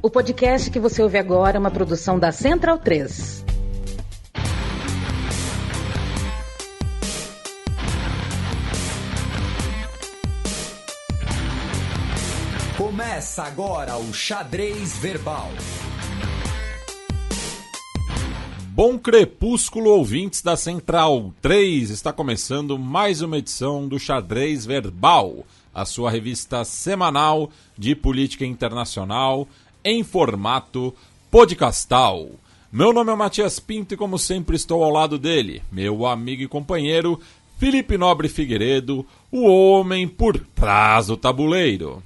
O podcast que você ouve agora é uma produção da Central 3. Começa agora o Xadrez Verbal. Bom crepúsculo, ouvintes da Central 3. Está começando mais uma edição do Xadrez Verbal, a sua revista semanal de política internacional em formato podcastal. Meu nome é Matias Pinto e, como sempre, estou ao lado dele, meu amigo e companheiro Felipe Nobre Figueiredo, o homem por trás do tabuleiro.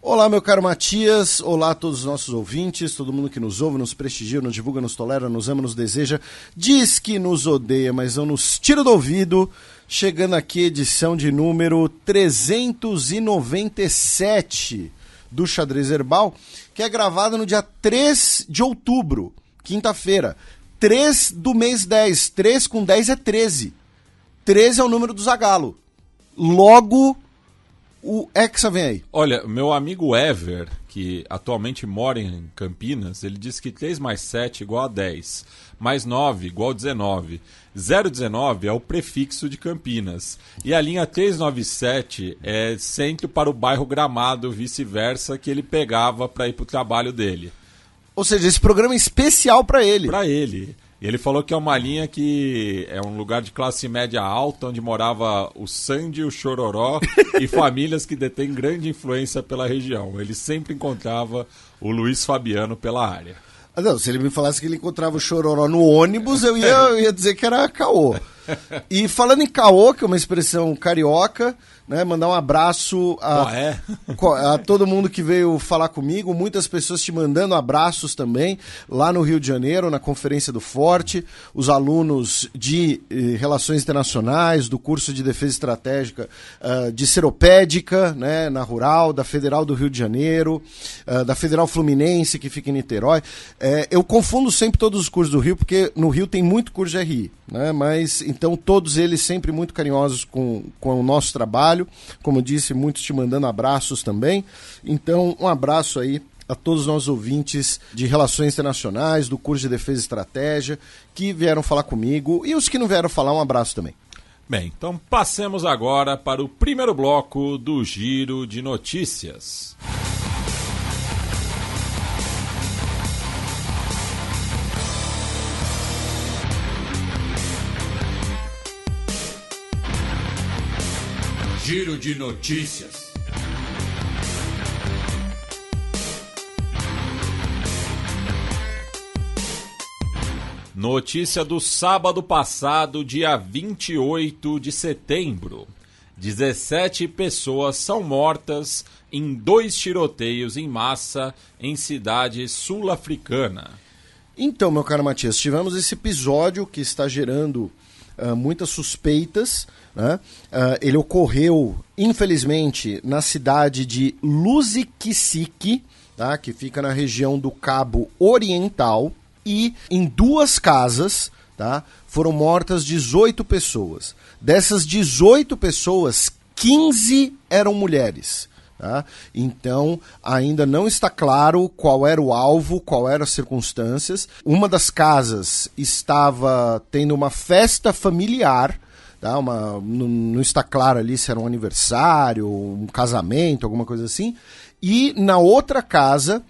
Olá, meu caro Matias. Olá a todos os nossos ouvintes, todo mundo que nos ouve, nos prestigia, nos divulga, nos tolera, nos ama, nos deseja, diz que nos odeia, mas não nos tira do ouvido. Chegando aqui, edição de número 397 do Xadrez Herbal que é gravada no dia 3 de outubro, quinta-feira. 3 do mês 10. 3 com 10 é 13. 13 é o número do Zagalo. Logo, o Hexa vem aí. Olha, meu amigo Ever, que atualmente mora em Campinas, ele disse que 3 mais 7 é igual a 10 mais 9 igual 19. 019 é o prefixo de Campinas. E a linha 397 é centro para o bairro Gramado, vice-versa, que ele pegava para ir para o trabalho dele. Ou seja, esse programa é especial para ele. Para ele. Ele falou que é uma linha que é um lugar de classe média alta, onde morava o Sandy, o Chororó e famílias que detêm grande influência pela região. Ele sempre encontrava o Luiz Fabiano pela área. Ah, não, se ele me falasse que ele encontrava o Chororó no ônibus, eu ia, eu ia dizer que era caô. E falando em caô, que é uma expressão carioca, né, mandar um abraço a, é? a, todo mundo que veio falar comigo, muitas pessoas te mandando abraços também, lá no Rio de Janeiro, na Conferência do Forte, os alunos de eh, Relações Internacionais, do curso de Defesa Estratégica uh, de Seropédica, né, na Rural, da Federal do Rio de Janeiro, uh, da Federal Fluminense, que fica em Niterói. É, eu confundo sempre todos os cursos do Rio, porque no Rio tem muito curso de RI, né, mas então todos eles sempre muito carinhosos com, com o nosso trabalho trabalho. Como disse, muitos te mandando abraços também. Então, um abraço aí a todos os nossos ouvintes de Relações Internacionais, do curso de Defesa e Estratégia, que vieram falar comigo e os que não vieram falar, um abraço também. Bem, então passemos agora para o primeiro bloco do Giro de Notícias. Giro de notícias. Notícia do sábado passado, dia 28 de setembro. 17 pessoas são mortas em dois tiroteios em massa em cidade sul-africana. Então, meu caro Matias, tivemos esse episódio que está gerando uh, muitas suspeitas. Né? Uh, ele ocorreu, infelizmente, na cidade de Luziquisique, tá? que fica na região do Cabo Oriental, e em duas casas tá? foram mortas 18 pessoas. Dessas 18 pessoas, 15 eram mulheres. Tá? Então, ainda não está claro qual era o alvo, qual eram as circunstâncias. Uma das casas estava tendo uma festa familiar Tá? Uma, não, não está claro ali se era um aniversário, um casamento, alguma coisa assim. E na outra casa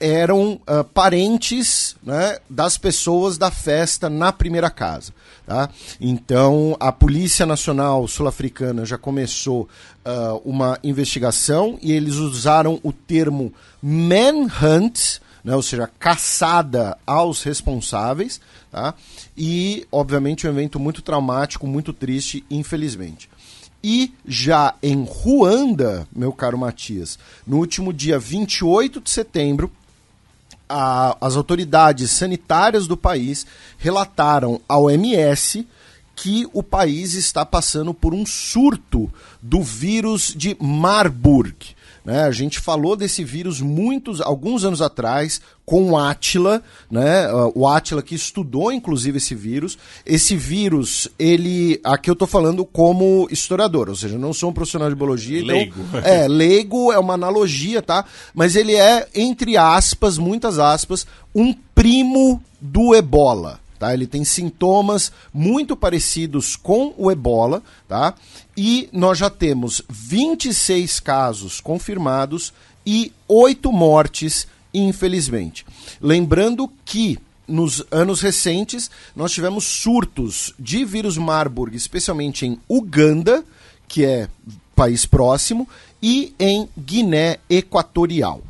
eram uh, parentes né, das pessoas da festa na primeira casa. Tá? Então, a Polícia Nacional Sul-Africana já começou uh, uma investigação e eles usaram o termo manhunt, né, ou seja, caçada aos responsáveis. Tá? e, obviamente, um evento muito traumático, muito triste, infelizmente. E já em Ruanda, meu caro Matias, no último dia 28 de setembro, a, as autoridades sanitárias do país relataram ao MS que o país está passando por um surto do vírus de Marburg né? A gente falou desse vírus muitos, alguns anos atrás com o Átila, né? Ah, o Átila que estudou inclusive esse vírus. Esse vírus, ele, aqui eu estou falando como historiador, ou seja, não sou um profissional de biologia, então- leigo. Então, é, leigo é uma analogia, tá? Mas ele é entre aspas, muitas aspas, um primo do Ebola. Tá? Ele tem sintomas muito parecidos com o ebola, tá? E nós já temos 26 casos confirmados e 8 mortes, infelizmente. Lembrando que nos anos recentes, nós tivemos surtos de vírus Marburg, especialmente em Uganda, que é país próximo, e em Guiné Equatorial.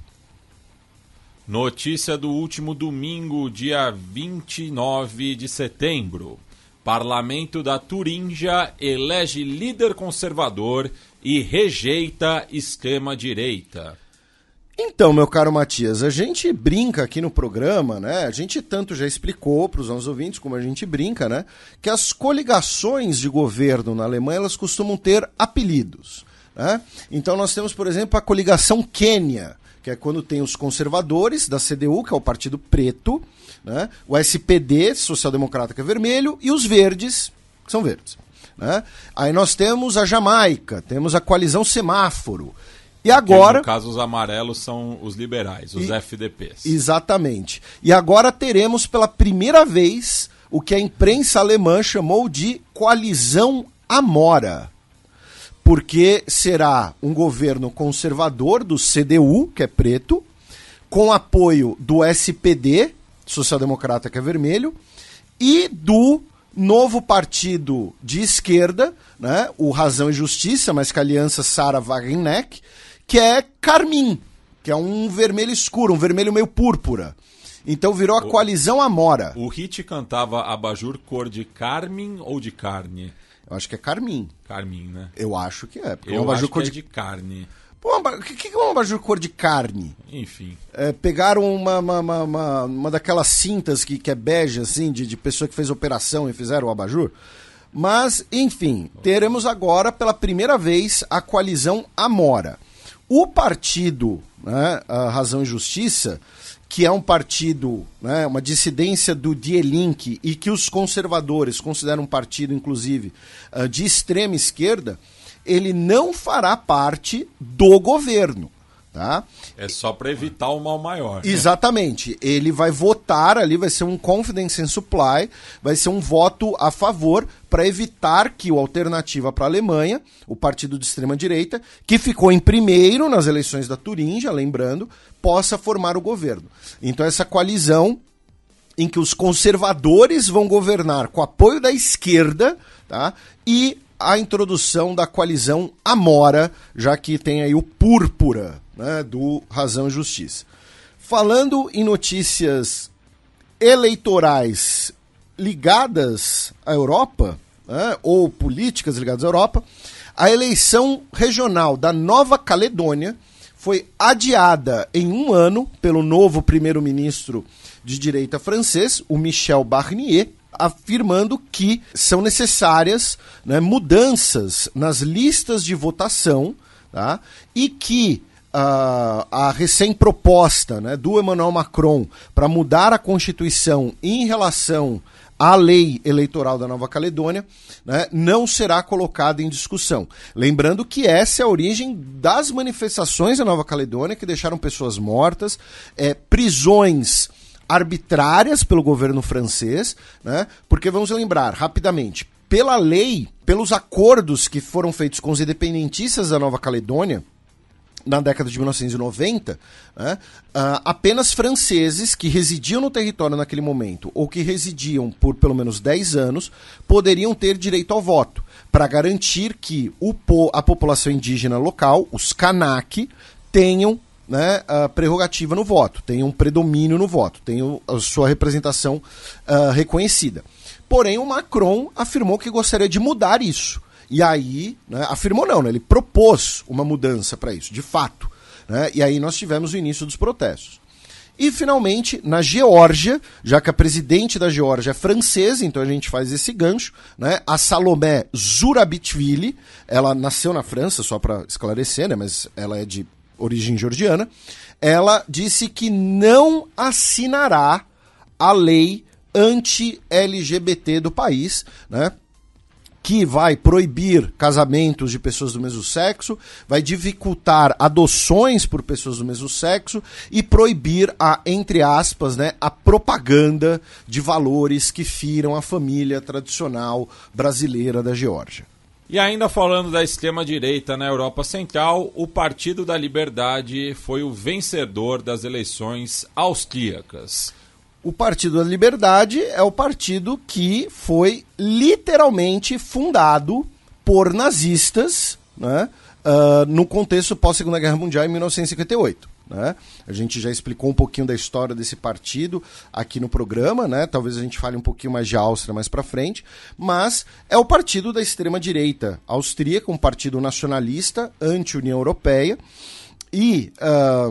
Notícia do último domingo, dia 29 de setembro. Parlamento da Turíngia elege líder conservador e rejeita extrema direita. Então, meu caro Matias, a gente brinca aqui no programa, né? A gente tanto já explicou para os nossos ouvintes como a gente brinca, né? Que as coligações de governo na Alemanha elas costumam ter apelidos. Né? Então, nós temos, por exemplo, a coligação Quênia que é quando tem os conservadores da CDU, que é o Partido Preto, né? o SPD, Social Democrata, que é vermelho, e os verdes, que são verdes. Né? Aí nós temos a Jamaica, temos a coalizão Semáforo. E agora. Que no caso, os amarelos são os liberais, os e, FDPs. Exatamente. E agora teremos pela primeira vez o que a imprensa alemã chamou de coalizão Amora porque será um governo conservador do CDU, que é preto, com apoio do SPD, social-democrata, que é vermelho, e do novo partido de esquerda, né, o Razão e Justiça, mas com a aliança Sara Wagenknecht, que é Carmim, que é um vermelho escuro, um vermelho meio púrpura. Então virou a coalizão Amora. O Hit cantava abajur cor de carmim ou de carne? Eu acho que é carmim. Carmim, né? Eu acho que é. Porque Eu um abajur é cor de... É de carne. o que, que é um abajur cor de carne? Enfim. É, pegaram uma, uma, uma, uma, uma daquelas cintas que, que é bege, assim, de, de pessoa que fez operação e fizeram o abajur. Mas, enfim, teremos agora pela primeira vez a coalizão Amora. O partido, né, a Razão e Justiça, que é um partido, né, uma dissidência do Die Linke e que os conservadores consideram um partido, inclusive, eh, de extrema esquerda, ele não fará parte do governo. Tá? É só para evitar o mal maior. Né? Exatamente. Ele vai votar ali, vai ser um confidence and supply, vai ser um voto a favor para evitar que o Alternativa para a Alemanha, o partido de extrema-direita, que ficou em primeiro nas eleições da Turinja, lembrando, possa formar o governo. Então, essa coalizão em que os conservadores vão governar com apoio da esquerda tá? e a introdução da coalizão Amora, já que tem aí o Púrpura, né, do Razão e Justiça. Falando em notícias eleitorais ligadas à Europa, né, ou políticas ligadas à Europa, a eleição regional da Nova Caledônia foi adiada em um ano pelo novo primeiro-ministro de direita francês, o Michel Barnier, afirmando que são necessárias né, mudanças nas listas de votação tá, e que a, a recém-proposta né, do Emmanuel Macron para mudar a Constituição em relação à lei eleitoral da Nova Caledônia né, não será colocada em discussão. Lembrando que essa é a origem das manifestações da Nova Caledônia que deixaram pessoas mortas, é, prisões arbitrárias pelo governo francês, né, porque vamos lembrar rapidamente, pela lei, pelos acordos que foram feitos com os independentistas da Nova Caledônia, na década de 1990, né, ah, apenas franceses que residiam no território naquele momento ou que residiam por pelo menos 10 anos poderiam ter direito ao voto, para garantir que o, a população indígena local, os Kanak, tenham né, a prerrogativa no voto, tenham predomínio no voto, tenham a sua representação uh, reconhecida. Porém, o Macron afirmou que gostaria de mudar isso e aí, né, afirmou não, né, ele propôs uma mudança para isso, de fato. Né, e aí nós tivemos o início dos protestos. E, finalmente, na Geórgia, já que a presidente da Geórgia é francesa, então a gente faz esse gancho, né? A Salomé Zurabitvili, ela nasceu na França, só para esclarecer, né? Mas ela é de origem georgiana. Ela disse que não assinará a lei anti-LGBT do país, né? que vai proibir casamentos de pessoas do mesmo sexo, vai dificultar adoções por pessoas do mesmo sexo e proibir a, entre aspas, né, a propaganda de valores que firam a família tradicional brasileira da Geórgia. E ainda falando da extrema-direita na Europa Central, o Partido da Liberdade foi o vencedor das eleições austríacas. O Partido da Liberdade é o partido que foi literalmente fundado por nazistas né, uh, no contexto pós-Segunda Guerra Mundial em 1958. Né? A gente já explicou um pouquinho da história desse partido aqui no programa, né? Talvez a gente fale um pouquinho mais de Áustria mais para frente, mas é o partido da extrema direita austríaca, um partido nacionalista anti-União Europeia e ah,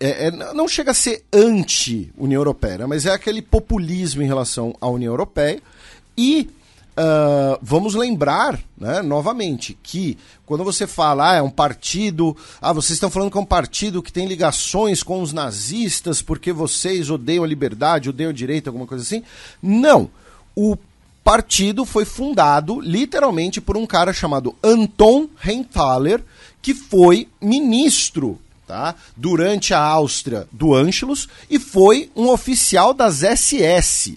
é, é, não chega a ser anti-União Europeia, né? mas é aquele populismo em relação à União Europeia. E uh, vamos lembrar, né, novamente, que quando você fala, ah, é um partido, ah, vocês estão falando que é um partido que tem ligações com os nazistas porque vocês odeiam a liberdade, odeiam o direito, alguma coisa assim. Não. O partido foi fundado literalmente por um cara chamado Anton Renthaler, que foi ministro tá? durante a Áustria do Anschluss e foi um oficial das SS.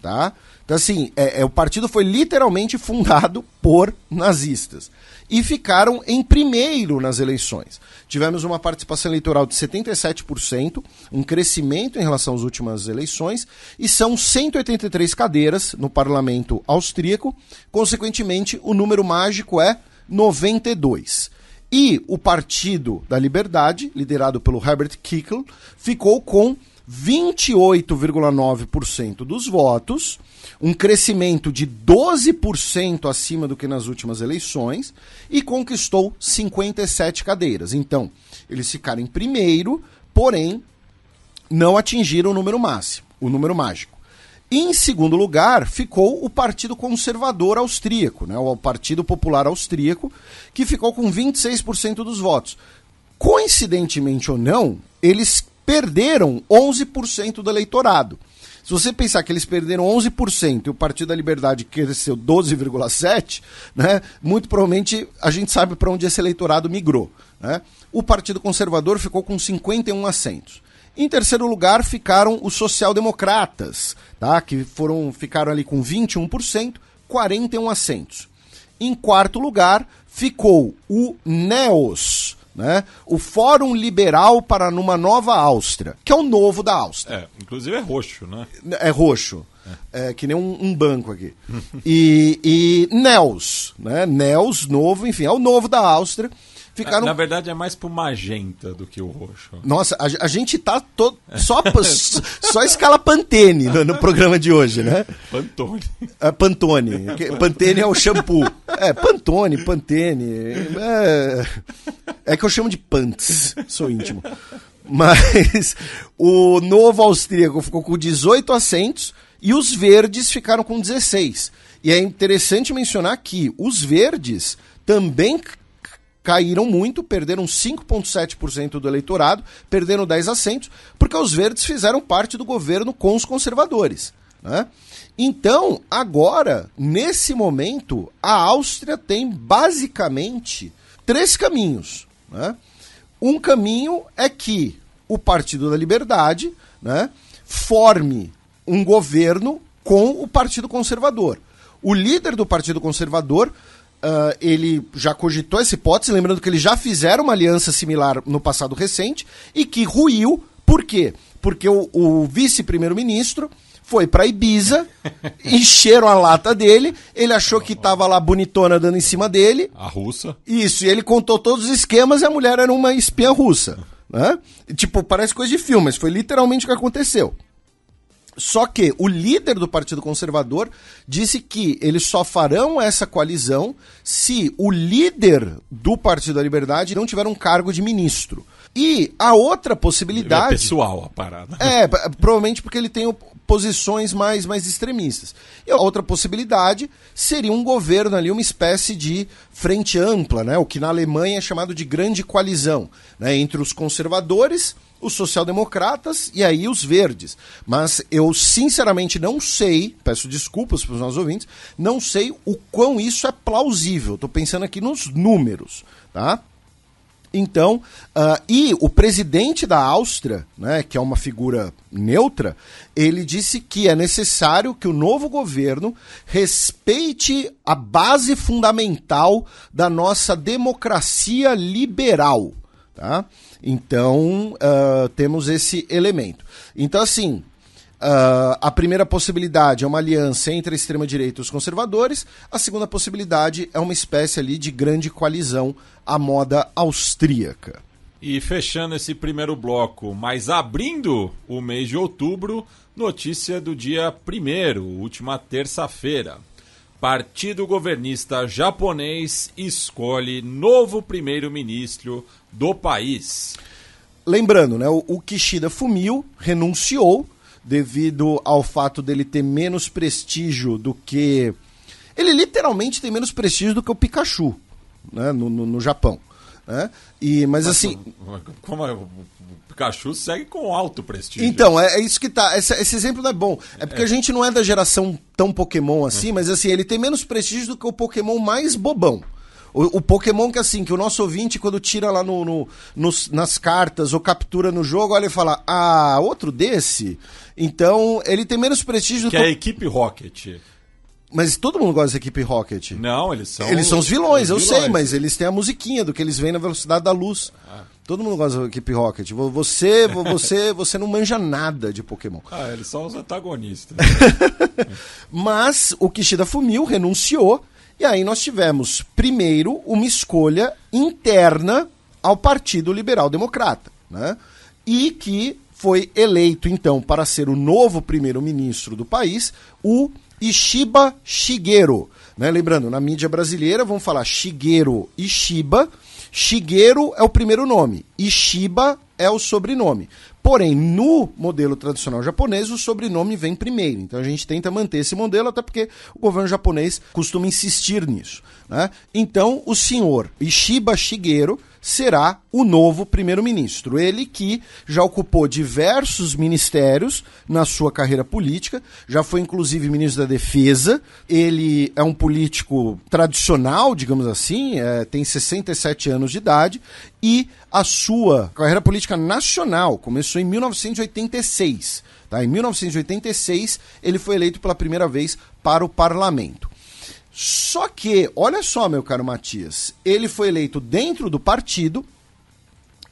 Tá? Então, assim, é, é, o partido foi literalmente fundado por nazistas. E ficaram em primeiro nas eleições. Tivemos uma participação eleitoral de 77%, um crescimento em relação às últimas eleições, e são 183 cadeiras no parlamento austríaco. Consequentemente, o número mágico é 92. E o Partido da Liberdade, liderado pelo Herbert Kickl, ficou com 28,9% dos votos, um crescimento de 12% acima do que nas últimas eleições, e conquistou 57 cadeiras. Então, eles ficaram em primeiro, porém não atingiram o número máximo, o número mágico. Em segundo lugar, ficou o Partido Conservador Austríaco, né, o Partido Popular Austríaco, que ficou com 26% dos votos. Coincidentemente ou não, eles perderam 11% do eleitorado. Se você pensar que eles perderam 11% e o Partido da Liberdade cresceu 12,7%, né, muito provavelmente a gente sabe para onde esse eleitorado migrou. Né? O Partido Conservador ficou com 51 assentos. Em terceiro lugar ficaram os social-democratas, tá? que foram ficaram ali com 21%, 41 assentos. Em quarto lugar ficou o NEOS, né? o Fórum Liberal para numa Nova Áustria, que é o novo da Áustria. É, inclusive é roxo, né? É, é roxo. É, que nem um, um banco aqui. e, e Nels, né? Nels, novo, enfim, é o novo da Áustria, Ficaram... Na, verdade, é mais pro magenta do que o roxo. Nossa, a, a gente tá todo, só, só escala Pantene no, no, programa de hoje, né? Pantone. É, Pantone. Pantene é o shampoo. É, Pantone, Pantene. É, é que eu chamo de Pants, sou íntimo. Mas o novo austríaco ficou com 18 assentos e os verdes ficaram com 16. E é interessante mencionar que os verdes também caíram muito, perderam 5,7% do eleitorado, perderam 10 assentos, porque os verdes fizeram parte do governo com os conservadores. Né? Então, agora, nesse momento, a Áustria tem basicamente três caminhos. Né? Um caminho é que o Partido da Liberdade né, forme um governo com o Partido Conservador. O líder do Partido Conservador Uh, ele já cogitou essa hipótese, lembrando que eles já fizeram uma aliança similar no passado recente e que ruiu, por quê? Porque o, o vice-primeiro-ministro foi para Ibiza, encheram a lata dele, ele achou que tava lá bonitona dando em cima dele. A russa. Isso, e ele contou todos os esquemas e a mulher era uma espiã russa. Né? Tipo, parece coisa de filme, mas foi literalmente o que aconteceu. Só que o líder do Partido Conservador disse que eles só farão essa coalizão se o líder do Partido da Liberdade não tiver um cargo de ministro. E a outra possibilidade. É pessoal a parada. É, provavelmente porque ele tem posições mais, mais extremistas. E a outra possibilidade seria um governo ali, uma espécie de frente ampla, né? o que na Alemanha é chamado de grande coalizão né? entre os conservadores os social-democratas e aí os verdes. Mas eu sinceramente não sei, peço desculpas para os nossos ouvintes, não sei o quão isso é plausível. Estou pensando aqui nos números, tá? Então, uh, e o presidente da Áustria, né, que é uma figura neutra, ele disse que é necessário que o novo governo respeite a base fundamental da nossa democracia liberal. Tá? Então, uh, temos esse elemento. Então, assim, Uh, a primeira possibilidade é uma aliança entre a extrema-direita e os conservadores. A segunda possibilidade é uma espécie ali de grande coalizão à moda austríaca. E fechando esse primeiro bloco, mas abrindo o mês de outubro, notícia do dia primeiro, última terça-feira. Partido governista japonês escolhe novo primeiro-ministro do país. Lembrando, né, o, Kishida Fumio renunciou devido ao fato dele ter menos prestígio do que. Ele literalmente tem menos prestígio do que o Pikachu né, no, no, no Japão. Né? E, mas, mas assim. Como é? Pikachu segue com alto prestígio. Então, é, é isso que tá. Esse, esse, exemplo não é bom. É porque é. a gente não é da geração tão Pokémon assim, mas assim, ele tem menos prestígio do que o Pokémon mais bobão. O, o, Pokémon que assim, que o nosso ouvinte, quando tira lá no, no nos, nas cartas ou captura no jogo, olha e fala: Ah, outro desse? Então, ele tem menos prestígio que do que. é a equipe Rocket. Mas todo mundo gosta dessa equipe Rocket. Não, eles são. Eles são os vilões, os eu vilões. sei, mas eles têm a musiquinha do que eles veem na velocidade da luz. Ah. Todo mundo gosta da equipe Rocket. Você, você, você não manja nada de Pokémon. Ah, eles são os antagonistas. mas o Kishida Fumil renunciou. E aí nós tivemos, primeiro, uma escolha interna ao Partido Liberal Democrata. Né? E que foi eleito, então, para ser o novo primeiro-ministro do país, o Ishiba Shigeru. Né? Lembrando, na mídia brasileira vamos falar Shigeru Ishiba. Shigeru é o primeiro nome, Ishiba é o sobrenome. Porém, no modelo tradicional japonês, o sobrenome vem primeiro. Então a gente tenta manter esse modelo, até porque o governo japonês costuma insistir nisso. Né? Então, o senhor Ishiba Shigeru será o novo primeiro-ministro. Ele que já ocupou diversos ministérios na sua carreira política, já foi inclusive ministro da Defesa. Ele é um político tradicional, digamos assim, é, tem 67 anos de idade e a sua carreira política nacional começou em 1986. Tá? Em 1986, ele foi eleito pela primeira vez para o parlamento. Só que, olha só, meu caro Matias, ele foi eleito dentro do partido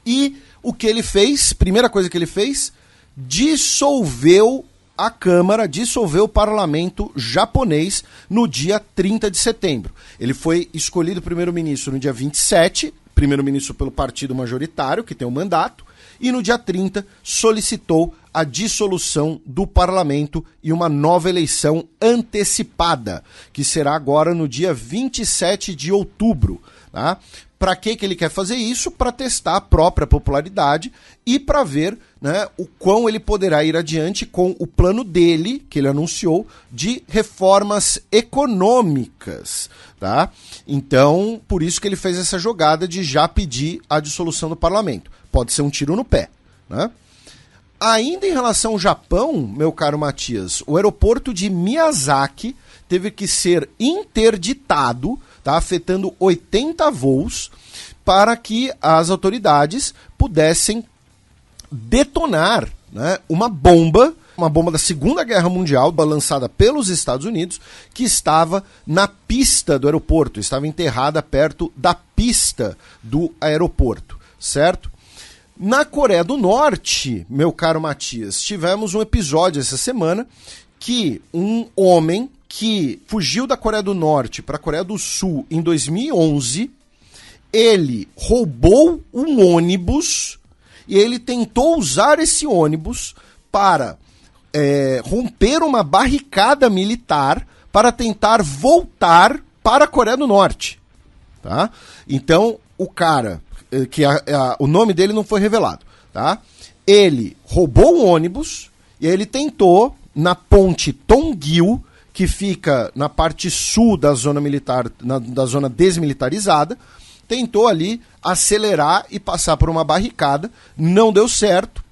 e o que ele fez, primeira coisa que ele fez, dissolveu a Câmara, dissolveu o parlamento japonês no dia 30 de setembro. Ele foi escolhido primeiro-ministro no dia 27, primeiro-ministro pelo partido majoritário, que tem o um mandato, e no dia 30 solicitou a dissolução do parlamento e uma nova eleição antecipada, que será agora no dia 27 de outubro. Tá? Para que, que ele quer fazer isso? Para testar a própria popularidade e para ver né, o quão ele poderá ir adiante com o plano dele, que ele anunciou, de reformas econômicas. Tá? Então, por isso que ele fez essa jogada de já pedir a dissolução do parlamento. Pode ser um tiro no pé. Né? Ainda em relação ao Japão, meu caro Matias, o aeroporto de Miyazaki teve que ser interditado, tá? afetando 80 voos, para que as autoridades pudessem detonar né, uma bomba, uma bomba da Segunda Guerra Mundial, lançada pelos Estados Unidos, que estava na pista do aeroporto, estava enterrada perto da pista do aeroporto, certo? Na Coreia do Norte, meu caro Matias, tivemos um episódio essa semana que um homem que fugiu da Coreia do Norte para a Coreia do Sul em 2011, ele roubou um ônibus e ele tentou usar esse ônibus para é, romper uma barricada militar para tentar voltar para a Coreia do Norte. Tá? Então, o cara eh, que a, a, o nome dele não foi revelado, tá? Ele roubou um ônibus e ele tentou na ponte Tonguil, que fica na parte sul da zona militar, na, da zona desmilitarizada, tentou ali acelerar e passar por uma barricada, não deu certo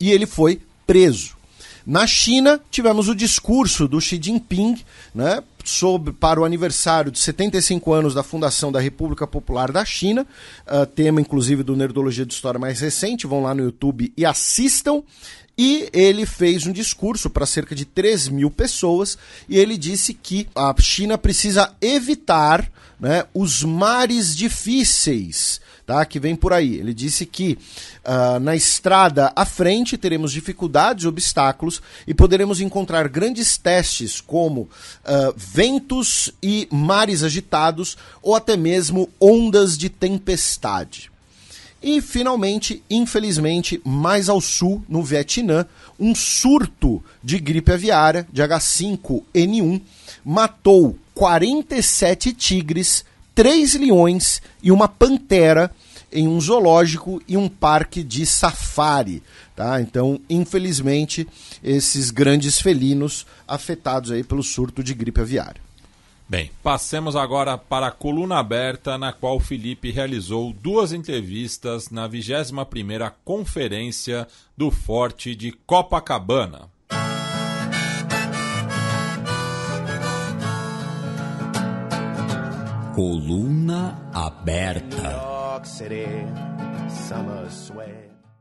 e ele foi preso. Na China, tivemos o discurso do Xi Jinping, né, sobre, para o aniversário de 75 anos da fundação da República Popular da China, uh, tema inclusive do Nerdologia de História mais recente, vão lá no YouTube e assistam. E ele fez um discurso para cerca de 3 mil pessoas e ele disse que a China precisa evitar né, os mares difíceis tá? Que vem por aí. Ele disse que uh, na estrada à frente teremos dificuldades e obstáculos e poderemos encontrar grandes testes como uh, ventos e mares agitados ou até mesmo ondas de tempestade. E finalmente, infelizmente, mais ao sul, no Vietnã, um surto de gripe aviária de H5N1 matou 47 tigres três leões e uma pantera em um zoológico e um parque de safari. Tá? Então, infelizmente, esses grandes felinos afetados aí pelo surto de gripe aviária. Bem, passemos agora para a coluna aberta, na qual Felipe realizou duas entrevistas na 21ª Conferência do Forte de Copacabana. Coluna aberta.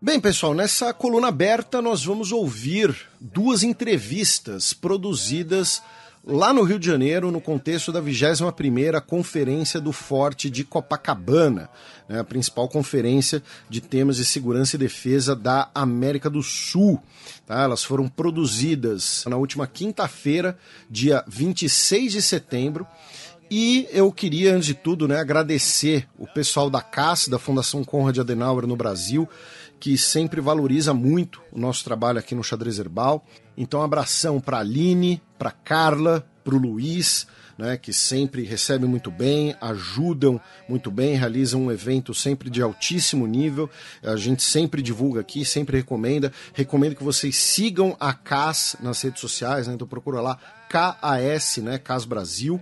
Bem, pessoal, nessa coluna aberta nós vamos ouvir duas entrevistas produzidas lá no Rio de Janeiro, no contexto da 21ª Conferência do Forte de Copacabana, né, a principal conferência de temas de segurança e defesa da América do Sul. Tá? Elas foram produzidas na última quinta-feira, dia 26 de setembro, e eu queria, antes de tudo, né, agradecer o pessoal da CAS, da Fundação Conrad Adenauer no Brasil, que sempre valoriza muito o nosso trabalho aqui no Xadrez Herbal. Então, um abração para a Aline, para Carla, para o Luiz, né, que sempre recebem muito bem, ajudam muito bem, realizam um evento sempre de altíssimo nível. A gente sempre divulga aqui, sempre recomenda. Recomendo que vocês sigam a CAS nas redes sociais, né, então procura lá KAS, né, CAS Brasil.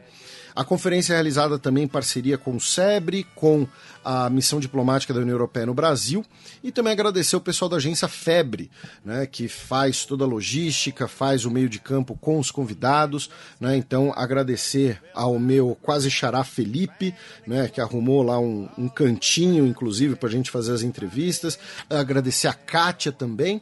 A conferência é realizada também em parceria com o SEBRE, com a missão diplomática da União Europeia no Brasil e também agradecer o pessoal da agência FEBRE, né, que faz toda a logística, faz o meio de campo com os convidados. Né, então, agradecer ao meu quase xará Felipe, né, que arrumou lá um, um cantinho, inclusive, para a gente fazer as entrevistas. Agradecer a Kátia também.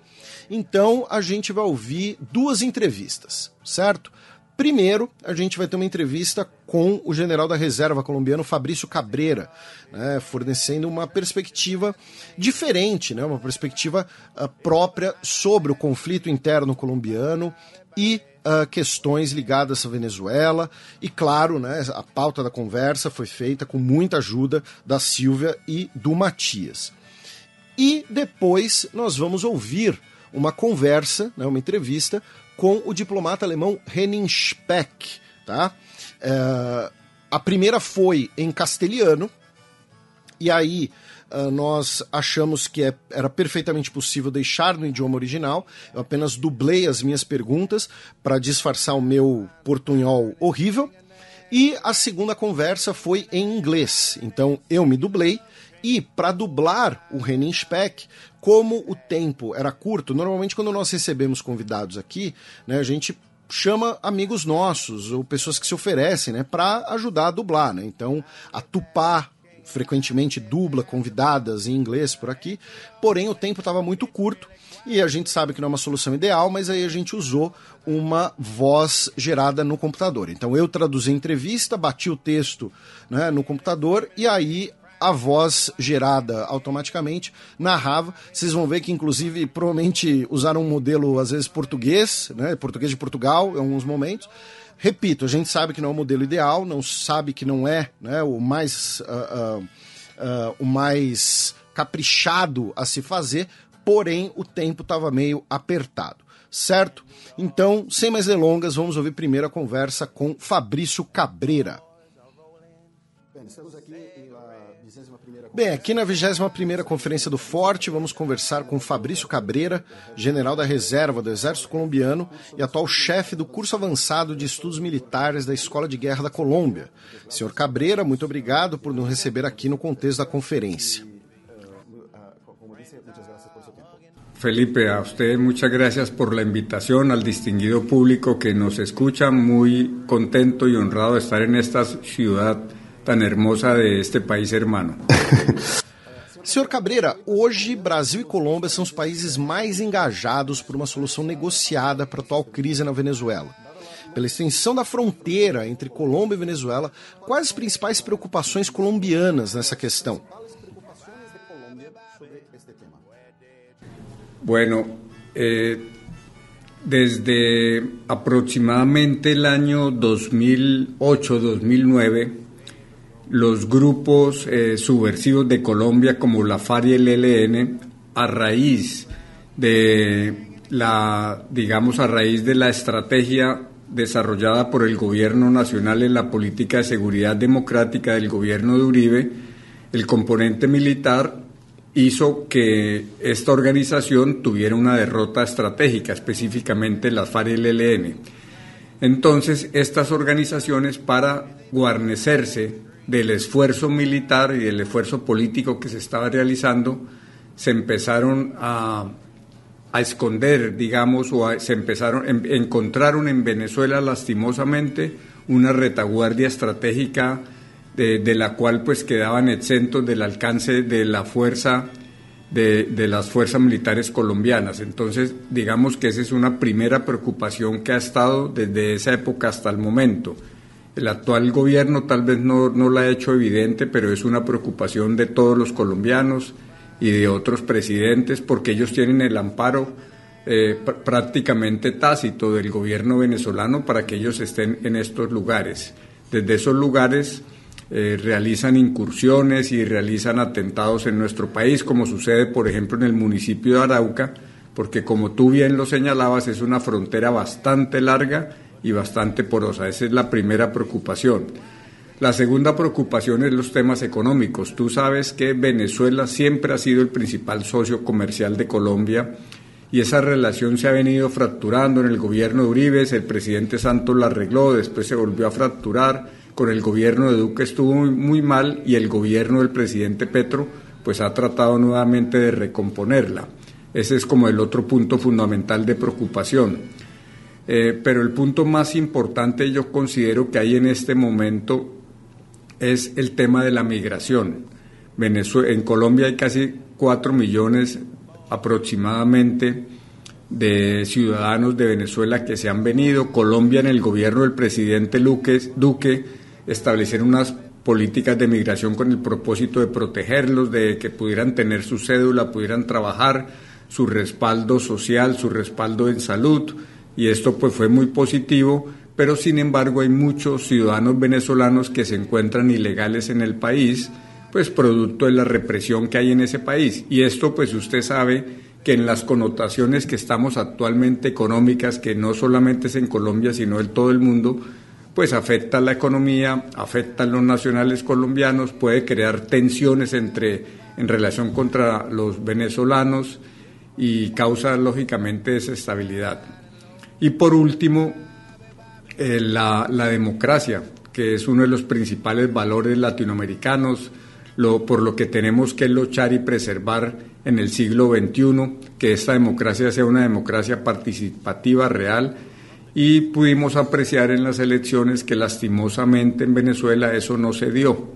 Então, a gente vai ouvir duas entrevistas, certo? Primeiro, a gente vai ter uma entrevista com o general da reserva colombiano Fabrício Cabreira, né, fornecendo uma perspectiva diferente, né, uma perspectiva uh, própria sobre o conflito interno colombiano e uh, questões ligadas à Venezuela. E claro, né, a pauta da conversa foi feita com muita ajuda da Silvia e do Matias. E depois nós vamos ouvir uma conversa, né, uma entrevista com o diplomata alemão Henning Speck, tá? É, a primeira foi em castelhano, e aí Uh, nós achamos que é, era perfeitamente possível deixar no idioma original. Eu apenas dublei as minhas perguntas para disfarçar o meu portunhol horrível. E a segunda conversa foi em inglês. Então eu me dublei e para dublar o Renin Speck, como o tempo era curto, normalmente quando nós recebemos convidados aqui, né, a gente chama amigos nossos ou pessoas que se oferecem, né, para ajudar a dublar, né? Então, a Tupá frequentemente dubla convidadas em inglês por aqui, porém o tempo estava muito curto e a gente sabe que não é uma solução ideal, mas aí a gente usou uma voz gerada no computador. Então eu traduzi a entrevista, bati o texto né, no computador e aí a voz gerada automaticamente narrava. Vocês vão ver que, inclusive, provavelmente usaram um modelo, às vezes, português, né? Português de Portugal, em alguns momentos. Repito, a gente sabe que não é o modelo ideal, não sabe que não é né, o mais. Uh, uh, uh, o mais caprichado a se fazer, porém o tempo estava meio apertado, certo? Então, sem mais delongas, vamos ouvir primeiro a conversa com Fabrício Cabreira. Bem, Bem, aqui na 21ª Conferência do Forte, vamos conversar com Fabrício Cabreira, general da reserva do Exército Colombiano e atual chefe do curso avançado de estudos militares da Escola de Guerra da Colômbia. Senhor Cabreira, muito obrigado por nos receber aqui no contexto da conferência. Felipe, a você muitas gracias por la ao distinguido público que nos escuta. Muito contento e honrado de estar nesta esta tan hermosa de este país hermano. Senhor Cabreira, hoje Brasil e Colômbia são os países mais engajados por uma solução negociada para a atual crise na Venezuela. Pela extensão da fronteira entre Colômbia e Venezuela, quais as principais preocupações colombianas nessa questão? Bueno, eh, desde aproximadamente el año 2008-2009 los grupos eh, subversivos de Colombia como la FARC y el ELN a raíz de la, digamos, a raíz de la estrategia desarrollada por el gobierno nacional en la política de seguridad democrática del gobierno de Uribe, el componente militar hizo que esta organización tuviera una derrota estratégica, específicamente la FARC y el ELN. Entonces, estas organizaciones para guarnecerse del esfuerzo militar y del esfuerzo político que se estaba realizando, se empezaron a, esconder, digamos, o se empezaron, em, encontraron en Venezuela lastimosamente una retaguardia estratégica de, la cual pues quedaban exentos del alcance de la fuerza de, las fuerzas militares colombianas. Entonces, digamos que esa es una primera preocupación que ha estado desde esa época hasta el momento. El actual gobierno tal vez no, lo ha hecho evidente, pero es una preocupación de todos los colombianos y de otros presidentes, porque ellos tienen el amparo eh, prácticamente tácito del gobierno venezolano para que ellos estén en estos lugares. Desde esos lugares eh, realizan incursiones y realizan atentados en nuestro país, como sucede, por ejemplo, en el municipio de Arauca, porque como tú bien lo señalabas, es una frontera bastante larga y bastante porosa. Esa es la primera preocupación. La segunda preocupación es los temas económicos. Tú sabes que Venezuela siempre ha sido el principal socio comercial de Colombia y esa relación se ha venido fracturando en el gobierno de Uribe, el presidente Santos la arregló, después se volvió a fracturar, con el gobierno de Duque estuvo muy, mal y el gobierno del presidente Petro pues ha tratado nuevamente de recomponerla. Ese es como el otro punto fundamental de preocupación. Eh, pero el punto más importante yo considero que hay en este momento es el tema de la migración. en Colombia hay casi cuatro millones aproximadamente de ciudadanos de Venezuela que se han venido. Colombia en el gobierno del presidente Duque establecieron unas políticas de migración con el propósito de protegerlos, de que pudieran tener su cédula, pudieran trabajar, su respaldo social, su respaldo en salud y esto pues fue muy positivo, pero sin embargo hay muchos ciudadanos venezolanos que se encuentran ilegales en el país, pues producto de la represión que hay en ese país. Y esto pues usted sabe que en las connotaciones que estamos actualmente económicas, que no solamente es en Colombia, sino en todo el mundo, pues afecta a la economía, afecta a los nacionales colombianos, puede crear tensiones entre, en relación contra los venezolanos y causa lógicamente desestabilidad. Y por último, eh, la, democracia, que es uno de los principales valores latinoamericanos, lo, por lo que tenemos que luchar y preservar en el siglo XXI, que esta democracia sea una democracia participativa real. Y pudimos apreciar en las elecciones que lastimosamente en Venezuela eso no se dio.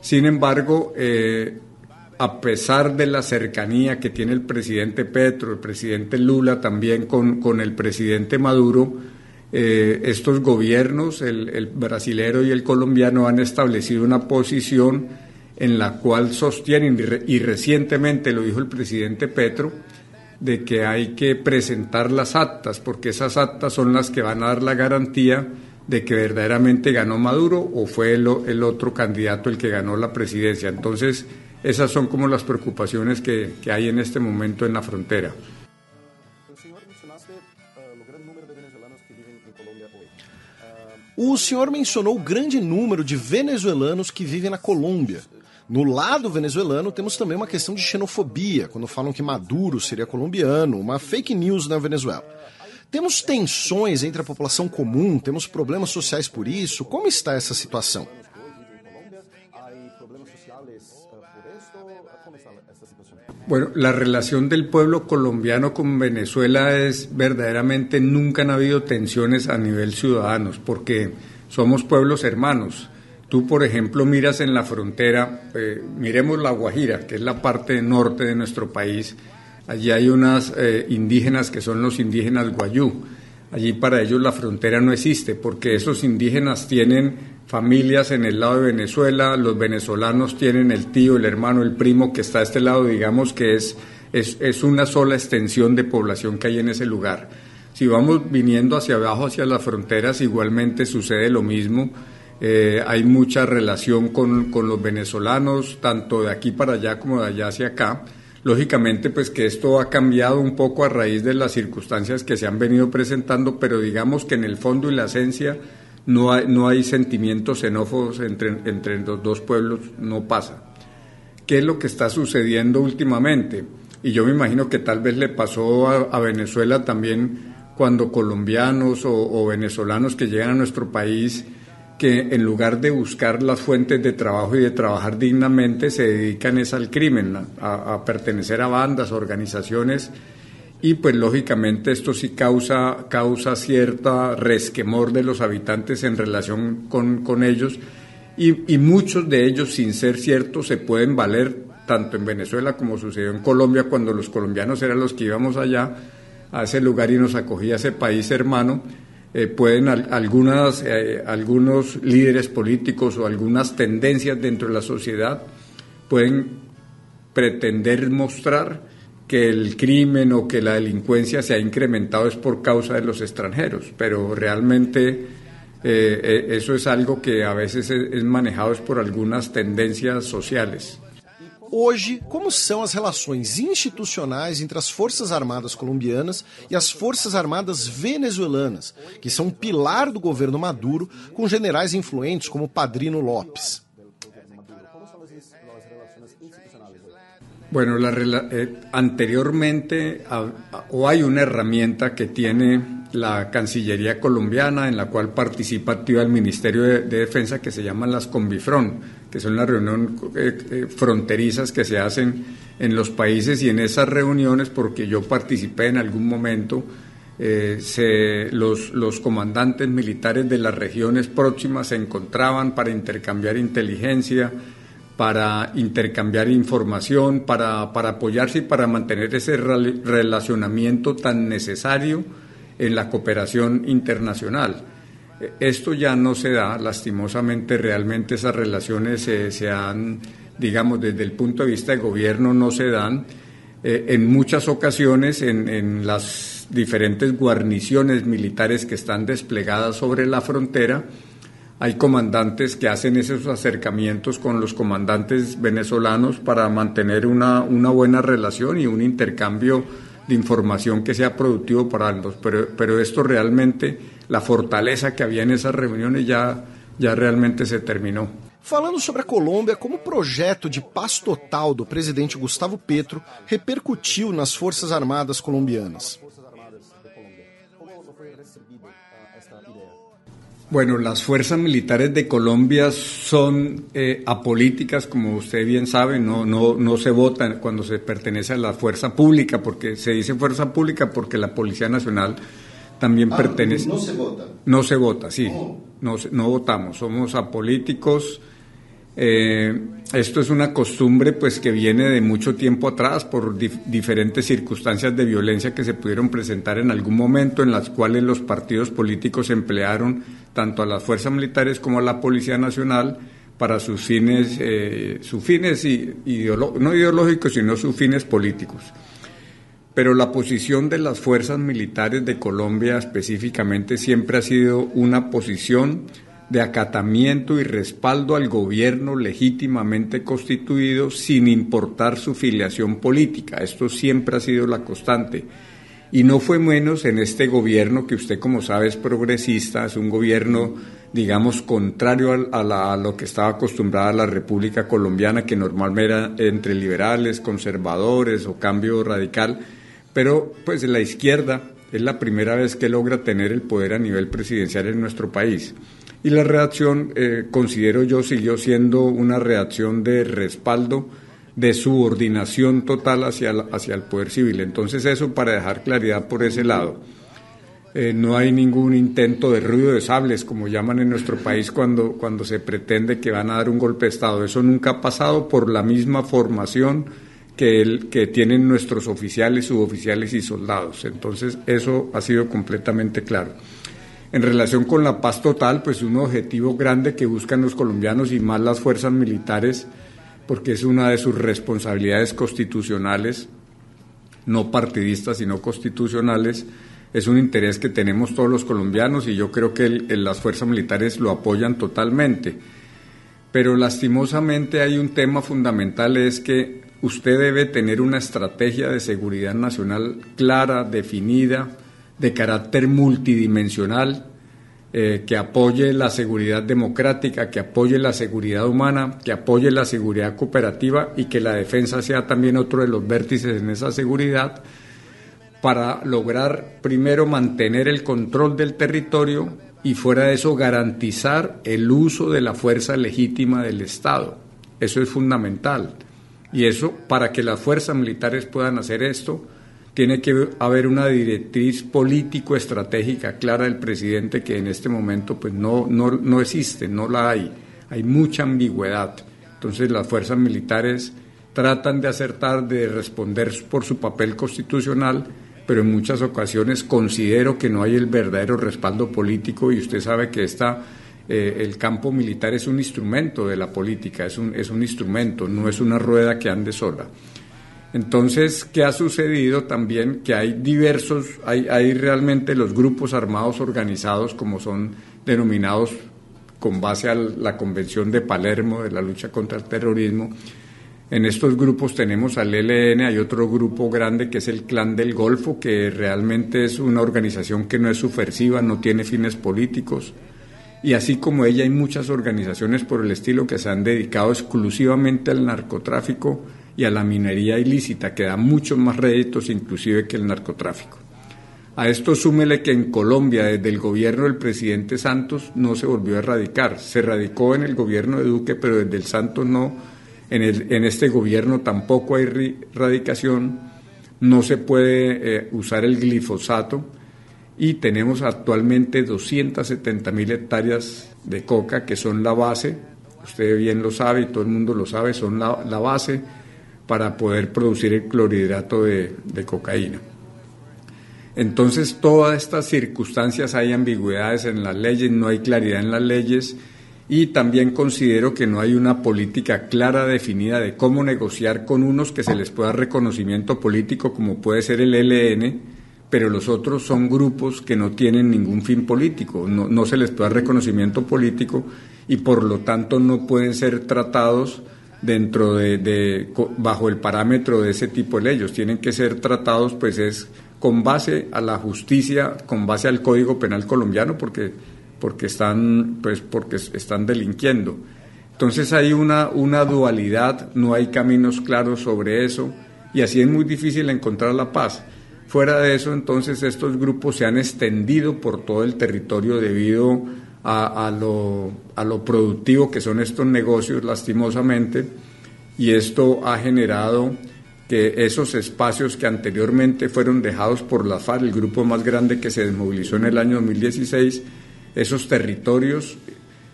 Sin embargo, eh, a pesar de la cercanía que tiene el presidente Petro, el presidente Lula también con, el presidente Maduro, eh, estos gobiernos, el, brasilero y el colombiano, han establecido una posición en la cual sostienen, y, recientemente lo dijo el presidente Petro, de que hay que presentar las actas, porque esas actas son las que van a dar la garantía de que verdaderamente ganó Maduro o fue el, el otro candidato el que ganó la presidencia. Entonces, Esas son como las preocupaciones que, que hay en este momento en la frontera. O senhor mencionou o grande número de venezuelanos que vivem na Colômbia. No lado venezuelano, temos também uma questão de xenofobia, quando falam que Maduro seria colombiano, uma fake news na Venezuela. Temos tensões entre a população comum, temos problemas sociais por isso. Como está essa situação? Bueno, la relación del pueblo colombiano con Venezuela es verdaderamente nunca han habido tensiones a nivel ciudadanos porque somos pueblos hermanos. Tú, por ejemplo, miras en la frontera, eh, miremos la Guajira, que es la parte norte de nuestro país. Allí hay unas eh, indígenas que son los indígenas guayú. Allí para ellos la frontera no existe porque esos indígenas tienen familias en el lado de Venezuela, los venezolanos tienen el tío, el hermano, el primo que está a este lado, digamos que es, es, una sola extensión de población que hay en ese lugar. Si vamos viniendo hacia abajo, hacia las fronteras, igualmente sucede lo mismo. Eh, hay mucha relación con, con los venezolanos, tanto de aquí para allá como de allá hacia acá. Lógicamente, pues que esto ha cambiado un poco a raíz de las circunstancias que se han venido presentando, pero digamos que en el fondo y la esencia no hay, sentimientos xenófobos entre, entre los dos pueblos, no pasa. ¿Qué es lo que está sucediendo últimamente? Y yo me imagino que tal vez le pasó a, Venezuela también cuando colombianos o, venezolanos que llegan a nuestro país, que en lugar de buscar las fuentes de trabajo y de trabajar dignamente, se dedican es al crimen, a, a pertenecer a bandas, organizaciones y pues lógicamente esto sí causa, causa cierta resquemor de los habitantes en relación con, ellos y, muchos de ellos sin ser ciertos se pueden valer tanto en Venezuela como sucedió en Colombia cuando los colombianos eran los que íbamos allá a ese lugar y nos acogía ese país hermano eh, pueden algunas, eh, algunos líderes políticos o algunas tendencias dentro de la sociedad pueden pretender mostrar que el crimen o que la delincuencia se ha incrementado es por causa de los extranjeros, pero realmente eh, eh eso es algo que a veces es manejado por algunas tendencias sociales. Hoje, como são as relações institucionais entre as Forças Armadas colombianas e as Forças Armadas venezuelanas, que são um pilar do governo Maduro, com generais influentes como Padrino Lopes? Bueno, la, eh, anteriormente o hay una herramienta que tiene la Cancillería colombiana en la cual participa activa el Ministerio de, Defensa que se llaman las Convifron, que son las reuniones eh, eh, fronterizas que se hacen en los países y en esas reuniones, porque yo participé en algún momento, los, los comandantes militares de las regiones próximas se encontraban para intercambiar inteligencia, para intercambiar información, para, para apoyarse y para mantener ese relacionamiento tan necesario en la cooperación internacional. E, esto ya no se da, lastimosamente realmente esas relaciones se, se han, digamos, desde el punto de vista del gobierno no se dan. E, en muchas ocasiones en las diferentes guarniciones militares que están desplegadas sobre la frontera, hay comandantes que hacen esos acercamientos con los comandantes venezolanos para mantener una, buena relación y un intercambio de información que sea productivo para ambos. Pero, esto realmente, la fortaleza que había en esas reuniones ya, ya realmente se terminó. Falando sobre Colombia, como proyecto de paz total do presidente Gustavo Petro repercutiu nas Forças Armadas colombianas? Bueno, las fuerzas militares de Colombia son eh, apolíticas, como usted bien sabe, no, no, no se votan cuando se pertenece a la fuerza pública, porque se dice fuerza pública porque la Policía Nacional también ah, pertenece. No se vota. No se vota, sí. No, no votamos, somos apolíticos eh, esto es una costumbre pues que viene de mucho tiempo atrás por diferentes circunstancias de violencia que se pudieron presentar en algún momento en las cuales los partidos políticos emplearon tanto a las fuerzas militares como a la Policía Nacional para sus fines, eh, sus fines no ideológicos, sino sus fines políticos. Pero la posición de las fuerzas militares de Colombia específicamente siempre ha sido una posición de acatamiento y respaldo al gobierno legítimamente constituido sin importar su filiación política. Esto siempre ha sido la constante. Y no fue menos en este gobierno que usted, como sabe, es progresista, es un gobierno, digamos, contrario a, lo que estaba acostumbrada la República Colombiana, que normalmente era entre liberales, conservadores o cambio radical. Pero pues la izquierda es la primera vez que logra tener el poder a nivel presidencial en nuestro país. Y la reacción, eh, considero yo, siguió siendo una reacción de respaldo, de subordinación total hacia el, hacia el poder civil. Entonces eso para dejar claridad por ese lado. Eh, no hay ningún intento de ruido de sables, como llaman en nuestro país cuando, cuando se pretende que van a dar un golpe de Estado. Eso nunca ha pasado por la misma formación que, el, que tienen nuestros oficiales, suboficiales y soldados. Entonces, eso ha sido completamente claro en relación con la paz total, pues un objetivo grande que buscan los colombianos y más las fuerzas militares, porque es una de sus responsabilidades constitucionales, no partidistas, sino constitucionales, es un interés que tenemos todos los colombianos y yo creo que las fuerzas militares lo apoyan totalmente. Pero lastimosamente hay un tema fundamental, es que usted debe tener una estrategia de seguridad nacional clara, definida, de carácter multidimensional eh, que apoye la seguridad democrática, que apoye la seguridad humana, que apoye la seguridad cooperativa y que la defensa sea también otro de los vértices en esa seguridad para lograr primero mantener el control del territorio y fuera de eso garantizar el uso de la fuerza legítima del Estado. Eso es fundamental. Y eso, para que las fuerzas militares puedan hacer esto, tiene que haber una directriz político estratégica clara del presidente que en este momento pues no, no, no existe, no la hay. Hay mucha ambigüedad. Entonces las fuerzas militares tratan de acertar, de responder por su papel constitucional, pero en muchas ocasiones considero que no hay el verdadero respaldo político y usted sabe que está eh, el campo militar es un instrumento de la política, es un, es un instrumento, no es una rueda que ande sola. Entonces, ¿qué ha sucedido también? Que hay diversos, hay, realmente los grupos armados organizados, como son denominados con base a la Convención de Palermo de la lucha contra el terrorismo. En estos grupos tenemos al ELN, hay otro grupo grande que es el Clan del Golfo, que realmente es una organización que no es subversiva, no tiene fines políticos. Y así como ella hay muchas organizaciones por el estilo que se han dedicado exclusivamente al narcotráfico, y a la minería ilícita, que da muchos más réditos inclusive que el narcotráfico. A esto súmele que en Colombia desde el gobierno del presidente Santos no se volvió a erradicar, se erradicó en el gobierno de Duque, pero desde el Santos no, en, este gobierno tampoco hay erradicación, no se puede eh, usar el glifosato y tenemos actualmente 270 mil hectáreas de coca que son la base, usted bien lo sabe y todo el mundo lo sabe, son la, la base para poder producir el clorhidrato de, cocaína. Entonces, todas estas circunstancias hay ambigüedades en las leyes, no hay claridad en las leyes y también considero que no hay una política clara definida de cómo negociar con unos que se les pueda reconocimiento político como puede ser el LN, pero los otros son grupos que no tienen ningún fin político, no, no se les pueda reconocimiento político y por lo tanto no pueden ser tratados dentro de, bajo el parámetro de ese tipo de leyes. Tienen que ser tratados, pues es con base a la justicia, con base al Código Penal colombiano, porque, porque, están, pues, porque están delinquiendo. Entonces hay una, una dualidad, no hay caminos claros sobre eso, y así es muy difícil encontrar la paz. Fuera de eso, entonces estos grupos se han extendido por todo el territorio debido a, lo, productivo que son estos negocios, lastimosamente, y esto ha generado que esos espacios que anteriormente fueron dejados por la FARC, el grupo más grande que se desmovilizó en el año 2016, esos territorios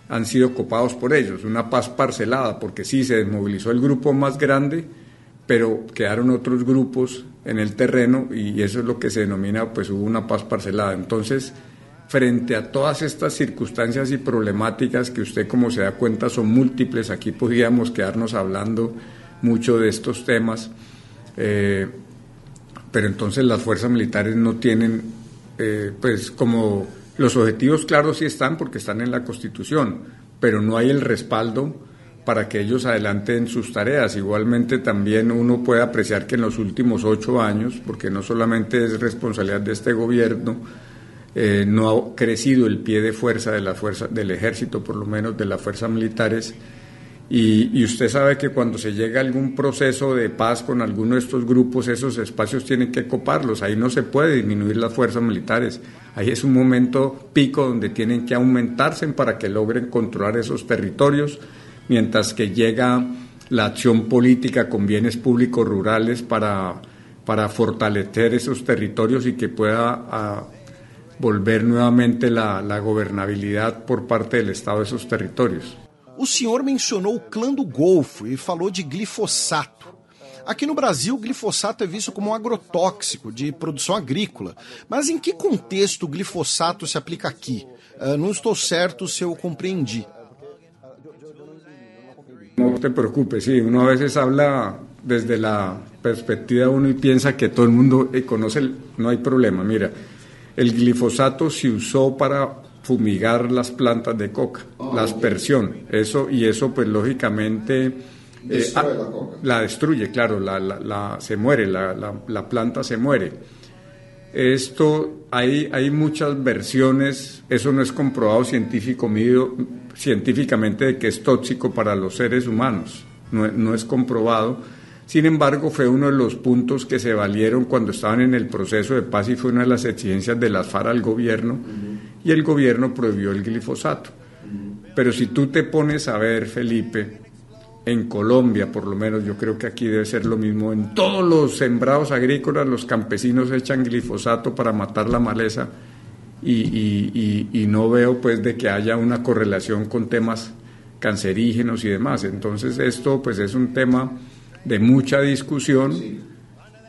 han sido copados por ellos, una paz parcelada, porque sí se desmovilizó el grupo más grande, pero quedaron otros grupos en el terreno y eso es lo que se denomina, pues hubo una paz parcelada. Entonces, frente a todas estas circunstancias y problemáticas que usted como se da cuenta son múltiples, aquí podríamos quedarnos hablando mucho de estos temas, eh, pero entonces las fuerzas militares no tienen, eh, pues como los objetivos claros sí están porque están en la Constitución, pero no hay el respaldo para que ellos adelanten sus tareas. Igualmente también uno puede apreciar que en los últimos ocho años, porque no solamente es responsabilidad de este gobierno, eh, no ha crecido el pie de fuerza de la fuerza del ejército, por lo menos de las fuerzas militares. Y, usted sabe que cuando se llega a algún proceso de paz con alguno de estos grupos, esos espacios tienen que coparlos. Ahí no se puede disminuir las fuerzas militares. Ahí es un momento pico donde tienen que aumentarse para que logren controlar esos territorios, mientras que llega la acción política con bienes públicos rurales para, para fortalecer esos territorios y que pueda ah, volver nuevamente la, la gobernabilidad por parte del Estado de esos territorios. O senhor mencionou o clã do Golfo e falou de glifosato. Aqui no Brasil, o glifosato é visto como um agrotóxico de produção agrícola. Mas em que contexto o glifosato se aplica aqui? Uh, não estou certo se eu compreendi. Não te preocupes, Sim, uma vez se habla desde a perspectiva uno e pensa que todo mundo conoce, Não há problema. Mira, El glifosato se usó para fumigar las plantas de coca, ah, las la eso y eso pues lógicamente eh, ah, la, destruye, claro, la, la, la se muere, la, planta se muere. Esto hay, hay muchas versiones, eso no es comprobado científico, científicamente de que es tóxico para los seres humanos, no, no es comprobado sin embargo, fue uno de los puntos que se valieron cuando estaban en el proceso de paz y fue una de las exigencias de las FARC al gobierno y el gobierno prohibió el glifosato. Pero si tú te pones a ver, Felipe, en Colombia por lo menos, yo creo que aquí debe ser lo mismo, en todos los sembrados agrícolas los campesinos echan glifosato para matar la maleza y, y no veo pues de que haya una correlación con temas cancerígenos y demás. Entonces esto pues es un tema de mucha discusión,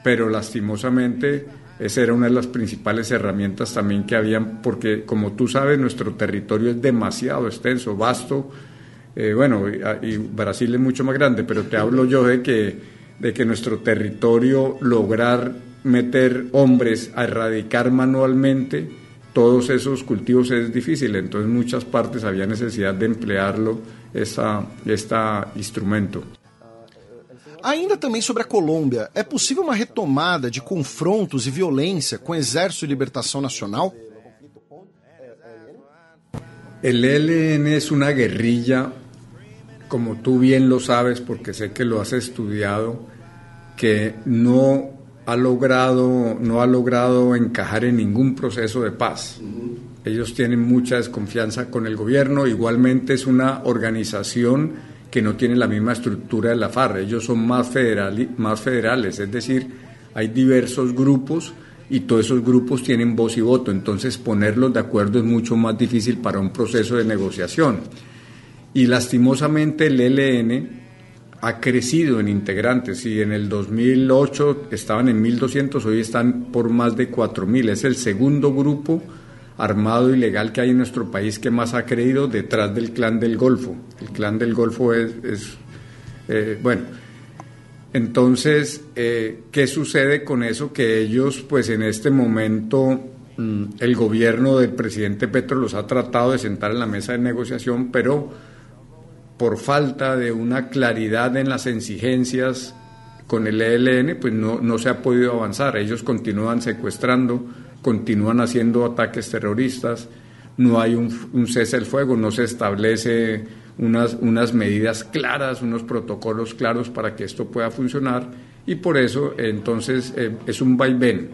pero lastimosamente esa era una de las principales herramientas también que habían, porque como tú sabes, nuestro territorio es demasiado extenso, vasto. Eh, bueno, ah, y, Brasil es mucho más grande, pero te hablo yo de que, de que nuestro territorio lograr meter hombres a erradicar manualmente todos esos cultivos es difícil, entonces en muchas partes había necesidad de emplearlo este esta instrumento. Ainda também sobre a Colômbia, é possível uma retomada de confrontos y e violencia con o Exército de Libertação Nacional? El ELN es una guerrilla, como tú bien lo sabes, porque sé que lo has estudiado, que no ha logrado, no ha logrado encajar en ningún proceso de paz. Ellos tienen mucha desconfianza con el gobierno. Igualmente es una organización que no tienen la misma estructura de la FARC, ellos son más, federal, más federales, es decir, hay diversos grupos y todos esos grupos tienen voz y voto, entonces ponerlos de acuerdo es mucho más difícil para un proceso de negociación. Y lastimosamente el ELN ha crecido en integrantes y en el 2008 estaban en 1.200, hoy están por más de 4.000, es el segundo grupo armado ilegal que hay en nuestro país que más ha creído detrás del clan del Golfo. El clan del Golfo es, eh, bueno, entonces, eh, ¿qué sucede con eso? Que ellos, pues en este momento, mm, el gobierno del presidente Petro los ha tratado de sentar en la mesa de negociación, pero por falta de una claridad en las exigencias con el ELN, pues no, no se ha podido avanzar. Ellos continúan secuestrando continúan haciendo ataques terroristas, no hay un, cese el fuego, no se establece unas, medidas claras, unos protocolos claros para que esto pueda funcionar y por eso entonces eh, es un vaivén.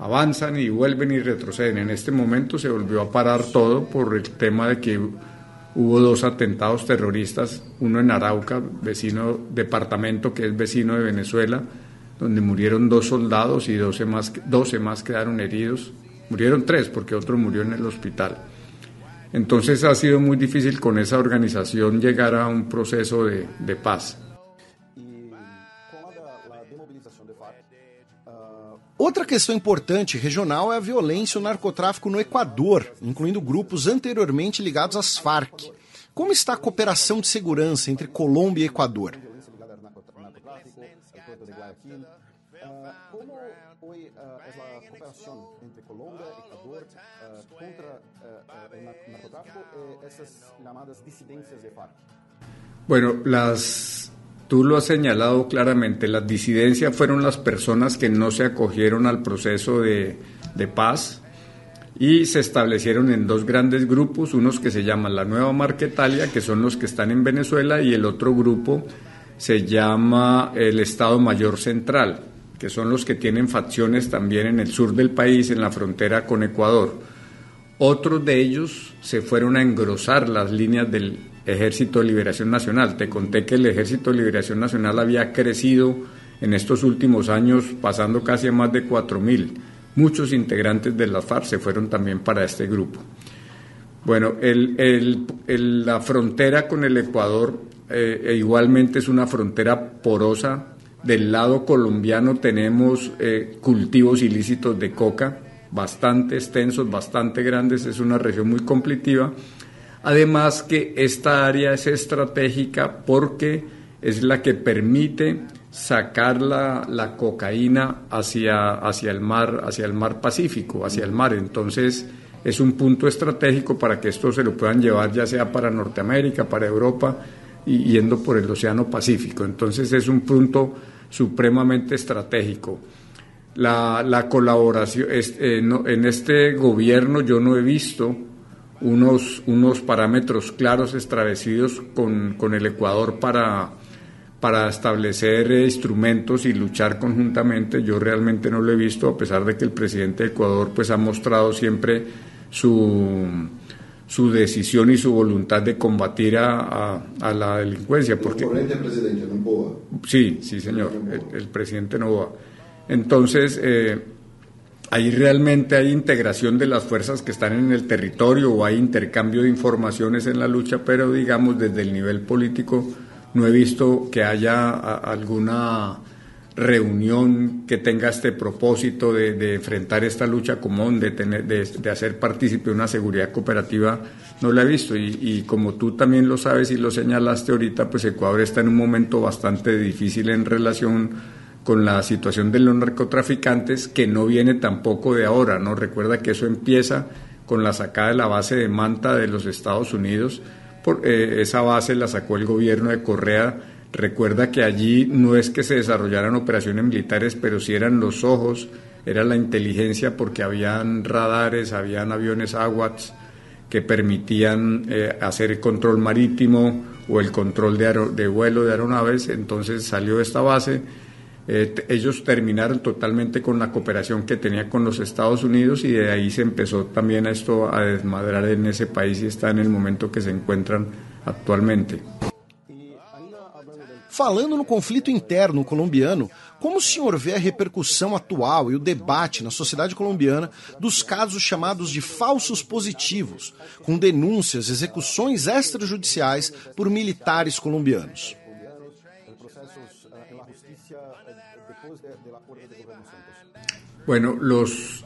Avanzan y vuelven y retroceden. En este momento se volvió a parar todo por el tema de que hubo dos atentados terroristas, uno en Arauca, vecino departamento que es vecino de Venezuela, donde murieron dos soldados y 12 más, 12 más quedaron heridos. Murieron tres porque otro murió en el hospital. Entonces ha sido muy difícil con esa organización llegar a un proceso de, de paz. Outra questão importante regional é a violência e o narcotráfico no Equador, incluindo grupos anteriormente ligados às Farc. Como está a cooperação de segurança entre Colômbia e Equador? entre Colombia contra de Farc. Bueno, las Tú lo has señalado claramente, las disidencias fueron las personas que no se acogieron al proceso de, de, paz y se establecieron en dos grandes grupos, unos que se llaman la Nueva Marquetalia, que son los que están en Venezuela, y el otro grupo se llama el Estado Mayor Central, que son los que tienen facciones también en el sur del país, en la frontera con Ecuador. Otros de ellos se fueron a engrosar las líneas del Ejército de Liberación Nacional. Te conté que el Ejército de Liberación Nacional había crecido en estos últimos años, pasando casi a más de 4.000. Muchos integrantes de la FARC se fueron también para este grupo. Bueno, la frontera con el Ecuador eh, e igualmente es una frontera porosa del lado colombiano tenemos eh, cultivos ilícitos de coca, bastante extensos, bastante grandes, es una región muy competitiva. Además que esta área es estratégica porque es la que permite sacar la, cocaína hacia, hacia, el mar, hacia el mar Pacífico, hacia el mar. Entonces es un punto estratégico para que esto se lo puedan llevar ya sea para Norteamérica, para Europa, y yendo por el Océano Pacífico. Entonces es un punto supremamente estratégico. La, colaboración, eh, en este gobierno yo no he visto unos, unos parámetros claros establecidos con, el Ecuador para, para establecer eh, instrumentos y luchar conjuntamente. Yo realmente no lo he visto, a pesar de que el presidente de Ecuador pues, ha mostrado siempre su su decisión y su voluntad de combatir a, la delincuencia. Porque, el presidente Novoa. Sí, sí, señor, el, presidente presidente Novoa. Entonces, eh, ahí realmente hay integración de las fuerzas que están en el territorio o hay intercambio de informaciones en la lucha, pero digamos, desde el nivel político no he visto que haya alguna reunión que tenga este propósito de, enfrentar esta lucha común, de, de, hacer partícipe de una seguridad cooperativa, no la he visto. Y, como tú también lo sabes y lo señalaste ahorita, pues Ecuador está en un momento bastante difícil en relación con la situación de los narcotraficantes, que no viene tampoco de ahora, ¿no? Recuerda que eso empieza con la sacada de la base de Manta de los Estados Unidos, eh, esa base la sacó el gobierno de Correa, Recuerda que allí no es que se desarrollaran operaciones militares, pero sí eran los ojos, era la inteligencia porque habían radares, habían aviones AWATS que permitían hacer eh, hacer control marítimo o el control de, de vuelo de aeronaves. Entonces salió de esta base. Eh, ellos terminaron totalmente con la cooperación que tenía con los Estados Unidos y de ahí se empezó también esto a desmadrar en ese país y está en el momento que se encuentran actualmente. Falando no conflito interno colombiano, como o senhor vê a repercussão atual e o debate na sociedade colombiana dos casos chamados de falsos positivos, com denúncias, execuções extrajudiciais por militares colombianos? Bueno, los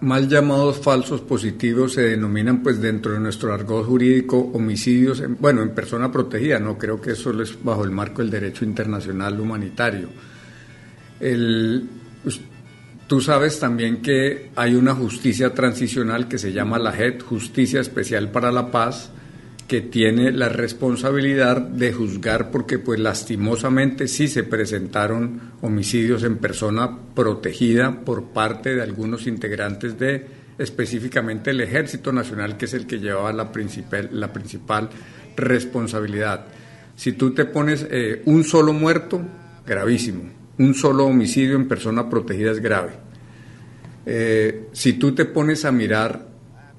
mal llamados falsos positivos se denominan pues dentro de nuestro argot jurídico homicidios, bueno, en persona protegida, no creo que eso es bajo el marco del derecho internacional humanitario. El, tú sabes también que hay una justicia transicional que se llama la JET, Justicia Especial para la Paz, que tiene la responsabilidad de juzgar porque pues lastimosamente sí se presentaron homicidios en persona protegida por parte de algunos integrantes de específicamente el Ejército Nacional que es el que llevaba la principal, la principal responsabilidad. Si tú te pones eh, un solo muerto, gravísimo. Un solo homicidio en persona protegida es grave. Eh, si tú te pones a mirar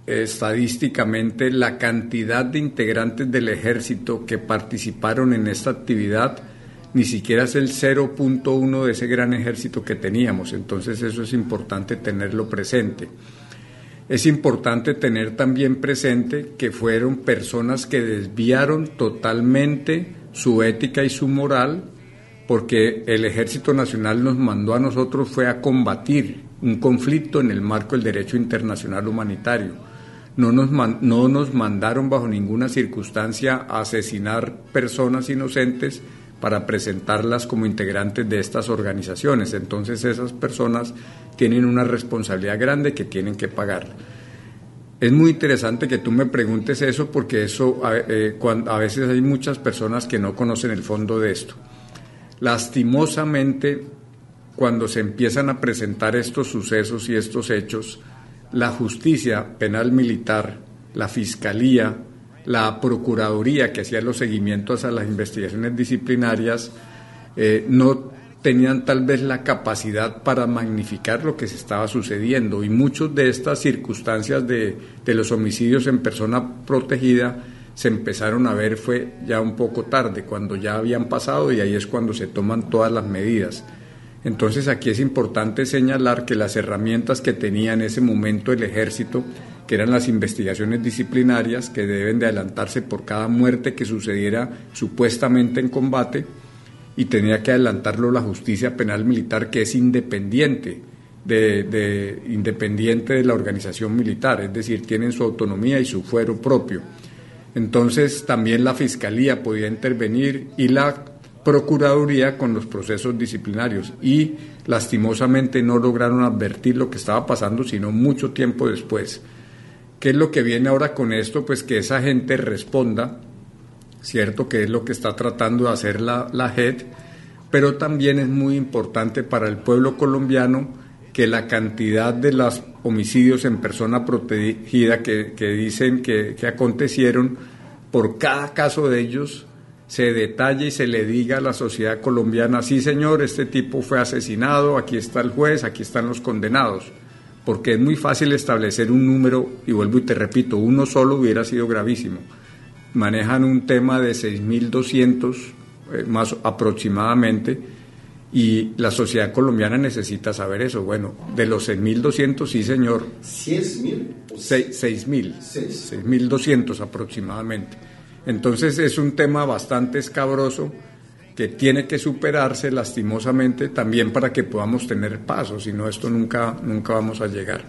estadísticamente la cantidad de integrantes del ejército que participaron en esta actividad ni siquiera es el 0.1 de ese gran ejército que teníamos, entonces eso es importante tenerlo presente. Es importante tener también presente que fueron personas que desviaron totalmente su ética y su moral porque el Ejército Nacional nos mandó a nosotros fue a combatir un conflicto en el marco del derecho internacional humanitario no nos, no nos mandaron bajo ninguna circunstancia a asesinar personas inocentes para presentarlas como integrantes de estas organizaciones. Entonces esas personas tienen una responsabilidad grande que tienen que pagar. Es muy interesante que tú me preguntes eso porque eso a eh, veces hay muchas personas que no conocen el fondo de esto. Lastimosamente, cuando se empiezan a presentar estos sucesos y estos hechos, la justicia penal militar, la fiscalía, la procuraduría que hacía los seguimientos a las investigaciones disciplinarias, eh, no tenían tal vez la capacidad para magnificar lo que se estaba sucediendo y muchas de estas circunstancias de, los homicidios en persona protegida se empezaron a ver fue ya un poco tarde, cuando ya habían pasado y ahí es cuando se toman todas las medidas. Entonces aquí es importante señalar que las herramientas que tenía en ese momento el ejército, que eran las investigaciones disciplinarias que deben de adelantarse por cada muerte que sucediera supuestamente en combate, y tenía que adelantarlo la justicia penal militar que es independiente de, independiente de la organización militar, es decir, tienen su autonomía y su fuero propio. Entonces también la fiscalía podía intervenir y la Procuraduría con los procesos disciplinarios y lastimosamente no lograron advertir lo que estaba pasando sino mucho tiempo después. ¿Qué es lo que viene ahora con esto? Pues que esa gente responda, ¿cierto? Que es lo que está tratando de hacer la, la JED, pero también es muy importante para el pueblo colombiano que la cantidad de los homicidios en persona protegida que, dicen que, que acontecieron, por cada caso de ellos se detalle y se le diga a la sociedad colombiana, sí señor, este tipo fue asesinado, aquí está el juez, aquí están los condenados, porque es muy fácil establecer un número, y vuelvo y te repito, uno solo hubiera sido gravísimo. Manejan un tema de 6.200 eh, más aproximadamente, y la sociedad colombiana necesita saber eso. Bueno, de los 6.200, sí señor. ¿6.000? 6.000. 6.200 aproximadamente. Entonces es un tema bastante escabroso que tiene que superarse lastimosamente también para que podamos tener paso, si no esto nunca, nunca vamos a llegar.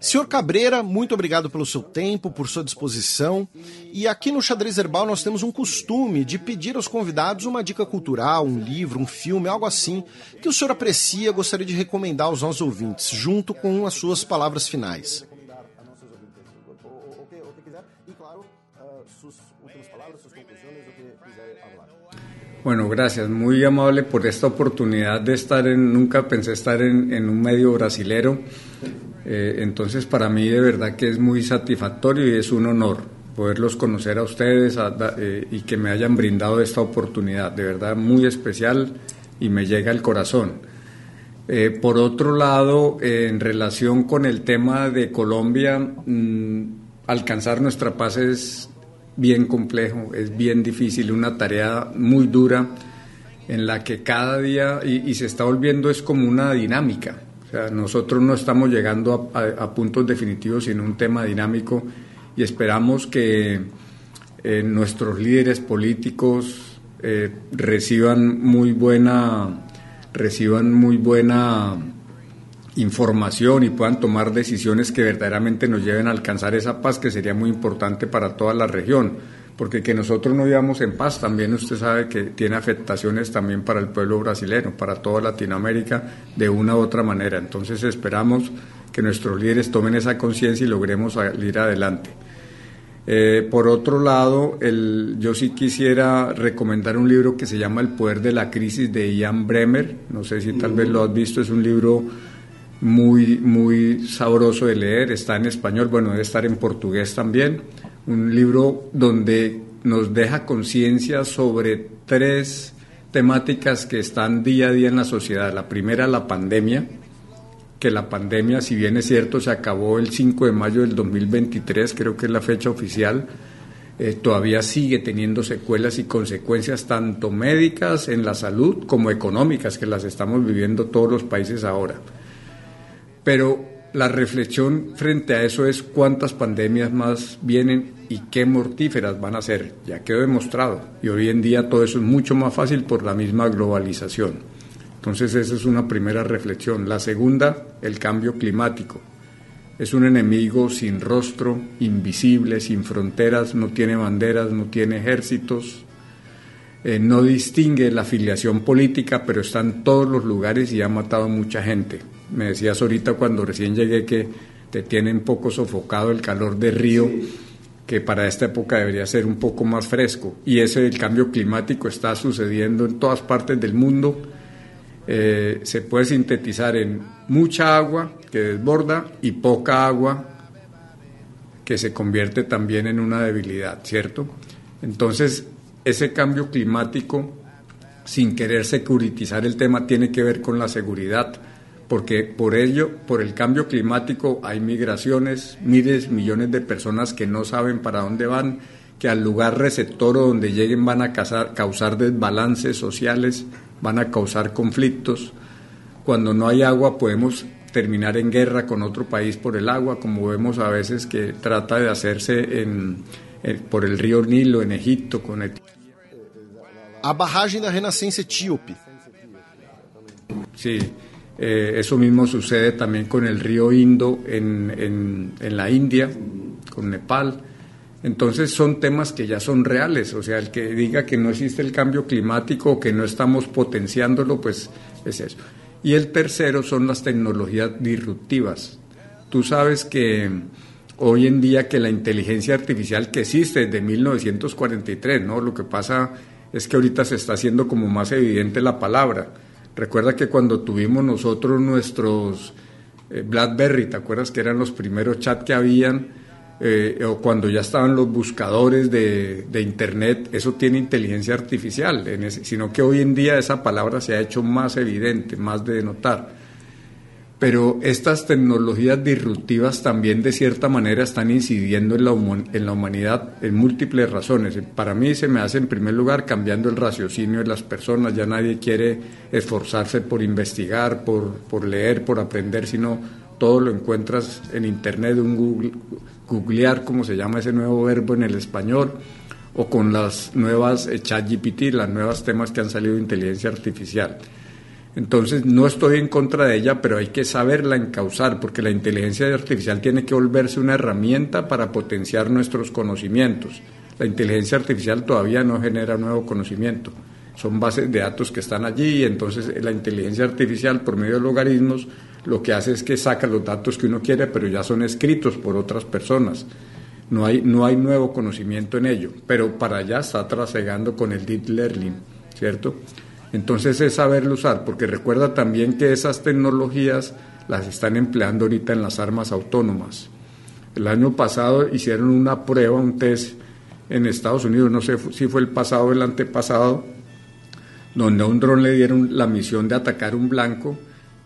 Senhor Cabreira, muito obrigado pelo seu tempo, por sua disposição. E aqui no Xadrez Herbal nós temos um costume de pedir aos convidados uma dica cultural, um livro, um filme, algo assim, que o senhor aprecia, gostaria de recomendar aos nossos ouvintes, junto com as suas palavras finais. Bueno, gracias, muy amable por esta oportunidad de estar en, nunca pensé estar en, un medio brasilero, eh, entonces para mí de verdad que es muy satisfactorio y es un honor poderlos conocer a ustedes eh, y que me hayan brindado esta oportunidad, de verdad muy especial y me llega al corazón. Eh, por otro lado, en relación con el tema de Colombia, mm, alcanzar nuestra paz es bien complejo, es bien difícil, una tarea muy dura en la que cada día, y, se está volviendo, es como una dinámica. nosotros no estamos llegando a, puntos definitivos, sino un tema dinámico y esperamos que eh, nuestros líderes políticos eh, reciban muy buena, reciban muy buena información y puedan tomar decisiones que verdaderamente nos lleven a alcanzar esa paz que sería muy importante para toda la región, porque que nosotros no vivamos en paz también usted sabe que tiene afectaciones también para el pueblo brasileño, para toda Latinoamérica de una u otra manera. Entonces esperamos que nuestros líderes tomen esa conciencia y logremos salir adelante. Eh, por otro lado, el, yo sí quisiera recomendar un libro que se llama El poder de la crisis de Ian Bremer. No sé si tal vez lo mm. has visto, es un libro muy, muy sabroso de leer, está en español, bueno, debe estar en portugués también, un libro donde nos deja conciencia sobre tres temáticas que están día a día en la sociedad. La primera, la pandemia, que la pandemia, si bien es cierto, se acabó el 5 de mayo del 2023, creo que es la fecha oficial, eh, todavía sigue teniendo secuelas y consecuencias tanto médicas en la salud como económicas que las estamos viviendo todos los países ahora pero la reflexión frente a eso es cuántas pandemias más vienen y qué mortíferas van a ser. Ya quedó demostrado. Y hoy en día todo eso es mucho más fácil por la misma globalización. Entonces esa es una primera reflexión. La segunda, el cambio climático. Es un enemigo sin rostro, invisible, sin fronteras, no tiene banderas, no tiene ejércitos, eh, no distingue la afiliación política, pero está en todos los lugares y ha matado a mucha gente. Me decías ahorita cuando recién llegué que te tiene un poco sofocado el calor de Río, que para esta época debería ser un poco más fresco. Y ese el cambio climático está sucediendo en todas partes del mundo. Eh, se puede sintetizar en mucha agua que desborda y poca agua que se convierte también en una debilidad, ¿cierto? Entonces, ese cambio climático, sin querer securitizar el tema, tiene que ver con la seguridad, porque por ello, por el cambio climático, hay migraciones, miles, millones de personas que no saben para dónde van, que al lugar receptor o donde lleguen van a causar, desbalances sociales, van a causar conflictos. Cuando no hay agua podemos terminar en guerra con otro país por el agua, como vemos a veces que trata de hacerse por el río Nilo en Egipto con Etiopía. A barragem da Renascença etíope. Sí, eh, eso mismo sucede también con el río Indo en, la India, con Nepal. Entonces son temas que ya son reales, o sea, el que diga que no existe el cambio climático o que no estamos potenciándolo, pues es eso. Y el tercero son las tecnologías disruptivas. Tú sabes que hoy en día que la inteligencia artificial que existe desde 1943, ¿no? Lo que pasa es que ahorita se está haciendo como más evidente la palabra Recuerda que cuando tuvimos nosotros nuestros eh, BlackBerry, ¿te acuerdas que eran los primeros chats que habían? Eh, o cuando ya estaban los buscadores de, Internet, eso tiene inteligencia artificial, en sino que hoy en día esa palabra se ha hecho más evidente, más de notar pero estas tecnologías disruptivas también de cierta manera están incidiendo en la, humanidad en múltiples razones. Para mí se me hace en primer lugar cambiando el raciocinio de las personas, ya nadie quiere esforzarse por investigar, por, leer, por aprender, sino todo lo encuentras en internet, un Google, googlear, como se llama ese nuevo verbo en el español, o con las nuevas eh, chat GPT, las nuevas temas que han salido de inteligencia artificial. Entonces, no estoy en contra de ella, pero hay que saberla encauzar, porque la inteligencia artificial tiene que volverse una herramienta para potenciar nuestros conocimientos. La inteligencia artificial todavía no genera nuevo conocimiento. Son bases de datos que están allí y entonces eh, la inteligencia artificial por medio de logaritmos lo que hace es que saca los datos que uno quiere, pero ya son escritos por otras personas. No hay, no hay nuevo conocimiento en ello, pero para allá está trasegando con el deep learning, ¿cierto? Entonces es saberlo usar, porque recuerda también que esas tecnologías las están empleando ahorita en las armas autónomas. El año pasado hicieron una prueba, un test en Estados Unidos, no sé si fue el pasado o el antepasado, donde a un dron le dieron la misión de atacar un blanco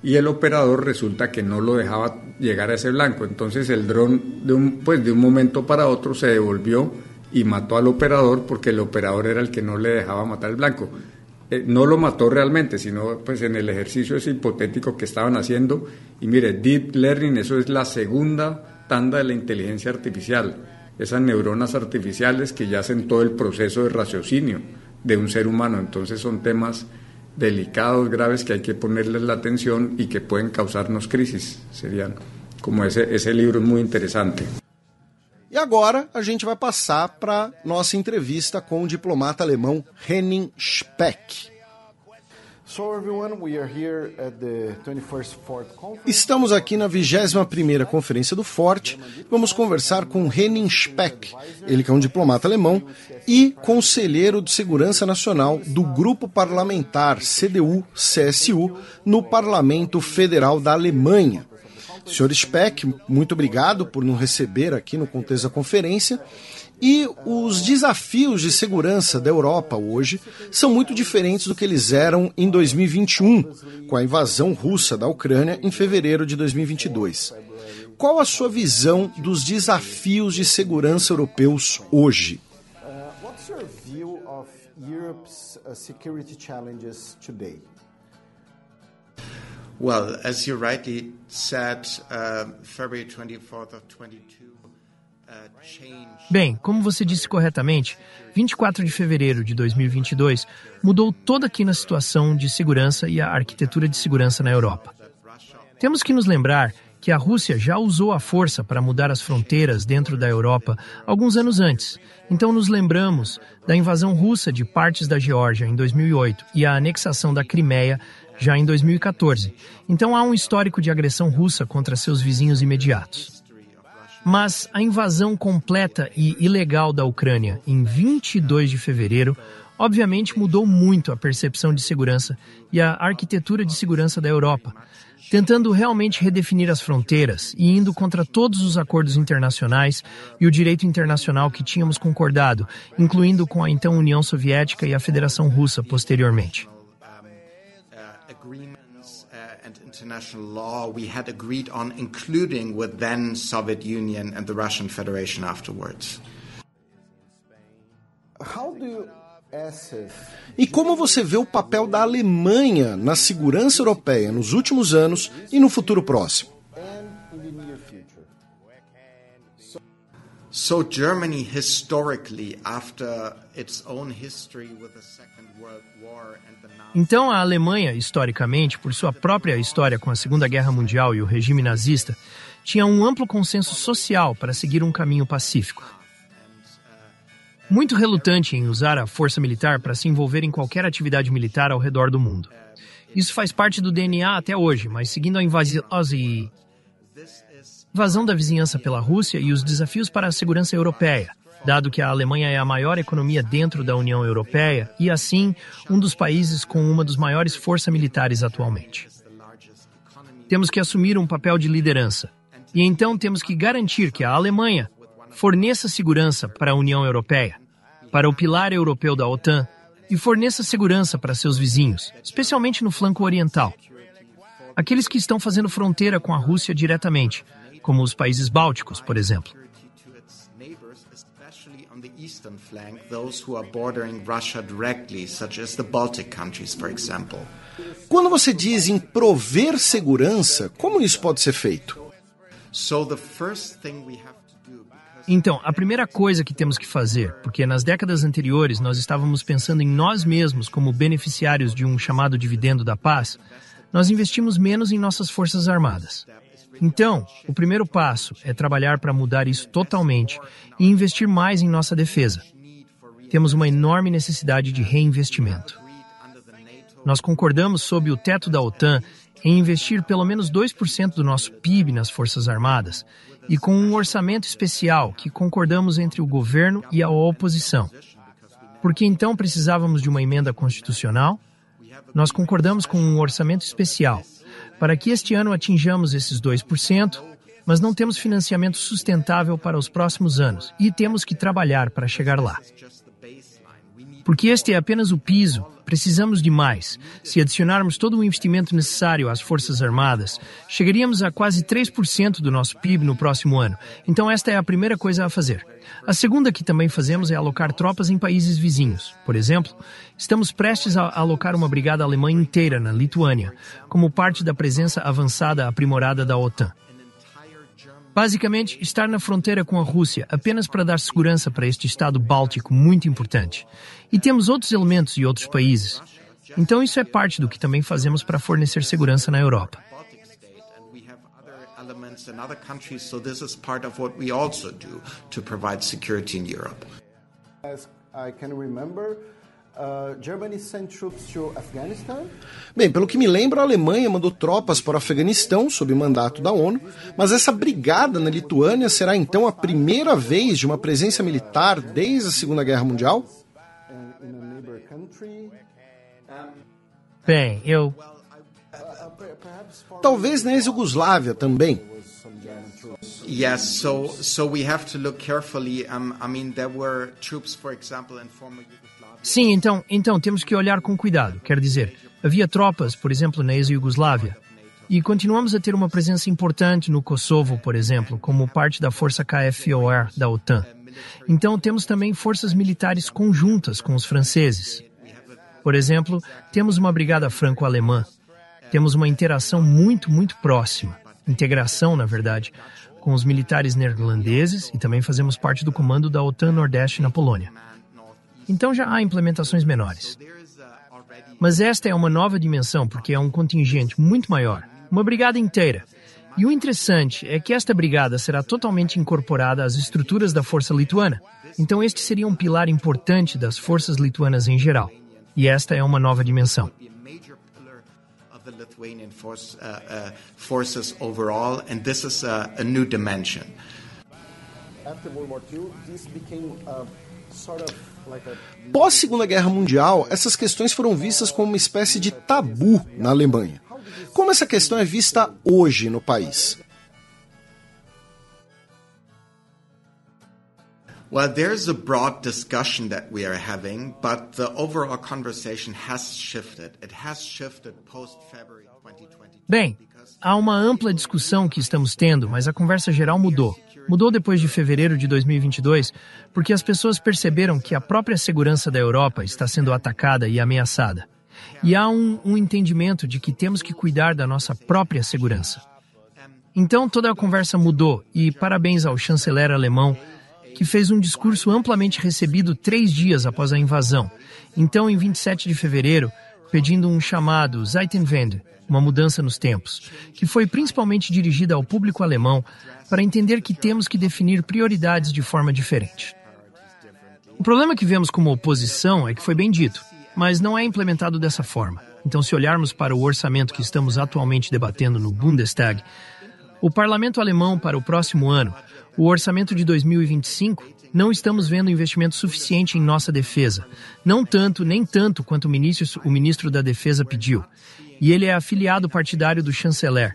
y el operador resulta que no lo dejaba llegar a ese blanco. Entonces el dron de un, pues, de un momento para otro se devolvió y mató al operador porque el operador era el que no le dejaba matar el blanco. Eh, no lo mató realmente, sino pues en el ejercicio ese hipotético que estaban haciendo. Y mire, Deep Learning, eso es la segunda tanda de la inteligencia artificial, esas neuronas artificiales que ya hacen todo el proceso de raciocinio de un ser humano. Entonces son temas delicados, graves, que hay que ponerles la atención y que pueden causarnos crisis. Serían como ese, ese libro es muy interesante. E agora a gente vai passar para nossa entrevista com o diplomata alemão Henning Speck. Estamos aqui na 21ª Conferência do Forte. Vamos conversar com Henning Speck, ele que é um diplomata alemão e conselheiro de Segurança Nacional do grupo parlamentar CDU-CSU no Parlamento Federal da Alemanha. Sr. Speck, muito obrigado por nos receber aqui no contexto da conferência. E os desafios de segurança da Europa hoje são muito diferentes do que eles eram em 2021, com a invasão russa da Ucrânia em fevereiro de 2022. Qual a sua visão dos desafios de segurança europeus hoje? Uh, well, as you rightly Uh, uh, Bem, como você disse corretamente, 24 de fevereiro de 2022 mudou toda aqui na situação de segurança e a arquitetura de segurança na Europa. Temos que nos lembrar que a Rússia já usou a força para mudar as fronteiras dentro da Europa alguns anos antes. Então nos lembramos da invasão russa de partes da Geórgia em 2008 e a anexação da Crimeia já em 2014. Então há um histórico de agressão russa contra seus vizinhos imediatos. Mas a invasão completa e ilegal da Ucrânia em 22 de fevereiro obviamente mudou muito a percepção de segurança e a arquitetura de segurança da Europa, tentando realmente redefinir as fronteiras e indo contra todos os acordos internacionais e o direito internacional que tínhamos concordado, incluindo com a então União Soviética e a Federação Russa posteriormente. international law we had agreed on, including with then Soviet Union and the Russian Federation afterwards. How do you E como você vê o papel da Alemanha na segurança europeia nos últimos anos e no futuro próximo? So Germany historically after its own history with the Second World War então, a Alemanha, historicamente, por sua própria história com a Segunda Guerra Mundial e o regime nazista, tinha um amplo consenso social para seguir um caminho pacífico. Muito relutante em usar a força militar para se envolver em qualquer atividade militar ao redor do mundo. Isso faz parte do DNA até hoje, mas seguindo a e invasão da vizinhança pela Rússia e os desafios para a segurança europeia, dado que a Alemanha é a maior economia dentro da União Europeia e, assim, um dos países com uma das maiores forças militares atualmente. Temos que assumir um papel de liderança. E então temos que garantir que a Alemanha forneça segurança para a União Europeia, para o pilar europeu da OTAN e forneça segurança para seus vizinhos, especialmente no flanco oriental. Aqueles que estão fazendo fronteira com a Rússia diretamente, como os países bálticos, por exemplo eastern flank those who are bordering Russia directly, such as the Baltic countries, for example. Quando você diz em prover segurança, como isso pode ser feito? então, a primeira coisa que temos que fazer, porque nas décadas anteriores nós estávamos pensando em nós mesmos como beneficiários de um chamado dividendo da paz, nós investimos menos em nossas forças armadas. Então, o primeiro passo é trabalhar para mudar isso totalmente e investir mais em nossa defesa. Temos uma enorme necessidade de reinvestimento. Nós concordamos sob o teto da OTAN em investir pelo menos 2% do nosso PIB nas Forças Armadas e com um orçamento especial que concordamos entre o governo e a oposição. Porque então precisávamos de uma emenda constitucional? Nós concordamos com um orçamento especial para que este ano atinjamos esses 2%, mas não temos financiamento sustentável para os próximos anos e temos que trabalhar para chegar lá. Porque este é apenas o piso, precisamos de mais. Se adicionarmos todo o investimento necessário às Forças Armadas, chegaríamos a quase 3% do nosso PIB no próximo ano. Então, esta é a primeira coisa a fazer. A segunda que também fazemos é alocar tropas em países vizinhos. Por exemplo, estamos prestes a alocar uma brigada alemã inteira na Lituânia, como parte da presença avançada aprimorada da OTAN. Basicamente, estar na fronteira com a Rússia apenas para dar segurança para este Estado báltico muito importante. E temos outros elementos e outros países. Então, isso é parte do que também fazemos para fornecer segurança na Europa. I can remember, ah, Bem, pelo que me lembro, a Alemanha mandou tropas para o Afeganistão sob mandato da ONU, mas essa brigada na Lituânia será então a primeira vez de uma presença militar desde a Segunda Guerra Mundial? Bem, eu. Talvez na ex-Yugoslávia também. Yes, so so we have to look carefully. Um, I mean, there were troops, for example, in former Yugoslavia. Sim, então, então temos que olhar com cuidado. Quer dizer, havia tropas, por exemplo, na ex-Yugoslávia, e continuamos a ter uma presença importante no Kosovo, por exemplo, como parte da força KFOR da OTAN. Então temos também forças militares conjuntas com os franceses. Por exemplo, temos uma brigada franco-alemã. Temos uma interação muito, muito próxima, integração, na verdade, com os militares neerlandeses e também fazemos parte do comando da OTAN Nordeste na Polônia. Então já há implementações menores. Mas esta é uma nova dimensão, porque é um contingente muito maior uma brigada inteira. E o interessante é que esta brigada será totalmente incorporada às estruturas da força lituana. Então, este seria um pilar importante das forças lituanas em geral. E esta é uma nova dimensão. After World War II, this became a sort of Pós Segunda Guerra Mundial, essas questões foram vistas como uma espécie de tabu na Alemanha. Como essa questão é vista hoje no país? Well, there's a broad discussion that we are having, but the overall conversation has shifted. It has shifted post February 2020. Bem, há uma ampla discussão que estamos tendo, mas a conversa geral mudou mudou depois de fevereiro de 2022 porque as pessoas perceberam que a própria segurança da Europa está sendo atacada e ameaçada. E há um, um entendimento de que temos que cuidar da nossa própria segurança. Então toda a conversa mudou e parabéns ao chanceler alemão que fez um discurso amplamente recebido três dias após a invasão. Então, em 27 de fevereiro, pedindo um chamado Zeitenwende, uma mudança nos tempos, que foi principalmente dirigida ao público alemão, para entender que temos que definir prioridades de forma diferente. O problema que vemos como oposição é que foi bem dito, mas não é implementado dessa forma. Então, se olharmos para o orçamento que estamos atualmente debatendo no Bundestag, o parlamento alemão para o próximo ano, o orçamento de 2025, não estamos vendo investimento suficiente em nossa defesa. Não tanto, nem tanto quanto o ministro, o ministro da Defesa pediu. E ele é afiliado partidário do chanceler.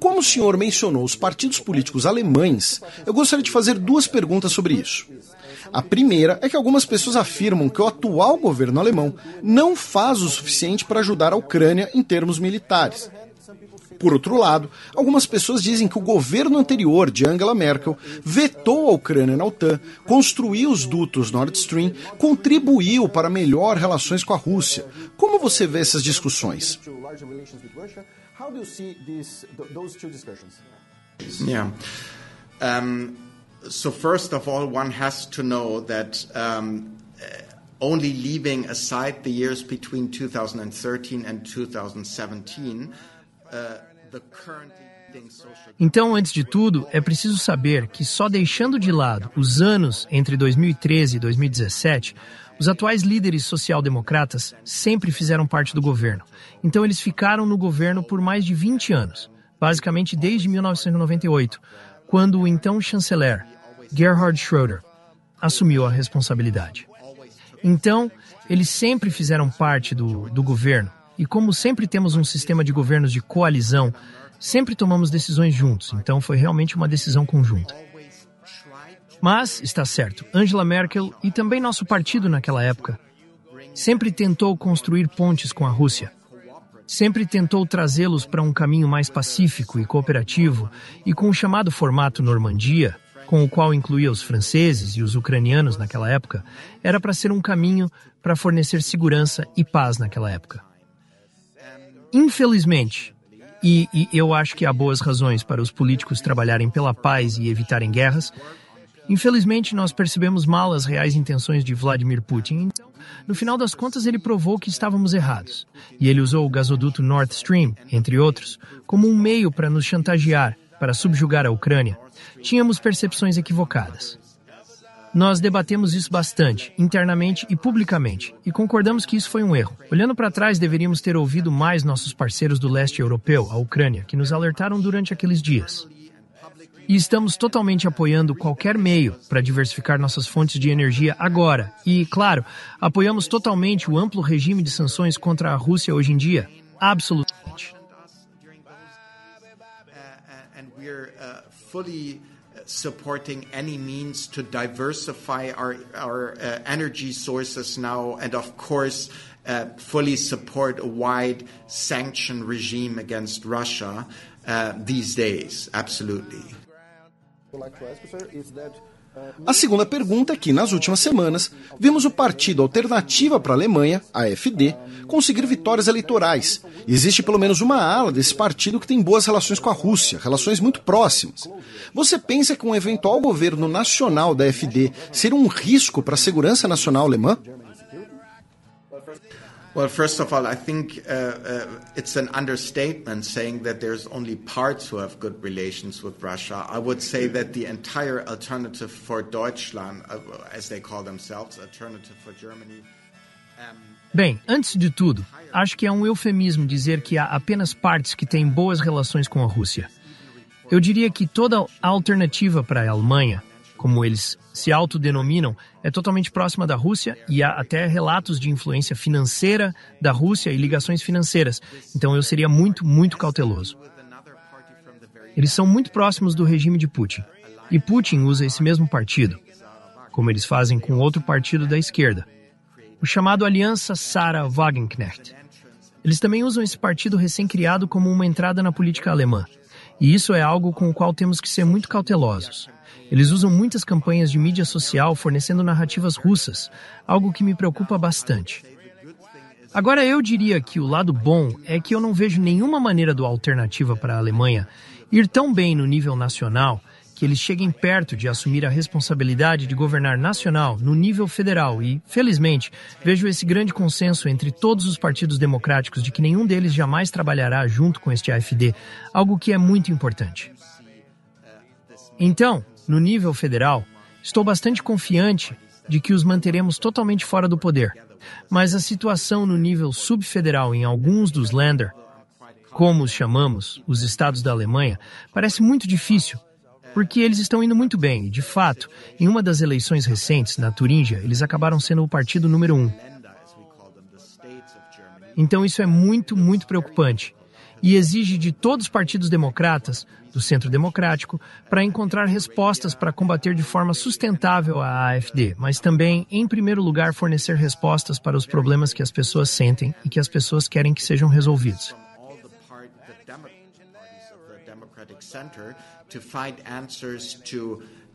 Como o senhor mencionou os partidos políticos alemães, eu gostaria de fazer duas perguntas sobre isso. A primeira é que algumas pessoas afirmam que o atual governo alemão não faz o suficiente para ajudar a Ucrânia em termos militares. Por outro lado, algumas pessoas dizem que o governo anterior de Angela Merkel vetou a Ucrânia na OTAN, construiu os dutos Nord Stream, contribuiu para melhor relações com a Rússia. Como você vê essas discussões? Yeah. Um, so first of all, one has to know that um, uh, only leaving aside the years between 2013 and 2017. Uh, então, antes de tudo, é preciso saber que só deixando de lado os anos entre 2013 e 2017, os atuais líderes social-democratas sempre fizeram parte do governo. Então, eles ficaram no governo por mais de 20 anos, basicamente desde 1998, quando o então chanceler, Gerhard Schröder, assumiu a responsabilidade. Então, eles sempre fizeram parte do, do governo e como sempre temos um sistema de governos de coalizão, sempre tomamos decisões juntos, então foi realmente uma decisão conjunta. Mas, está certo, Angela Merkel e também nosso partido naquela época sempre tentou construir pontes com a Rússia. Sempre tentou trazê-los para um caminho mais pacífico e cooperativo e com o chamado formato Normandia, com o qual incluía os franceses e os ucranianos naquela época, era para ser um caminho para fornecer segurança e paz naquela época. Infelizmente, e, e, eu acho que há boas razões para os políticos trabalharem pela paz e evitarem guerras. Infelizmente, nós percebemos mal as reais intenções de Vladimir Putin. Então, no final das contas, ele provou que estávamos errados. E ele usou o gasoduto Nord Stream, entre outros, como um meio para nos chantagear, para subjugar a Ucrânia. Tínhamos percepções equivocadas. Nós debatemos isso bastante, internamente e publicamente, e concordamos que isso foi um erro. Olhando para trás, deveríamos ter ouvido mais nossos parceiros do leste europeu, a Ucrânia, que nos alertaram durante aqueles dias. E estamos totalmente apoiando qualquer meio para diversificar nossas fontes de energia agora. E, claro, apoiamos totalmente o amplo regime de sanções contra a Rússia hoje em dia. Absolutamente. Uh, and we're uh, fully supporting any means to diversify our, our uh, energy sources now, and of course, uh, fully support a wide sanction regime against Russia uh, these days. Absolutely. would like to ask, sir, is that A segunda pergunta é que, nas últimas semanas, vimos o partido Alternativa para a Alemanha, a AFD, conseguir vitórias eleitorais. E existe pelo menos uma ala desse partido que tem boas relações com a Rússia, relações muito próximas. Você pensa que um eventual governo nacional da AFD seria um risco para a segurança nacional alemã? Well, first of all, I think uh, uh, it's an understatement saying that there's only parts who have good relations with Russia. I would say that the entire alternative for Deutschland, uh, as they call themselves, alternative for Germany. Bem, antes de tudo, acho que é um eufemismo dizer que há apenas partes que têm boas relações com a Rússia. Eu diria que toda alternativa para a Alemanha, como eles se autodenominam, é totalmente próxima da Rússia e há até relatos de influência financeira da Rússia e ligações financeiras. Então eu seria muito, muito cauteloso. Eles são muito próximos do regime de Putin. E Putin usa esse mesmo partido, como eles fazem com outro partido da esquerda, o chamado Aliança Sara Wagenknecht. Eles também usam esse partido recém-criado como uma entrada na política alemã. E isso é algo com o qual temos que ser muito cautelosos. Eles usam muitas campanhas de mídia social fornecendo narrativas russas, algo que me preocupa bastante. Agora, eu diria que o lado bom é que eu não vejo nenhuma maneira do alternativa para a Alemanha ir tão bem no nível nacional que eles cheguem perto de assumir a responsabilidade de governar nacional no nível federal. E, felizmente, vejo esse grande consenso entre todos os partidos democráticos de que nenhum deles jamais trabalhará junto com este AFD, algo que é muito importante. Então, no nível federal, estou bastante confiante de que os manteremos totalmente fora do poder, mas a situação no nível subfederal em alguns dos Länder, como os chamamos, os estados da Alemanha, parece muito difícil, porque eles estão indo muito bem de fato, em uma das eleições recentes, na Turíngia, eles acabaram sendo o partido número um. Então isso é muito, muito preocupante e exige de todos os partidos democratas, do Centro Democrático, para encontrar respostas para combater de forma sustentável a AFD, mas também, em primeiro lugar, fornecer respostas para os problemas que as pessoas sentem e que as pessoas querem que sejam resolvidos.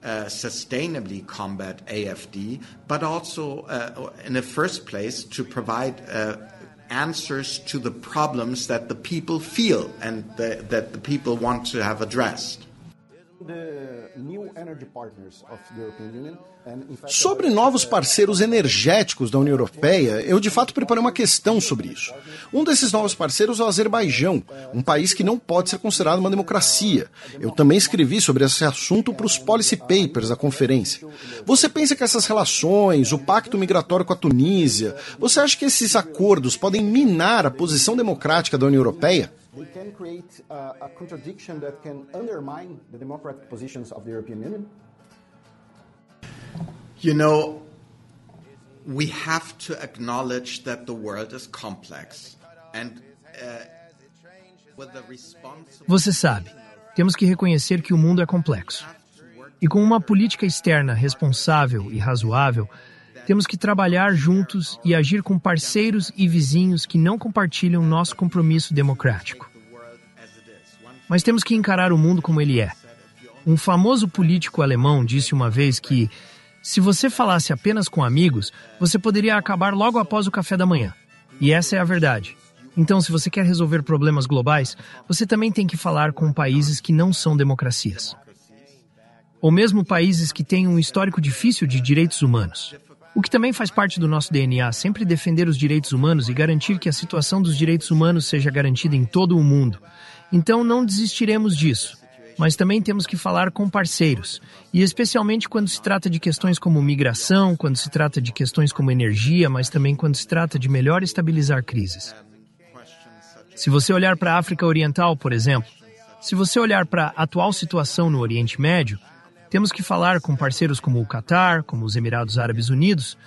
Uh, sustainably combat AFD, but also, uh, in the first place, to provide uh, answers to the problems that the people feel and the, that the people want to have addressed. Sobre uh, novos parceiros energéticos da União Europeia, eu de fato preparei uma questão sobre isso. Um desses novos parceiros é o Azerbaijão, um país que não pode ser considerado uma democracia. Eu também escrevi sobre esse assunto para os policy papers da conferência. Você pensa que essas relações, o pacto migratório com a Tunísia, você acha que esses acordos podem minar a posição democrática da União Europeia? they can create uh, a contradiction that can undermine the democratic positions of the European Union? You know, we have to acknowledge that the world is complex and uh, with the responsible... Você sabe, temos que reconhecer que o mundo é complexo. E com uma política externa responsável e razoável, temos que trabalhar juntos e agir com parceiros e vizinhos que não compartilham nosso compromisso democrático. Mas temos que encarar o mundo como ele é um famoso político alemão disse uma vez que se você falasse apenas com amigos, você poderia acabar logo após o café da manhã. E essa é a verdade. Então, se você quer resolver problemas globais, você também tem que falar com países que não são democracias. Ou mesmo países que têm um histórico difícil de direitos humanos. O que também faz parte do nosso DNA, sempre defender os direitos humanos e garantir que a situação dos direitos humanos seja garantida em todo o mundo. Então, não desistiremos disso mas também temos que falar com parceiros. E especialmente quando se trata de questões como migração, quando se trata de questões como energia, mas também quando se trata de melhor estabilizar crises. Se você olhar para a África Oriental, por exemplo, se você olhar para a atual situação no Oriente Médio, temos que falar com parceiros como o Catar, como os Emirados Árabes Unidos,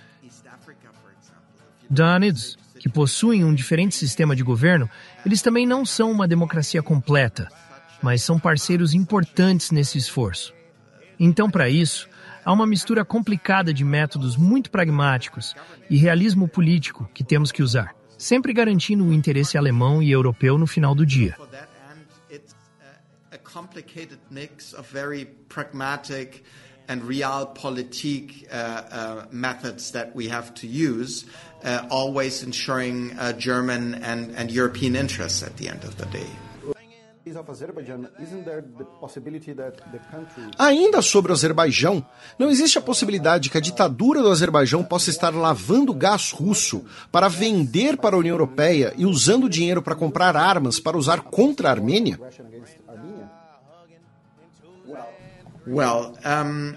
Danidos, que possuem um diferente sistema de governo, eles também não são uma democracia completa mas são parceiros importantes nesse esforço. Então, para isso, há uma mistura complicada de métodos muito pragmáticos e realismo político que temos que usar, sempre garantindo o interesse alemão e europeu no final do dia. complicated mix of very pragmatic and realpolitik uh, uh, methods that we have to use, uh, always ensuring uh, German and, and European interests at the end of the day. Ainda sobre o Azerbaijão, não existe a possibilidade que a ditadura do Azerbaijão possa estar lavando gás russo para vender para a União Europeia e usando o dinheiro para comprar armas para usar contra a Armênia? Well, um,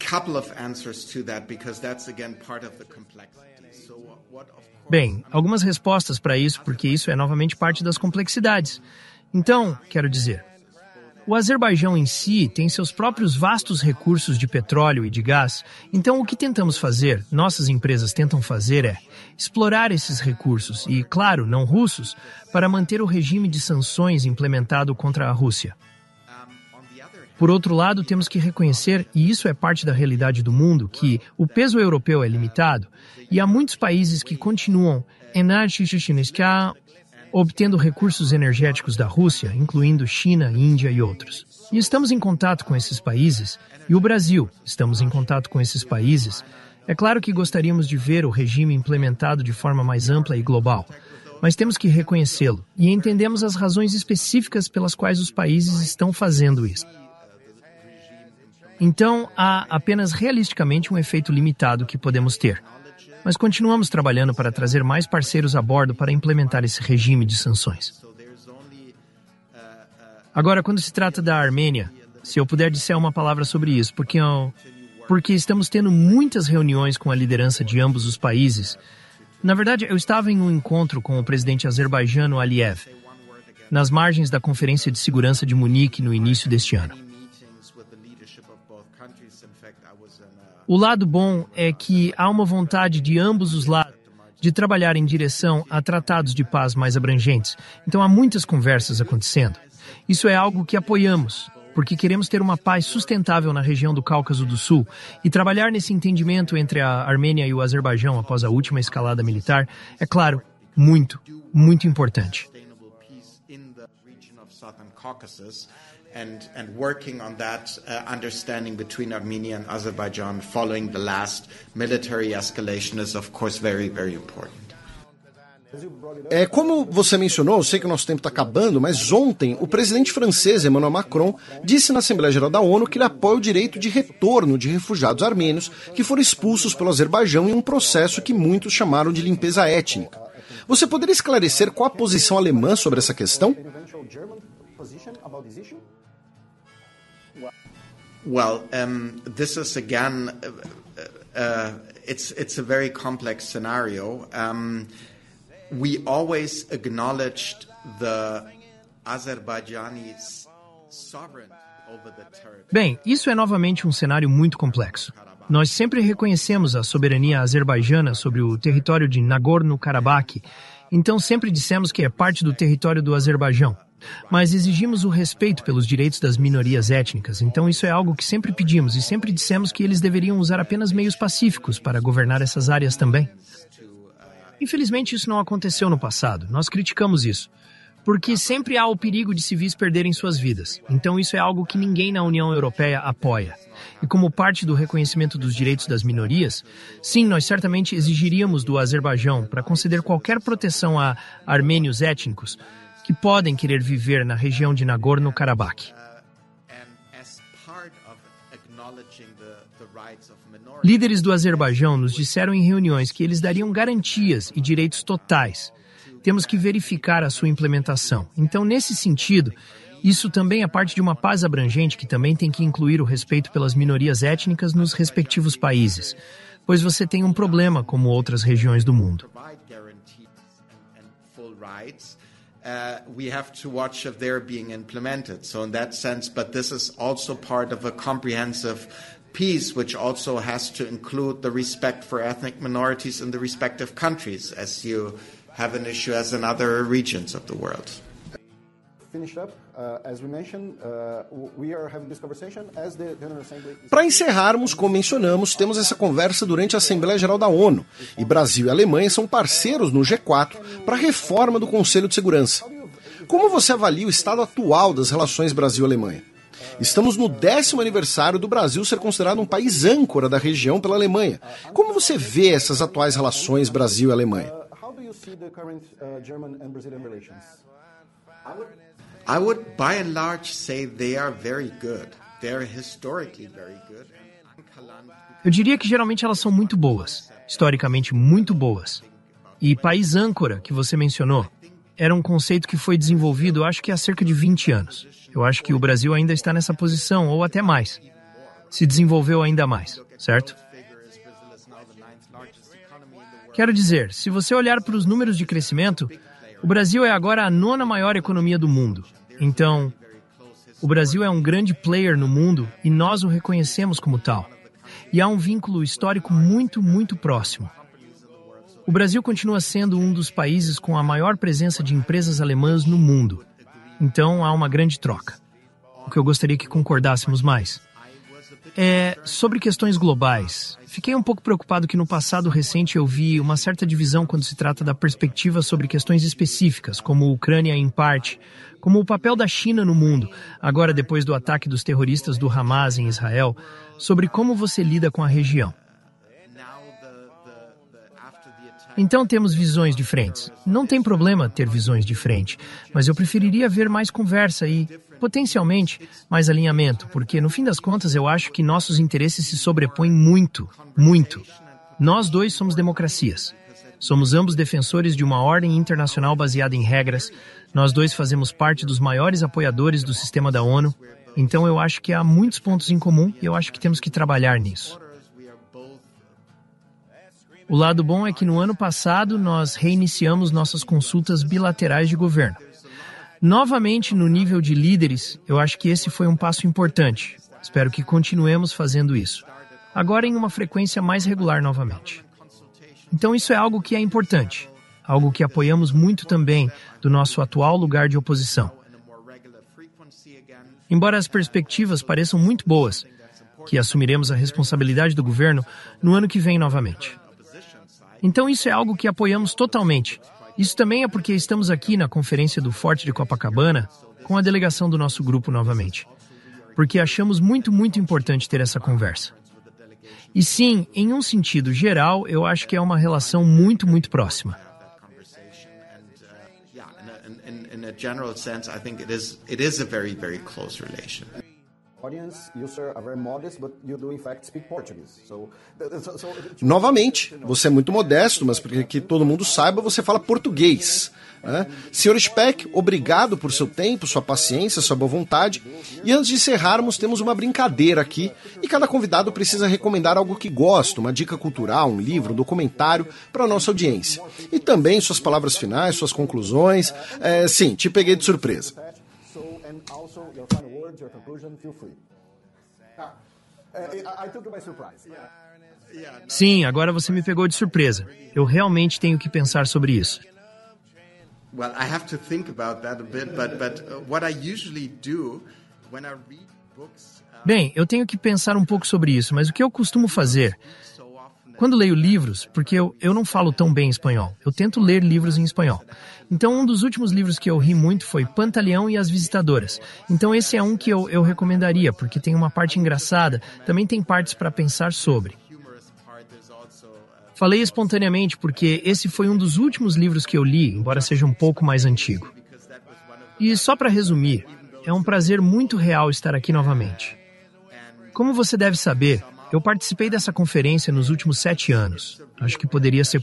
couple of answers to that because that's again part of the complexity. So what of Bem, algumas respostas para isso, porque isso é novamente parte das complexidades. Então, quero dizer, o Azerbaijão em si tem seus próprios vastos recursos de petróleo e de gás, então o que tentamos fazer, nossas empresas tentam fazer, é explorar esses recursos, e claro, não russos, para manter o regime de sanções implementado contra a Rússia. Por outro lado, temos que reconhecer, e isso é parte da realidade do mundo, que o peso europeu é limitado e há muitos países que continuam obtendo recursos energéticos da Rússia, incluindo China, Índia e outros. E estamos em contato com esses países, e o Brasil, estamos em contato com esses países. É claro que gostaríamos de ver o regime implementado de forma mais ampla e global, mas temos que reconhecê-lo e entendemos as razões específicas pelas quais os países estão fazendo isso. Então, há apenas realisticamente um efeito limitado que podemos ter. Mas continuamos trabalhando para trazer mais parceiros a bordo para implementar esse regime de sanções. Agora, quando se trata da Armênia, se eu puder dizer uma palavra sobre isso, porque, eu, é porque estamos tendo muitas reuniões com a liderança de ambos os países. Na verdade, eu estava em um encontro com o presidente azerbaijano Aliyev, nas margens da Conferência de Segurança de Munique no início deste ano. O lado bom é que há uma vontade de ambos os lados de trabalhar em direção a tratados de paz mais abrangentes. Então há muitas conversas acontecendo. Isso é algo que apoiamos, porque queremos ter uma paz sustentável na região do Cáucaso do Sul e trabalhar nesse entendimento entre a Armênia e o Azerbaijão após a última escalada militar é, claro, muito, muito importante and, and working on that uh, understanding between Armenia and Azerbaijan following the last military escalation is, of course, very, very important. É, como você mencionou, eu sei que o nosso tempo está acabando, mas ontem o presidente francês Emmanuel Macron disse na Assembleia Geral da ONU que ele apoia o direito de retorno de refugiados armênios que foram expulsos pelo Azerbaijão em um processo que muitos chamaram de limpeza étnica. Você poderia esclarecer qual a posição alemã sobre essa questão? Well, um, this is again, uh, uh, uh, it's it's a very complex scenario. Um, we always acknowledged the Azerbaijani's sovereignty. Bem, isso é novamente um cenário muito complexo. Nós sempre reconhecemos a soberania azerbaijana sobre o território de Nagorno-Karabakh, então sempre dissemos que é parte do território do Azerbaijão mas exigimos o respeito pelos direitos das minorias étnicas, então isso é algo que sempre pedimos e sempre dissemos que eles deveriam usar apenas meios pacíficos para governar essas áreas também. Infelizmente, isso não aconteceu no passado, nós criticamos isso. Porque sempre há o perigo de civis perderem suas vidas. Então, isso é algo que ninguém na União Europeia apoia. E como parte do reconhecimento dos direitos das minorias, sim, nós certamente exigiríamos do Azerbaijão para conceder qualquer proteção a armênios étnicos, que podem querer viver na região de Nagorno-Karabakh. Líderes do Azerbaijão nos disseram em reuniões que eles dariam garantias e direitos totais. Temos que verificar a sua implementação. Então, nesse sentido, isso também é parte de uma paz abrangente que também tem que incluir o respeito pelas minorias étnicas nos respectivos países, pois você tem um problema como outras regiões do mundo. Uh, we have to watch if they're being implemented. So, in that sense, but this is also part of a comprehensive piece, which also has to include the respect for ethnic minorities in the respective countries, as you have an issue as in other regions of the world. Para uh, uh, encerrarmos, como mencionamos, temos essa conversa durante a Assembleia Geral da ONU, e Brasil e Alemanha são parceiros no G4 para a reforma do Conselho de Segurança. Como você avalia o estado atual das relações Brasil-Alemanha? Estamos no décimo aniversário do Brasil ser considerado um país âncora da região pela Alemanha. Como você vê essas atuais relações Brasil e Alemanha? Uh, I would by and large say they are very good. historically very good. Eu diria que geralmente elas são muito boas, historicamente muito boas. E país âncora, que você mencionou, era um conceito que foi desenvolvido, acho que há cerca de 20 anos. Eu acho que o Brasil ainda está nessa posição, ou até mais. Se desenvolveu ainda mais, certo? Quero dizer, se você olhar para os números de crescimento, o Brasil é agora a nona maior economia do mundo, então, o Brasil é um grande player no mundo e nós o reconhecemos como tal. E há um vínculo histórico muito, muito próximo. O Brasil continua sendo um dos países com a maior presença de empresas alemãs no mundo. Então há uma grande troca. O que eu gostaria que concordássemos mais. É, sobre questões globais, fiquei um pouco preocupado que no passado recente eu vi uma certa divisão quando se trata da perspectiva sobre questões específicas, como a Ucrânia em parte, como o papel da China no mundo, agora depois do ataque dos terroristas do Hamas em Israel, sobre como você lida com a região. Então temos visões diferentes. Não tem problema ter visões diferentes, mas eu preferiria ver mais conversa e potencialmente mais alinhamento, porque no fim das contas eu acho que nossos interesses se sobrepõem muito, muito. Nós dois somos democracias. Somos ambos defensores de uma ordem internacional baseada em regras. Nós dois fazemos parte dos maiores apoiadores do sistema da ONU. Então eu acho que há muitos pontos em comum e eu acho que temos que trabalhar nisso. O lado bom é que no ano passado nós reiniciamos nossas consultas bilaterais de governo. Novamente, no nível de líderes, eu acho que esse foi um passo importante. Espero que continuemos fazendo isso. Agora em uma frequência mais regular novamente. Então, isso é algo que é importante, algo que apoiamos muito também do nosso atual lugar de oposição. Embora as perspectivas pareçam muito boas, que assumiremos a responsabilidade do governo no ano que vem novamente. Então, isso é algo que apoiamos totalmente isso também é porque estamos aqui na conferência do Forte de Copacabana com a delegação do nosso grupo novamente, porque achamos muito, muito importante ter essa conversa. E sim, em um sentido geral, eu acho que é uma relação muito, muito próxima. Novamente, você é muito modesto, mas para que todo mundo saiba, você fala português. Né? Senhor Speck, obrigado por seu tempo, sua paciência, sua boa vontade. E antes de encerrarmos, temos uma brincadeira aqui e cada convidado precisa recomendar algo que gosta, uma dica cultural, um livro, um documentário para a nossa audiência. E também suas palavras finais, suas conclusões. É, sim, te peguei de surpresa. So, your conclusion, feel free. Sim, agora você me pegou de surpresa. Eu realmente tenho que pensar sobre isso. Uh, uh, Bem, eu tenho que pensar um pouco sobre isso, mas o que eu costumo fazer quando leio livros, porque eu, eu não falo tão bem espanhol, eu tento ler livros em espanhol. Então, um dos últimos livros que eu ri muito foi Pantaleão e as Visitadoras. Então, esse é um que eu, eu recomendaria, porque tem uma parte engraçada, também tem partes para pensar sobre. Falei espontaneamente porque esse foi um dos últimos livros que eu li, embora seja um pouco mais antigo. E só para resumir, é um prazer muito real estar aqui novamente. Como você deve saber, eu participei dessa conferência nos últimos sete anos. Acho que poderia ser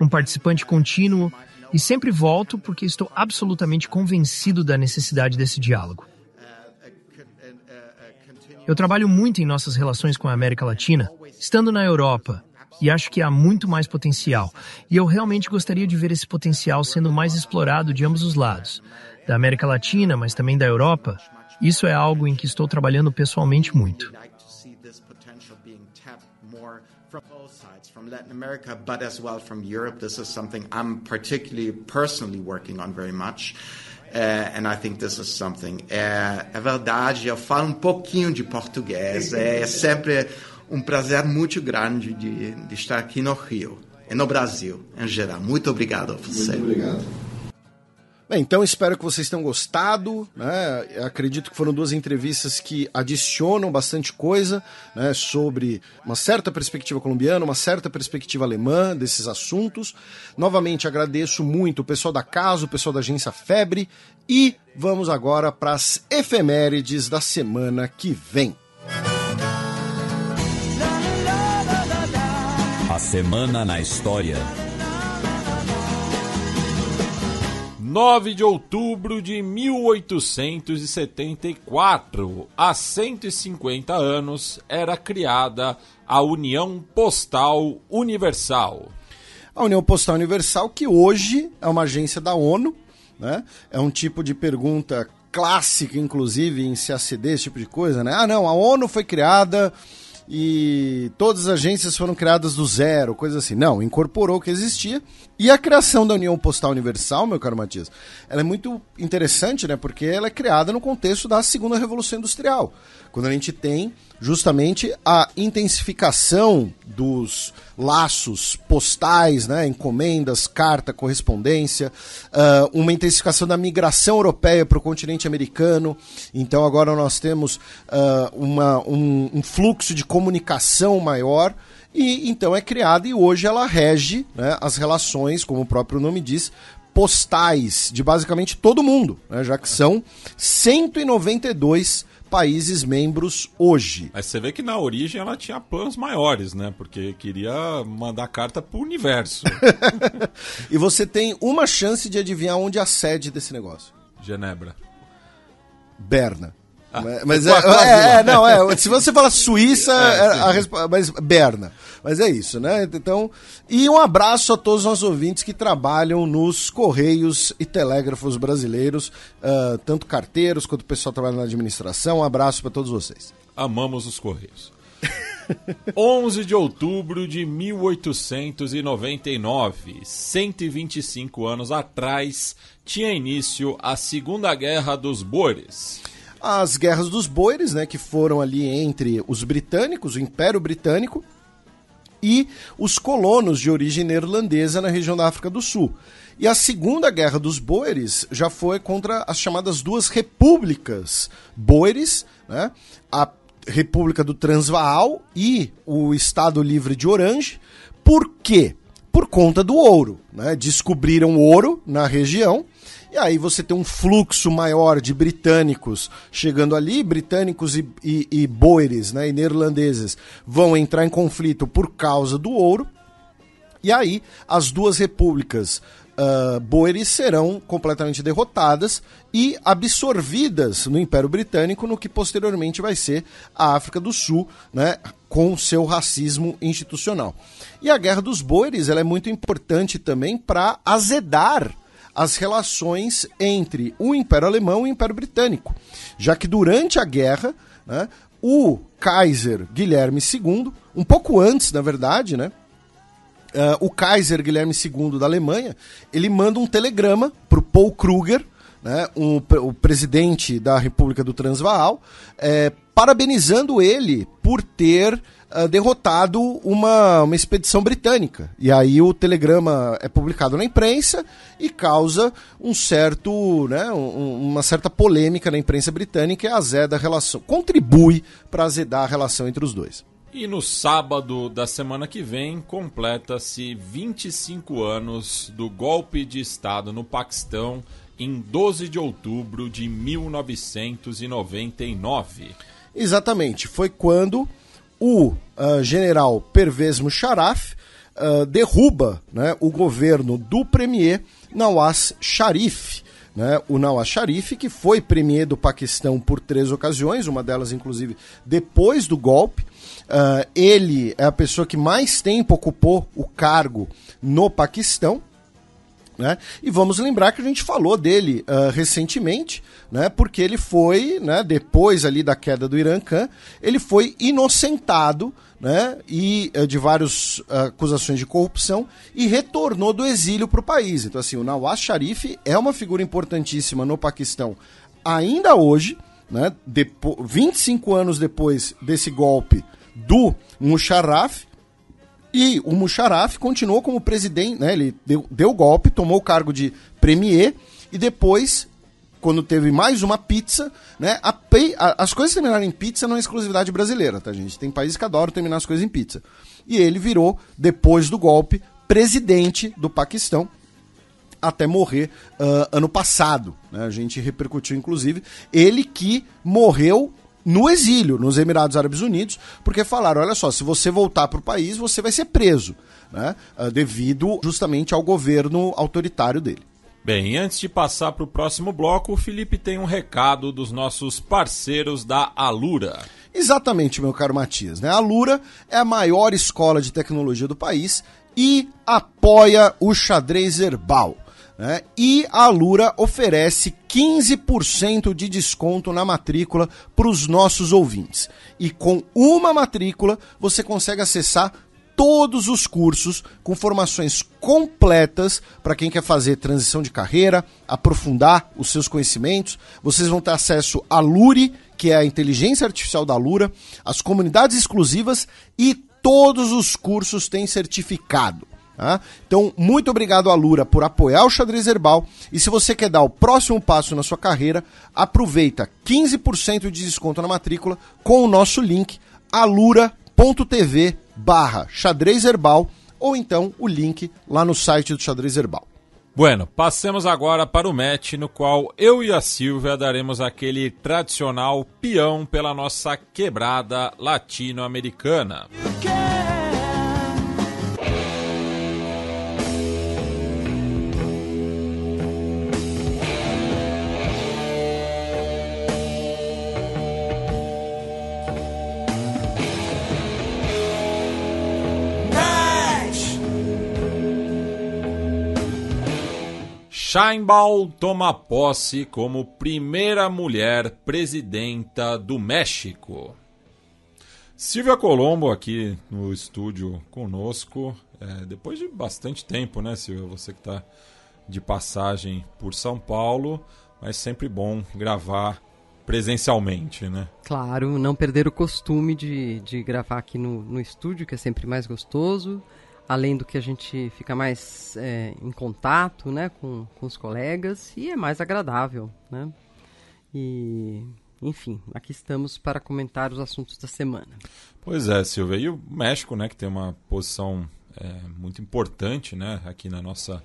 um participante contínuo e sempre volto porque estou absolutamente convencido da necessidade desse diálogo. Eu trabalho muito em nossas relações com a América Latina, estando na Europa, e acho que há muito mais potencial. E eu realmente gostaria de ver esse potencial sendo mais explorado de ambos os lados da América Latina, mas também da Europa. Isso é algo em que estou trabalhando pessoalmente muito. from Latin America, but as well from Europe. This is something I'm particularly personally working on very much. Uh, and I think this is something. É, é verdade, eu falo um pouquinho de português. É, é sempre um prazer muito grande de, de estar aqui no Rio e eh, no Brasil em geral. Muito obrigado a você. Muito obrigado. Bem, é, então espero que vocês tenham gostado. Né? Acredito que foram duas entrevistas que adicionam bastante coisa né? sobre uma certa perspectiva colombiana, uma certa perspectiva alemã desses assuntos. Novamente agradeço muito o pessoal da casa, o pessoal da agência Febre e vamos agora para as efemérides da semana que vem. A semana na história. 9 de outubro de 1874, há 150 anos, era criada a União Postal Universal. A União Postal Universal, que hoje é uma agência da ONU, né? é um tipo de pergunta clássica, inclusive, em CACD, esse tipo de coisa, né? Ah, não, a ONU foi criada e todas as agências foram criadas do zero, coisa assim. Não, incorporou o que existia. E a criação da União Postal Universal, meu caro Matias, ela é muito interessante, né? Porque ela é criada no contexto da Segunda Revolução Industrial, quando a gente tem justamente a intensificação dos laços postais, né, encomendas, carta, correspondência, uh, uma intensificação da migração europeia para o continente americano. Então agora nós temos uh, uma, um, um fluxo de comunicação maior e então é criada e hoje ela rege né, as relações, como o próprio nome diz, postais de basicamente todo mundo, né, já que são 192 países membros hoje. Mas você vê que na origem ela tinha planos maiores, né? Porque queria mandar carta pro universo. e você tem uma chance de adivinhar onde é a sede desse negócio. Genebra. Berna. Mas, mas é, é, é, né? é, não, é. Se você fala Suíça, é, é a, resposta mas Berna. Mas é isso, né? Então, e um abraço a todos os nossos ouvintes que trabalham nos Correios e Telégrafos brasileiros, uh, tanto carteiros quanto o pessoal que trabalha na administração. Um abraço para todos vocês. Amamos os Correios. 11 de outubro de 1899, 125 anos atrás, tinha início a Segunda Guerra dos Boeres as guerras dos boires, né, que foram ali entre os britânicos, o Império Britânico, e os colonos de origem neerlandesa na região da África do Sul. E a Segunda Guerra dos Boeres já foi contra as chamadas duas repúblicas Boeres, né, a República do Transvaal e o Estado Livre de Orange. Por quê? Por conta do ouro. Né? Descobriram ouro na região e aí você tem um fluxo maior de britânicos chegando ali, britânicos e, e, e boeres, né, e neerlandeses, vão entrar em conflito por causa do ouro. E aí as duas repúblicas uh, boeres serão completamente derrotadas e absorvidas no Império Britânico, no que posteriormente vai ser a África do Sul, né, com seu racismo institucional. E a Guerra dos Boeres ela é muito importante também para azedar as relações entre o Império Alemão e o Império Britânico, já que durante a guerra, né, o Kaiser Guilherme II, um pouco antes, na verdade, né, Uh, o Kaiser Guilherme II da Alemanha, ele manda um telegrama para o Paul Kruger, né, um, o presidente da República do Transvaal, é, parabenizando ele por ter ah, derrotado uma, uma expedição britânica. E aí o telegrama é publicado na imprensa e causa um certo, né, um, uma certa polêmica na imprensa britânica e azeda a relação, contribui para azedar a relação entre os dois. E no sábado da semana que vem, completa-se 25 anos do golpe de Estado no Paquistão em 12 de outubro de 1999. Exatamente, foi quando o uh, general Pervez Musharraf uh, ah, derruba né, o governo do premier Nawaz Sharif. Né, o Nawaz Sharif, que foi premier do Paquistão por três ocasiões, uma delas inclusive depois do golpe. Uh, ele é a pessoa que mais tempo ocupou o cargo no Paquistão, né? E vamos lembrar que a gente falou dele uh, recentemente, né? porque ele foi, né, depois ali da queda do Irã Khan, ele foi inocentado né, e uh, de várias uh, ah, acusações de corrupção e retornou do exílio para o país. Então, assim, o Nawaz Sharif é uma figura importantíssima no Paquistão ainda hoje, né, depo 25 anos depois desse golpe do Musharraf, e o Musharraf continuou como presidente, né? Ele deu, deu golpe, tomou o cargo de premier e depois quando teve mais uma pizza, né? A a, as coisas terminaram em pizza não é exclusividade brasileira, tá, gente? Tem países que adoram terminar as coisas em pizza. E ele virou, depois do golpe, presidente do Paquistão até morrer uh, ano passado. Né? A gente repercutiu, inclusive, ele que morreu no exílio, nos Emirados Árabes Unidos, porque falaram: olha só, se você voltar para o país, você vai ser preso, né? Ah, devido justamente ao governo autoritário dele. Bem, antes de passar para o próximo bloco, o Felipe tem um recado dos nossos parceiros da Alura. Exatamente, meu caro Matias. Né? A Alura é a maior escola de tecnologia do país e apoia o xadrez herbal. Né? E a Lura oferece 15% de desconto na matrícula para os nossos ouvintes. E com uma matrícula você consegue acessar todos os cursos com formações completas para quem quer fazer transição de carreira, aprofundar os seus conhecimentos. Vocês vão ter acesso à Lure, que é a inteligência artificial da Lura, as comunidades exclusivas e todos os cursos têm certificado então, muito obrigado a Lura por apoiar o Xadrez Herbal. E se você quer dar o próximo passo na sua carreira, aproveita 15% de desconto na matrícula com o nosso link alura.tv barra xadrez herbal ou então o link lá no site do Xadrez Herbal. Bueno, passemos agora para o match no qual eu e a Silvia daremos aquele tradicional peão pela nossa quebrada latino-americana. Sheinbaum toma posse como primeira mulher presidenta do México. Silvia Colombo aqui no estúdio conosco, é, depois de bastante tempo, né, Silvia? Você que está de passagem por São Paulo, mas sempre bom gravar presencialmente, né? Claro, não perder o costume de, de gravar aqui no, no estúdio, que é sempre mais gostoso além do que a gente fica mais é, em contato né, com, com os colegas e é mais agradável. Né? E, enfim, aqui estamos para comentar os assuntos da semana. Pois é, Silvia. E o México, né, que tem uma posição é, muito importante né, aqui na nossa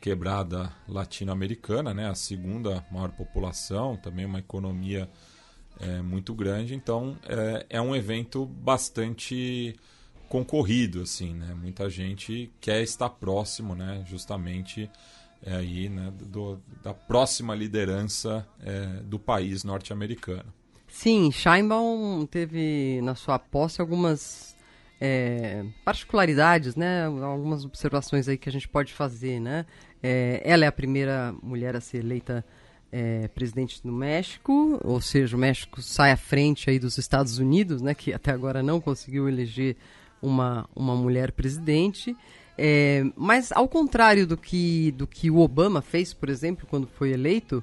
quebrada latino-americana, né, a segunda maior população, também uma economia é, muito grande. Então, é, é um evento bastante concorrido, assim, né? Muita gente quer estar próximo, né? Justamente é, aí, né? Do, da próxima liderança é, do país norte-americano. Sim, Scheinbaum teve na sua posse algumas é, particularidades, né? Algumas observações aí que a gente pode fazer, né? É, ela é a primeira mulher a ser eleita é, presidente do México, ou seja, o México sai à frente aí dos Estados Unidos, né, que até agora não conseguiu eleger uma, uma mulher presidente. É, mas ao contrário do que, do que o Obama fez, por exemplo, quando foi eleito,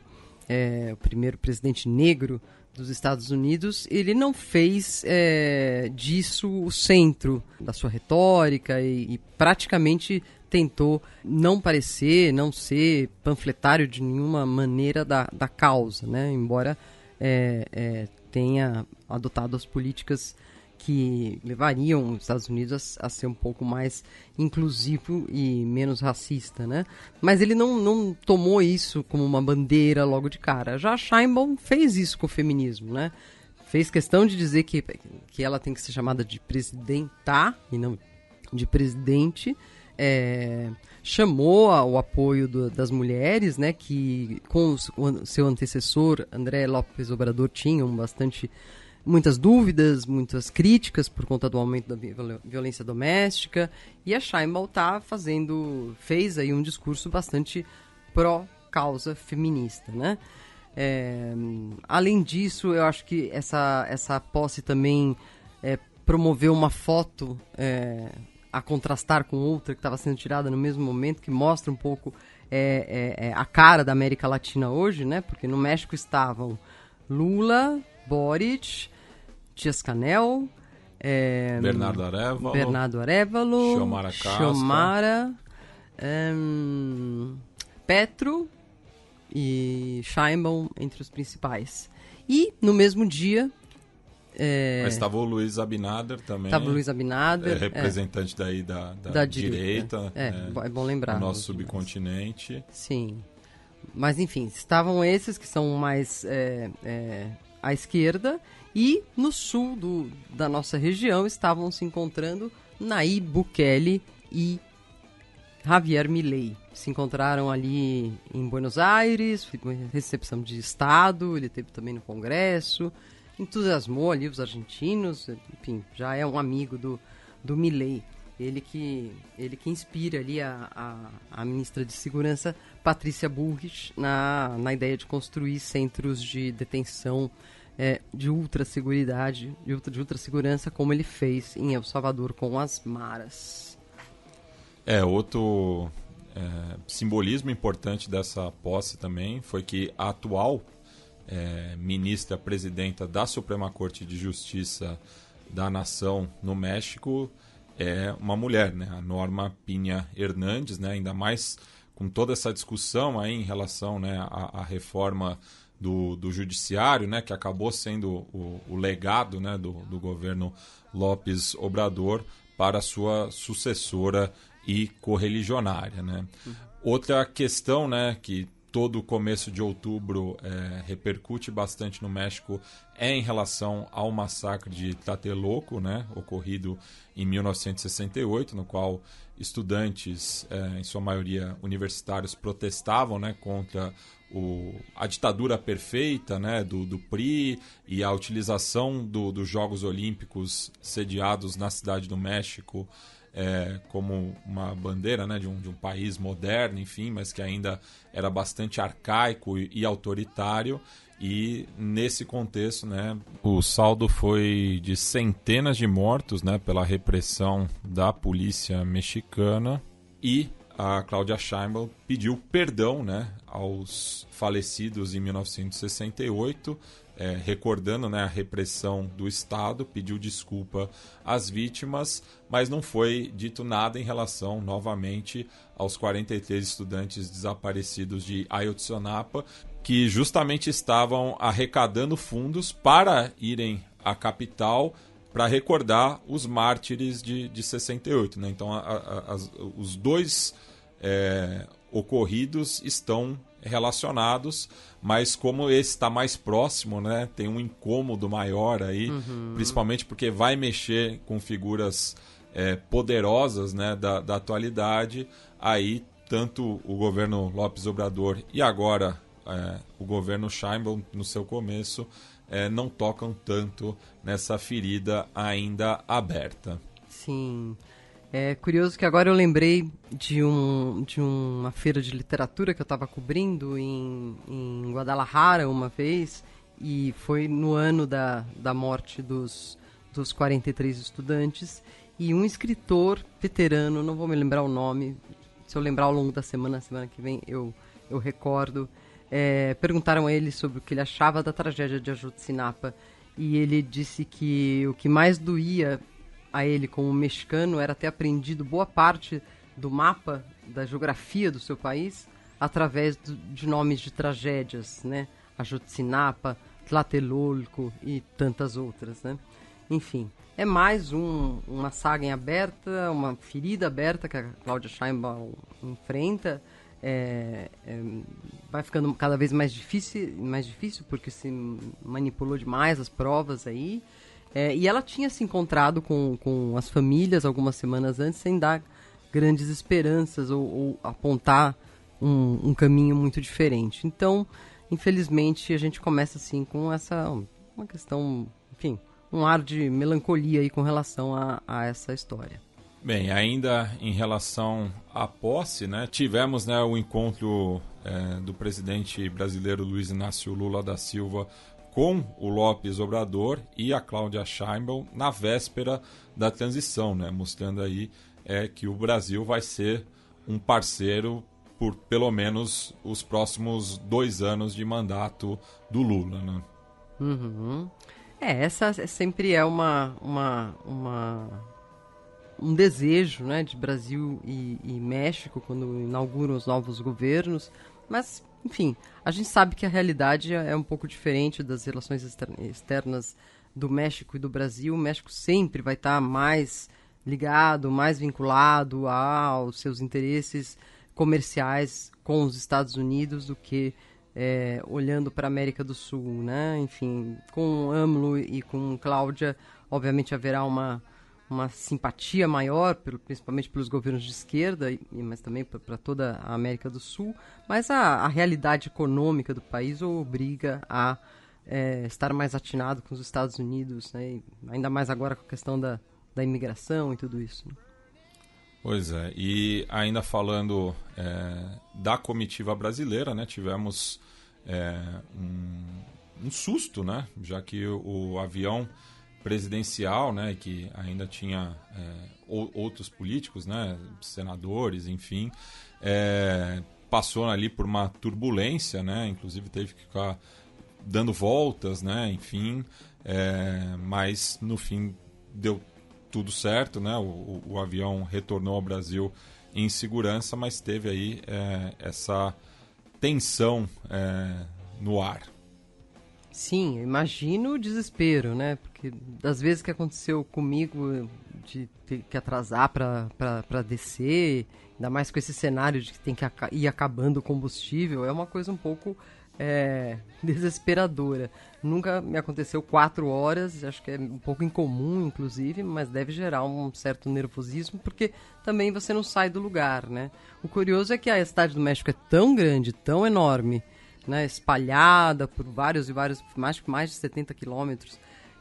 é, o primeiro presidente negro dos Estados Unidos, ele não fez é, disso o centro da sua retórica e, e, praticamente tentou não parecer, não ser panfletário de nenhuma maneira da, da causa, né? embora é, é, tenha adotado as políticas que levariam os Estados Unidos a, a, ser um pouco mais inclusivo e menos racista, né? Mas ele não, não tomou isso como uma bandeira logo de cara. Já Scheinbaum fez isso com o feminismo, né? Fez questão de dizer que, que ela tem que ser chamada de presidenta e não de presidente. É, chamou o apoio do, das mulheres, né? Que com o seu antecessor, André Lopes Obrador, tinham bastante muitas dúvidas, muitas críticas por conta do aumento da violência doméstica, e a Scheinbaum está fazendo, fez aí um discurso bastante pró causa feminista, né? É, além disso, eu acho que essa, essa posse também é, promoveu uma foto é, a contrastar com outra que estava sendo tirada no mesmo momento, que mostra um pouco é, é, é, a cara da América Latina hoje, né? Porque no México estavam Lula, Boric, Dias Canel, é, Bernardo Arevalo, Bernardo Arevalo Xiomara, Xiomara é, Petro e Scheinbaum entre os principais. E no mesmo dia. É, Mas estava o Luiz Abinader também. Estava o Luiz Abinader. É, representante é, daí da, da, da direita. direita é, né, é bom lembrar. No né, nosso subcontinente. Sim. Mas enfim, estavam esses que são mais à esquerda e no sul do, da nossa região estavam se encontrando Nayib Bukele e Javier Milei. Se encontraram ali em Buenos Aires, uma recepção de Estado, ele teve também no Congresso, entusiasmou ali os argentinos, enfim, já é um amigo do, do Milei. Ele que, ele que inspira ali a, a, a ministra de Segurança, Patrícia Burris, na, na ideia de construir centros de detenção é, de ultra seguridade, de ultra, de ultra segurança, como ele fez em El Salvador com as maras. É, outro é, simbolismo importante dessa posse também foi que a atual é, ministra presidenta da Suprema Corte de Justiça da nação no México é uma mulher, né? A Norma Pinha Hernandes, né? Ainda mais com toda essa discussão aí em relação né, à, à reforma do, do judiciário, né, que acabou sendo o, o legado né, do, do governo Lopes Obrador para sua sucessora e correligionária. Né? Uhum. Outra questão né, que todo o começo de outubro é, repercute bastante no México é em relação ao massacre de Tlatelolco, né, ocorrido em 1968, no qual estudantes, é, em sua maioria universitários, protestavam né, contra o, a ditadura perfeita né, do, do PRI e a utilização do, dos Jogos Olímpicos sediados na Cidade do México é, como uma bandeira né, de, um, de um país moderno, enfim, mas que ainda era bastante arcaico e, e autoritário. E nesse contexto, né, o saldo foi de centenas de mortos né, pela repressão da polícia mexicana e a Claudia Scheinbaum pediu perdão né, aos falecidos em 1968 é, recordando né, a repressão do Estado, pediu desculpa às vítimas, mas não foi dito nada em relação, novamente, aos 43 estudantes desaparecidos de Ayotzinapa, que justamente estavam arrecadando fundos para irem à capital para recordar os mártires de, de 68. Né? Então, a, a, os dois é, ocorridos estão relacionados, mas como esse está mais próximo, né, tem um incômodo maior aí, uhum. principalmente porque vai mexer com figuras é, poderosas né, da, da atualidade, aí tanto o governo Lopes Obrador e agora é, o governo Scheinbaum no seu começo é, não tocam tanto nessa ferida ainda aberta. Sim. É curioso que agora eu lembrei de, um, de uma feira de literatura que eu estava cobrindo em, em Guadalajara uma vez, e foi no ano da, da morte dos, dos 43 estudantes, e um escritor veterano, não vou me lembrar o nome, se eu lembrar ao longo da semana, semana que vem eu, eu recordo, é, perguntaram a ele sobre o que ele achava da tragédia de Ajutzinapa, e ele disse que o que mais doía a ele como mexicano era ter aprendido boa parte do mapa da geografia do seu país através do, de nomes de tragédias, né? Ajotzinapa, Tlatelolco e tantas outras, né? Enfim, é mais um, uma saga em aberta, uma ferida aberta que a Claudia Scheinbaum enfrenta. É, é, vai ficando cada vez mais difícil, mais difícil porque se manipulou demais as provas aí. É, e ela tinha se encontrado com, com as famílias algumas semanas antes, sem dar grandes esperanças ou, ou apontar um, um, caminho muito diferente. Então, infelizmente, a gente começa assim com essa uma questão, enfim, um ar de melancolia aí com relação a, a essa história. Bem, ainda em relação à posse, né, tivemos né, o encontro é, do presidente brasileiro Luiz Inácio Lula da Silva com o Lopes Obrador e a Cláudia Scheinbaum na véspera da transição, né? mostrando aí é, que o Brasil vai ser um parceiro por pelo menos os próximos dois anos de mandato do Lula. Né? Uhum. É, essa é sempre é uma, uma, uma um desejo né, de Brasil e, e México quando inauguram os novos governos, mas enfim, a gente sabe que a realidade é um pouco diferente das relações externas do México e do Brasil. O México sempre vai estar mais ligado, mais vinculado aos seus interesses comerciais com os Estados Unidos do que é, olhando para a América do Sul, né? Enfim, com AMLO e com Cláudia, obviamente haverá uma uma simpatia maior, pelo, principalmente pelos governos de esquerda, e, mas também para toda a América do Sul, mas a, a realidade econômica do país obriga a é, estar mais atinado com os Estados Unidos, né? ainda mais agora com a questão da, da imigração e tudo isso. Né? Pois é, e ainda falando é, da comitiva brasileira, né? tivemos é, um, um, susto, né? já que o, o avião presidencial, né, que ainda tinha é, outros políticos, né, senadores, enfim, é, passou ali por uma turbulência, né, inclusive teve que ficar dando voltas, né, enfim, é, mas no fim deu tudo certo, né, o, o, avião retornou ao Brasil em segurança, mas teve aí é, essa tensão é, no ar. Sim, imagino o desespero, né? Porque das vezes que aconteceu comigo de ter que atrasar para descer, ainda mais com esse cenário de que tem que ir acabando o combustível, é uma coisa um pouco é, desesperadora. Nunca me aconteceu quatro horas, acho que é um pouco incomum, inclusive, mas deve gerar um certo nervosismo, porque também você não sai do lugar, né? O curioso é que a cidade do México é tão grande, tão enorme, né, espalhada por vários e vários, mais, mais de 70 quilômetros.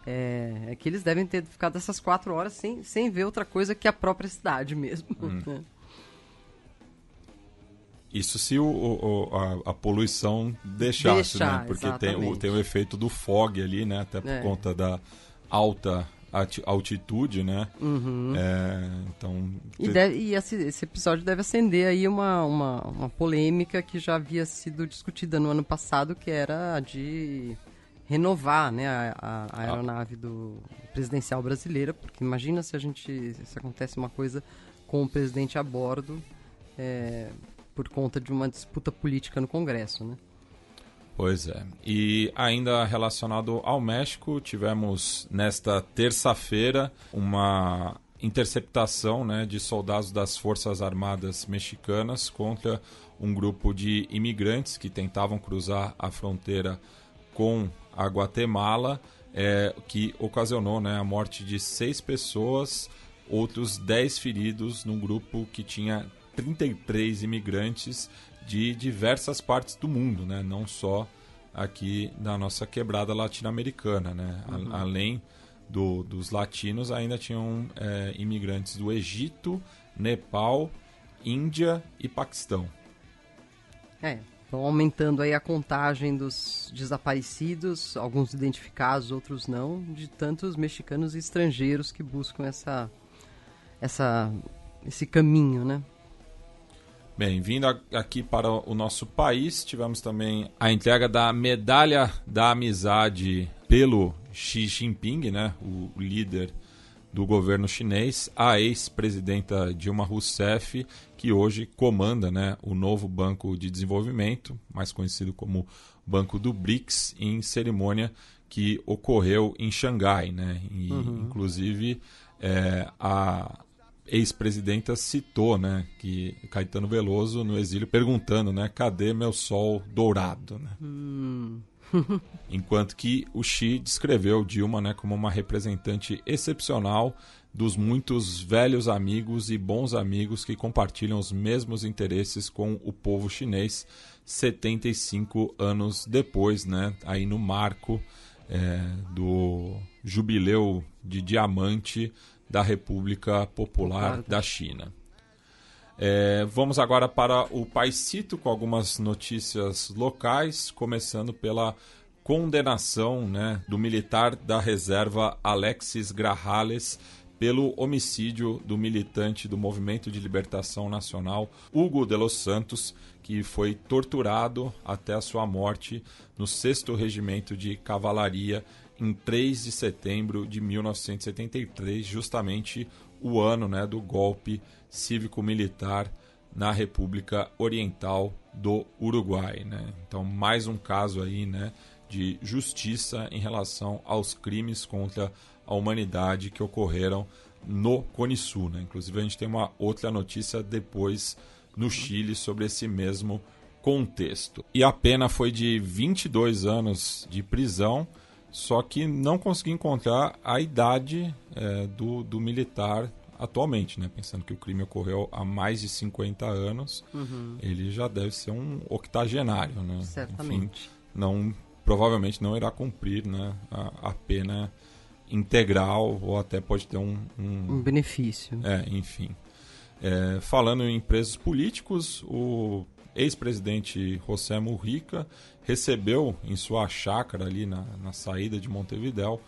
É, é, que eles devem ter ficado essas quatro horas sem, sem ver outra coisa que a própria cidade mesmo. Hum. Né? Isso se o, o a, a, poluição deixasse, né? Deixar, né? Porque tem o, tem o efeito do fog ali, né? Até por é. conta da alta altitude, né? Uhum. É, então... E, deve, e esse, esse, episódio deve acender aí uma, uma, uma polêmica que já havia sido discutida no ano passado, que era de renovar né, a, a ah. aeronave do presidencial brasileira, porque imagina se a gente se acontece uma coisa com o presidente a bordo é, por conta de uma disputa política no Congresso, né? Pois é. E ainda relacionado ao México, tivemos nesta terça-feira uma interceptação né, de soldados das Forças Armadas Mexicanas contra um grupo de imigrantes que tentavam cruzar a fronteira com a Guatemala, é, que ocasionou né, a morte de seis pessoas, outros dez feridos num grupo que tinha 33 imigrantes de diversas partes do mundo, né? Não só aqui da nossa quebrada latino-americana, né? Uhum. além do, dos latinos, ainda tinham é, imigrantes do Egito, Nepal, Índia e Paquistão. É, Estão aumentando aí a contagem dos desaparecidos, alguns identificados, outros não, de tantos mexicanos e estrangeiros que buscam essa, essa, esse caminho, né? Bem, vindo aqui para o nosso país, tivemos também a entrega da Medalha da Amizade pelo Xi Jinping, né, o líder do governo chinês, a ex-presidenta Dilma Rousseff, que hoje comanda né, o novo Banco de Desenvolvimento, mais conhecido como Banco do BRICS, em cerimônia que ocorreu em Xangai. Né? E, uhum. Inclusive, é, a, ex-presidenta citou, né, que Caetano Veloso no exílio perguntando, né, cadê meu sol dourado, né? Hum. Enquanto que o Xi descreveu Dilma, né, como uma representante excepcional dos muitos velhos amigos e bons amigos que compartilham os mesmos interesses com o povo chinês 75 anos depois, né, aí no marco é, do jubileu de diamante da República Popular da China. É, vamos agora para o Paisito com algumas notícias locais, começando pela condenação né, do militar da reserva Alexis Grajales pelo homicídio do militante do Movimento de Libertação Nacional, Hugo de los Santos, que foi torturado até a sua morte no 6 Regimento de Cavalaria em 3 de setembro de 1973, justamente o ano né, do golpe cívico-militar na República Oriental do Uruguai. Né? Então, mais um caso aí né, de justiça em relação aos crimes contra a humanidade que ocorreram no Cone Né? Inclusive, a gente tem uma outra notícia depois no Chile sobre esse mesmo contexto. E a pena foi de 22 anos de prisão só que não consegui encontrar a idade é, do, do militar atualmente, né? Pensando que o crime ocorreu há mais de 50 anos, uhum. ele já deve ser um octogenário, né? Certamente. Enfim, não, provavelmente não irá cumprir né, a, a pena integral ou até pode ter um... Um, um benefício. É, enfim. É, falando em presos políticos, o ex-presidente José Mujica recebeu em sua chácara ali na, na saída de Montevidéu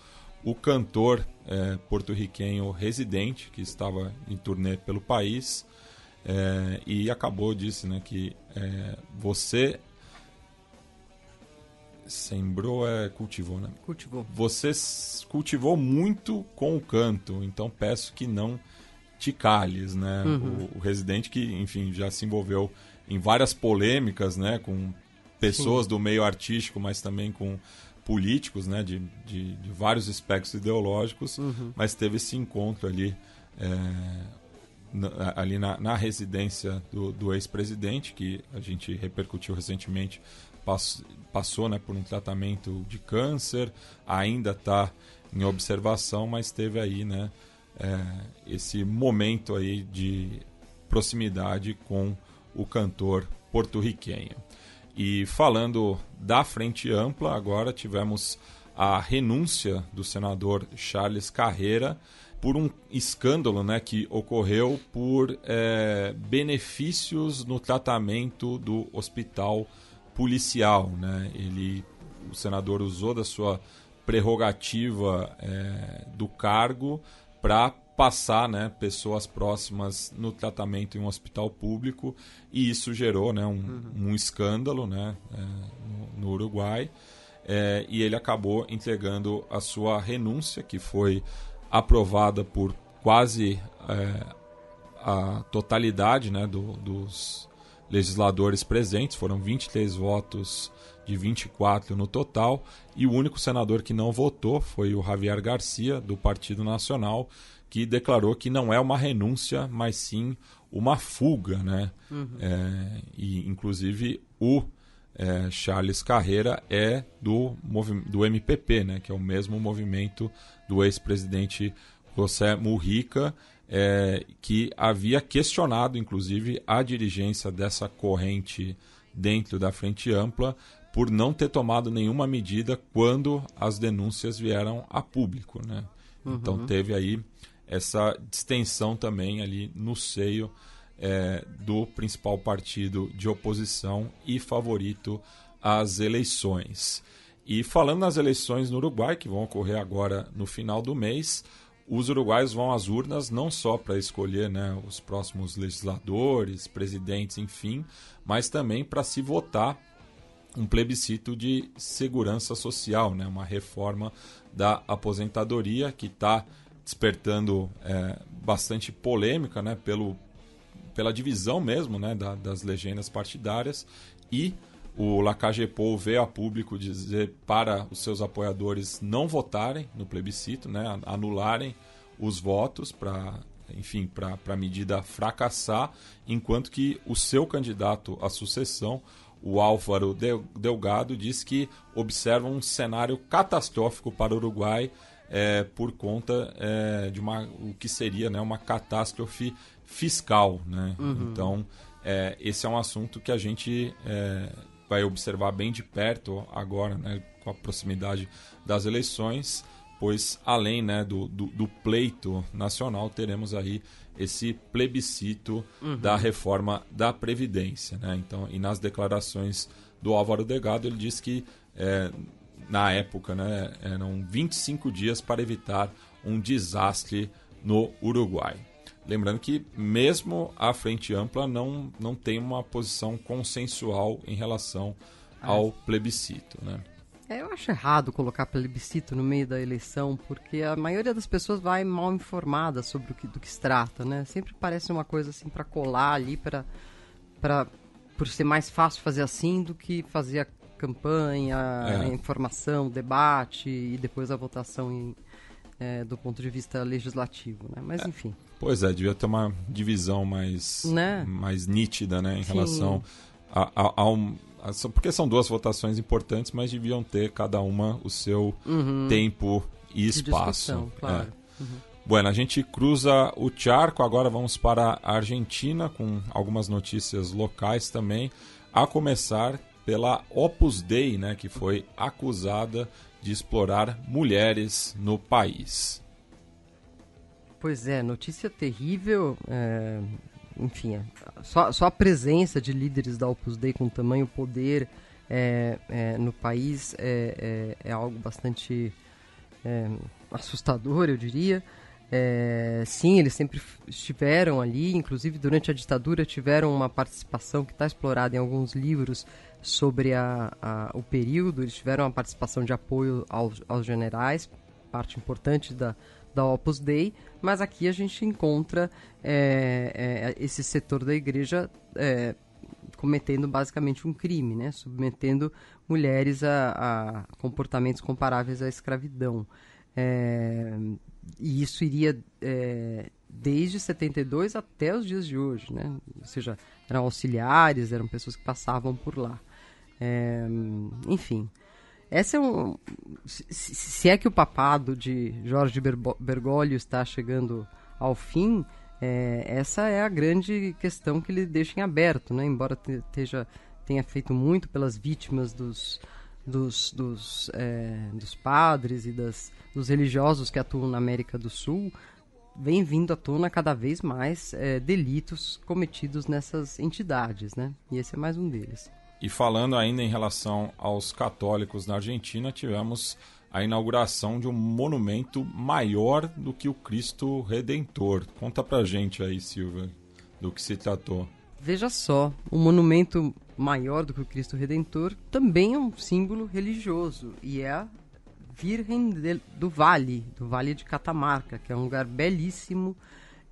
o cantor é, porto-riquenho residente que estava em turnê pelo país é, e acabou disse né, que é, você sembrou é cultivou né cultivou você cultivou muito com o canto então peço que não te calhes né uhum. o, o residente que enfim já se envolveu em várias polêmicas, né? Com pessoas Sim. do meio artístico, mas também com políticos, né? De, de, de vários espectros ideológicos, uhum. mas teve esse encontro ali. É, na, ali na, na, residência do, do ex-presidente, que a gente repercutiu recentemente, pass, passou né, por um tratamento de câncer, ainda está em observação, mas teve aí né, é, esse momento aí de proximidade com o cantor porto-riquenho. E falando da frente ampla, agora tivemos a renúncia do senador Charles Carreira por um escândalo né, que ocorreu por é, benefícios no tratamento do hospital policial. Né? Ele, o senador usou da sua prerrogativa é, do cargo para passar né, pessoas próximas no tratamento em um hospital público e isso gerou né, um, uhum. um escândalo né, é, no, no, Uruguai é, e ele acabou entregando a sua renúncia que foi aprovada por quase é, a totalidade né, do, dos legisladores presentes foram 23 votos de 24 no total e o único senador que não votou foi o Javier Garcia do Partido Nacional que declarou que não é uma renúncia, mas sim uma fuga. Né? Uhum. É, e, inclusive, o é, Charles Carreira é do, do MPP, né? que é o mesmo movimento do ex-presidente José Mujica, é, que havia questionado, inclusive, a dirigência dessa corrente dentro da Frente Ampla por não ter tomado nenhuma medida quando as denúncias vieram a público. Né? Então, uhum. Então teve aí essa distensão também ali no seio é, do principal partido de oposição e favorito às eleições. E falando nas eleições no Uruguai, que vão ocorrer agora no final do mês, os uruguaios vão às urnas não só para escolher né, os próximos legisladores, presidentes, enfim, mas também para se votar um plebiscito de segurança social, né, uma reforma da aposentadoria que está despertando é, bastante polêmica, né? Pelo, pela divisão mesmo, né? Da, das legendas partidárias e o Lacagepou veio a público dizer para os seus apoiadores não votarem no plebiscito, né? anularem os votos para, enfim, para a medida fracassar, enquanto que o seu candidato à sucessão, o Álvaro Delgado, diz que observa um cenário catastrófico para o Uruguai é, por conta é, de uma, o que seria né, uma catástrofe fiscal. Né? Uhum. Então, é, esse é um assunto que a gente é, vai observar bem de perto agora, né, com a proximidade das eleições, pois além né, do, do, do pleito nacional, teremos aí esse plebiscito uhum. da reforma da Previdência. Né? Então, e nas declarações do Álvaro degado ele diz que é, na época, né, eram 25 dias para evitar um desastre no Uruguai. Lembrando que, mesmo a Frente Ampla não, não tem uma posição consensual em relação ah. ao plebiscito. Né? É, eu acho errado colocar plebiscito no meio da eleição, porque a maioria das pessoas vai mal informada sobre o que, do que se trata. Né? Sempre parece uma coisa assim para colar ali, para por ser mais fácil fazer assim do que fazer campanha, é. informação, debate e depois a votação em, é, do ponto de vista legislativo, né? Mas é, enfim. Pois é, devia ter uma divisão mais, né? mais nítida, né, em Sim. relação a, a, a um, porque são duas votações importantes, mas deviam ter cada uma o seu uhum. tempo e espaço. É. Claro. É. Uhum. Bueno, a gente cruza o charco, agora vamos para a Argentina com algumas notícias locais também. A começar pela Opus Dei, né, que foi acusada de explorar mulheres no país. Pois é, notícia terrível. É, enfim, só, só, a presença de líderes da Opus Dei com tamanho poder é, é, no país é, é, é algo bastante é, assustador, eu diria. sim, eles sempre estiveram ali, inclusive durante a ditadura tiveram uma participação que está explorada em alguns livros sobre a, a, o período, eles tiveram uma participação de apoio aos, aos generais, parte importante da, da Opus Dei, mas aqui a gente encontra é, é, esse setor da igreja é, cometendo basicamente um crime, né? submetendo mulheres a, a comportamentos comparáveis à escravidão. É, e isso iria é, desde 72 até os dias de hoje, né? ou seja, eram auxiliares, eram pessoas que passavam por lá. É, enfim. Essa é um. Se é que o papado de Jorge Bergoglio está chegando ao fim, é, essa é a grande questão que ele deixa em aberto, né? Embora teja, tenha feito muito pelas vítimas dos, dos, dos, é, dos padres e das, dos religiosos que atuam na América do Sul, vem vindo à tona cada vez mais é, delitos cometidos nessas entidades, né? E esse é mais um deles. E falando ainda em relação aos católicos na Argentina, tivemos a inauguração de um monumento maior do que o Cristo Redentor. Conta pra gente aí, Silvia, do que se tratou. Veja só, um monumento maior do que o Cristo Redentor também é um símbolo religioso e é a Virgem do Vale, do Vale de Catamarca, que é um lugar belíssimo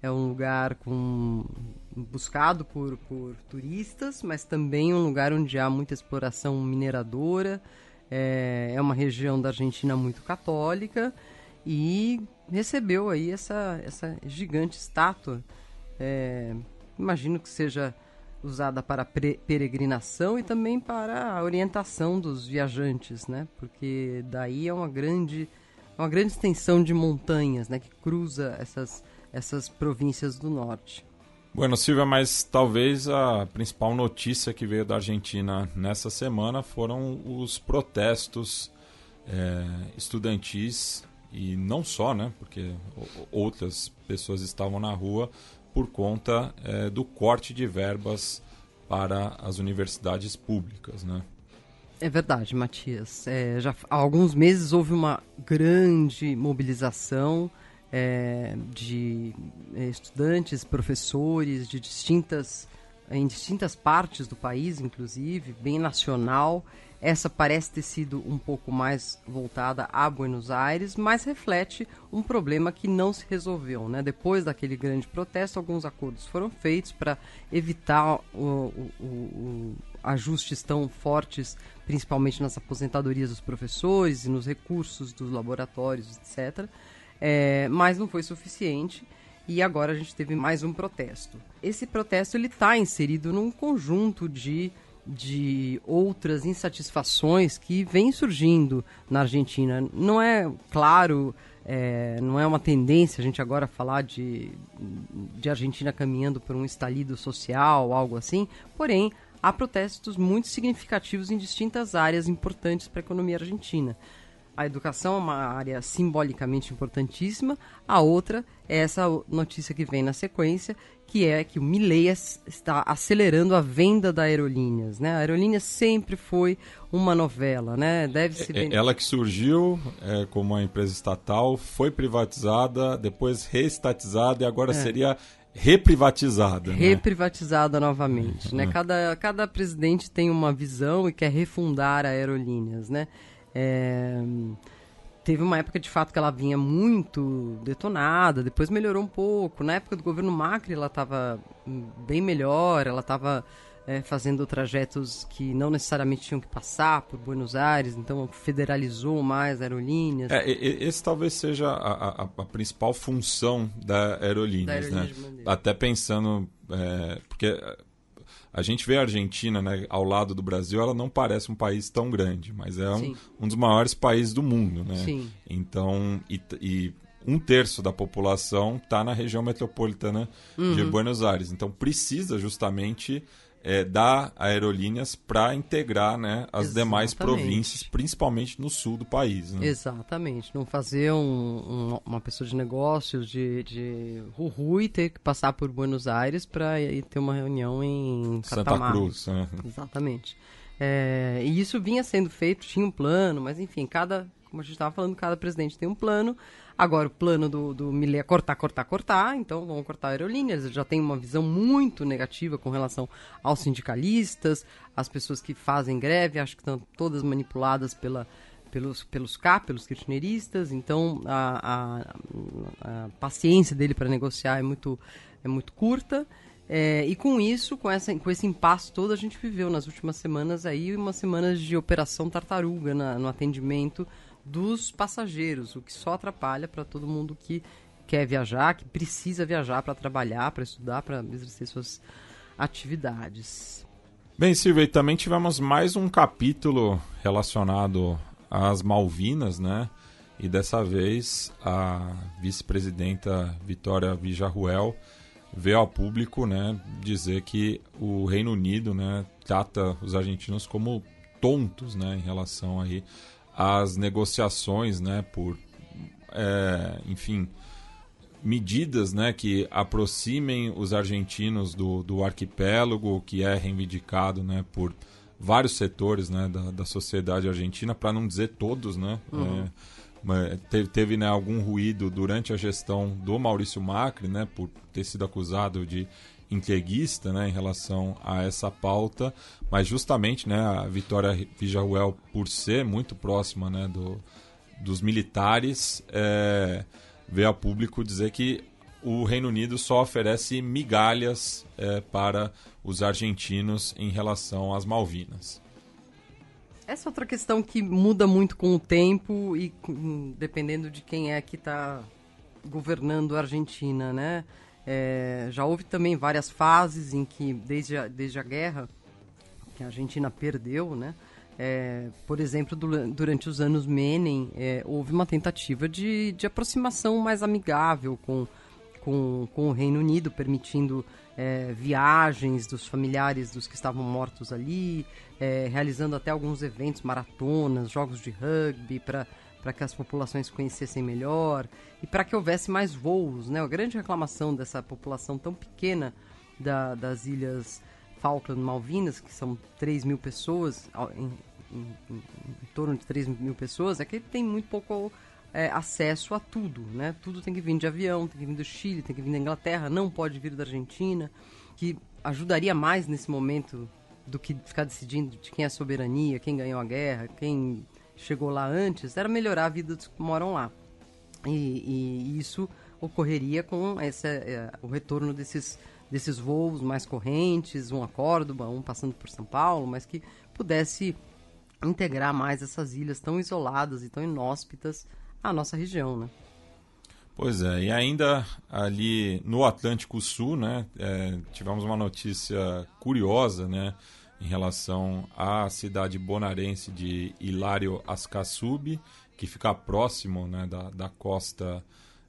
é um lugar com buscado por, por turistas, mas também um lugar onde há muita exploração mineradora. É, é uma região da Argentina muito católica e recebeu aí essa, essa gigante estátua. É, imagino que seja usada para peregrinação e também para a orientação dos viajantes, né? Porque daí é uma grande, é uma grande extensão de montanhas, né? Que cruza essas essas províncias do norte. Bueno, Silvia, mas talvez a principal notícia que veio da Argentina nessa semana foram os protestos é, estudantis e não só, né? Porque outras pessoas estavam na rua por conta é, do corte de verbas para as universidades públicas, né? É verdade, Matias. É, já há alguns meses houve uma grande mobilização é, de é, estudantes, professores de distintas em distintas partes do país, inclusive, bem nacional. Essa parece ter sido um pouco mais voltada a Buenos Aires, mas reflete um problema que não se resolveu. Né? Depois daquele grande protesto, alguns acordos foram feitos para evitar o, o, o, ajustes tão fortes, principalmente nas aposentadorias dos professores e nos recursos dos laboratórios, etc. É, mas não foi suficiente e agora a gente teve mais um protesto. Esse protesto ele está inserido num conjunto de, de outras insatisfações que vem surgindo na Argentina. Não é claro, é, não é uma tendência a gente agora falar de, de Argentina caminhando por um estalido social, algo assim, porém há protestos muito significativos em distintas áreas importantes para a economia argentina a educação é uma área simbolicamente importantíssima. A outra é essa notícia que vem na sequência, que é que o Mileia está acelerando a venda da aerolíneas. Né? A aerolínea sempre foi uma novela, né? Deve se é, é, Ela que surgiu é, como uma empresa estatal, foi privatizada, depois reestatizada e agora é. seria reprivatizada. Né? Reprivatizada né? novamente. Né? É. Cada, cada presidente tem uma visão e quer refundar a aerolíneas, né? É, teve uma época de fato que ela vinha muito detonada, depois melhorou um pouco. Na época do governo Macri ela estava bem melhor, ela estava é, fazendo trajetos que não necessariamente tinham que passar por Buenos Aires, então federalizou mais aerolíneas. É, esse talvez seja a, a, a principal função da aerolíneas, da aerolínea né? Até pensando, é, porque a gente vê a Argentina né, ao lado do Brasil, ela não parece um país tão grande, mas é um, um dos maiores países do mundo. Né? Sim. Então, e, e um terço da população está na região metropolitana uhum. de Buenos Aires. Então precisa justamente é, da Aerolíneas para integrar né, as Exatamente. demais províncias, principalmente no sul do país. Né? Exatamente. Não fazer um, um, uma pessoa de negócios de, de ter que passar por Buenos Aires para ter uma reunião em Catamar. Santa Cruz. Né? Exatamente. É, e isso vinha sendo feito, tinha um plano, mas enfim, cada, como a gente estava falando, cada presidente tem um plano. Agora, o plano do, do Millet é cortar, cortar, cortar, então vão cortar aerolíneas. Ele já tem uma visão muito negativa com relação aos sindicalistas, às pessoas que fazem greve, acho que estão todas manipuladas pela, pelos, pelos CAP, pelos kirchneristas, então a, a, a paciência dele para negociar é muito, é muito curta. É, e com isso, com, essa, com esse impasse todo, a gente viveu nas últimas semanas aí umas semanas de operação tartaruga na, no atendimento dos passageiros, o que só atrapalha para todo mundo que quer viajar, que precisa viajar para trabalhar, para estudar, para exercer suas atividades. Bem, Silvia, e também tivemos mais um capítulo relacionado às Malvinas, né? E dessa vez a vice-presidenta Vitória Vijaruel veio ao público, né, dizer que o Reino Unido, né, trata os argentinos como tontos, né, em relação aí as negociações, né, por, é, enfim, medidas né, que aproximem os argentinos do, do arquipélago, que é reivindicado né, por vários setores né, da, da sociedade argentina, para não dizer todos, né? Uhum. É, teve, teve né, algum ruído durante a gestão do Maurício Macri, né, por ter sido acusado de entreguista né, em relação a essa pauta, mas justamente né, a Vitória Vijaruel, por ser muito próxima né, do, dos militares, é, veio a público dizer que o Reino Unido só oferece migalhas é, para os argentinos em relação às Malvinas. Essa é outra questão que muda muito com o tempo e dependendo de quem é que está governando a Argentina, né? É, já houve também várias fases em que, desde a, desde a guerra, que a Argentina perdeu, né? É, por exemplo, durante os anos Menem, é, houve uma tentativa de, de aproximação mais amigável com, com, com o Reino Unido, permitindo é, viagens dos familiares dos que estavam mortos ali, é, realizando até alguns eventos, maratonas, jogos de rugby, para para que as populações conhecessem melhor e para que houvesse mais voos, né? A grande reclamação dessa população tão pequena da, das ilhas Falkland Malvinas, que são 3 mil pessoas, em, em, em, em, torno de 3 mil pessoas, é que tem muito pouco é, acesso a tudo, né? Tudo tem que vir de avião, tem que vir do Chile, tem que vir da Inglaterra, não pode vir da Argentina, que ajudaria mais nesse momento do que ficar decidindo de quem é a soberania, quem ganhou a guerra, quem chegou lá antes era melhorar a vida dos que moram lá. E, e isso ocorreria com essa, é, o retorno desses, desses voos mais correntes, um a Córdoba, um passando por São Paulo, mas que pudesse integrar mais essas ilhas tão isoladas e tão inóspitas à nossa região, né? Pois é, e ainda ali no Atlântico Sul, né, é, tivemos uma notícia curiosa, né, em relação à cidade bonarense de Hilário Ascasubi que fica próximo né, da, da costa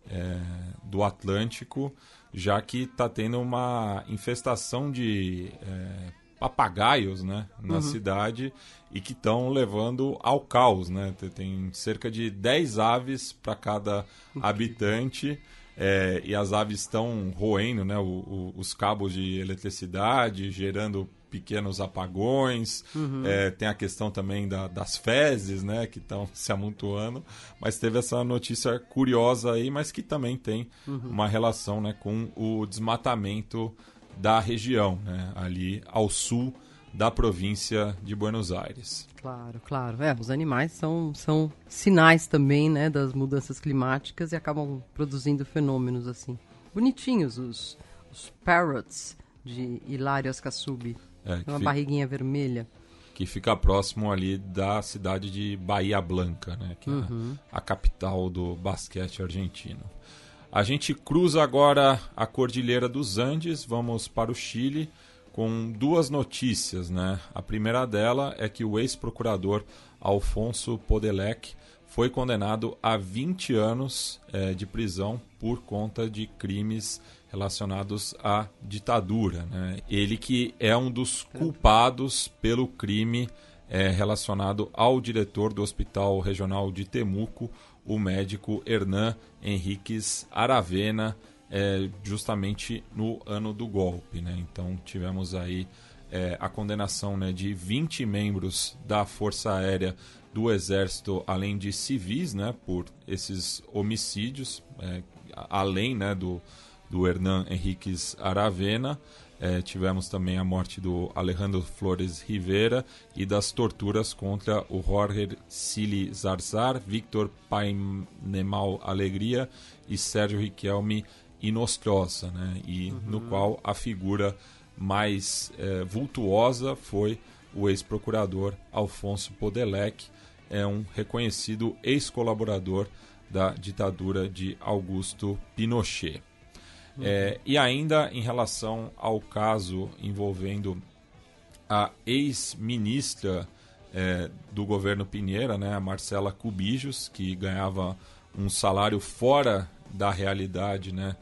é, do Atlântico, já que está tendo uma infestação de é, papagaios né, na uhum. cidade e que estão levando ao caos. Né? Tem cerca de 10 aves para cada uhum. habitante. É, e as aves estão roendo né, o, o, os cabos de eletricidade, gerando pequenos apagões, uhum. é, tem a questão também da, das fezes, né, que estão se amontoando, mas teve essa notícia curiosa aí, mas que também tem uhum. uma relação, né, com o desmatamento da região, né, ali ao sul da província de Buenos Aires. Claro, claro. É, os animais são, são sinais também, né, das mudanças climáticas e acabam produzindo fenômenos assim. Bonitinhos os, os parrots de Hilário Ascasubi. É, uma fica, barriguinha vermelha. Que fica próximo ali da cidade de Bahia Blanca, né? Que é uhum. é a capital do basquete argentino. A gente cruza agora a Cordilheira dos Andes, vamos para o Chile com duas notícias, né? A primeira dela é que o ex-procurador Alfonso Podelec foi condenado a 20 anos é, de prisão por conta de crimes relacionados à ditadura. Né? Ele que é um dos culpados pelo crime é, relacionado ao diretor do Hospital Regional de Temuco, o médico Hernan Henriques Aravena, é, justamente no ano do golpe. Né? Então tivemos aí é, a condenação né, de 20 membros da Força Aérea do Exército, além de civis, né, por esses homicídios, é, além né, do, do Hernan Henriques Aravena. É, tivemos também a morte do Alejandro Flores Rivera e das torturas contra o Jorge Cili Zarzar, Victor Painemal Alegria e Sérgio Riquelme Inostrosa, né? e uhum. no qual a figura mais é, vultuosa foi o ex-procurador Alfonso Podelec, é um reconhecido ex-colaborador da ditadura de Augusto Pinochet. Uhum. É, e ainda em relação ao caso envolvendo a ex-ministra é, do governo Pinheira, né, a Marcela Cubijos, que ganhava um salário fora da realidade, né,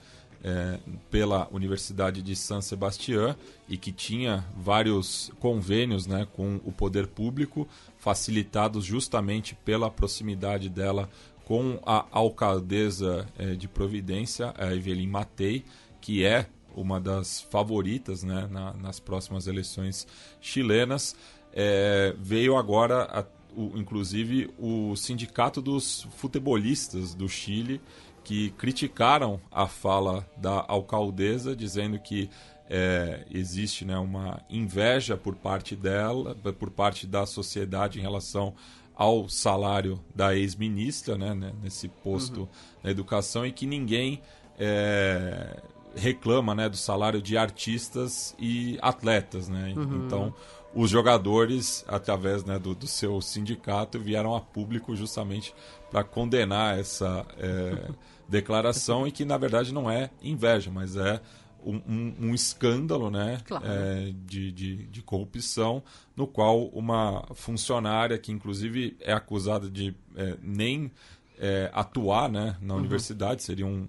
é, pela Universidade de San Sebastián e que tinha vários convênios né, com o poder público, facilitados justamente pela proximidade dela com a alcaldesa é, de Providência, a Evelyn Matei, que é uma das favoritas né, na, nas próximas eleições chilenas. É, veio agora, a, o, inclusive, o Sindicato dos Futebolistas do Chile, que criticaram a fala da alcaldesa, dizendo que é, existe né, uma inveja por parte dela, por parte da sociedade em relação ao salário da ex-ministra, né, né, nesse posto uhum. na educação, e que ninguém é, reclama né, do salário de artistas e atletas. Né? Uhum. Então, os jogadores, através né, do, do, seu sindicato, vieram a público justamente para condenar essa é, declaração, e que, na verdade, não é inveja, mas é um, um, escândalo né, claro. é, de, de, de, corrupção, no qual uma funcionária, que inclusive é acusada de é, nem é, atuar né, na uhum. universidade, seria um,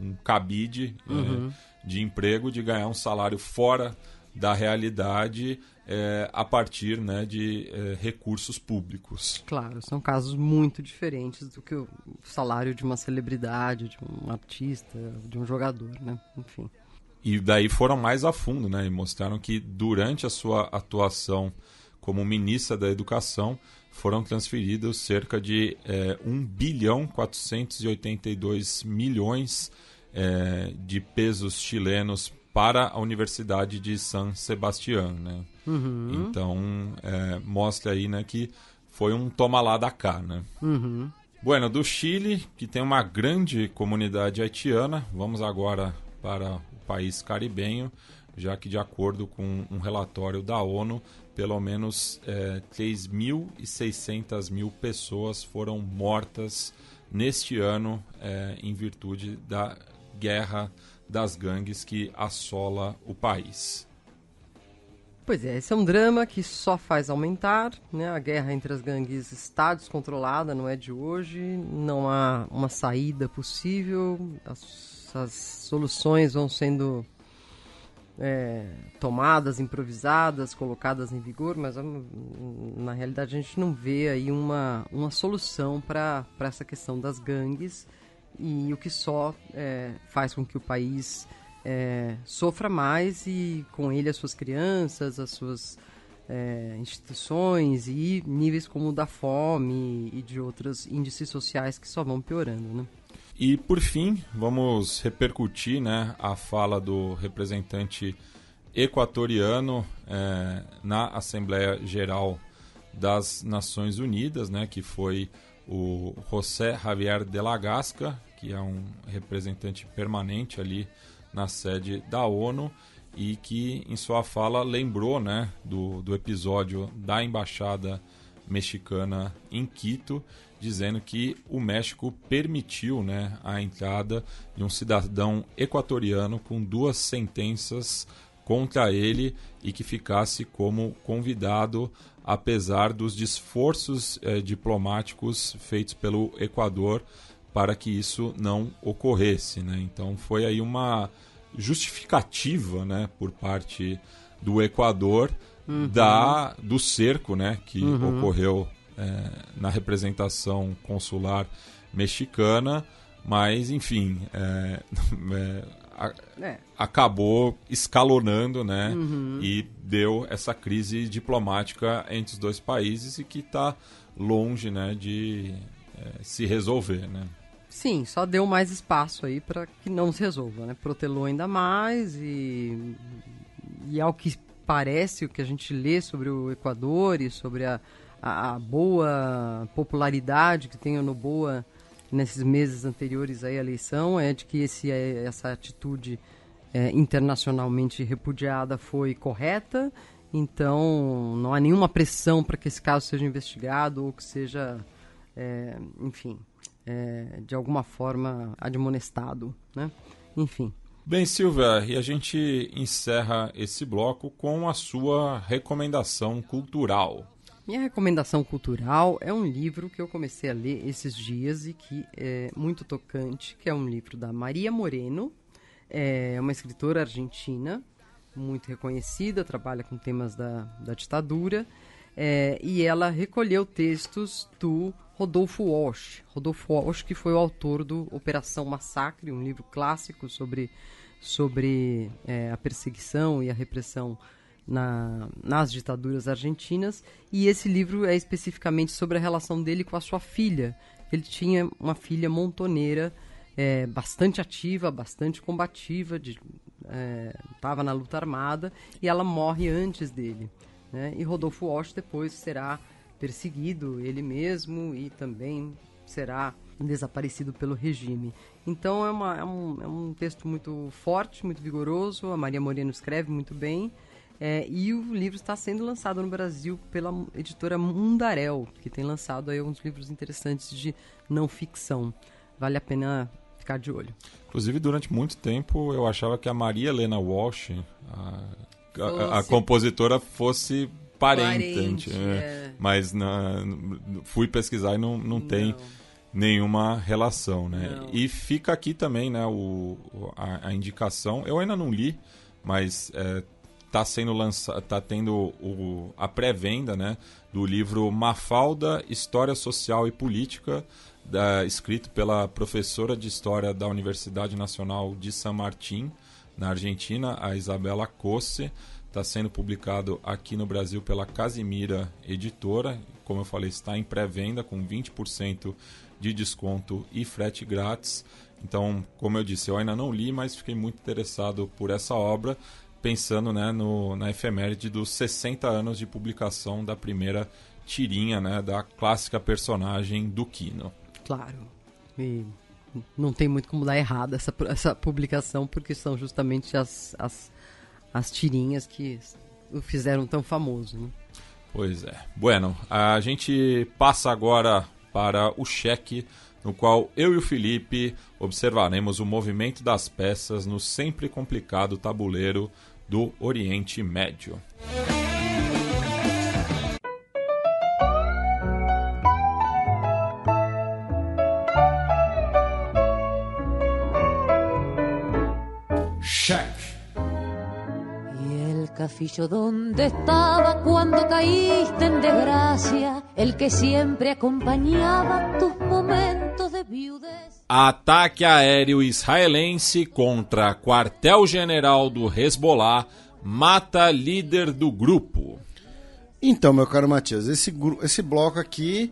um cabide é, uhum. de emprego, de ganhar um salário fora da realidade é, a partir né, de é, recursos públicos. Claro, são casos muito diferentes do que o salário de uma celebridade, de um artista, de um jogador, né? Enfim. E daí foram mais a fundo, né? E mostraram que durante a sua atuação como ministra da Educação foram transferidos cerca de é, eh, 1 bilhão 482 milhões é, de pesos chilenos para a Universidade de San Sebastián, né? Uhum. Então, é, mostra aí né, que foi um toma lá da cá, né? Uhum. Bueno, do Chile, que tem uma grande comunidade haitiana, vamos agora para país caribenho, já que, de acordo com um relatório da ONU, pelo menos é, 3.600 mil pessoas foram mortas neste ano é, em virtude da guerra das gangues que assola o país. Pois é, esse é um drama que só faz aumentar, né? A guerra entre as gangues está descontrolada, não é de hoje, não há uma saída possível. As essas soluções vão sendo é, tomadas, improvisadas, colocadas em vigor, mas na realidade a gente não vê aí uma, uma solução para essa questão das gangues e o que só é, faz com que o país é, sofra mais e com ele as suas crianças, as suas é, instituições e níveis como o da fome e de outros índices sociais que só vão piorando, né? E por fim, vamos repercutir né, a fala do representante equatoriano é, na Assembleia Geral das Nações Unidas, né, que foi o José Javier de la Gasca, que é um representante permanente ali na sede da ONU e que em sua fala lembrou né, do, do episódio da embaixada mexicana em Quito dizendo que o México permitiu né, a entrada de um cidadão equatoriano com duas sentenças contra ele e que ficasse como convidado, apesar dos esforços eh, diplomáticos feitos pelo Equador para que isso não ocorresse. Né? Então foi aí uma justificativa né, por parte do Equador uhum. da do cerco né, que uhum. ocorreu é, na representação consular mexicana, mas enfim, é, é a, é. acabou escalonando, né? Uhum. E deu essa crise diplomática entre os dois países e que está longe, né, de é, se resolver, né? Sim, só deu mais espaço aí para que não se resolva, né? Protelou ainda mais e, e ao que parece, o que a gente lê sobre o Equador e sobre a, a, a boa popularidade que tem no Boa nesses meses anteriores à eleição é de que esse, é, essa atitude é, internacionalmente repudiada foi correta, então não há nenhuma pressão para que esse caso seja investigado ou que seja, é, enfim, é, de alguma forma admonestado, né? Enfim. Bem, Silvia, e a gente encerra esse bloco com a sua recomendação cultural. Minha recomendação cultural é um livro que eu comecei a ler esses dias e que é muito tocante, que é um livro da Maria Moreno, é uma escritora argentina muito reconhecida, trabalha com temas da, da ditadura, é, e ela recolheu textos do Rodolfo Walsh. Rodolfo Walsh, que foi o autor do Operação Massacre, um livro clássico sobre, sobre é, a perseguição e a repressão na, nas ditaduras argentinas, e esse livro é especificamente sobre a relação dele com a sua filha. Ele tinha uma filha montoneira, é, bastante ativa, bastante combativa, estava é, na luta armada, e ela morre antes dele. Né? E Rodolfo Walsh depois será perseguido ele mesmo e também será desaparecido pelo regime. Então é, uma, é, um, é um texto muito forte, muito vigoroso. A Maria Moreno escreve muito bem. É, e o livro está sendo lançado no Brasil pela editora Mundarel, que tem lançado aí alguns livros interessantes de não ficção. Vale a pena ficar de olho. Inclusive, durante muito tempo, eu achava que a Maria Helena Walsh, a, a, a compositora, fosse parente. parente é. é. Mas na, fui pesquisar e não, não, não. tem nenhuma relação, né? Não. E fica aqui também, né, o, a, a, indicação. Eu ainda não li, mas é, está sendo lançado, tá tendo o, a pré-venda, né, do livro Mafalda, História Social e Política, da, escrito pela professora de História da Universidade Nacional de San Martín, na Argentina, a Isabela Cosse. Está sendo publicado aqui no Brasil pela Casimira Editora. Como eu falei, está em pré-venda com 20% de desconto e frete grátis. Então, como eu disse, eu ainda não li, mas fiquei muito interessado por essa obra pensando né, no, na efeméride dos 60 anos de publicação da primeira tirinha né, da clássica personagem do Kino. Claro. E não tem muito como dar errado essa, essa publicação, porque são justamente as, as, as tirinhas que o fizeram tão famoso. Né? Pois é. Bueno, a gente passa agora para o cheque, no qual eu e o Felipe observaremos o movimento das peças no sempre complicado tabuleiro do Oriente Médio. Y el cafillo donde estaba cuando caíste en desgracia, el que siempre acompañaba tus momentos Ataque aéreo israelense contra quartel-general do Hezbollah mata líder do grupo. Então, meu caro Matias, esse, esse bloco aqui,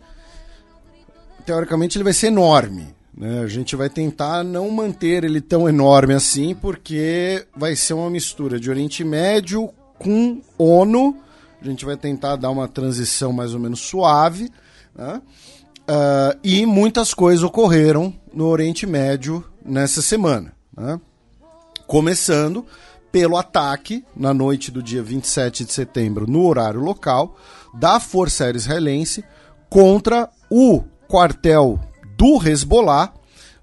teoricamente, ele vai ser enorme. Né? A gente vai tentar não manter ele tão enorme assim, porque vai ser uma mistura de Oriente Médio com ONU. A gente vai tentar dar uma transição mais ou menos suave. Né? Uh, e muitas coisas ocorreram no Oriente Médio nessa semana. Né? Começando pelo ataque, na noite do dia 27 de setembro, no horário local, da Força Aérea Israelense contra o quartel do Hezbollah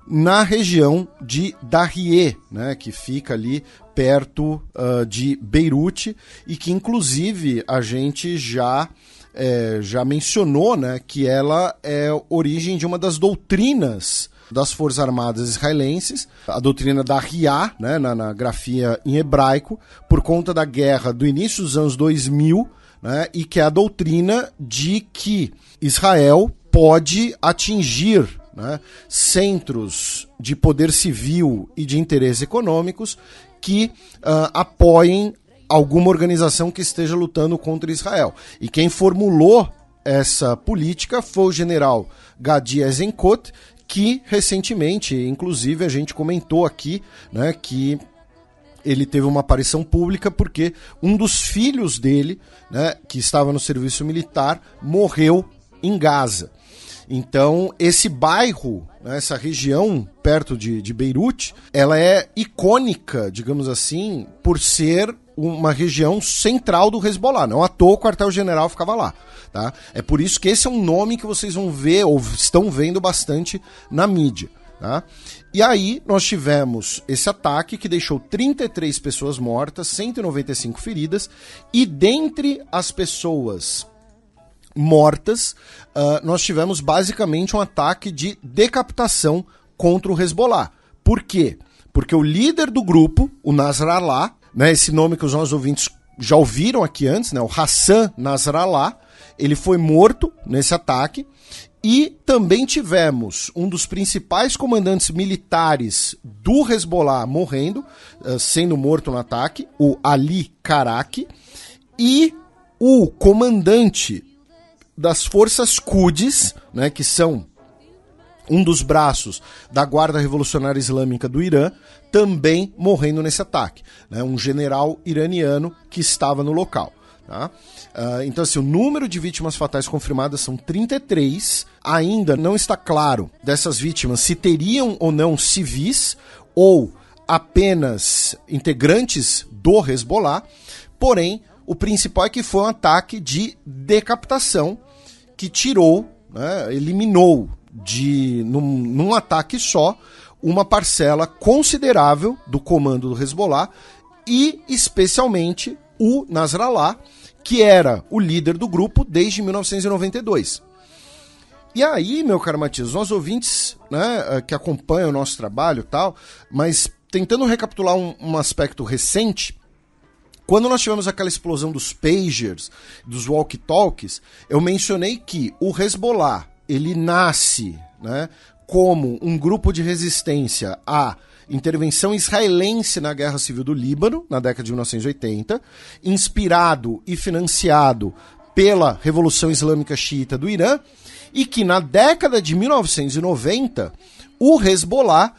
na região de Darie, né, que fica ali perto uh, de Beirute e que inclusive a gente já é, já mencionou né, que ela é origem de uma das doutrinas das Forças Armadas Israelenses, a doutrina da Riá, né, na, na grafia em hebraico, por conta da guerra do início dos anos 2000, né, e que é a doutrina de que Israel pode atingir né, centros de poder civil e de interesses econômicos que uh, apoiem alguma organização que esteja lutando contra Israel. E quem formulou essa política foi o general Gadi Eisenkot, que recentemente, inclusive, a gente comentou aqui, né, que ele teve uma aparição pública porque um dos filhos dele, né, que estava no serviço militar, morreu em Gaza. Então, esse bairro, né, essa região perto de, de Beirute, ela é icônica, digamos assim, por ser uma região central do Hezbollah. Não à toa o quartel-general ficava lá. Tá? É por isso que esse é um nome que vocês vão ver ou estão vendo bastante na mídia. Tá? E aí nós tivemos esse ataque que deixou 33 pessoas mortas, 195 feridas, e dentre as pessoas mortas, uh, nós tivemos basicamente um ataque de decapitação contra o Hezbollah. Por quê? Porque o líder do grupo, o Nasrallah, né, esse nome que os nossos ouvintes já ouviram aqui antes, né, o Hassan Nasrallah, ele foi morto nesse ataque. E também tivemos um dos principais comandantes militares do Hezbollah morrendo, eh, sendo morto no ataque, o Ali Karaki, e o comandante das forças Kudis, né, que são um dos braços da Guarda Revolucionária Islâmica do Irã, também morrendo nesse ataque. Né? Um general iraniano que estava no local. Tá? Uh, então, assim, o número de vítimas fatais confirmadas são 33. Ainda não está claro dessas vítimas se teriam ou não civis ou apenas integrantes do Hezbollah. Porém, o principal é que foi um ataque de decapitação que tirou, né, eliminou de, num, num ataque só, uma parcela considerável do comando do Hezbollah e especialmente o Nasrallah, que era o líder do grupo desde 1992. E aí, meu caro Matias, nós ouvintes né, eh, que acompanham o nosso trabalho tal, mas tentando recapitular um, um aspecto recente, quando nós tivemos aquela explosão dos pagers, dos walkie-talkies, eu mencionei que o Hezbollah, ele nasce né, como um grupo de resistência à intervenção israelense na Guerra Civil do Líbano, na década de 1980, inspirado e financiado pela Revolução Islâmica Xiita do Irã, e que na década de 1990 o Hezbollah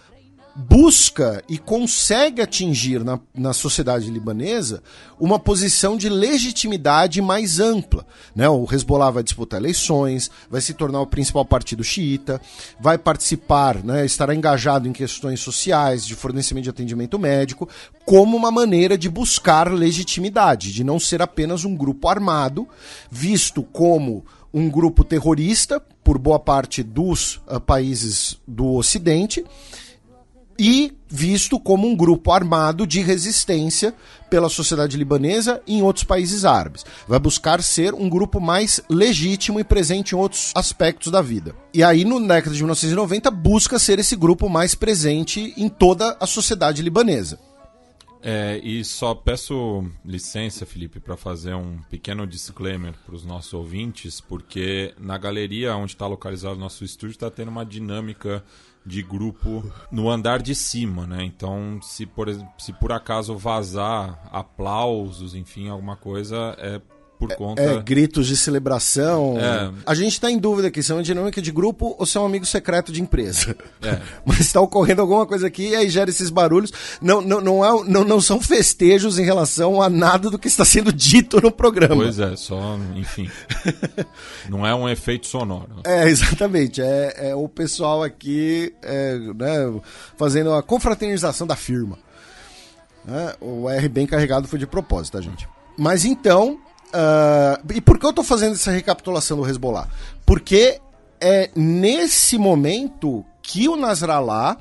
busca e consegue atingir na, na sociedade libanesa uma posição de legitimidade mais ampla. Né? O Hezbollah vai disputar eleições, vai se tornar o principal partido xiita, vai participar, né, estará engajado em questões sociais, de fornecimento de atendimento médico, como uma maneira de buscar legitimidade, de não ser apenas um grupo armado, visto como um grupo terrorista por boa parte dos uh, países do Ocidente e visto como um grupo armado de resistência pela sociedade libanesa e em outros países árabes. Vai buscar ser um grupo mais legítimo e presente em outros aspectos da vida. E aí, no década de 1990, busca ser esse grupo mais presente em toda a sociedade libanesa. É, e só peço licença, Felipe, para fazer um pequeno disclaimer para os nossos ouvintes, porque na galeria onde está localizado o nosso estúdio está tendo uma dinâmica de grupo no andar de cima, né? Então, se por, se por acaso vazar aplausos, enfim, alguma coisa, é por é, conta. É, gritos de celebração. É. A gente está em dúvida aqui se é uma dinâmica de grupo ou se é um amigo secreto de empresa. É. Mas está ocorrendo alguma coisa aqui e aí gera esses barulhos. Não, não, não, é, não, não são festejos em relação a nada do que está sendo dito no programa. Pois é, só, enfim. não é um efeito sonoro. É, exatamente. É, é o pessoal aqui é, né, fazendo a confraternização da firma. Né, o R bem carregado foi de propósito, tá, gente? Mas então, Uh, e por que eu estou fazendo essa recapitulação do Hezbollah? Porque é nesse momento que o Nasrallah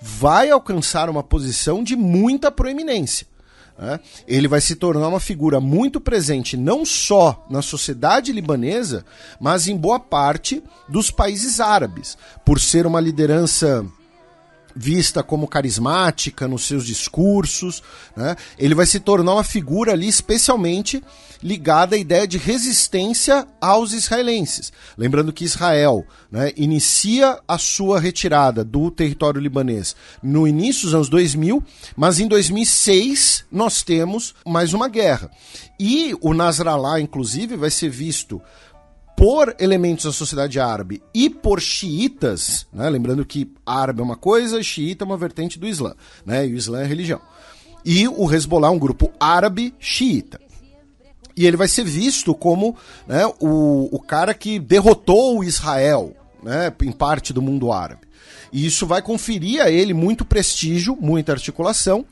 vai alcançar uma posição de muita proeminência. Né? Ele vai se tornar uma figura muito presente não só na sociedade libanesa, mas em boa parte dos países árabes, por ser uma liderança vista como carismática nos seus discursos, né? ele vai se tornar uma figura ali especialmente ligada à ideia de resistência aos israelenses. Lembrando que Israel né, inicia a sua retirada do território libanês no início dos anos 2000, mas em 2006 nós temos mais uma guerra. E o Nasrallah, inclusive, vai ser visto por elementos da sociedade árabe e por xiitas, né, lembrando que árabe é uma coisa, xiita é uma vertente do Islã, né, e o Islã é religião. E o Hezbollah é um grupo árabe xiita. E ele vai ser visto como né, o, o cara que derrotou o Israel, né, em parte do mundo árabe. E isso vai conferir a ele muito prestígio, muita articulação,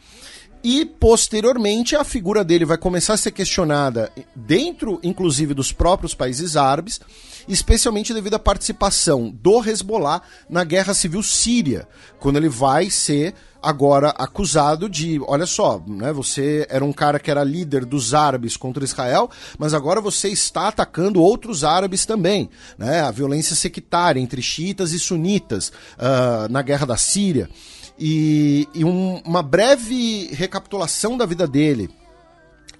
e, posteriormente, a figura dele vai começar a ser questionada dentro, inclusive, dos próprios países árabes, especialmente devido à participação do Hezbollah na guerra civil síria, quando ele vai ser agora acusado de, olha só, né, você era um cara que era líder dos árabes contra Israel, mas agora você está atacando outros árabes também, né, a violência sectária entre xiitas e sunitas uh, na guerra da Síria e, e um, uma breve recapitulação da vida dele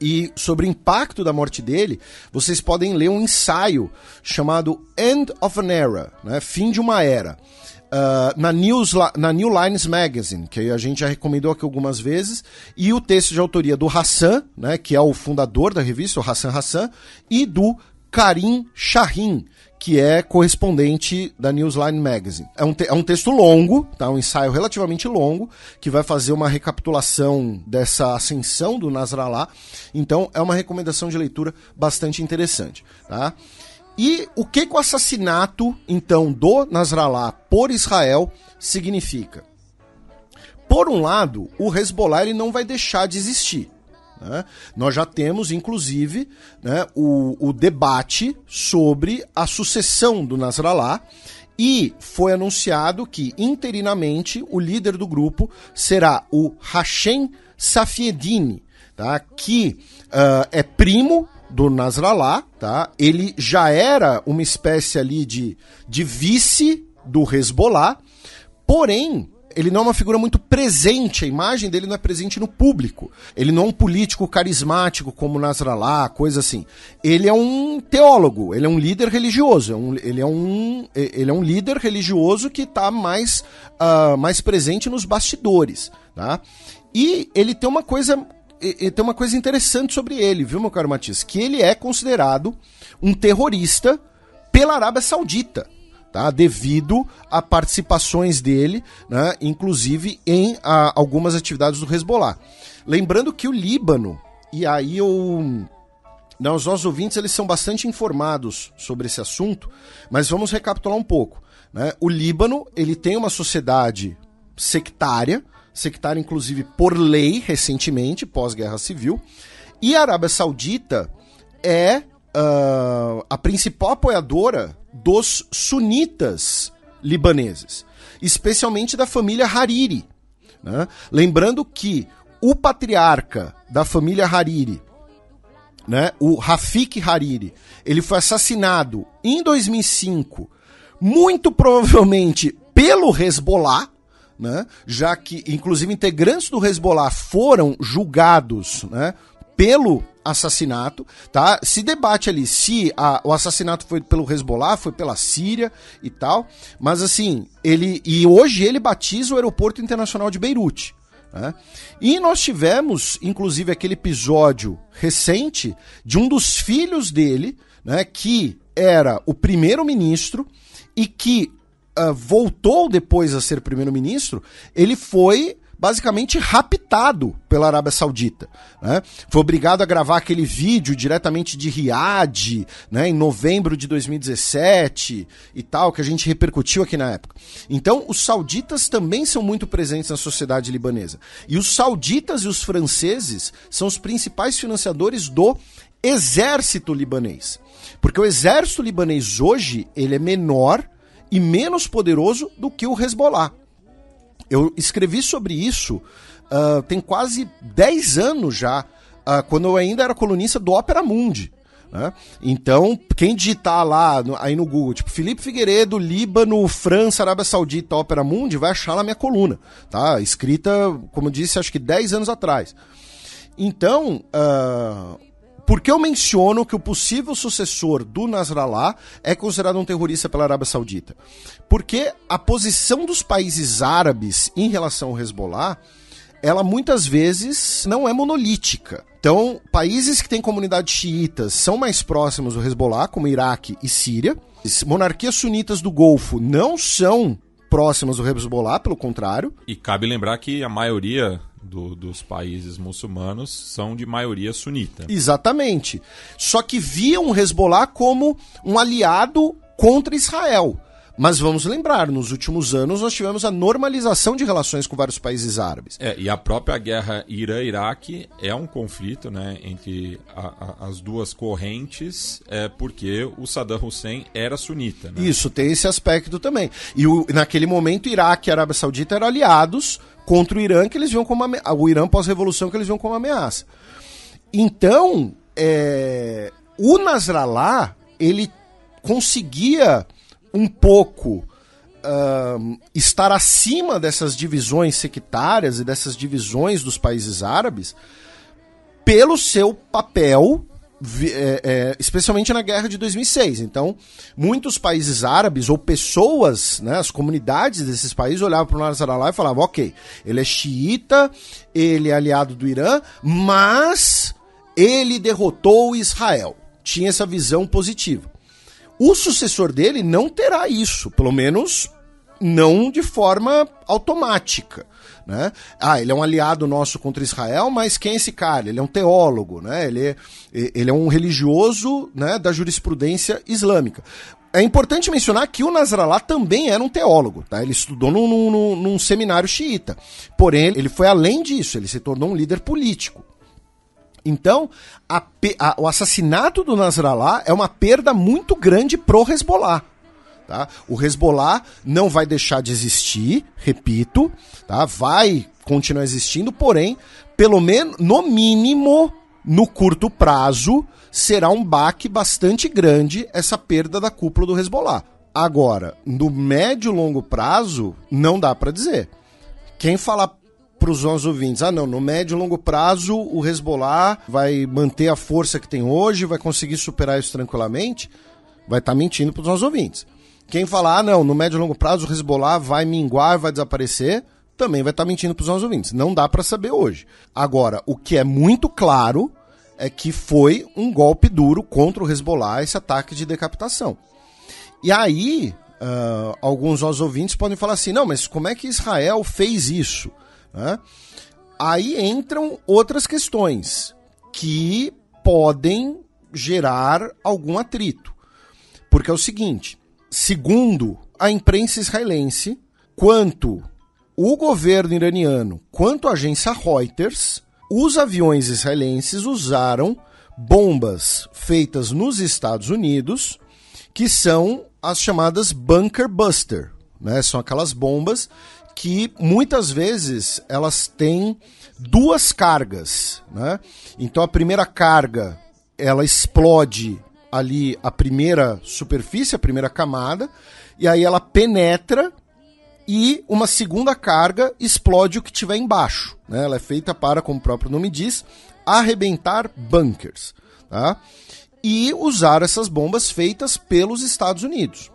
e sobre o impacto da morte dele, vocês podem ler um ensaio chamado End of an Era, né? fim de uma era. Uh, na, News, na New Lines Magazine, que a gente já recomendou aqui algumas vezes, e o texto de autoria do Hassan, né, que é o fundador da revista, o Hassan Hassan, e do Karim Shahin, que é correspondente da Newsline Magazine. É um, é um texto longo, tá? um ensaio relativamente longo, que vai fazer uma recapitulação dessa ascensão do Nasrallah. Então, é uma recomendação de leitura bastante interessante. Tá? E o que, que o assassinato, então, do Nasrallah por Israel significa? Por um lado, o Hezbollah ele não vai deixar de existir. Né? Nós já temos, inclusive, né, o, o, debate sobre a sucessão do Nasrallah e foi anunciado que, interinamente, o líder do grupo será o Hashem Safiedine, tá? que uh, é primo do Nasrallah, tá? ele já era uma espécie ali de, de vice do Hezbollah, porém ele não é uma figura muito presente, a imagem dele não é presente no público. Ele não é um político carismático como Nasrallah, coisa assim. Ele é um teólogo, ele é um líder religioso, é um, ele, é um, ele é um líder religioso que está mais, uh, mais presente nos bastidores. Tá? E ele tem uma coisa e, tem uma coisa interessante sobre ele, viu, meu caro Matias? Que ele é considerado um terrorista pela Arábia Saudita tá? devido a participações dele, né? inclusive em a, algumas atividades do Hezbollah. Lembrando que o Líbano, e aí eu. Não, né, os nossos ouvintes eles são bastante informados sobre esse assunto, mas vamos recapitular um pouco. Né? O Líbano ele tem uma sociedade sectária, sectária inclusive por lei recentemente, pós-guerra civil, e a Arábia Saudita é uh, a principal apoiadora dos sunitas libaneses, especialmente da família Hariri. Né? Lembrando que o patriarca da família Hariri, né, o Rafik Hariri, ele foi assassinado em 2005, muito provavelmente pelo Hezbollah, né, já que inclusive integrantes do Hezbollah foram julgados né, pelo assassinato, tá? Se debate ali se a, o assassinato foi pelo Hezbollah, foi pela Síria e tal, mas assim, ele e hoje ele batiza o aeroporto internacional de Beirute. Né? E nós tivemos, inclusive, aquele episódio recente de um dos filhos dele, né, que era o primeiro-ministro e que uh, voltou depois a ser primeiro-ministro. Ele foi basicamente raptado pela Arábia Saudita. Né? Foi obrigado a gravar aquele vídeo diretamente de Riad, né, em novembro de 2017 e tal, que a gente repercutiu aqui na época. Então, os sauditas também são muito presentes na sociedade libanesa. E os sauditas e os franceses são os principais financiadores do exército libanês. Porque o exército libanês hoje, ele é menor e menos poderoso do que o Hezbollah. Eu escrevi sobre isso uh, tem quase 10 anos já, uh, quando eu ainda era colunista do Opera Mundi. Né? Então, quem digitar lá no, aí no Google, tipo Felipe Figueiredo, Líbano, França, Arábia Saudita, Opera Mundi, vai achar na minha coluna, tá? Escrita, como disse, acho que 10 anos atrás. Então, ah, por que eu menciono que o possível sucessor do Nasrallah é considerado um terrorista pela Arábia Saudita? Porque a posição dos países árabes em relação ao Hezbollah, ela muitas vezes não é monolítica. Então, países que têm comunidades xiitas são mais próximos do Hezbollah, como Iraque e Síria. Monarquias sunitas do Golfo não são próximas do Hezbollah, pelo contrário. E cabe lembrar que a maioria do, dos países muçulmanos são de maioria sunita. Exatamente. Só que viam o Hezbollah como um aliado contra Israel. Mas vamos lembrar, nos últimos anos nós tivemos a normalização de relações com vários países árabes. É, e a própria guerra Irã-Iraque é um conflito né, entre a, a, as duas correntes, é, porque o Saddam Hussein era sunita. Né? Isso, tem esse aspecto também. E o, naquele momento, Iraque e Arábia Saudita eram aliados contra o Irã, que eles viam como ameaça, ah, o Irã pós-revolução que eles viam como ameaça. Então, é, o Nasrallah, ele conseguia um pouco uh, estar acima dessas divisões sectárias e dessas divisões dos países árabes pelo seu papel é, é, especialmente na guerra de 2006. Então, muitos países árabes ou pessoas, né, as comunidades desses países olhavam para o Nasrallah e falavam: ok, ele é xiita, ele é aliado do Irã, mas ele derrotou Israel. Tinha essa visão positiva. O sucessor dele não terá isso, pelo menos não de forma automática. Né? Ah, ele é um aliado nosso contra Israel, mas quem é esse cara? Ele é um teólogo, né? ele, é, ele é um religioso né, da jurisprudência islâmica é importante mencionar que o Nasrallah também era um teólogo, tá? Ele estudou num, num, num, seminário xiita. Porém, ele foi além disso, ele se tornou um líder político. Então, a, a, o assassinato do Nasrallah é uma perda muito grande pro Hezbollah. Tá? O Hezbollah não vai deixar de existir, repito, tá? vai continuar existindo, porém, pelo menos, no mínimo, no curto prazo, será um baque bastante grande essa perda da cúpula do Hezbollah. Agora, no médio e longo prazo, não dá para dizer. Quem falar para os nossos ouvintes, ah não, no médio e longo prazo o Hezbollah vai manter a força que tem hoje, vai conseguir superar isso tranquilamente, vai estar tá mentindo para os nossos ouvintes. Quem falar, ah, não, no médio e longo prazo o Hezbollah vai minguar, vai desaparecer, também vai estar tá mentindo para os nossos ouvintes. Não dá para saber hoje. Agora, o que é muito claro é que foi um golpe duro contra o Hezbollah esse ataque de decapitação. E aí, uh, alguns nossos ouvintes podem falar assim: não, mas como é que Israel fez isso? Né? Aí entram outras questões que podem gerar algum atrito. Porque é o seguinte: segundo a imprensa israelense, quanto o governo iraniano, quanto a agência Reuters, os aviões israelenses usaram bombas feitas nos Estados Unidos, que são as chamadas bunker buster, né? São aquelas bombas que muitas vezes elas têm duas cargas, né? Então a primeira carga ela explode ali a primeira superfície, a primeira camada, e aí ela penetra e uma segunda carga explode o que tiver embaixo. Né? Ela é feita para, como o próprio nome diz, arrebentar bunkers. Tá? E usar essas bombas feitas pelos Estados Unidos.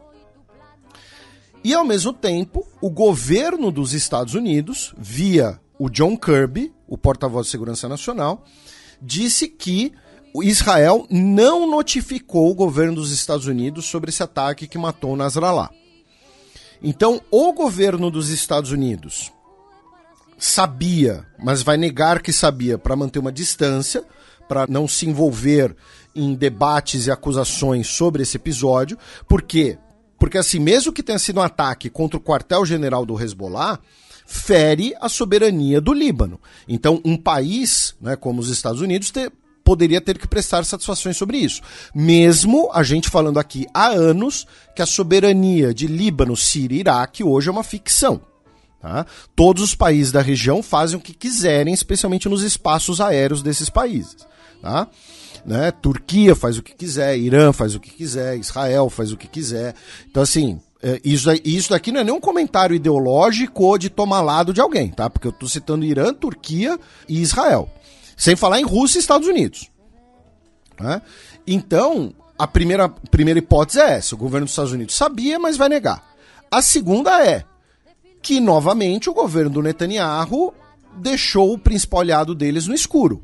E ao mesmo tempo, o governo dos Estados Unidos, via o John Kirby, o porta-voz de segurança nacional, disse que Israel não notificou o governo dos Estados Unidos sobre esse ataque que matou Nasrallah. Então, o governo dos Estados Unidos sabia, mas vai negar que sabia para manter uma distância, para não se envolver em debates e acusações sobre esse episódio, porque porque assim, mesmo que tenha sido um ataque contra o quartel-general do Hezbollah, fere a soberania do Líbano. Então, um país, né, como os Estados Unidos, ter, poderia ter que prestar satisfações sobre isso. Mesmo a gente falando aqui há anos que a soberania de Líbano, Síria e Iraque hoje é uma ficção. Tá? Todos os países da região fazem o que quiserem, especialmente nos espaços aéreos desses países. Tá? Né? Turquia faz o que quiser, Irã faz o que quiser, Israel faz o que quiser. Então, assim, eh, isso, isso daqui não é nenhum comentário ideológico ou de tomar lado de alguém, tá? Porque eu estou citando Irã, Turquia e Israel. Sem falar em Rússia e Estados Unidos. Né? Então, a primeira, primeira hipótese é essa: o governo dos Estados Unidos sabia, mas vai negar. A segunda é que, novamente, o governo do Netanyahu deixou o principal aliado deles no escuro.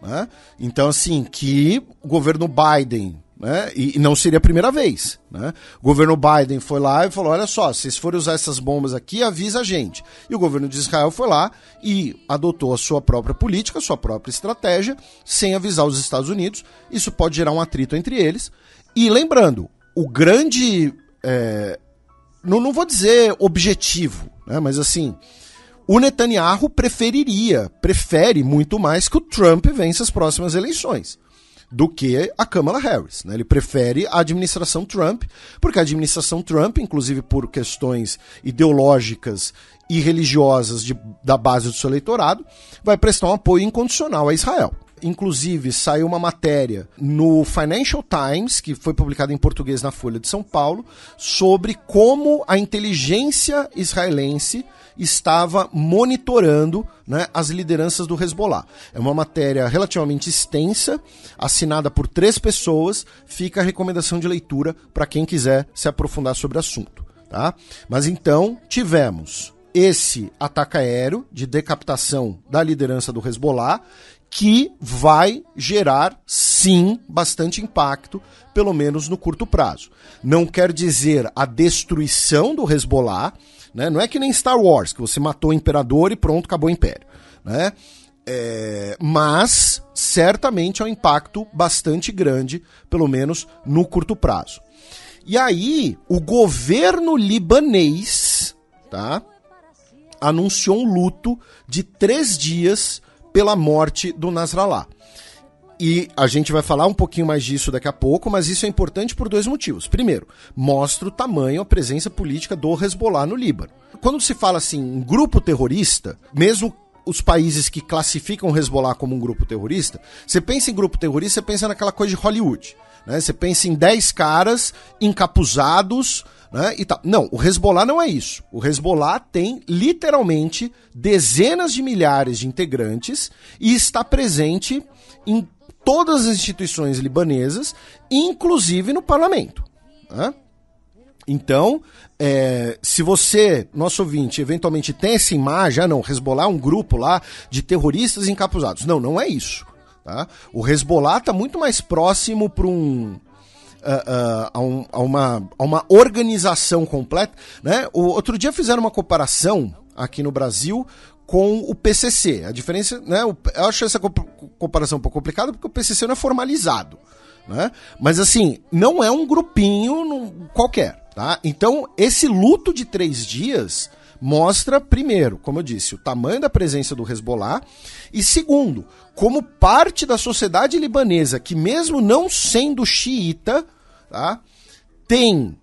Né? Então, assim, que o governo Biden né? E não seria a primeira vez. Né? O governo Biden foi lá e falou: olha só, se vocês forem usar essas bombas aqui, avisa a gente. E o governo de Israel foi lá e adotou a sua própria política, a sua própria estratégia, sem avisar os Estados Unidos. Isso pode gerar um atrito entre eles. E lembrando, o grande. É, não, não vou dizer objetivo, né? mas assim. O Netanyahu preferiria, prefere muito mais que o Trump vença as próximas eleições do que a Kamala Harris. Né? Ele prefere a administração Trump, porque a administração Trump, inclusive por questões ideológicas e religiosas de, da base do seu eleitorado, vai prestar um apoio incondicional a Israel. Inclusive, saiu uma matéria no Financial Times, que foi publicada em português na Folha de São Paulo, sobre como a inteligência israelense estava monitorando né, as lideranças do Hezbollah. É uma matéria relativamente extensa, assinada por três pessoas, fica a recomendação de leitura para quem quiser se aprofundar sobre o assunto. Tá? Mas então, tivemos esse ataque aéreo de decapitação da liderança do Hezbollah que vai gerar, sim, bastante impacto, pelo menos no curto prazo. Não quer dizer a destruição do Hezbollah, né? não é que nem Star Wars, que você matou o imperador e pronto, acabou o império. Né? É, mas certamente é um impacto bastante grande, pelo menos no curto prazo. E aí, o governo libanês tá, anunciou um luto de três dias pela morte do Nasrallah. E a gente vai falar um pouquinho mais disso daqui a pouco, mas isso é importante por dois motivos. Primeiro, mostra o tamanho, a presença política do Hezbollah no Líbano. Quando se fala assim, um grupo terrorista, mesmo os países que classificam o Hezbollah como um grupo terrorista, você pensa em grupo terrorista, você pensa naquela coisa de Hollywood. Né? Você pensa em 10 caras encapuzados né, e tal. Não, o Hezbollah não é isso. O Hezbollah tem literalmente dezenas de milhares de integrantes e está presente em todas as instituições libanesas, inclusive no parlamento. Né? Então, é, se você, nosso ouvinte, eventualmente tem essa imagem, ah, não, Hezbollah é um grupo lá de terroristas encapuzados. Não, não é isso. Tá? O Hezbollah está muito mais próximo para um, a, ah, ah, a, um, a, uma, a uma organização completa. Né? O, outro dia fizeram uma comparação aqui no Brasil com o PCC. A diferença, né? Eu acho essa comparação um pouco complicada porque o PCC não é formalizado, né? Mas assim, não é um grupinho qualquer, tá? Então esse luto de três dias mostra primeiro, como eu disse, o tamanho da presença do Hezbollah e segundo, como parte da sociedade libanesa, que mesmo não sendo xiita, tá, tem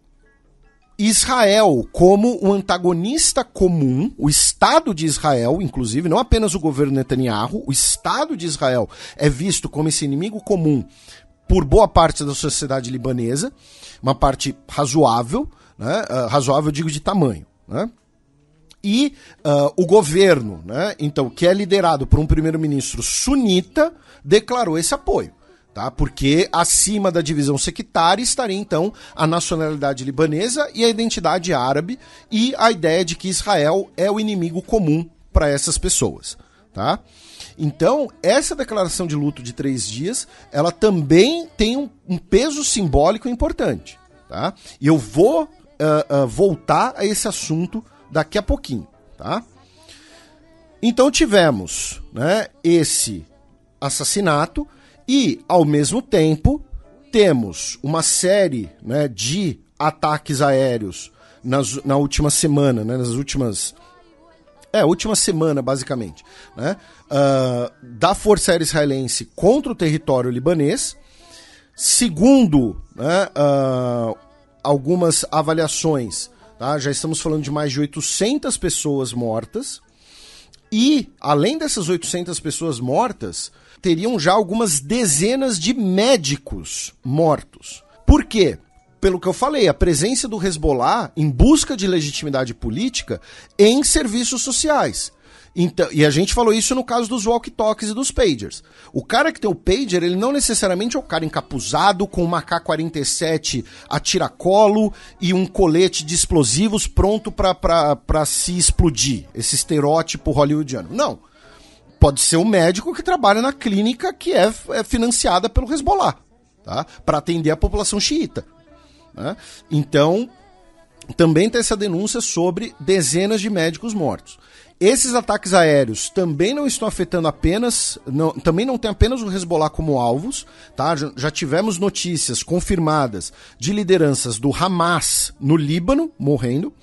Israel como o um antagonista comum, o Estado de Israel, inclusive, não apenas o governo Netanyahu, o Estado de Israel é visto como esse inimigo comum por boa parte da sociedade libanesa, uma parte razoável, né? Uh, razoável, digo, de tamanho. Né? e uh, o governo, né, então, que é liderado por um primeiro-ministro sunita, declarou esse apoio. Tá? Porque acima da divisão sectária estaria então a nacionalidade libanesa e a identidade árabe e a ideia de que Israel é o inimigo comum para essas pessoas. Tá? Então, essa declaração de luto de três dias, ela também tem um, um peso simbólico importante. Tá? E eu vou uh, uh, voltar a esse assunto daqui a pouquinho, tá? Então tivemos, né, esse assassinato e ao mesmo tempo temos uma série, né, de ataques aéreos nas, na última semana, né, nas últimas é, última semana, basicamente, né? Uh, da Força Aérea Israelense contra o território libanês. Segundo né, uh, algumas avaliações, Tá? Já estamos falando de mais de 800 pessoas mortas. E, além dessas 800 pessoas mortas, teriam já algumas dezenas de médicos mortos. Por quê? Pelo que eu falei, a presença do Hezbollah em busca de legitimidade política em serviços sociais. Então, e a gente falou isso no caso dos walkie-talkies e dos pagers. O cara que tem o pager, ele não necessariamente é o cara encapuzado com uma K-47 a tiracolo e um colete de explosivos pronto para se explodir. Esse estereótipo hollywoodiano. Não. Pode ser um médico que trabalha na clínica que é, é financiada pelo Hezbollah, tá? para atender a população xiita. Né? Então, também tem essa denúncia sobre dezenas de médicos mortos. Esses ataques aéreos também não estão afetando apenas, não, também não tem apenas o Hezbollah como alvos, tá? Já, já tivemos notícias confirmadas de lideranças do Hamas no Líbano morrendo,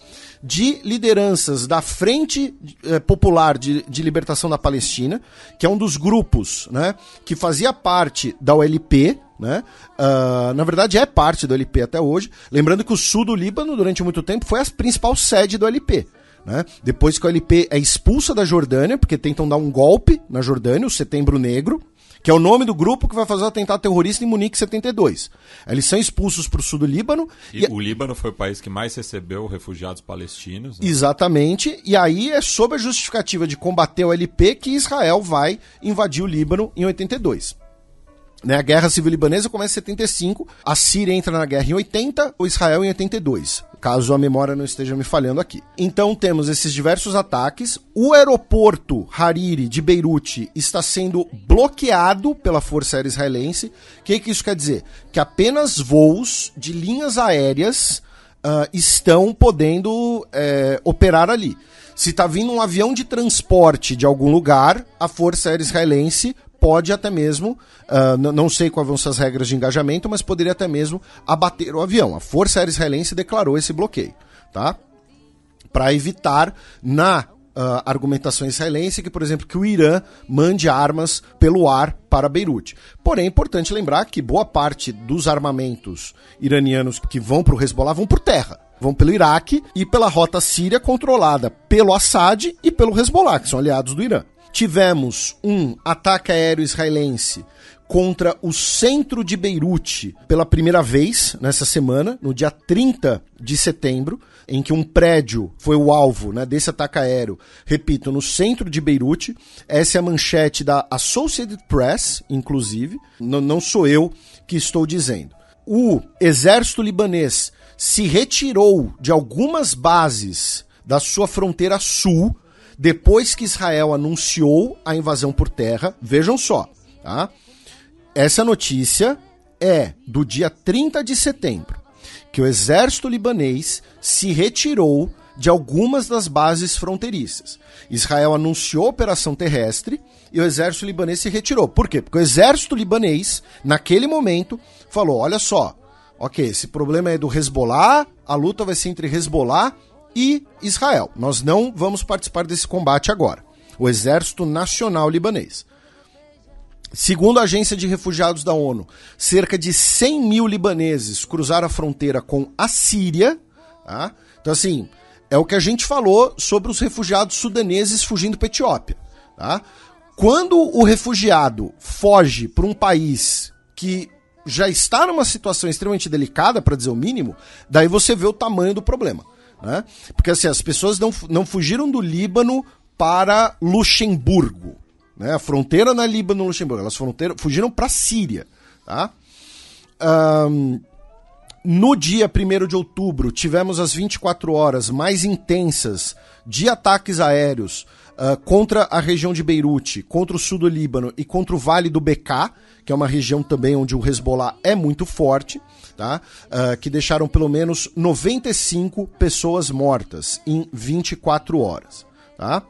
de lideranças da Frente eh, Popular de, de, Libertação da Palestina, que é um dos grupos, né, que fazia parte da OLP, né? Uh, na verdade, é parte do LP até hoje. Lembrando que o sul do Líbano, durante muito tempo, foi a principal sede do LP. Né? Depois que o LP é expulsa da Jordânia, porque tentam dar um golpe na Jordânia, o Setembro Negro, que é o nome do grupo que vai fazer o atentado terrorista em Munique 72. Eles são expulsos para o sul do Líbano. E, e, o Líbano foi o país que mais recebeu refugiados palestinos. Né? Exatamente. E aí é sob a justificativa de combater o LP que Israel vai invadir o Líbano em 82. Né? A guerra civil libanesa começa em 75, a Síria entra na guerra em 80, o Israel em 82, caso a memória não esteja me falhando aqui. Então temos esses diversos ataques. O aeroporto Hariri de Beirute está sendo bloqueado pela Força Aérea Israelense. O que, que isso quer dizer? Que apenas voos de linhas aéreas uh, estão podendo é, operar ali. Se está vindo um avião de transporte de algum lugar, a Força Aérea Israelense pode até mesmo, uh, não sei quais vão ser as regras de engajamento, mas poderia até mesmo abater o avião. A Força Aérea Israelense declarou esse bloqueio, tá? Para evitar na uh, argumentação israelense que, por exemplo, que o Irã mande armas pelo ar para Beirute. Porém, é importante lembrar que boa parte dos armamentos iranianos que vão para o Hezbollah vão por terra. Vão pelo Iraque e pela rota síria controlada pelo Assad e pelo Hezbollah, que são aliados do Irã. Tivemos um ataque aéreo israelense contra o centro de Beirute pela primeira vez nessa semana, no dia 30 de setembro, em que um prédio foi o alvo né, desse ataque aéreo, repito, no centro de Beirute. Essa é a manchete da Associated Press, inclusive, N não sou eu que estou dizendo. O exército libanês se retirou de algumas bases da sua fronteira sul depois que Israel anunciou a invasão por terra. Vejam só, tá? Essa notícia é do dia 30 de setembro, que o exército libanês se retirou de algumas das bases fronteiriças. Israel anunciou operação terrestre e o exército libanês se retirou. Por quê? Porque o exército libanês, naquele momento, falou: olha só, ok, esse problema é do Hezbollah, a luta vai ser entre Hezbollah e Israel. Nós não vamos participar desse combate agora. O Exército Nacional Libanês. Segundo a Agência de Refugiados da ONU, cerca de 100 mil libaneses cruzaram a fronteira com a Síria. Tá? Então, assim, é o que a gente falou sobre os refugiados sudaneses fugindo para a Etiópia. Tá? Quando o refugiado foge para um país que já está numa situação extremamente delicada, para dizer o mínimo, daí você vê o tamanho do problema. Né? Porque assim, as pessoas não, não fugiram do Líbano para Luxemburgo. Né? A fronteira na é Líbano Luxemburgo. Elas fronteira, fugiram para a Síria. Tá? Um, no dia 1 de outubro, tivemos as 24 horas mais intensas de ataques aéreos uh, contra a região de Beirute, contra o sul do Líbano e contra o Vale do Becá, que é uma região também onde o Hezbollah é muito forte tá? Uh, que deixaram pelo menos 95 pessoas mortas em 24 horas. Tá?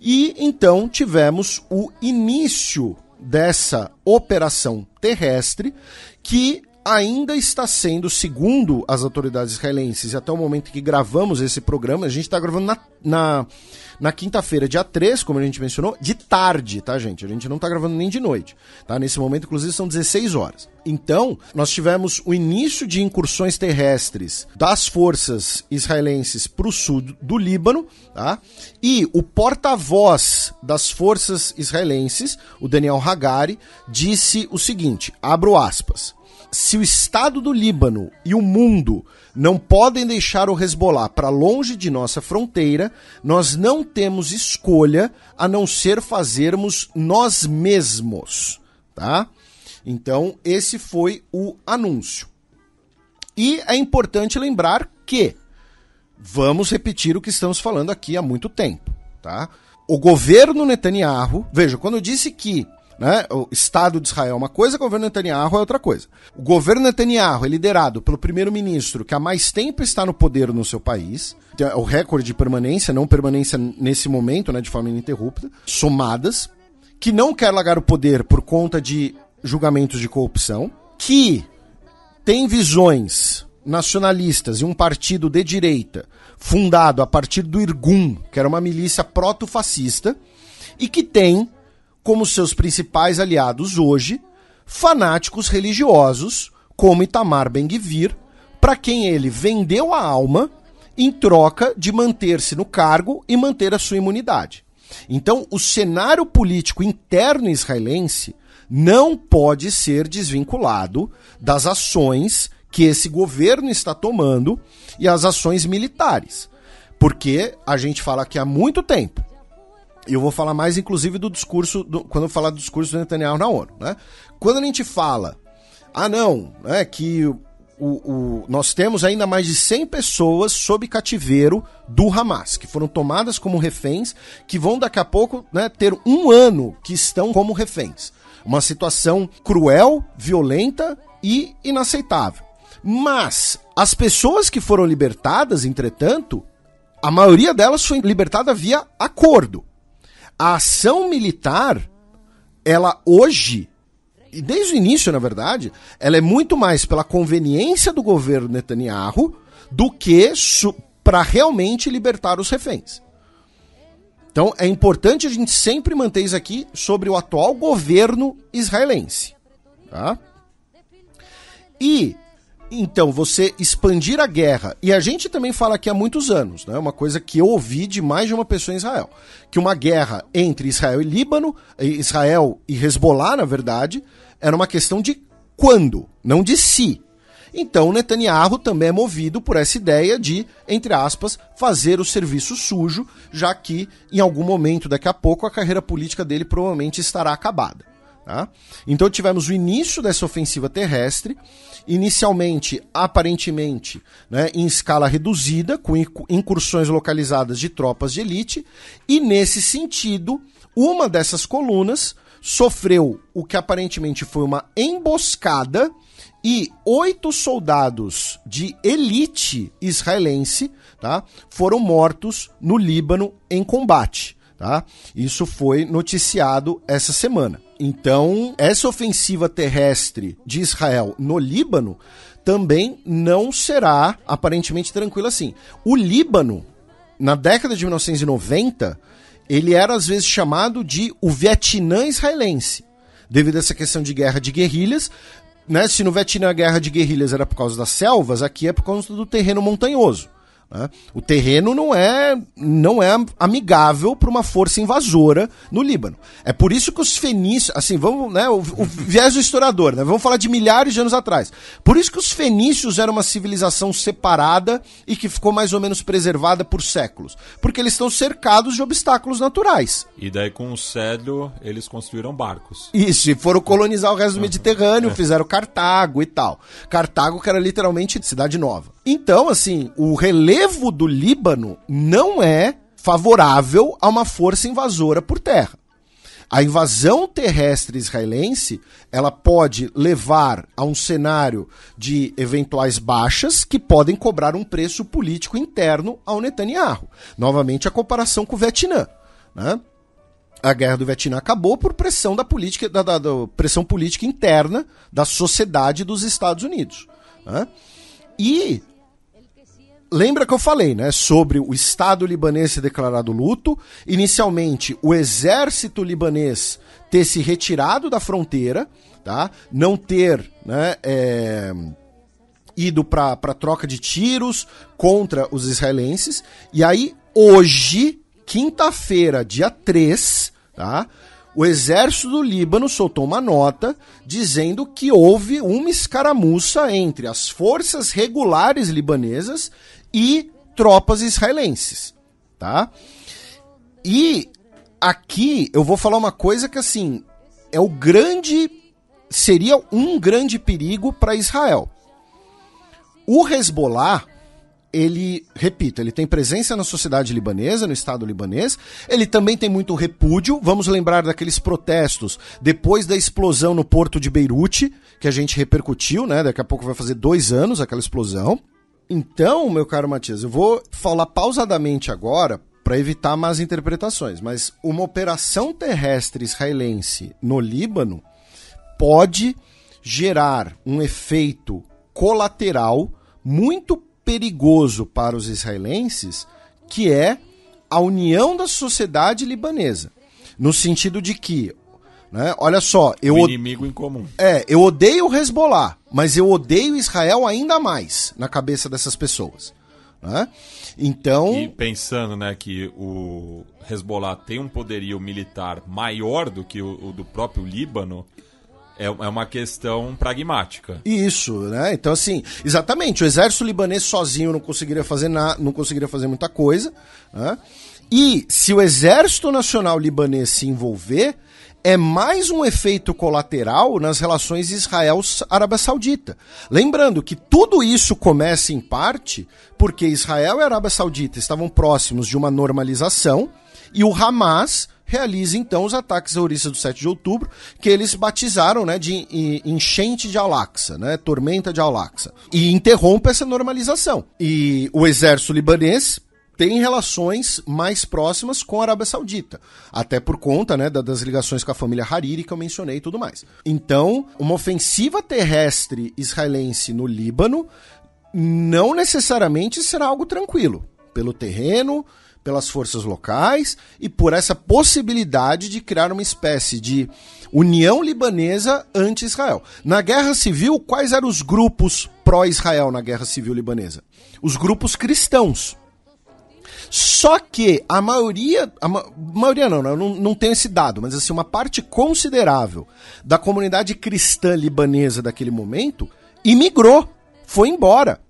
E então tivemos o início dessa operação terrestre que ainda está sendo, segundo as autoridades israelenses, e até o momento que gravamos esse programa, a gente está gravando na, na, na quinta-feira, dia 3, como a gente mencionou, de tarde, tá, gente? A gente não está gravando nem de noite, tá? Nesse momento, inclusive, são 16 horas. Então, nós tivemos o início de incursões terrestres das forças israelenses para o sul do Líbano, tá? E o porta-voz das forças israelenses, o Daniel Hagari, disse o seguinte, abro aspas, se o Estado do Líbano e o mundo não podem deixar o Hezbollah para longe de nossa fronteira, nós não temos escolha a não ser fazermos nós mesmos, tá? Então, esse foi o anúncio. E é importante lembrar que vamos repetir o que estamos falando aqui há muito tempo, tá? O governo Netanyahu, veja, quando eu disse que né? O Estado de Israel é uma coisa, o governo Netanyahu é outra coisa. O governo Netanyahu é liderado pelo primeiro-ministro que há mais tempo está no poder no seu país, é o recorde de permanência, não permanência nesse momento, né, de forma ininterrupta, somadas, que não quer largar o poder por conta de julgamentos de corrupção, que tem visões nacionalistas e um partido de direita fundado a partir do Irgun, que era uma milícia proto-fascista, e que tem como seus principais aliados hoje fanáticos religiosos como Itamar ben para quem ele vendeu a alma em troca de manter-se no cargo e manter a sua imunidade. Então, o cenário político interno israelense não pode ser desvinculado das ações que esse governo está tomando e as ações militares. Porque a gente fala que há muito tempo eu vou falar mais, inclusive, do discurso, do, quando eu falar do discurso do Netanyahu na ONU, né? Quando a gente fala, ah não, né, que o, o, nós temos ainda mais de 100 pessoas sob cativeiro do Hamas, que foram tomadas como reféns, que vão daqui a pouco né, ter um ano que estão como reféns. Uma situação cruel, violenta e inaceitável. Mas as pessoas que foram libertadas, entretanto, a maioria delas foi libertada via acordo a ação militar, ela hoje, e desde o início, na verdade, ela é muito mais pela conveniência do governo Netanyahu do que para realmente libertar os reféns. Então é importante a gente sempre manter isso aqui sobre o atual governo israelense. Tá? E então, você expandir a guerra, e a gente também fala aqui há muitos anos, né? Uma coisa que eu ouvi de mais de uma pessoa em Israel, que uma guerra entre Israel e Líbano, Israel e Hezbollah, na verdade, era uma questão de quando, não de se. Si. Então, Netanyahu também é movido por essa ideia de, entre aspas, fazer o serviço sujo, já que em algum momento daqui a pouco a carreira política dele provavelmente estará acabada. Tá? Então tivemos o início dessa ofensiva terrestre, inicialmente, aparentemente, né, em escala reduzida, com incursões localizadas de tropas de elite, e nesse sentido, uma dessas colunas sofreu o que aparentemente foi uma emboscada e oito soldados de elite israelense tá, foram mortos no Líbano em combate. Tá? Isso foi noticiado essa semana. Então, essa ofensiva terrestre de Israel no Líbano também não será aparentemente tranquila assim. O Líbano, na década de 1990, ele era às vezes chamado de o Vietnã israelense, devido a essa questão de guerra de guerrilhas. Né? Se no Vietnã a guerra de guerrilhas era por causa das selvas, aqui é por causa do terreno montanhoso. Né? O terreno não é, não é amigável para uma força invasora no Líbano. É por isso que os fenícios, assim, vamos, né, o, o viés do historiador, né, vamos falar de milhares de anos atrás. Por isso que os fenícios eram uma civilização separada e que ficou mais ou menos preservada por séculos, porque eles estão cercados de obstáculos naturais. E daí com o cedro eles construíram barcos. Isso, e foram colonizar o resto do uhum. Mediterrâneo, é. fizeram Cartago e tal. Cartago que era literalmente cidade nova. Então, assim, o relevo do Líbano não é favorável a uma força invasora por terra. A invasão terrestre israelense, ela pode levar a um cenário de eventuais baixas que podem cobrar um preço político interno ao Netanyahu. Novamente a comparação com o Vietnã, né? A guerra do Vietnã acabou por pressão da política, da, da, da pressão política interna da sociedade dos Estados Unidos. Né? E lembra que eu falei, né, sobre o Estado libanês ser declarado luto, inicialmente o exército libanês ter se retirado da fronteira, tá? Não ter, né, é, ido para troca de tiros contra os israelenses. E aí, hoje, quinta-feira, dia 3, tá? O exército do Líbano soltou uma nota dizendo que houve uma escaramuça entre as forças regulares libanesas e tropas israelenses, tá? E aqui eu vou falar uma coisa que assim é o grande seria um grande perigo para Israel. O Hezbollah, ele, repito, ele tem presença na sociedade libanesa, no Estado libanês, ele também tem muito repúdio. Vamos lembrar daqueles protestos depois da explosão no porto de Beirute, que a gente repercutiu, né? Daqui a pouco vai fazer dois anos aquela explosão. Então, meu caro Matias, eu vou falar pausadamente agora para evitar más interpretações, mas uma operação terrestre israelense no Líbano pode gerar um efeito colateral muito perigoso para os israelenses, que é a união da sociedade libanesa. No sentido de que né? Olha só, eu inimigo em comum. É, eu odeio o Hezbollah, mas eu odeio Israel ainda mais na cabeça dessas pessoas. Né? Então, e pensando, né, que o Hezbollah tem um poderio militar maior do que o, o do próprio Líbano, é, é uma questão pragmática. Isso, né? Então, assim, exatamente, o exército libanês sozinho não conseguiria fazer na, não conseguiria fazer muita coisa. Né? E se o exército nacional libanês se envolver, é mais um efeito colateral nas relações Israel-Arábia Saudita. Lembrando que tudo isso começa em parte porque Israel e Arábia Saudita estavam próximos de uma normalização e o Hamas realiza então os ataques terroristas do 7 de outubro, que eles batizaram né, de enchente de Al-Aqsa, né, tormenta de Al-Aqsa, e interrompe essa normalização. E o exército libanês tem relações mais próximas com a Arábia Saudita, até por conta né, das ligações com a família Hariri que eu mencionei e tudo mais. Então, uma ofensiva terrestre israelense no Líbano não necessariamente será algo tranquilo pelo terreno, pelas forças locais e por essa possibilidade de criar uma espécie de união libanesa anti-Israel. Na guerra civil, quais eram os grupos pró-Israel na guerra civil libanesa? Os grupos cristãos. Só que a maioria, a ma maioria não, né? não, não tenho esse dado, mas assim, uma parte considerável da comunidade cristã libanesa daquele momento imigrou, foi embora.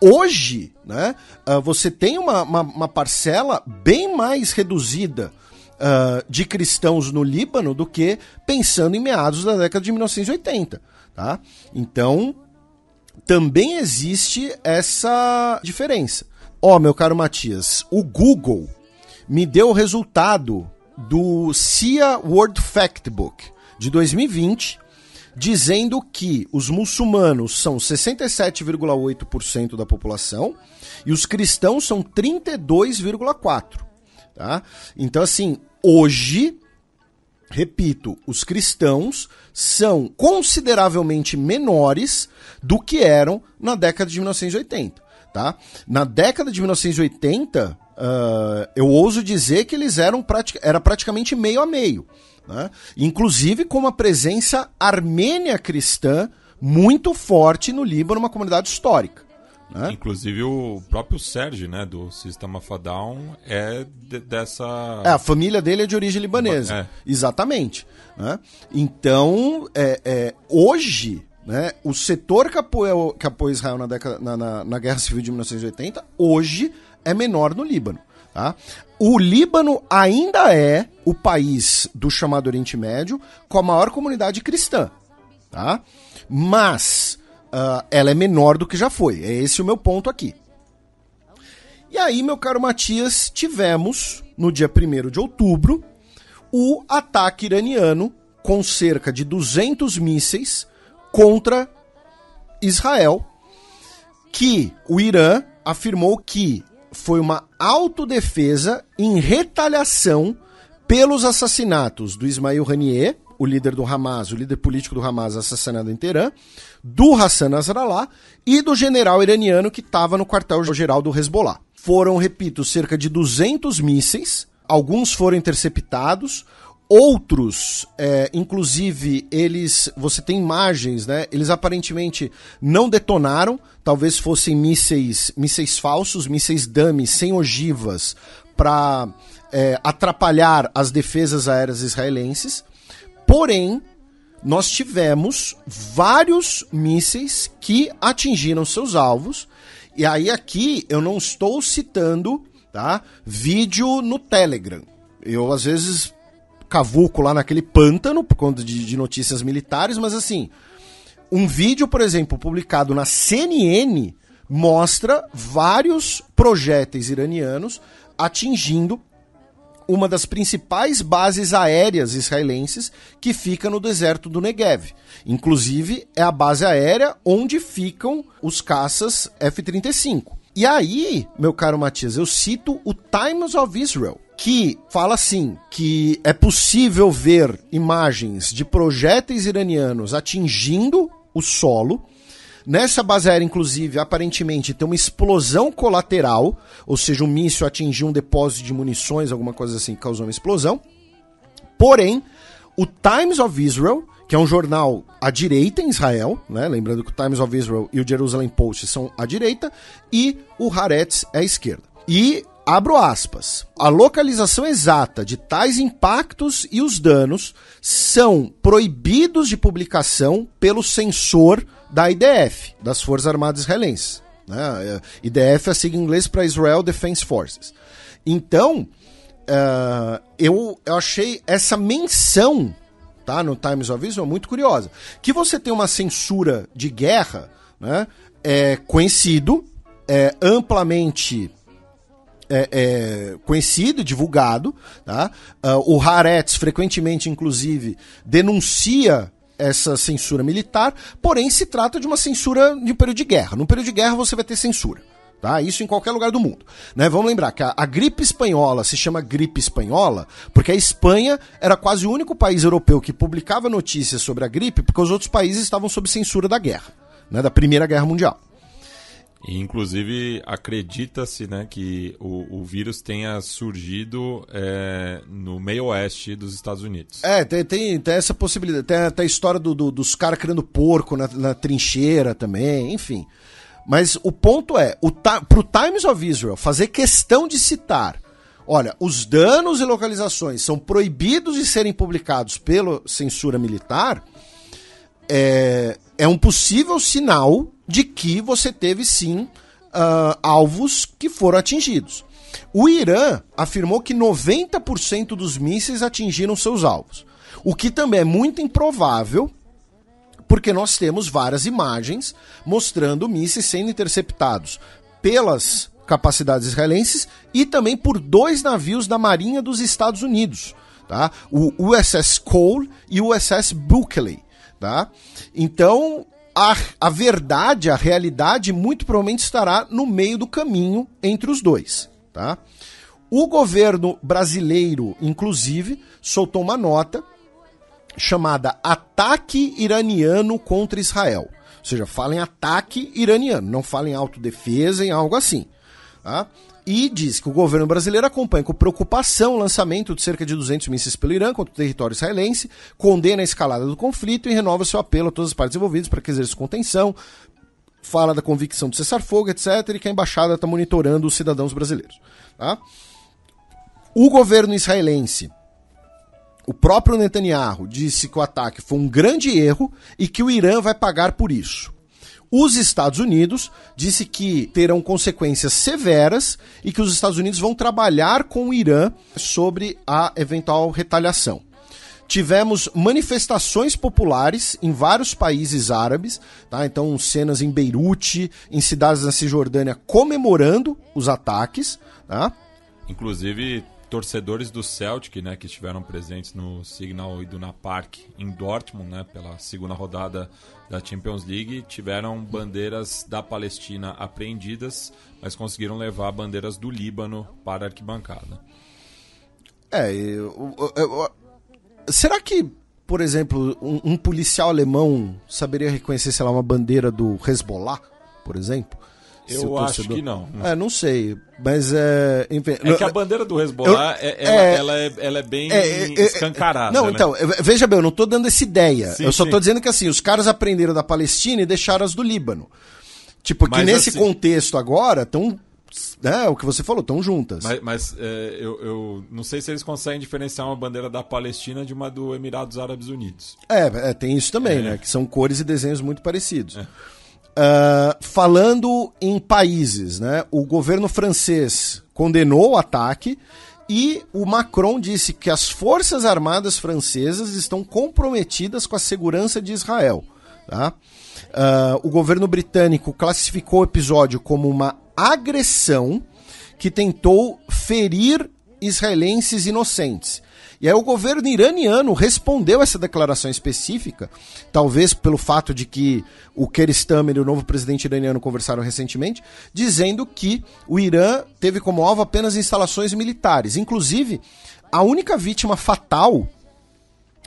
Hoje, né, ah, você tem uma, uma, uma parcela bem mais reduzida uh, de cristãos no Líbano do que pensando em meados da década de 1980. Tá? Então, também existe essa diferença. Ó, oh, meu caro Matias, o Google me deu o resultado do CIA World Factbook de 2020, dizendo que os muçulmanos são 67,8% da população e os cristãos são 32,4%. Tá? Então, assim, hoje, repito, os cristãos são consideravelmente menores do que eram na década de 1980 tá? Na década de 1980, uh, ah, eu ouso dizer que eles eram era praticamente meio a meio. Né? Inclusive com uma presença armênia cristã muito forte no Líbano, uma comunidade histórica. Né? Inclusive o próprio Sérgio, né, do Sistema Fadown, é de, dessa. É, a família dele é de origem libanesa. É. Exatamente. Né? Então, é, é, hoje né? O setor que apoiou, que apoiou Israel na, década, na, na, na Guerra Civil de 1980, hoje é menor no Líbano. Tá? O Líbano ainda é o país do chamado Oriente Médio com a maior comunidade cristã. Tá? Mas uh, ela é menor do que já foi. É esse o meu ponto aqui. E aí, meu caro Matias, tivemos no dia 1 de outubro o ataque iraniano com cerca de 200 mísseis contra Israel, que o Irã afirmou que foi uma autodefesa em retaliação pelos assassinatos do Ismail Hanier, o líder do Hamas, o líder político do Hamas assassinado em Teherã, do Hassan Nasrallah e do general iraniano que estava no quartel-geral do Hezbollah. Foram, repito, cerca de 200 mísseis, alguns foram interceptados, Outros, é, inclusive, eles. Você tem imagens, né? Eles aparentemente não detonaram. Talvez fossem mísseis, mísseis falsos, mísseis dummy sem ogivas para é, atrapalhar as defesas aéreas israelenses. Porém, nós tivemos vários mísseis que atingiram seus alvos. E aí aqui eu não estou citando, tá? Vídeo no Telegram. Eu às vezes cavuco lá naquele pântano por conta de, de notícias militares, mas assim, um vídeo, por exemplo, publicado na CNN mostra vários projéteis iranianos atingindo uma das principais bases aéreas israelenses que fica no deserto do Negev. Inclusive, é a base aérea onde ficam os caças F-35. E aí, meu caro Matias, eu cito o Times of Israel, que fala assim: que é possível ver imagens de projéteis iranianos atingindo o solo. Nessa base aérea, inclusive, aparentemente tem uma explosão colateral, ou seja, um míssil atingiu um depósito de munições, alguma coisa assim, que causou uma explosão. Porém, o Times of Israel, que é um jornal à direita em Israel, né? lembrando que o Times of Israel e o Jerusalem Post são à direita, e o Haaretz é à esquerda. E Abro aspas. A localização exata de tais impactos e os danos são proibidos de publicação pelo censor da IDF, das Forças Armadas Israelenses. Né? É, IDF é a sigla em inglês para Israel Defense Forces. Então, uh, eu, eu achei essa menção tá, no Times of Israel muito curiosa. Que você tem uma censura de guerra, né, é conhecido, é amplamente é, é, conhecido, divulgado. Tá? Uh, o Haaretz, frequentemente, inclusive, denuncia essa censura militar, porém se trata de uma censura de um período de guerra. No período de guerra você vai ter censura. Tá? Isso em qualquer lugar do mundo. Né? Vamos lembrar que a, a, gripe espanhola se chama gripe espanhola porque a Espanha era quase o único país europeu que publicava notícias sobre a gripe porque os outros países estavam sob censura da guerra, né? da Primeira Guerra Mundial. E, inclusive, acredita-se né, que o, o, vírus tenha surgido é, no meio oeste dos Estados Unidos. É, tem, tem, tem essa possibilidade. Tem até a história do, do, dos caras criando porco na, na, trincheira também, enfim. Mas o ponto é, o, pro Times of Israel fazer questão de citar Olha, os danos e localizações são proibidos de serem publicados pela censura militar é, é um possível sinal de que você teve sim uh, alvos que foram atingidos. O Irã afirmou que 90% dos mísseis atingiram seus alvos, o que também é muito improvável, porque nós temos várias imagens mostrando mísseis sendo interceptados pelas capacidades israelenses e também por dois navios da Marinha dos Estados Unidos, tá? o USS Cole e o USS Buckley. Tá? Então, a, a verdade, a realidade, muito provavelmente estará no meio do caminho entre os dois. Tá? O governo brasileiro, inclusive, soltou uma nota chamada Ataque Iraniano contra Israel. Ou seja, falem ataque iraniano, não falem autodefesa em algo assim. Tá? e diz que o governo brasileiro acompanha com preocupação o lançamento de cerca de 200 mísseis pelo Irã contra o território israelense, condena a escalada do conflito e renova seu apelo a todas as partes envolvidas para que exerçam contenção, fala da convicção de cessar fogo, etc., e que a embaixada está monitorando os cidadãos brasileiros. Tá? O governo israelense, o próprio Netanyahu, disse que o ataque foi um grande erro e que o Irã vai pagar por isso. Os Estados Unidos disse que terão consequências severas e que os Estados Unidos vão trabalhar com o Irã sobre a eventual retaliação. Tivemos manifestações populares em vários países árabes, tá? Então, cenas em Beirute, em cidades da Cisjordânia comemorando os ataques, tá? Inclusive, torcedores do Celtic, né, que estiveram presentes no Signal Iduna Park em Dortmund, né, pela segunda rodada da Champions League, tiveram bandeiras da Palestina apreendidas, mas conseguiram levar bandeiras do Líbano para a arquibancada. É, eu, eu, eu, será que, por exemplo, um, um policial alemão saberia reconhecer, sei lá, uma bandeira do Hezbollah, por exemplo? Eu torcedor... acho que não. É, não sei. Mas é. Enfim, é que a bandeira do Hezbollah, eu, é, ela, é, ela, é, é bem é, é, é, escancarada. Não, né? então, veja bem, eu não estou dando essa ideia. Sim, eu só estou dizendo que assim, os caras aprenderam da Palestina e deixaram as do Líbano. Tipo, que nesse assim, contexto agora estão. É, né, o que você falou, estão juntas. Mas, mas é, eu, eu, não sei se eles conseguem diferenciar uma bandeira da Palestina de uma do Emirados Árabes Unidos. É, é tem isso também, né? Que são cores e desenhos muito parecidos. É. Ah, falando em países, né? O governo francês condenou o ataque e o Macron disse que as forças armadas francesas estão comprometidas com a segurança de Israel. Tá? Uh, o governo britânico classificou o episódio como uma agressão que tentou ferir israelenses inocentes. E aí o governo iraniano respondeu essa declaração específica, talvez pelo fato de que o Keristami e o novo presidente iraniano conversaram recentemente, dizendo que o Irã teve como alvo apenas instalações militares. Inclusive, a única vítima fatal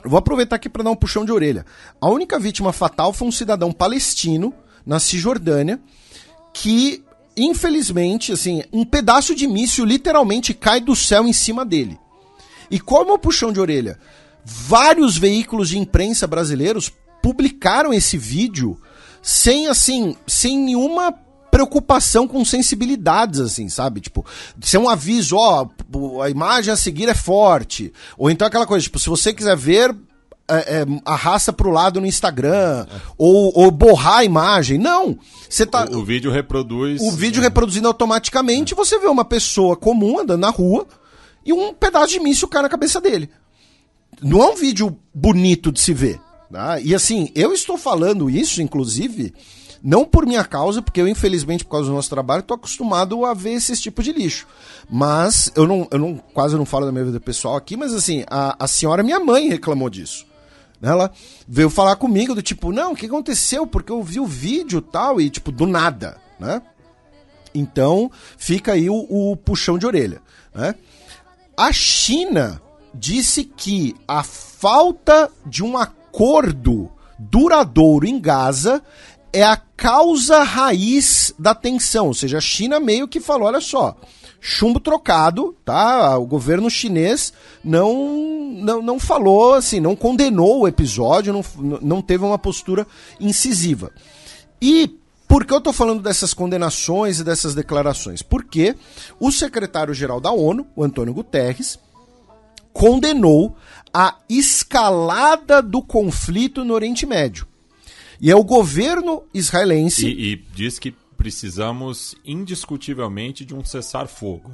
Vou aproveitar aqui para dar um puxão de orelha. A única vítima fatal foi um cidadão palestino na Cisjordânia que infelizmente, assim, um pedaço de míssil literalmente cai do céu em cima dele. E como o puxão de orelha, vários veículos de imprensa brasileiros publicaram esse vídeo sem assim, sem nenhuma preocupação com sensibilidades, assim, sabe? Tipo, ser um aviso, ó, a imagem a seguir é forte. Ou então aquela coisa, tipo, se você quiser ver, é, para é, o pro lado no Instagram, é. ou, ou, borrar a imagem. Não. Você tá. O, o vídeo reproduz. O vídeo reproduzindo automaticamente, você vê uma pessoa comum andando na rua e um pedaço de míssil cai na cabeça dele. Não é um vídeo bonito de se ver. Tá? E assim, eu estou falando isso, inclusive, não por minha causa, porque eu, infelizmente, por causa do nosso trabalho, estou acostumado a ver esse tipo de lixo. Mas eu não, eu não quase não falo da minha vida pessoal aqui, mas assim, a, a senhora, minha mãe, reclamou disso. Né? Ela veio falar comigo do tipo, não, o que aconteceu? Porque eu vi o vídeo tal, e tipo, do nada, né? Então, fica aí o, o puxão de orelha, né? A China disse que a falta de um acordo duradouro em Gaza é a causa raiz da tensão. Ou seja, a China meio que falou: olha só, chumbo trocado, tá? O governo chinês não não, não falou assim, não condenou o episódio, não, não teve uma postura incisiva. E por que eu tô falando dessas condenações e dessas declarações? Porque o secretário-geral da ONU, o Antônio Guterres, condenou a escalada do conflito no Oriente Médio. E é o governo israelense. E, e diz que precisamos indiscutivelmente de um cessar-fogo.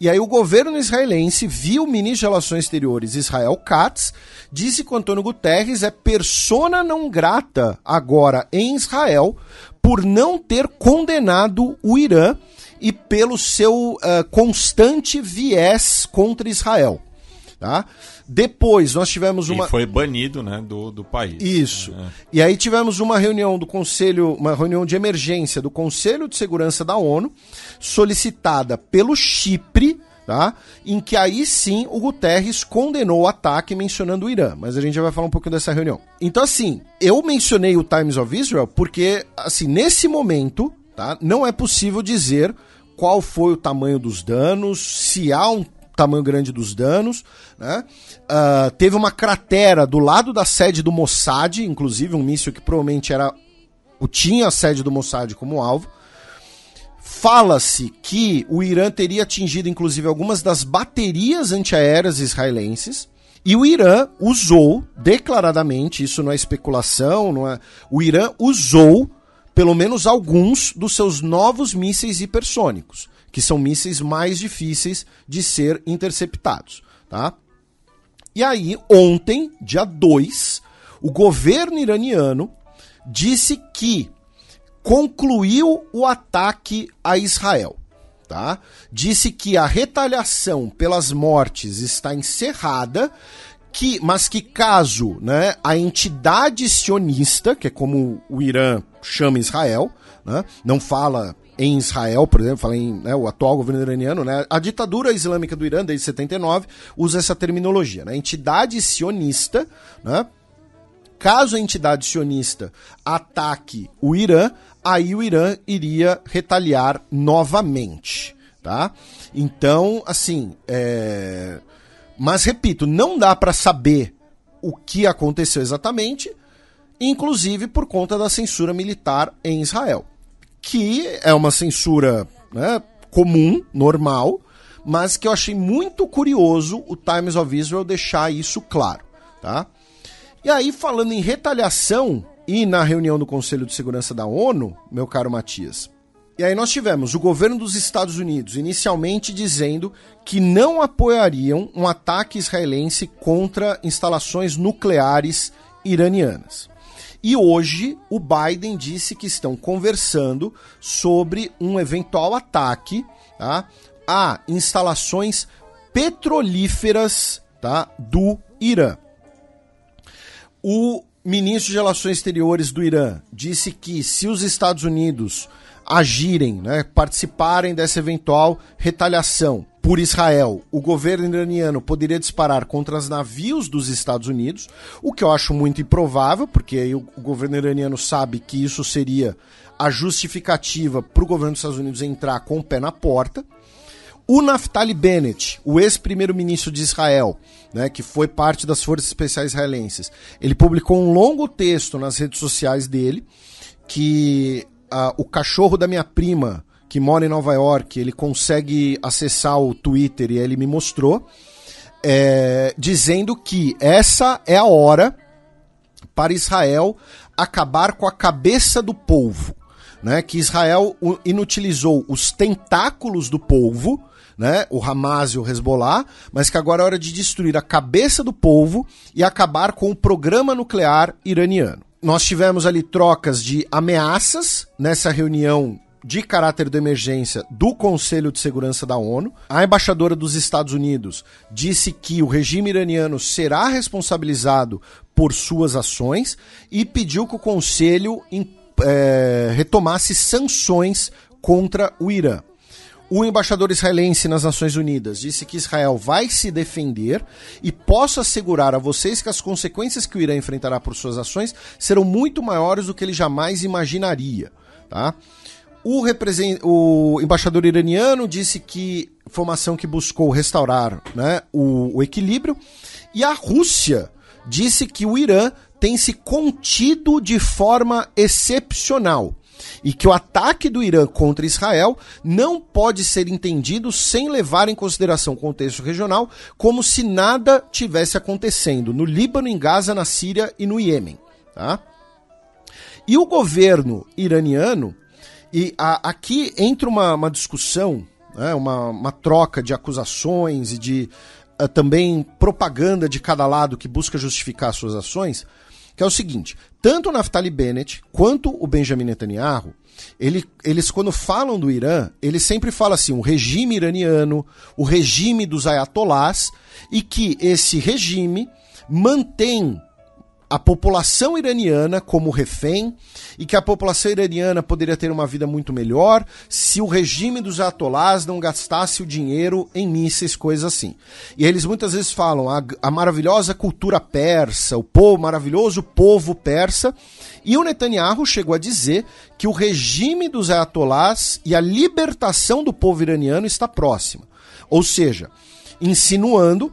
E aí o governo israelense viu o ministro de Relações Exteriores Israel Katz disse que o Antônio Guterres é persona não grata agora em Israel por não ter condenado o Irã e pelo seu uh, constante viés contra Israel. Tá? Depois nós tivemos uma. E foi banido né, do, do país. Isso. É. E aí tivemos uma reunião do Conselho, uma reunião de emergência do Conselho de Segurança da ONU, solicitada pelo Chipre. Tá? Em que aí sim o Guterres condenou o ataque mencionando o Irã, mas a gente já vai falar um pouquinho dessa reunião. Então assim, eu mencionei o Times of Israel porque assim, nesse momento, tá? Não é possível dizer qual foi o tamanho dos danos, se há um tamanho grande dos danos. Né? Uh, teve uma cratera do lado da sede do Mossad, inclusive um míssil que provavelmente era tinha a sede do Mossad como alvo. Fala-se que o Irã teria atingido, inclusive, algumas das baterias antiaéreas israelenses. E o Irã usou, declaradamente, isso não é especulação, não é. O Irã usou pelo menos alguns dos seus novos mísseis hipersônicos que são mísseis mais difíceis de ser interceptados, tá? E aí, ontem, dia 2, o governo iraniano disse que concluiu o ataque a Israel. Tá? Disse que a retaliação pelas mortes está encerrada, que, mas que caso né, a entidade sionista, que é como o Irã chama Israel, né, não fala em Israel, por exemplo, falei em né, o atual governo iraniano, né, a ditadura islâmica do Irã desde 79 usa essa terminologia, né, entidade sionista, né, caso a entidade sionista ataque o Irã, aí o Irã iria retaliar novamente, tá? Então, assim, é... mas repito, não dá para saber o que aconteceu exatamente, inclusive por conta da censura militar em Israel que é uma censura né, comum, normal, mas que eu achei muito curioso o Times of Israel deixar isso claro, tá? E aí, falando em retaliação e na reunião do Conselho de Segurança da ONU, meu caro Matias, e aí nós tivemos o governo dos Estados Unidos inicialmente dizendo que não apoiariam um ataque israelense contra instalações nucleares iranianas. E hoje o Biden disse que estão conversando sobre um eventual ataque tá, a instalações petrolíferas tá, do Irã. O ministro de Relações Exteriores do Irã disse que se os Estados Unidos agirem, né, participarem dessa eventual retaliação por Israel, o governo iraniano poderia disparar contra os navios dos Estados Unidos, o que eu acho muito improvável, porque aí o governo iraniano sabe que isso seria a justificativa para o governo dos Estados Unidos entrar com o pé na porta. O Naftali Bennett, o ex-primeiro-ministro de Israel, né, que foi parte das forças especiais israelenses, ele publicou um longo texto nas redes sociais dele que uh, o cachorro da minha prima que mora em Nova York, ele consegue acessar o Twitter e ele me mostrou, é, dizendo que essa é a hora para Israel acabar com a cabeça do povo. Né, que Israel inutilizou os tentáculos do povo, né, o Hamas e o Hezbollah, mas que agora é hora de destruir a cabeça do povo e acabar com o programa nuclear iraniano. Nós tivemos ali trocas de ameaças nessa reunião de caráter de emergência do Conselho de Segurança da ONU. A embaixadora dos Estados Unidos disse que o regime iraniano será responsabilizado por suas ações e pediu que o Conselho é, retomasse sanções contra o Irã. O embaixador israelense nas Nações Unidas disse que Israel vai se defender e posso assegurar a vocês que as consequências que o Irã enfrentará por suas ações serão muito maiores do que ele jamais imaginaria. Tá? O, represent... o embaixador iraniano disse que foi uma ação que buscou restaurar né, o, o equilíbrio. E a Rússia disse que o Irã tem se contido de forma excepcional e que o ataque do Irã contra Israel não pode ser entendido sem levar em consideração o contexto regional, como se nada tivesse acontecendo no Líbano, em Gaza, na Síria e no Iêmen. Tá? E o governo iraniano e a, aqui entra uma, uma discussão, né, uma, uma troca de acusações e de uh, também propaganda de cada lado que busca justificar suas ações, que é o seguinte: tanto o Naftali Bennett quanto o Benjamin Netanyahu, ele, eles quando falam do Irã, eles sempre falam assim, o regime iraniano, o regime dos ayatolás, e que esse regime mantém a população iraniana como refém e que a população iraniana poderia ter uma vida muito melhor se o regime dos atolás não gastasse o dinheiro em mísseis, coisas assim. E eles muitas vezes falam a, a maravilhosa cultura persa, o povo, maravilhoso povo persa. E o Netanyahu chegou a dizer que o regime dos atolás e a libertação do povo iraniano está próxima. Ou seja, insinuando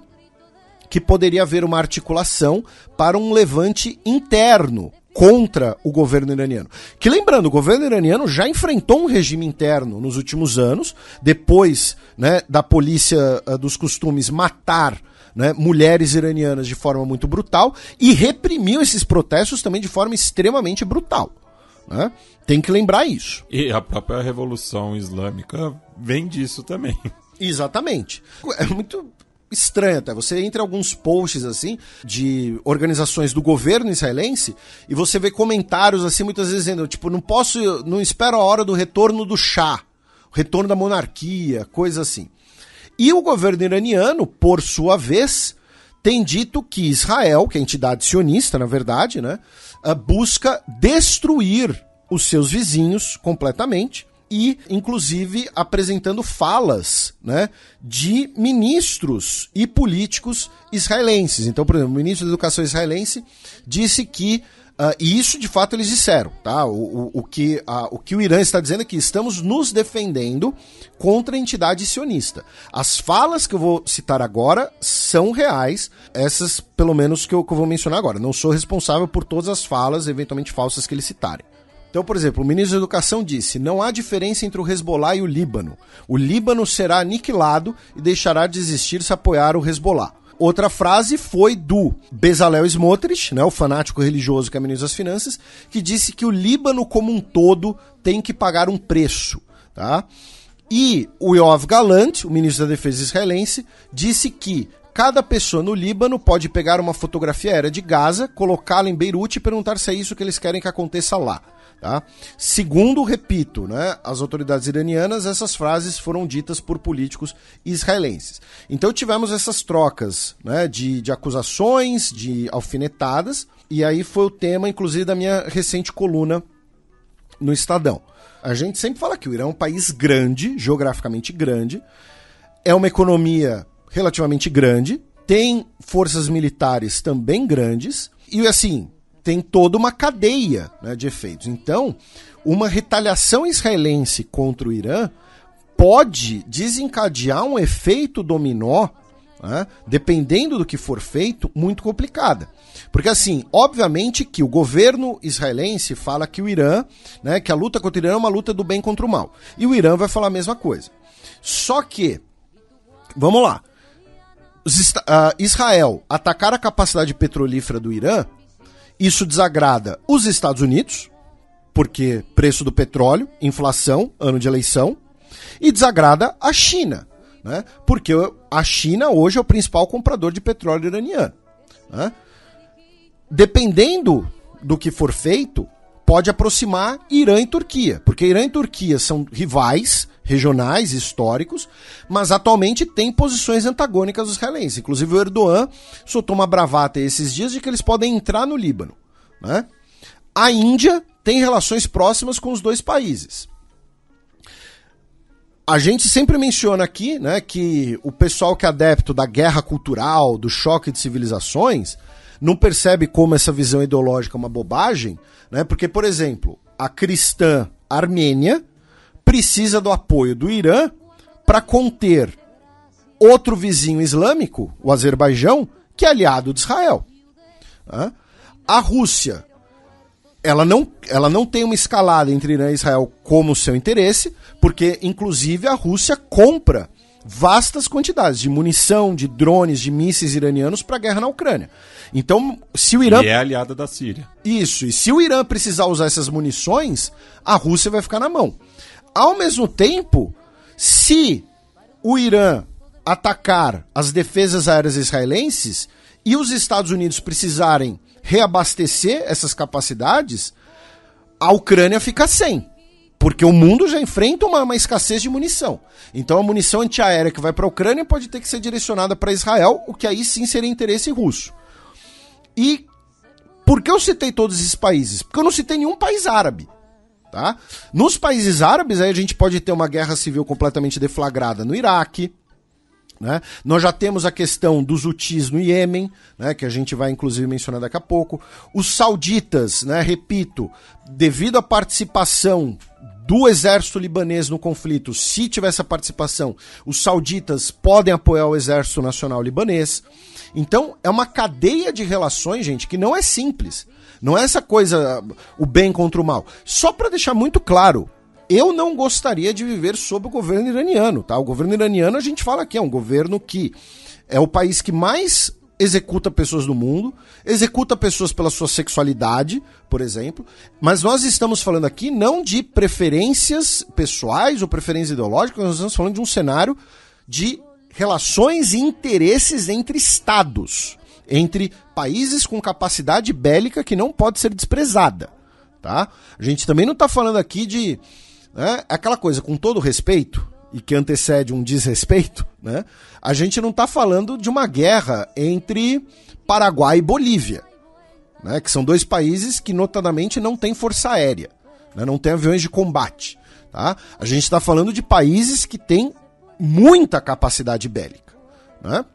que poderia haver uma articulação para um levante interno contra o governo iraniano. Que lembrando, o governo iraniano já enfrentou um regime interno nos últimos anos, depois né, da polícia uh, dos costumes matar né, mulheres iranianas de forma muito brutal e reprimiu esses protestos também de forma extremamente brutal. Né? Tem que lembrar isso. E a própria Revolução Islâmica vem disso também. Exatamente. É muito estranha, tá? Você entra em alguns posts assim de organizações do governo israelense e você vê comentários assim muitas vezes dizendo, tipo, não posso, não espero a hora do retorno do chá, retorno da monarquia, coisa assim. E o governo iraniano, por sua vez, tem dito que Israel, que é a entidade sionista, na verdade, né, ah, busca destruir os seus vizinhos completamente e, inclusive, apresentando falas né, de ministros e políticos israelenses. Então, por exemplo, o ministro da Educação israelense disse que Uh, e isso de fato eles disseram, tá? O, o, o que, o que o Irã está dizendo é que estamos nos defendendo contra a entidade sionista. As falas que eu vou citar agora são reais, essas pelo menos que eu, que eu vou mencionar agora. Não sou responsável por todas as falas eventualmente falsas que eles citarem. Então, por exemplo, o ministro da Educação disse: não há diferença entre o Hezbollah e o Líbano. O Líbano será aniquilado e deixará de existir se apoiar o Hezbollah. Outra frase foi do Bezalel Smotrich, né, o fanático religioso que é ministro das Finanças, que disse que o Líbano como um todo tem que pagar um preço. Tá? E o Yoav Galant, o ministro da Defesa israelense, disse que cada pessoa no Líbano pode pegar uma fotografia aérea de Gaza, colocá-la em Beirute e perguntar se é isso que eles querem que aconteça lá. Tá? Segundo, repito, né, as autoridades iranianas, essas frases foram ditas por políticos israelenses. Então tivemos essas trocas né, de, de acusações, de alfinetadas, e aí foi o tema, inclusive, da minha recente coluna no Estadão. A gente sempre fala que o Irã é um país grande, geograficamente grande, é uma economia relativamente grande, tem forças militares também grandes, e assim, tem toda uma cadeia né, de efeitos. Então, uma retaliação israelense contra o Irã pode desencadear um efeito dominó, né, dependendo do que for feito, muito complicada. Porque assim, obviamente que o governo israelense fala que o Irã, né, que a luta contra o Irã é uma luta do bem contra o mal. E o Irã vai falar a mesma coisa. Só que, vamos lá, ah, Israel atacar a capacidade petrolífera do Irã isso desagrada os Estados Unidos, porque preço do petróleo, inflação, ano de eleição, e desagrada a China, né? porque a China hoje é o principal comprador de petróleo iraniano. Né? Dependendo do que for feito, pode aproximar Irã e Turquia, porque Irã e Turquia são rivais, regionais históricos, mas atualmente tem posições antagônicas dos israelenses. Inclusive o Erdogan soltou uma bravata esses dias de que eles podem entrar no Líbano. Né? A Índia tem relações próximas com os dois países. A gente sempre menciona aqui né, que o pessoal que é adepto da guerra cultural, do choque de civilizações, não percebe como essa visão ideológica é uma bobagem, né? porque, por exemplo, a cristã Armênia precisa do apoio do Irã para conter outro vizinho islâmico, o Azerbaijão, que é aliado de Israel. A Rússia, ela não, ela não tem uma escalada entre Irã e Israel como seu interesse, porque inclusive a Rússia compra vastas quantidades de munição, de drones, de mísseis iranianos para a guerra na Ucrânia. Então, se o Irã. E é aliada da Síria. Isso, e se o Irã precisar usar essas munições, a Rússia vai ficar na mão. Ao mesmo tempo, se o Irã atacar as defesas aéreas israelenses e os Estados Unidos precisarem reabastecer essas capacidades, a Ucrânia fica sem. Porque o mundo já enfrenta uma, uma escassez de munição. Então a munição antiaérea que vai para a Ucrânia pode ter que ser direcionada para Israel, o que aí sim seria interesse russo. E por que eu citei todos esses países? Porque eu não citei nenhum país árabe. Tá? Nos países árabes, aí a gente pode ter uma guerra civil completamente deflagrada no Iraque, né? Nós já temos a questão dos hutis no Iêmen, né? que a gente vai inclusive mencionar daqui a pouco. Os sauditas, né? repito, devido à participação do exército libanês no conflito, se tiver essa participação, os sauditas podem apoiar o exército nacional libanês. Então é uma cadeia de relações, gente, que não é simples. Não é essa coisa, o bem contra o mal. Só para deixar muito claro, eu não gostaria de viver sob o governo iraniano, tá? O governo iraniano, a gente fala que é um governo que é o país que mais executa pessoas do mundo, executa pessoas pela sua sexualidade, por exemplo, mas nós estamos falando aqui não de preferências pessoais ou preferências ideológicas, nós estamos falando de um cenário de relações e interesses entre estados entre países com capacidade bélica que não pode ser desprezada. Tá? A gente também não está falando aqui de né, aquela coisa, com todo respeito, e que antecede um desrespeito, né, a gente não está falando de uma guerra entre Paraguai e Bolívia, né, que são dois países que, notadamente, não têm força aérea, né, não têm aviões de combate. Tá? A gente está falando de países que têm muita capacidade bélica. Né?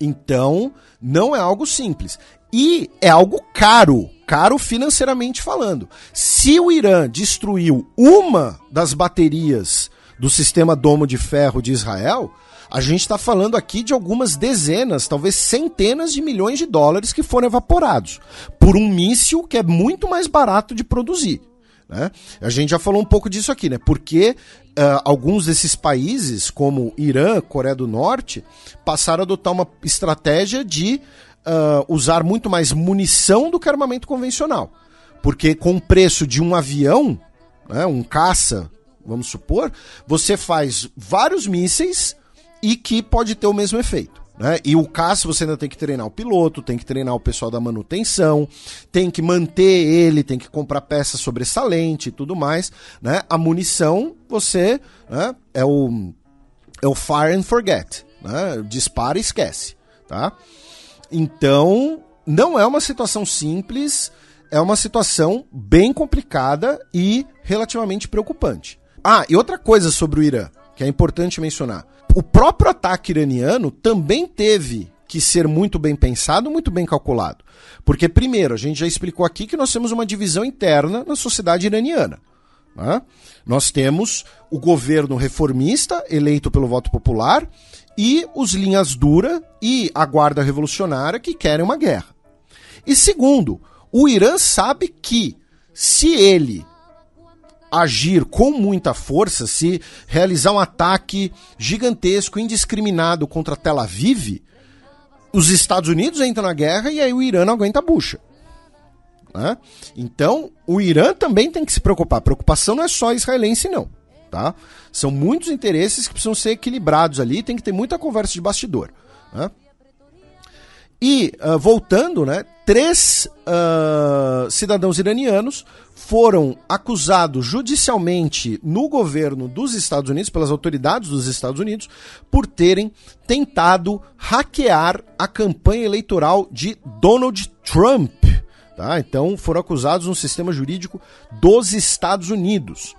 Então, não é algo simples. E é algo caro, caro financeiramente falando. Se o Irã destruiu uma das baterias do sistema domo de ferro de Israel, a gente está falando aqui de algumas dezenas, talvez centenas de milhões de dólares que foram evaporados por um míssil que é muito mais barato de produzir. Né? A gente já falou um pouco disso aqui, né? Porque uh, ah, alguns desses países, como Irã, Coreia do Norte, passaram a adotar uma estratégia de uh, usar muito mais munição do que armamento convencional. Porque com o preço de um avião, né, um caça, vamos supor, você faz vários mísseis e que pode ter o mesmo efeito. Né? E o caso você ainda tem que treinar o piloto, tem que treinar o pessoal da manutenção, tem que manter ele, tem que comprar peça sobressalente e tudo mais. Né? A munição, você né? é, o, é o fire and forget. Né? Dispara e esquece. Tá? Então, não é uma situação simples, é uma situação bem complicada e relativamente preocupante. Ah, e outra coisa sobre o Irã que é importante mencionar. O próprio ataque iraniano também teve que ser muito bem pensado, muito bem calculado. Porque, primeiro, a gente já explicou aqui que nós temos uma divisão interna na sociedade iraniana. Né? Nós temos o governo reformista, eleito pelo voto popular, e os linhas dura e a guarda revolucionária que querem uma guerra. E segundo, o Irã sabe que se ele agir com muita força, se realizar um ataque gigantesco, indiscriminado contra Tel Aviv, os Estados Unidos entram na guerra e aí o Irã não aguenta a bucha. Né? Então, o Irã também tem que se preocupar. A preocupação não é só israelense, não. Tá? São muitos interesses que precisam ser equilibrados ali, tem que ter muita conversa de bastidor. Né? E, uh, voltando, né, três uh, cidadãos iranianos foram acusados judicialmente no governo dos Estados Unidos, pelas autoridades dos Estados Unidos, por terem tentado hackear a campanha eleitoral de Donald Trump. Tá? Então, foram acusados no sistema jurídico dos Estados Unidos.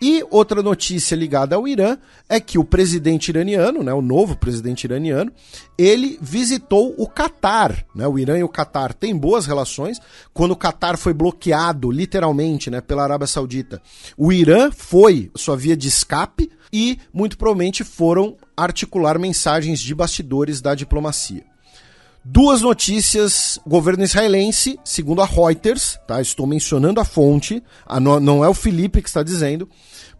E outra notícia ligada ao Irã é que o presidente iraniano, né, o novo presidente iraniano, ele visitou o Catar. Né? O Irã e o Catar têm boas relações. Quando o Catar foi bloqueado, literalmente, né, pela Arábia Saudita, o Irã foi sua via de escape e muito provavelmente foram articular mensagens de bastidores da diplomacia. Duas notícias, governo israelense, segundo a Reuters, tá? Estou mencionando a fonte, a não é o Felipe que está dizendo,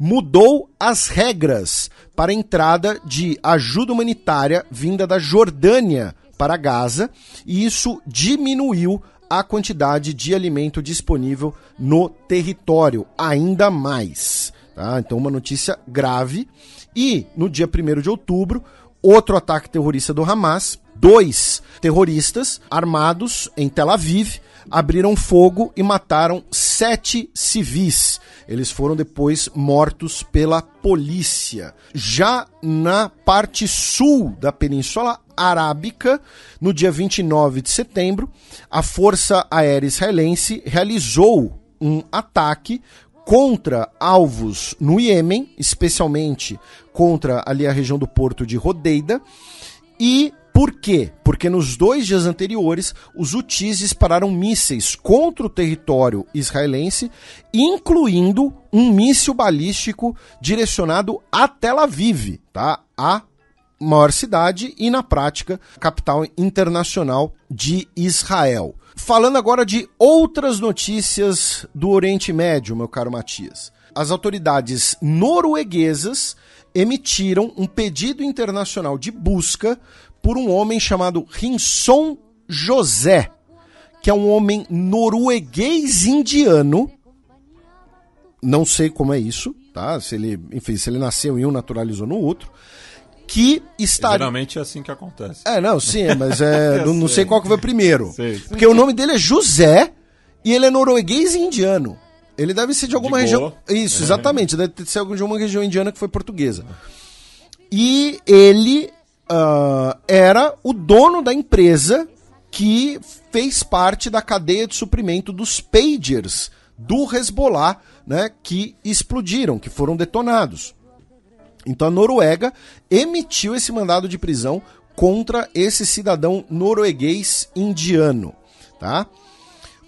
mudou as regras para a entrada de ajuda humanitária vinda da Jordânia para Gaza, e isso diminuiu a quantidade de alimento disponível no território, ainda mais. Tá? Então, uma notícia grave. E no dia 1 de outubro, outro ataque terrorista do Hamas dois terroristas armados em Tel Aviv abriram fogo e mataram sete civis. Eles foram depois mortos pela polícia. Já na parte sul da Península Arábica, no dia 29 de setembro, a Força Aérea Israelense realizou um ataque contra alvos no Iêmen, especialmente contra ali a região do porto de Rodeida, e por quê? Porque nos dois dias anteriores, os Houthis dispararam mísseis contra o território israelense, incluindo um míssil balístico direcionado a Tel Aviv, tá? A maior cidade e, na prática, capital internacional de Israel. Falando agora de outras notícias do Oriente Médio, meu caro Matias. As autoridades norueguesas emitiram um pedido internacional de busca por um homem chamado Rinson José, que é um homem norueguês indiano. Não sei como é isso, tá? Se ele, enfim, se ele nasceu em um, naturalizou no outro que está. Geralmente é assim que acontece. É, não, sim, é, mas é, não, não, sei qual que foi primeiro. Sei. Porque o nome dele é José e ele é norueguês e indiano. Ele deve ser de alguma de região. Isso, é. exatamente. Deve ser de alguma região indiana que foi portuguesa. E ele uh, era o dono da empresa que fez parte da cadeia de suprimento dos pagers do Hezbollah, né, que explodiram, que foram detonados. Então a Noruega emitiu esse mandado de prisão contra esse cidadão norueguês indiano, tá?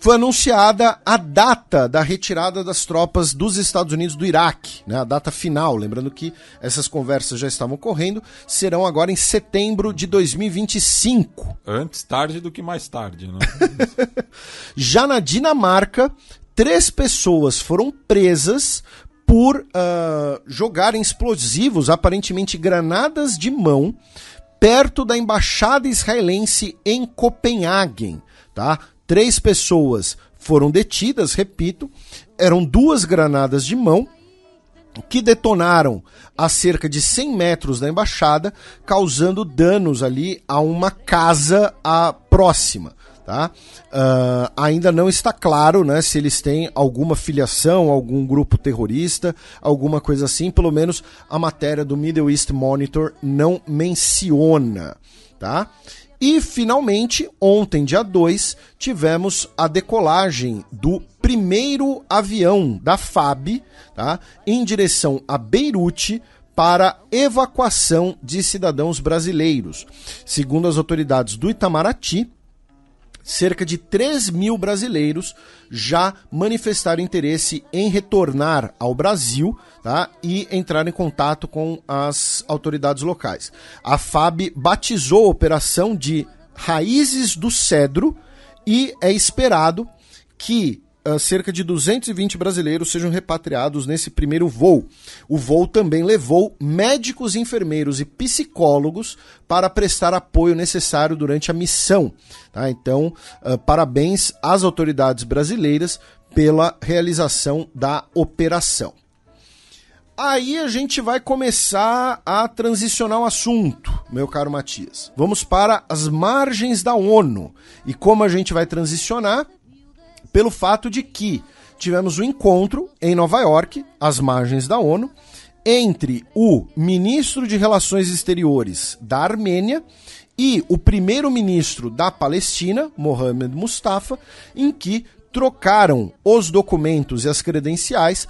foi anunciada a data da retirada das tropas dos Estados Unidos do Iraque, né, a data final. Lembrando que essas conversas já estavam correndo, serão agora em setembro de 2025. Antes tarde do que mais tarde, né? já na Dinamarca, três pessoas foram presas por uh, ah, jogar explosivos, aparentemente granadas de mão, perto da embaixada israelense em Copenhague. Tá? Três pessoas foram detidas, repito, eram duas granadas de mão que detonaram a cerca de 100 metros da embaixada, causando danos ali a uma casa a próxima. Tá? Uh, ainda não está claro né, se eles têm alguma filiação, algum grupo terrorista, alguma coisa assim. Pelo menos a matéria do Middle East Monitor não menciona. Tá? E, finalmente, ontem, dia 2, tivemos a decolagem do primeiro avião da FAB tá, em direção a Beirute para evacuação de cidadãos brasileiros. Segundo as autoridades do Itamaraty, cerca de 3 mil brasileiros já manifestaram interesse em retornar ao Brasil tá? e entrar em contato com as autoridades locais. A FAB batizou a operação de Raízes do Cedro e é esperado que ah, cerca de 220 brasileiros sejam repatriados nesse primeiro voo. O voo também levou médicos, enfermeiros e psicólogos para prestar apoio necessário durante a missão. Tá? Então, uh, parabéns às autoridades brasileiras pela realização da operação. Aí a gente vai começar a transicionar o assunto, meu caro Matias. Vamos para as margens da ONU. E como a gente vai transicionar? pelo fato de que tivemos um encontro em Nova York, às margens da ONU, entre o ministro de Relações Exteriores da Armênia e o primeiro-ministro da Palestina, Mohamed Mustafa, em que trocaram os documentos e as credenciais,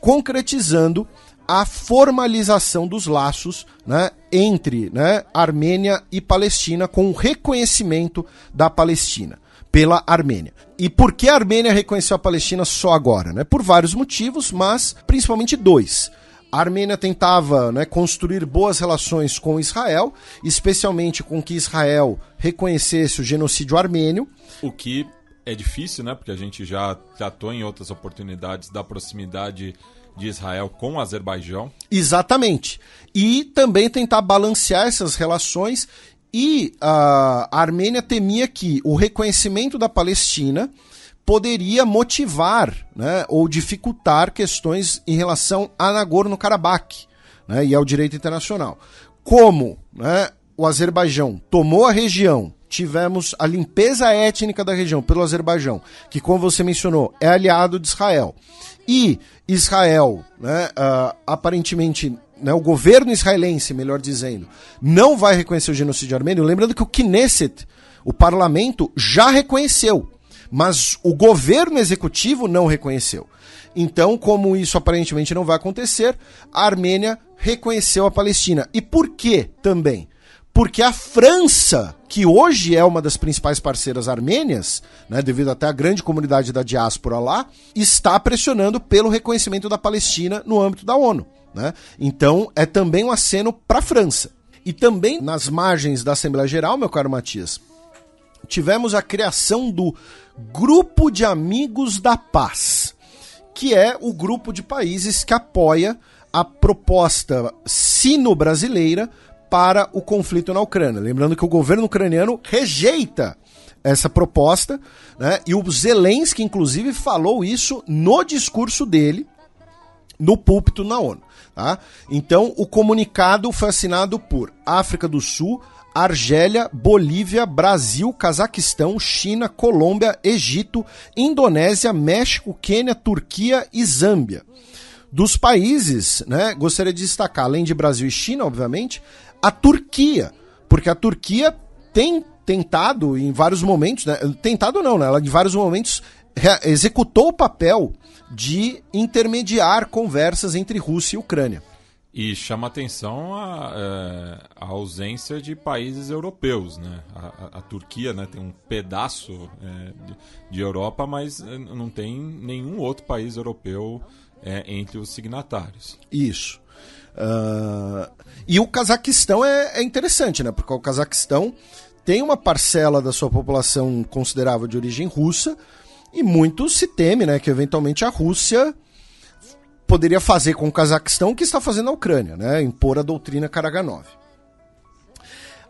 concretizando a formalização dos laços né, entre né, Armênia e Palestina, com o reconhecimento da Palestina pela Armênia. E por que a Armênia reconheceu a Palestina só agora? Né? Por vários motivos, mas principalmente dois. A Armênia tentava né, construir boas relações com Israel, especialmente com que Israel reconhecesse o genocídio armênio. O que é difícil, né? Porque a gente já tratou em outras oportunidades da proximidade de Israel com o Azerbaijão. Exatamente. E também tentar balancear essas relações e uh, a Armênia temia que o reconhecimento da Palestina poderia motivar né, ou dificultar questões em relação a Nagorno-Karabakh né, e ao direito internacional. Como né, o Azerbaijão tomou a região, tivemos a limpeza étnica da região pelo Azerbaijão, que, como você mencionou, é aliado de Israel. E Israel, né, uh, aparentemente né, o governo israelense, melhor dizendo, não vai reconhecer o genocídio armênio, lembrando que o Knesset, o parlamento, já reconheceu, mas o governo executivo não reconheceu. Então, como isso aparentemente não vai acontecer, a Armênia reconheceu a Palestina. E por quê? também? Porque a França, que hoje é uma das principais parceiras armênias, né, devido até à grande comunidade da diáspora lá, está pressionando pelo reconhecimento da Palestina no âmbito da ONU. Né? Então, é também um aceno para a França. E também nas margens da Assembleia Geral, meu caro Matias, tivemos a criação do Grupo de Amigos da Paz, que é o grupo de países que apoia a proposta sino-brasileira para o conflito na Ucrânia. Lembrando que o governo ucraniano rejeita essa proposta, né? E o Zelensky, inclusive, falou isso no discurso dele, no púlpito na ONU. Tá? Então, o comunicado foi assinado por África do Sul, Argélia, Bolívia, Brasil, Cazaquistão, China, Colômbia, Egito, Indonésia, México, Quênia, Turquia e Zâmbia. Dos países, né, gostaria de destacar, além de Brasil e China, obviamente, a Turquia, porque a Turquia tem tentado em vários momentos, né, tentado não, né, ela em vários momentos executou o papel de intermediar conversas entre Rússia e Ucrânia. E chama atenção a, é, a, ausência de países europeus, né? A, a Turquia né, tem um pedaço é, de, de, Europa, mas é, não tem nenhum outro país europeu é, entre os signatários. Isso. Uh, e o Cazaquistão é, é, interessante, né? Porque o Cazaquistão tem uma parcela da sua população considerável de origem russa, e muito se teme, né, que eventualmente a Rússia poderia fazer com o Cazaquistão o que está fazendo a Ucrânia, né, impor a doutrina Karaganov.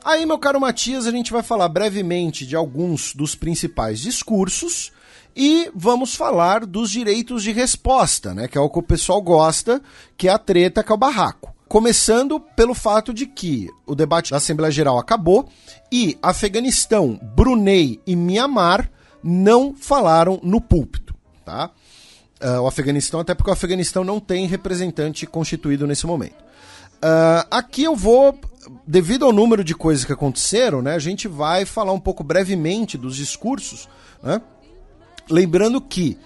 Aí, meu caro Matias, a gente vai falar brevemente de alguns dos principais discursos e vamos falar dos direitos de resposta, né, que é o que o pessoal gosta, que é a treta, que é o barraco. Começando pelo fato de que o debate da Assembleia Geral acabou e Afeganistão, Brunei e Mianmar não falaram no púlpito, tá? Uh, o Afeganistão, até porque o Afeganistão não tem representante constituído nesse momento. Uh, aqui eu vou, devido ao número de coisas que aconteceram, né, a gente vai falar um pouco brevemente dos discursos, né? Lembrando que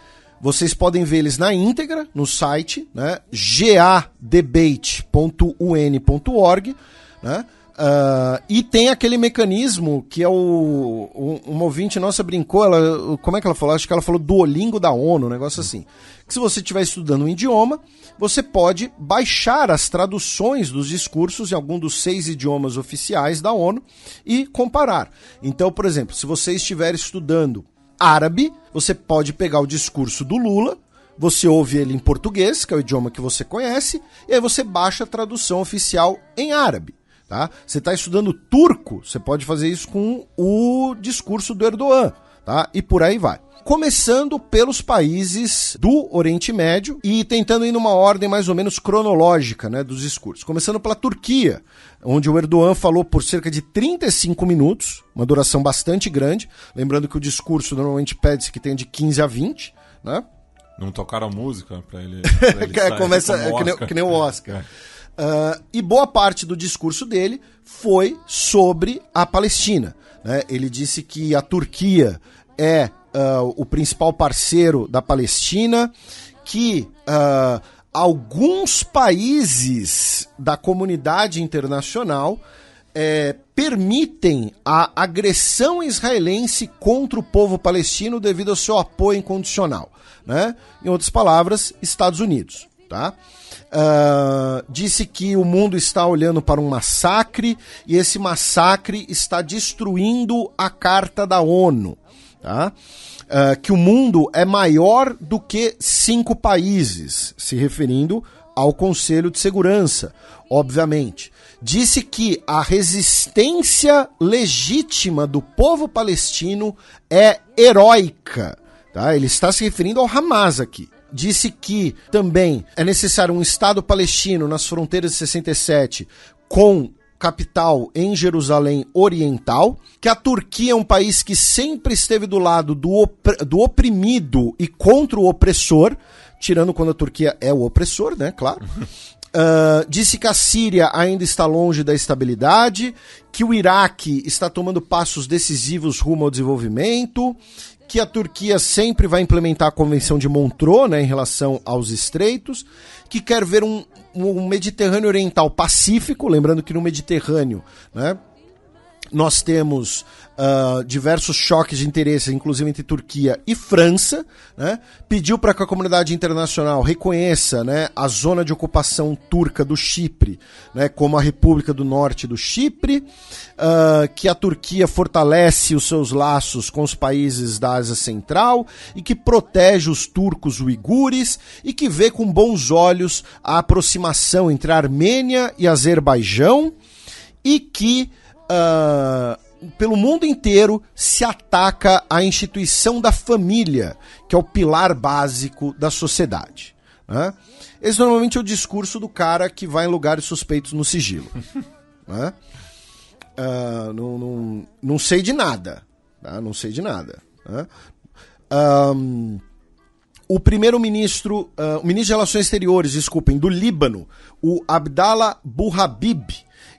vocês podem ver eles na íntegra no site, né? gadebate.un.org, né? Uh, e tem aquele mecanismo que é o. Um, uma ouvinte nossa brincou, ela, como é que ela falou? Acho que ela falou Duolingo da ONU, um negócio assim. Que se você estiver estudando um idioma, você pode baixar as traduções dos discursos em algum dos seis idiomas oficiais da ONU e comparar. Então, por exemplo, se você estiver estudando árabe, você pode pegar o discurso do Lula, você ouve ele em português, que é o idioma que você conhece, e aí você baixa a tradução oficial em árabe. Tá? Você está estudando turco, você pode fazer isso com o discurso do Erdogan, tá? E por aí vai. Começando pelos países do Oriente Médio e tentando ir numa ordem mais ou menos cronológica né, dos discursos. Começando pela Turquia, onde o Erdogan falou por cerca de 35 minutos, uma duração bastante grande. Lembrando que o discurso normalmente pede-se que tenha de 15 a 20, né? Não tocaram música para ele. Pra ele Começa é que nem, que nem, o Oscar. É. Uh, e boa parte do discurso dele foi sobre a Palestina. Né? Ele disse que a Turquia é uh, o principal parceiro da Palestina, que uh, alguns países da comunidade internacional é, permitem a agressão israelense contra o povo palestino devido ao seu apoio incondicional. Né? Em outras palavras, Estados Unidos. Tá? Uh, disse que o mundo está olhando para um massacre e esse massacre está destruindo a carta da ONU. Tá? Uh, que o mundo é maior do que cinco países, se referindo ao Conselho de Segurança, obviamente. Disse que a resistência legítima do povo palestino é heróica. Tá? Ele está se referindo ao Hamas aqui disse que também é necessário um Estado palestino nas fronteiras de 67 com capital em Jerusalém Oriental, que a Turquia é um país que sempre esteve do lado do, op do oprimido e contra o opressor, tirando quando a Turquia é o opressor, né? Claro. Uh, disse que a Síria ainda está longe da estabilidade, que o Iraque está tomando passos decisivos rumo ao desenvolvimento que a Turquia sempre vai implementar a Convenção de Montreux né, em relação aos estreitos, que quer ver um, um Mediterrâneo Oriental pacífico, lembrando que no Mediterrâneo, né, nós temos uh, diversos choques de interesse, inclusive entre Turquia e França, né? pediu para que a comunidade internacional reconheça né, a zona de ocupação turca do Chipre né, como a República do Norte do Chipre, uh, que a Turquia fortalece os seus laços com os países da Ásia Central e que protege os turcos uigures e que vê com bons olhos a aproximação entre a Armênia e Azerbaijão e que ah, pelo mundo inteiro se ataca a instituição da família, que é o pilar básico da sociedade. Né? Esse normalmente é o discurso do cara que vai em lugares suspeitos no sigilo. né? uh, não, não, não, sei de nada. Tá? Não sei de nada. Né? Um, o primeiro-ministro, uh, o ministro de Relações Exteriores, desculpem, do Líbano, o Abdallah Bouhabib,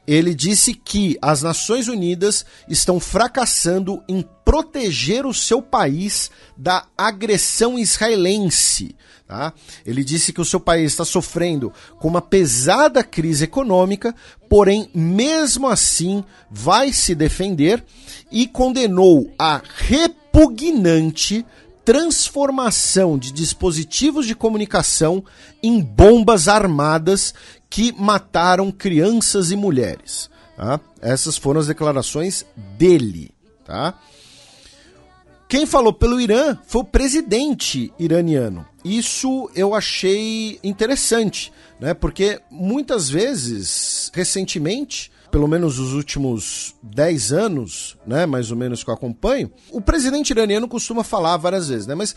ele disse que as Nações Unidas estão fracassando em proteger o seu país da agressão israelense. Tá? Ele disse que o seu país está sofrendo com uma pesada crise econômica, porém, mesmo assim, vai se defender e condenou a repugnante transformação de dispositivos de comunicação em bombas armadas que mataram crianças e mulheres. Tá? Essas foram as declarações dele. Tá? Quem falou pelo Irã foi o presidente iraniano. Isso eu achei interessante, né? porque muitas vezes, recentemente, pelo menos os últimos 10 anos, né, mais ou menos que eu acompanho, o presidente iraniano costuma falar várias vezes, né, mas uh,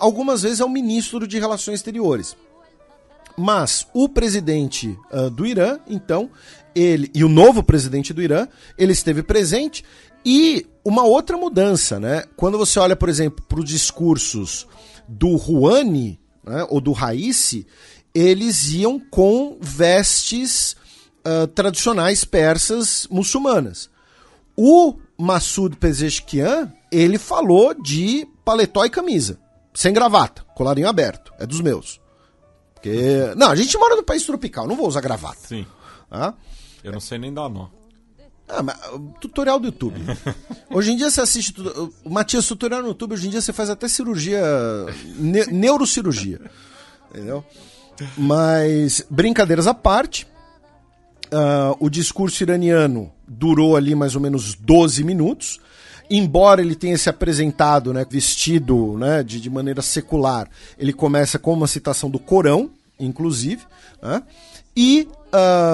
algumas vezes é o ministro de Relações Exteriores. Mas o presidente uh, do Irã, então, ele e o novo presidente do Irã, ele esteve presente e uma outra mudança, né? Quando você olha, por exemplo, para os discursos do Rouhani né, ou do Raisi, eles iam com vestes uh, tradicionais persas muçulmanas. O Massoud Pezeshkian, ele falou de paletó e camisa, sem gravata, colarinho aberto, é dos meus. Porque... Não, a gente mora no país tropical, não vou usar gravata. Sim. Ah? Eu não sei nem dar nó. Ah, mas, ah, tutorial do YouTube. Hoje em dia você assiste. Tu... Ah, Matias, tutorial no YouTube, hoje em dia você faz até cirurgia. Ne... neurocirurgia. Entendeu? Mas, brincadeiras à parte, Uh, o discurso iraniano durou ali mais ou menos 12 minutos. Embora ele tenha se apresentado né, vestido né, de, de maneira secular, ele começa com uma citação do Corão, inclusive, né, e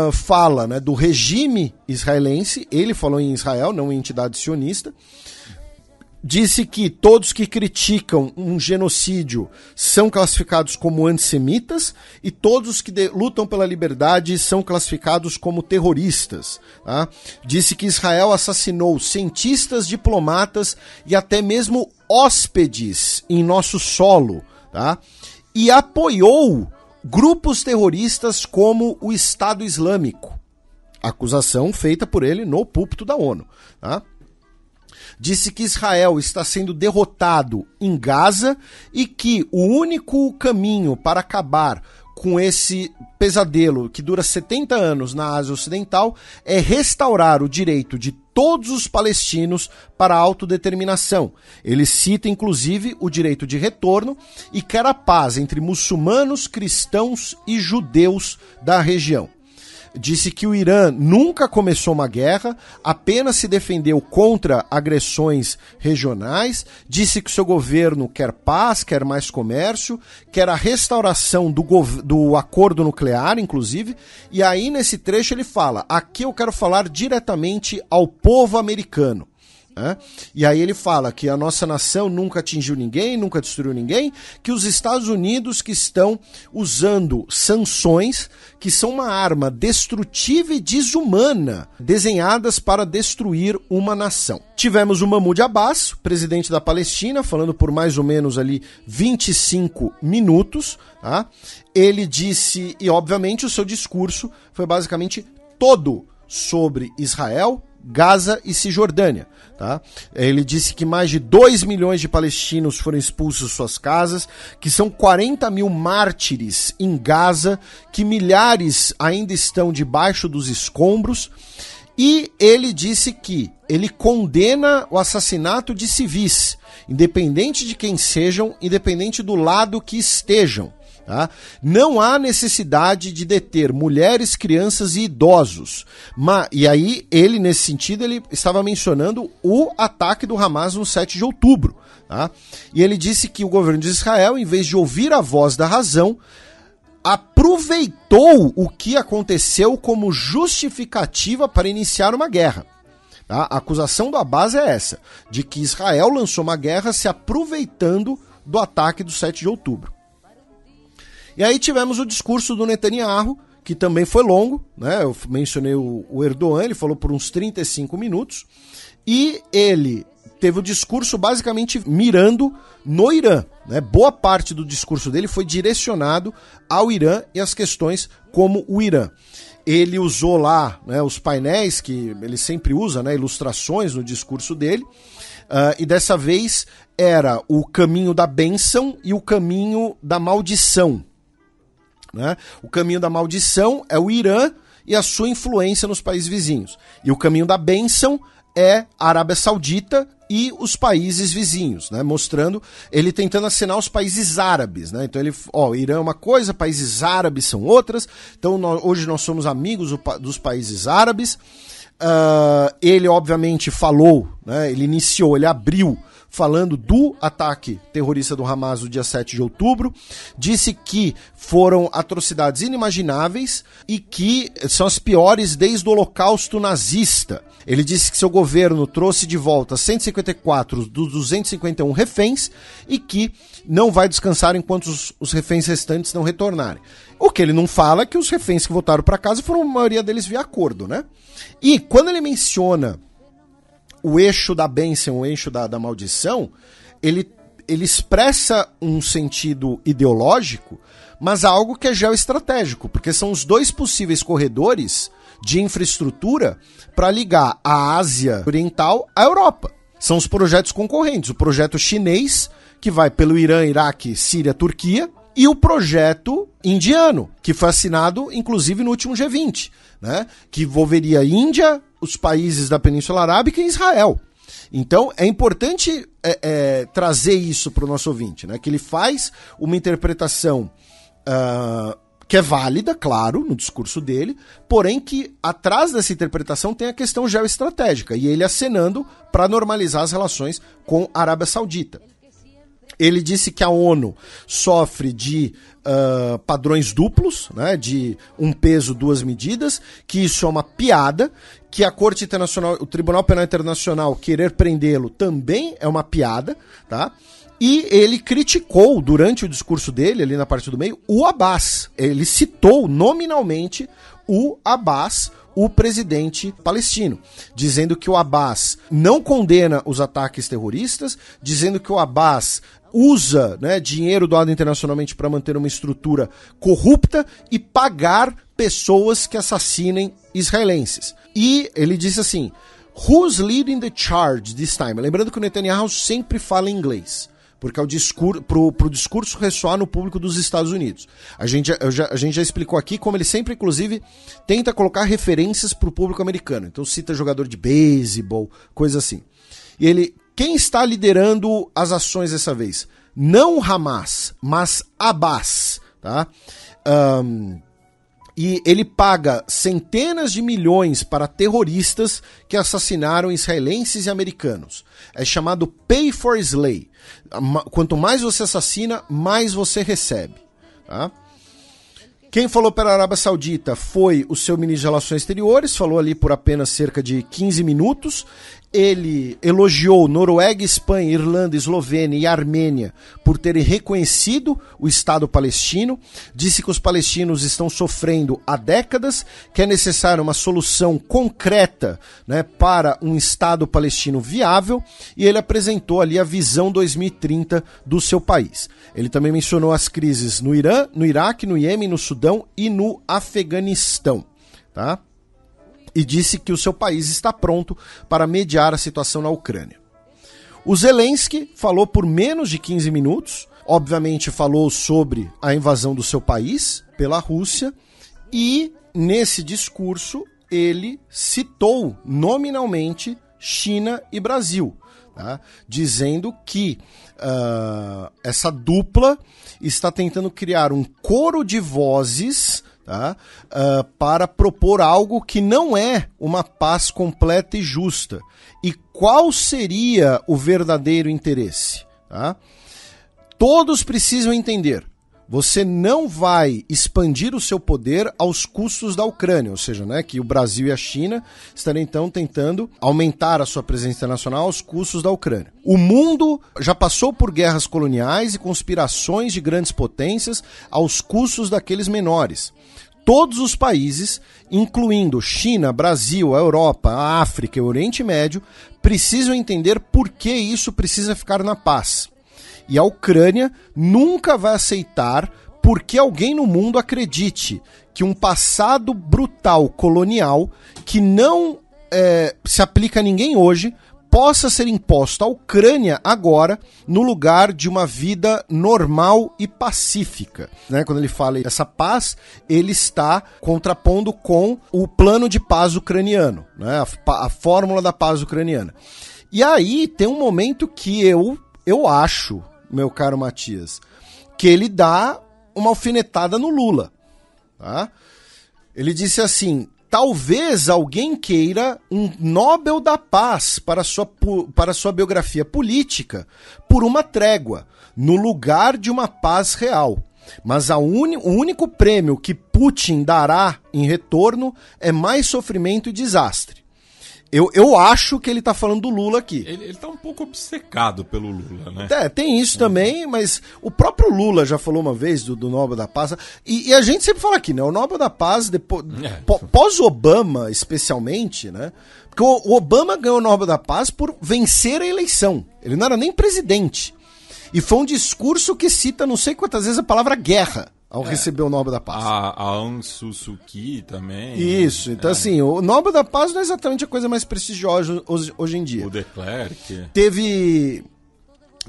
uh, fala né, do regime israelense. Ele falou em Israel, não em entidade sionista disse que todos que criticam um genocídio são classificados como antissemitas e todos que lutam pela liberdade são classificados como terroristas. Tá? Disse que Israel assassinou cientistas, diplomatas e até mesmo hóspedes em nosso solo tá? e apoiou grupos terroristas como o Estado Islâmico. Acusação feita por ele no púlpito da ONU. Tá? disse que Israel está sendo derrotado em Gaza e que o único caminho para acabar com esse pesadelo que dura 70 anos na Ásia Ocidental é restaurar o direito de todos os palestinos para autodeterminação. Ele cita inclusive o direito de retorno e quer a paz entre muçulmanos, cristãos e judeus da região disse que o Irã nunca começou uma guerra, apenas se defendeu contra agressões regionais, disse que seu governo quer paz, quer mais comércio, quer a restauração do, do acordo nuclear, inclusive, e aí nesse trecho ele fala: aqui eu quero falar diretamente ao povo americano. Né? E aí ele fala que a nossa nação nunca atingiu ninguém, nunca destruiu ninguém, que os Estados Unidos que estão usando sanções, que são uma arma destrutiva e desumana, desenhadas para destruir uma nação. Tivemos o Mahmoud Abbas, presidente da Palestina, falando por mais ou menos ali 25 minutos. Tá? Ele disse, e obviamente o seu discurso foi basicamente todo sobre Israel, Gaza e Cisjordânia. Tá? Ele disse que mais de 2 milhões de palestinos foram expulsos de suas casas, que são 40 mil mártires em Gaza, que milhares ainda estão debaixo dos escombros. E ele disse que ele condena o assassinato de civis, independente de quem sejam, independente do lado que estejam. Tá? Não há necessidade de deter mulheres, crianças e idosos. Mas, e aí, ele, nesse sentido, ele estava mencionando o ataque do Hamas no 7 de outubro. Tá? E ele disse que o governo de Israel, em vez de ouvir a voz da razão, aproveitou o que aconteceu como justificativa para iniciar uma guerra. Tá? A acusação do Abbas é essa, de que Israel lançou uma guerra se aproveitando do ataque do 7 de outubro. E aí tivemos o discurso do Netanyahu, que também foi longo, né? Eu mencionei o Erdogan, ele falou por uns 35 minutos, e ele teve o discurso basicamente mirando no Irã. Né? Boa parte do discurso dele foi direcionado ao Irã e às questões como o Irã. Ele usou lá né, os painéis que ele sempre usa, né, ilustrações no discurso dele, uh, e dessa vez era o caminho da bênção e o caminho da maldição. Né? O caminho da maldição é o Irã e a sua influência nos países vizinhos. E o caminho da bênção é a Arábia Saudita e os países vizinhos, né? Mostrando ele tentando assinar os países árabes, né? Então ele, ó, Irã é uma coisa, países árabes são outras. Então nós, hoje nós somos amigos dos países árabes. Uh, ele obviamente falou, né? Ele iniciou, ele abriu falando do ataque terrorista do Hamas no dia 7 de outubro, disse que foram atrocidades inimagináveis e que são as piores desde o Holocausto nazista. Ele disse que seu governo trouxe de volta 154 dos 251 reféns e que não vai descansar enquanto os, os reféns restantes não retornarem. O que ele não fala é que os reféns que voltaram para casa foram a maioria deles via acordo, né? E quando ele menciona o eixo da bênção, o eixo da, da maldição, ele, ele expressa um sentido ideológico, mas algo que é geoestratégico, porque são os dois possíveis corredores de infraestrutura para ligar a Ásia Oriental à Europa. São os projetos concorrentes, o projeto chinês que vai pelo Irã, Iraque, Síria, Turquia, e o projeto indiano, que foi assinado inclusive no último G20, né? que envolveria Índia, os países da Península Arábica e Israel. Então é importante é, é, trazer isso para o nosso ouvinte, né? que ele faz uma interpretação uh, que é válida, claro, no discurso dele, porém que atrás dessa interpretação tem a questão geoestratégica e ele acenando para normalizar as relações com a Arábia Saudita. Ele disse que a ONU sofre de uh, padrões duplos, né, de um peso, duas medidas, que isso é uma piada, que a Corte Internacional, o Tribunal Penal Internacional querer prendê-lo também é uma piada, tá? E ele criticou durante o discurso dele, ali na parte do meio, o Abbas. Ele citou nominalmente o Abbas, o presidente palestino, dizendo que o Abbas não condena os ataques terroristas, dizendo que o Abbas usa né, dinheiro doado internacionalmente para manter uma estrutura corrupta e pagar pessoas que assassinem israelenses. E ele disse assim: Who's leading the charge this time? Lembrando que o Netanyahu sempre fala inglês porque é o discurso para o discurso ressoar no público dos Estados Unidos. A gente, já, a gente já explicou aqui como ele sempre, inclusive, tenta colocar referências para o público americano. Então cita jogador de beisebol, coisa assim. E ele quem está liderando as ações dessa vez? Não Hamas, mas Abbas, tá? Um, e ele paga centenas de milhões para terroristas que assassinaram israelenses e americanos. É chamado pay for slay. Quanto mais você assassina, mais você recebe. Tá? Quem falou pela Arábia Saudita foi o seu ministro de Relações Exteriores, falou ali por apenas cerca de 15 minutos, ele elogiou Noruega, Espanha, Irlanda, Eslovênia e Armênia por terem reconhecido o Estado palestino, disse que os palestinos estão sofrendo há décadas, que é necessária uma solução concreta né, para um Estado palestino viável, e ele apresentou ali a visão 2030 do seu país. Ele também mencionou as crises no Irã, no Iraque, no Iêmen, no Sudão e no Afeganistão. Tá? e disse que o seu país está pronto para mediar a situação na Ucrânia. O Zelensky falou por menos de 15 minutos, obviamente falou sobre a invasão do seu país pela Rússia e nesse discurso ele citou nominalmente China e Brasil, tá? dizendo que uh, essa dupla está tentando criar um coro de vozes tá? Uh, para propor algo que não é uma paz completa e justa. E qual seria o verdadeiro interesse? Tá? Todos precisam entender você não vai expandir o seu poder aos custos da Ucrânia, ou seja, né, que o Brasil e a China estarão então tentando aumentar a sua presença internacional aos custos da Ucrânia. O mundo já passou por guerras coloniais e conspirações de grandes potências aos custos daqueles menores. Todos os países, incluindo China, Brasil, a Europa, a África e o Oriente Médio, precisam entender por que isso precisa ficar na paz. E a Ucrânia nunca vai aceitar porque alguém no mundo acredite que um passado brutal colonial que não é, se aplica a ninguém hoje possa ser imposto à Ucrânia agora no lugar de uma vida normal e pacífica. Né? Quando ele fala essa paz, ele está contrapondo com o plano de paz ucraniano, né? a, a fórmula da paz ucraniana. E aí tem um momento que eu, eu acho, meu caro Matias, que ele dá uma alfinetada no Lula. Tá? Ele disse assim: talvez alguém queira um Nobel da Paz para sua, para sua biografia política por uma trégua, no lugar de uma paz real. Mas un... o único prêmio que Putin dará em retorno é mais sofrimento e desastre. Eu, eu acho que ele tá falando do Lula aqui. Ele, ele tá um pouco obcecado pelo Lula, né? É, tem isso também, mas o próprio Lula já falou uma vez do, do Nobel da Paz. E, e, a gente sempre fala aqui, né? O Nobel da Paz, depois, é. pós-Obama, especialmente, né? Porque o, o Obama ganhou o Nobel da Paz por vencer a eleição. Ele não era nem presidente. E foi um discurso que cita não sei quantas vezes a palavra guerra ao é. receber o Nobel da Paz. A, a Aung Suu Kyi também. Né? Isso, então é. assim, o Nobel da Paz não é exatamente a coisa mais prestigiosa hoje, hoje em dia. O de Klerk. Teve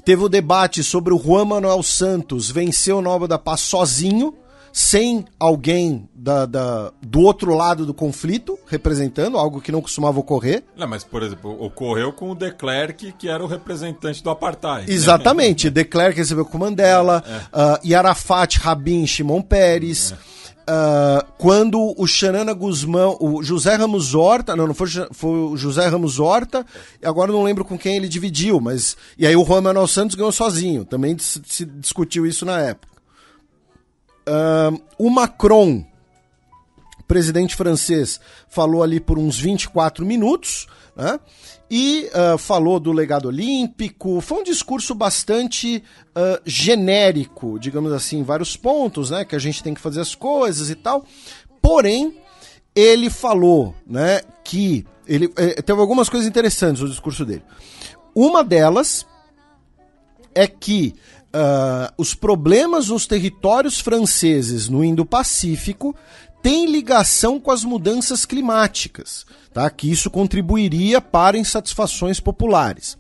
teve o debate sobre o Juan Manuel Santos vencer o Nobel da Paz sozinho sem alguém da, da, do outro lado do conflito representando, algo que não costumava ocorrer. Não, mas, por exemplo, ocorreu com o De Klerk, que era o representante do apartheid. Né? Exatamente. De Klerk recebeu com Mandela, é, é. Uh, Rabin, Shimon Peres. É. Uh, quando o Xanana Guzmão, o José Ramos Horta, não, não foi, foi o José Ramos Horta, agora não lembro com quem ele dividiu, mas. E aí o Juan Manuel Santos ganhou sozinho, também se discutiu isso na época. Uh, o Macron, presidente francês, falou ali por uns 24 minutos, né? E uh, falou do legado olímpico. Foi um discurso bastante uh, genérico, digamos assim, vários pontos, né? Que a gente tem que fazer as coisas e tal. Porém, ele falou, né? Que ele eh, teve algumas coisas interessantes no discurso dele. Uma delas é que uh, os problemas nos territórios franceses no Indo-Pacífico têm ligação com as mudanças climáticas, tá? que isso contribuiria para insatisfações populares.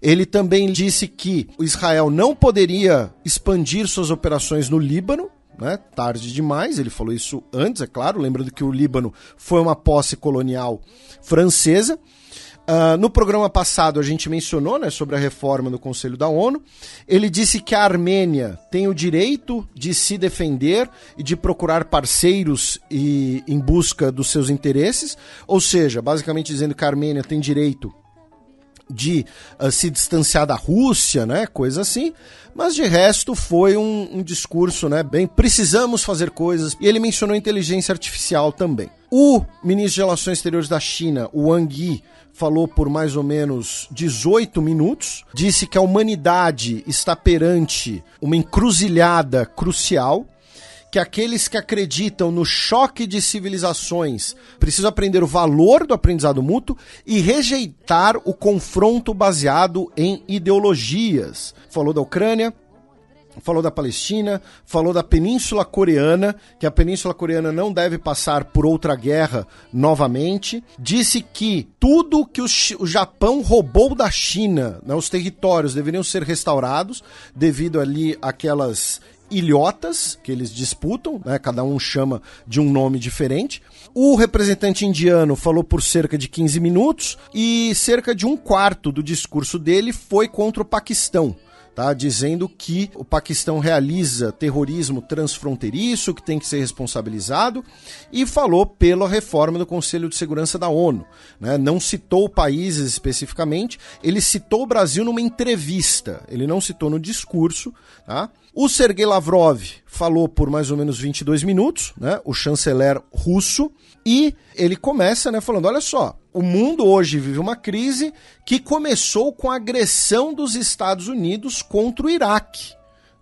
Ele também disse que Israel não poderia expandir suas operações no Líbano, né, tarde demais, ele falou isso antes, é claro, lembrando que o Líbano foi uma posse colonial francesa. Uh, no programa passado a gente mencionou né, sobre a reforma do Conselho da ONU. Ele disse que a Armênia tem o direito de se defender e de procurar parceiros e, em busca dos seus interesses, ou seja, basicamente dizendo que a Armênia tem direito de uh, se distanciar da Rússia, né, coisa assim. Mas de resto foi um, um, discurso, né, bem precisamos fazer coisas. E ele mencionou inteligência artificial também. O ministro de Relações Exteriores da China, Wang Yi, falou por mais ou menos 18 minutos, disse que a humanidade está perante uma encruzilhada crucial que aqueles que acreditam no choque de civilizações precisam aprender o valor do aprendizado mútuo e rejeitar o confronto baseado em ideologias. Falou da Ucrânia, falou da Palestina, falou da Península Coreana, que a Península Coreana não deve passar por outra guerra novamente. Disse que tudo que o, o Japão roubou da China, né, os territórios, deveriam ser restaurados devido ali aquelas ilhotas que eles disputam, né? cada um chama de um nome diferente. O representante indiano falou por cerca de 15 minutos e cerca de um quarto do discurso dele foi contra o Paquistão tá? Dizendo que o Paquistão realiza terrorismo transfronteiriço, que tem que ser responsabilizado, e falou pela reforma do Conselho de Segurança da ONU. Né? Não citou países especificamente, ele citou o Brasil numa entrevista, ele não citou no discurso, tá? O Sergei Lavrov falou por mais ou menos 22 minutos, né? O chanceler russo, e ele começa, né, falando: "Olha só, o mundo hoje vive uma crise que começou com a agressão dos Estados Unidos contra o Iraque.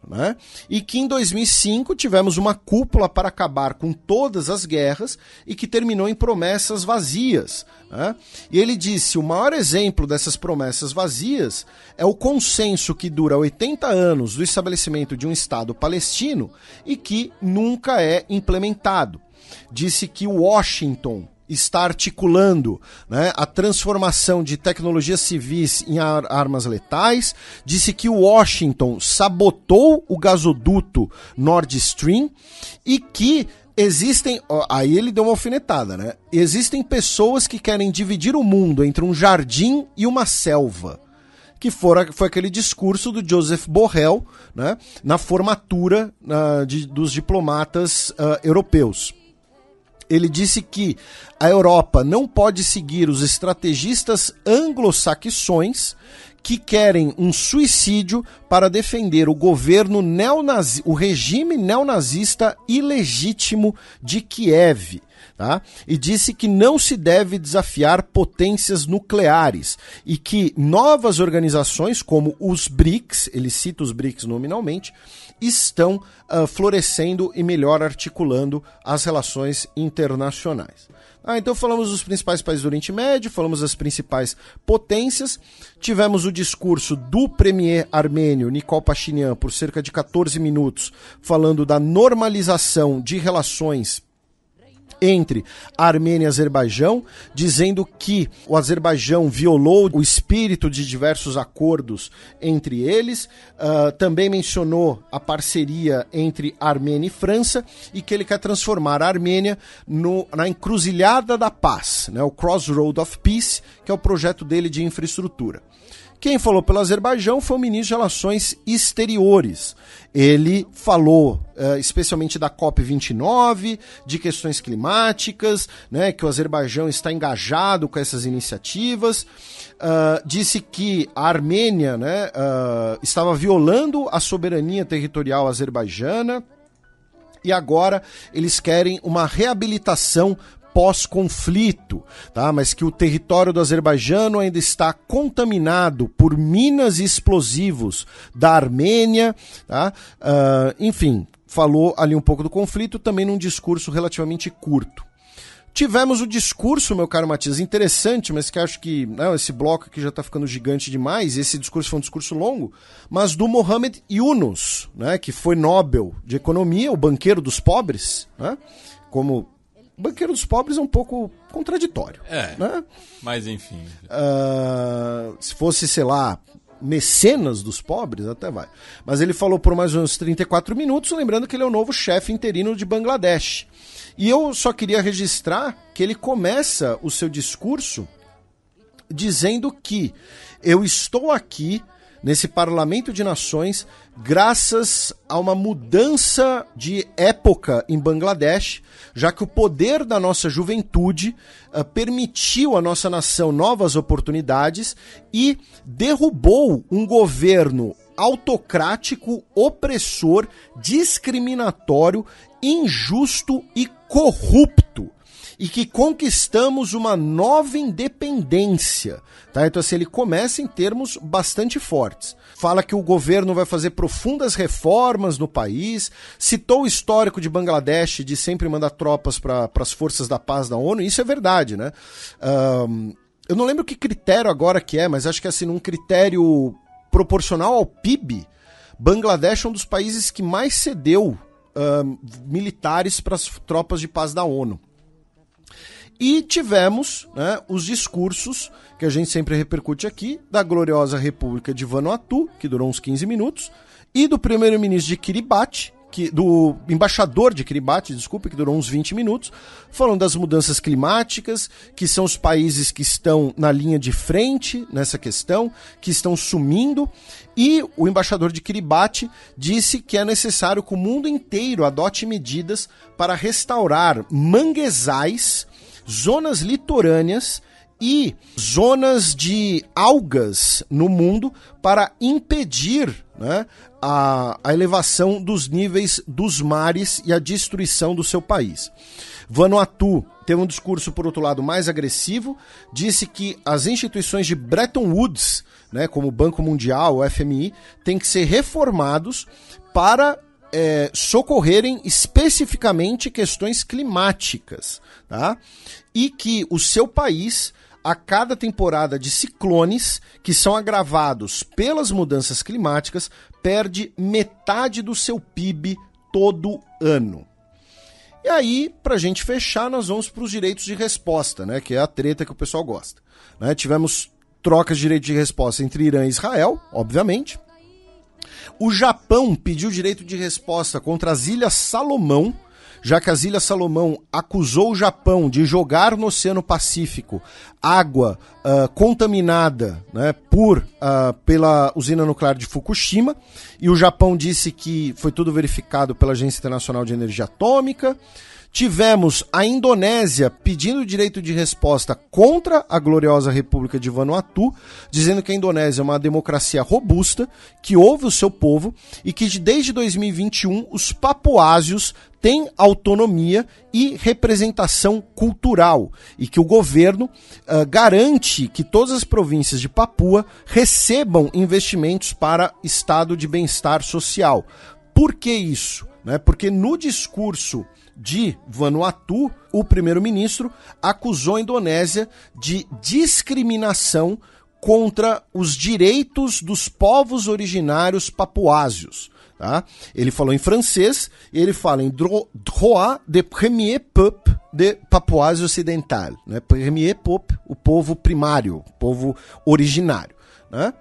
Né? E que em 2005 tivemos uma cúpula para acabar com todas as guerras e que terminou em promessas vazias. Né? E ele disse: o maior exemplo dessas promessas vazias é o consenso que dura 80 anos do estabelecimento de um Estado palestino e que nunca é implementado. Disse que Washington está articulando né, a transformação de tecnologias civis em ar armas letais, disse que Washington sabotou o gasoduto Nord Stream e que existem. Ó, aí ele deu uma alfinetada, né? Existem pessoas que querem dividir o mundo entre um jardim e uma selva. Que fora foi aquele discurso do Joseph Borrell né, na formatura uh, de, dos diplomatas uh, europeus ele disse que a Europa não pode seguir os estrategistas anglo-saxões que querem um suicídio para defender o governo neonazi, o regime neonazista ilegítimo de Kiev tá? e disse que não se deve desafiar potências nucleares e que novas organizações como os BRICS, ele cita os BRICS nominalmente, estão uh, florescendo e melhor articulando as relações internacionais. Ah, então falamos dos principais países do Oriente Médio, falamos das principais potências, tivemos o discurso do premier armênio Nikol Pashinyan por cerca de 14 minutos, falando da normalização de relações entre Armênia e Azerbaijão, dizendo que o Azerbaijão violou o espírito de diversos acordos entre eles. Uh, também mencionou a parceria entre Armênia e França e que ele quer transformar a Armênia no, na encruzilhada da paz, né, o Crossroad of Peace, que é o projeto dele de infraestrutura. Quem falou pelo Azerbaijão foi o ministro de Relações Exteriores. Ele falou uh, especialmente da COP29, de questões climáticas, né, que o Azerbaijão está engajado com essas iniciativas. Uh, disse que a Armênia né, uh, estava violando a soberania territorial azerbaijana e agora eles querem uma reabilitação pós-conflito, tá? mas que o território do Azerbaijão ainda está contaminado por minas e explosivos da Armênia, tá? Uh, enfim, falou ali um pouco do conflito, também num discurso relativamente curto. Tivemos o discurso, meu caro Matias, interessante, mas que acho que não, né, esse bloco aqui já está ficando gigante demais. Esse discurso foi um discurso longo, mas do Mohamed Yunus, né, que foi Nobel de Economia, o banqueiro dos pobres, né, como Banqueiro dos Pobres é um pouco contraditório. É. Né? Mas enfim. Uh, se fosse, sei lá, mecenas dos pobres, até vai. Mas ele falou por mais uns 34 minutos, lembrando que ele é o novo chefe interino de Bangladesh. E eu só queria registrar que ele começa o seu discurso dizendo que eu estou aqui nesse Parlamento de Nações, graças a uma mudança de época em Bangladesh, já que o poder da nossa juventude uh, permitiu à nossa nação novas oportunidades e derrubou um governo autocrático, opressor, discriminatório, injusto e corrupto e que conquistamos uma nova independência. Tá? Então, assim, ele começa em termos bastante fortes. Fala que o governo vai fazer profundas reformas no país, citou o histórico de Bangladesh de sempre mandar tropas para as forças da paz da ONU, isso é verdade, né? Um, eu não lembro que critério agora que é, mas acho que assim, num critério proporcional ao PIB, Bangladesh é um dos países que mais cedeu militares para as tropas de paz da ONU. E tivemos né, os discursos, que a gente sempre repercute aqui, da gloriosa República de Vanuatu, que durou uns 15 minutos, e do primeiro-ministro de Kiribati, que, do embaixador de Kiribati, desculpe, que durou uns 20 minutos, falando das mudanças climáticas, que são os países que estão na linha de frente nessa questão, que estão sumindo, e o embaixador de Kiribati disse que é necessário que o mundo inteiro adote medidas para restaurar manguezais zonas litorâneas e zonas de algas no mundo para impedir né, a, a elevação dos níveis dos mares e a destruição do seu país. Vanuatu teve um discurso, por outro lado, mais agressivo, disse que as instituições de Bretton Woods, né, como o Banco Mundial, o FMI, têm que ser reformados para é, socorrerem especificamente questões climáticas tá? E que o seu país a cada temporada de ciclones que são agravados pelas mudanças climáticas perde metade do seu PIB todo ano. E aí, para a gente fechar, nós vamos para os direitos de resposta, né? Que é a treta que o pessoal gosta. Né? Tivemos trocas de direito de resposta entre Irã e Israel, obviamente. O Japão pediu direito de resposta contra as Ilhas Salomão já que as Ilhas Salomão acusou o Japão de jogar no Oceano Pacífico água uh, contaminada né, por, uh, pela usina nuclear de Fukushima, e o Japão disse que foi tudo verificado pela Agência Internacional de Energia Atômica. Tivemos a Indonésia pedindo direito de resposta contra a gloriosa República de Vanuatu, dizendo que a Indonésia é uma democracia robusta, que ouve o seu povo e que desde 2021 os papuásios têm autonomia e representação cultural e que o governo uh, garante que todas as províncias de Papua recebam investimentos para estado de bem-estar social. Por que isso? Né? Porque no discurso de Vanuatu, o primeiro-ministro acusou a Indonésia de discriminação contra os direitos dos povos originários papuásios. Tá? Ele falou em francês e ele fala em droit de premier peuple de Papuásia Ocidental. Né? Premier peuple, o povo primário, o povo originário. Né?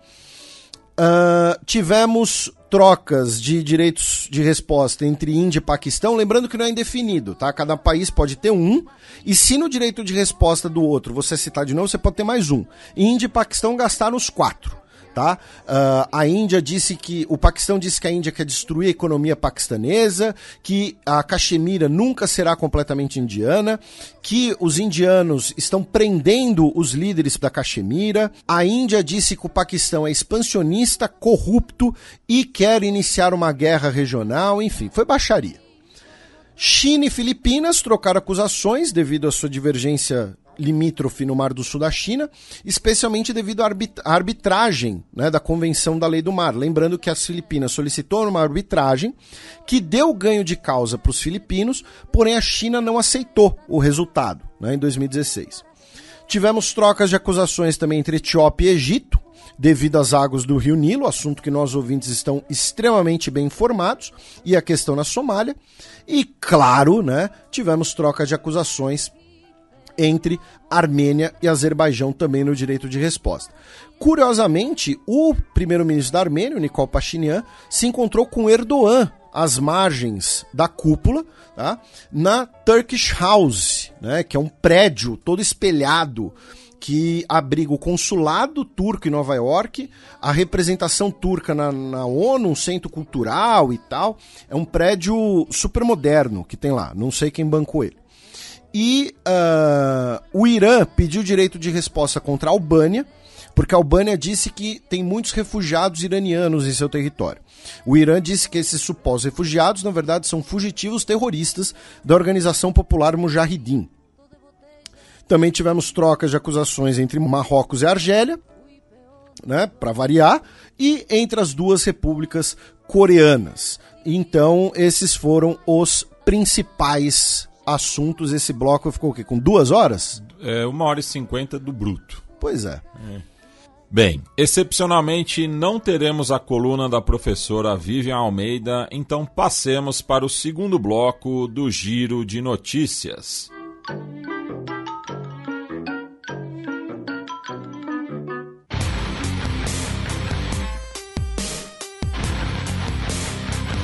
Uh, tivemos trocas de direitos de resposta entre Índia e Paquistão, lembrando que não é indefinido, tá? Cada país pode ter um, e se no direito de resposta do outro você citar de novo, você pode ter mais um. Índia e Paquistão gastaram os quatro tá? Uh, a Índia disse que o Paquistão disse que a Índia quer destruir a economia paquistanesa, que a Caxemira nunca será completamente indiana, que os indianos estão prendendo os líderes da Caxemira. A Índia disse que o Paquistão é expansionista, corrupto e quer iniciar uma guerra regional, enfim, foi baixaria. China e Filipinas trocaram acusações devido à sua divergência limítrofe no Mar do Sul da China, especialmente devido à arbitragem né, da Convenção da Lei do Mar. Lembrando que as Filipinas solicitou uma arbitragem que deu ganho de causa para os filipinos, porém a China não aceitou o resultado né, em 2016. Tivemos trocas de acusações também entre Etiópia e Egito, devido às águas do Rio Nilo, assunto que nós ouvintes estão extremamente bem informados, e a questão na Somália. E, claro, né, tivemos trocas de acusações entre Armênia e Azerbaijão também no direito de resposta. Curiosamente, o primeiro-ministro da Armênia, Nikol Pashinyan, se encontrou com Erdogan às margens da cúpula, tá? na Turkish House, né? que é um prédio todo espelhado que abriga o consulado turco em Nova York, a representação turca na, na, ONU, um centro cultural e tal. É um prédio super moderno que tem lá, não sei quem bancou ele. E uh, o Irã pediu direito de resposta contra a Albânia, porque a Albânia disse que tem muitos refugiados iranianos em seu território. O Irã disse que esses supostos refugiados, na verdade, são fugitivos terroristas da Organização Popular Mujahideen. Também tivemos trocas de acusações entre Marrocos e Argélia, né, para variar, e entre as duas repúblicas coreanas. Então, esses foram os principais assuntos. Esse bloco ficou o quê? Com duas horas? É, uma hora e cinquenta do bruto. Pois é. é. Bem, excepcionalmente não teremos a coluna da professora Vivian Almeida, então passemos para o segundo bloco do Giro de Notícias.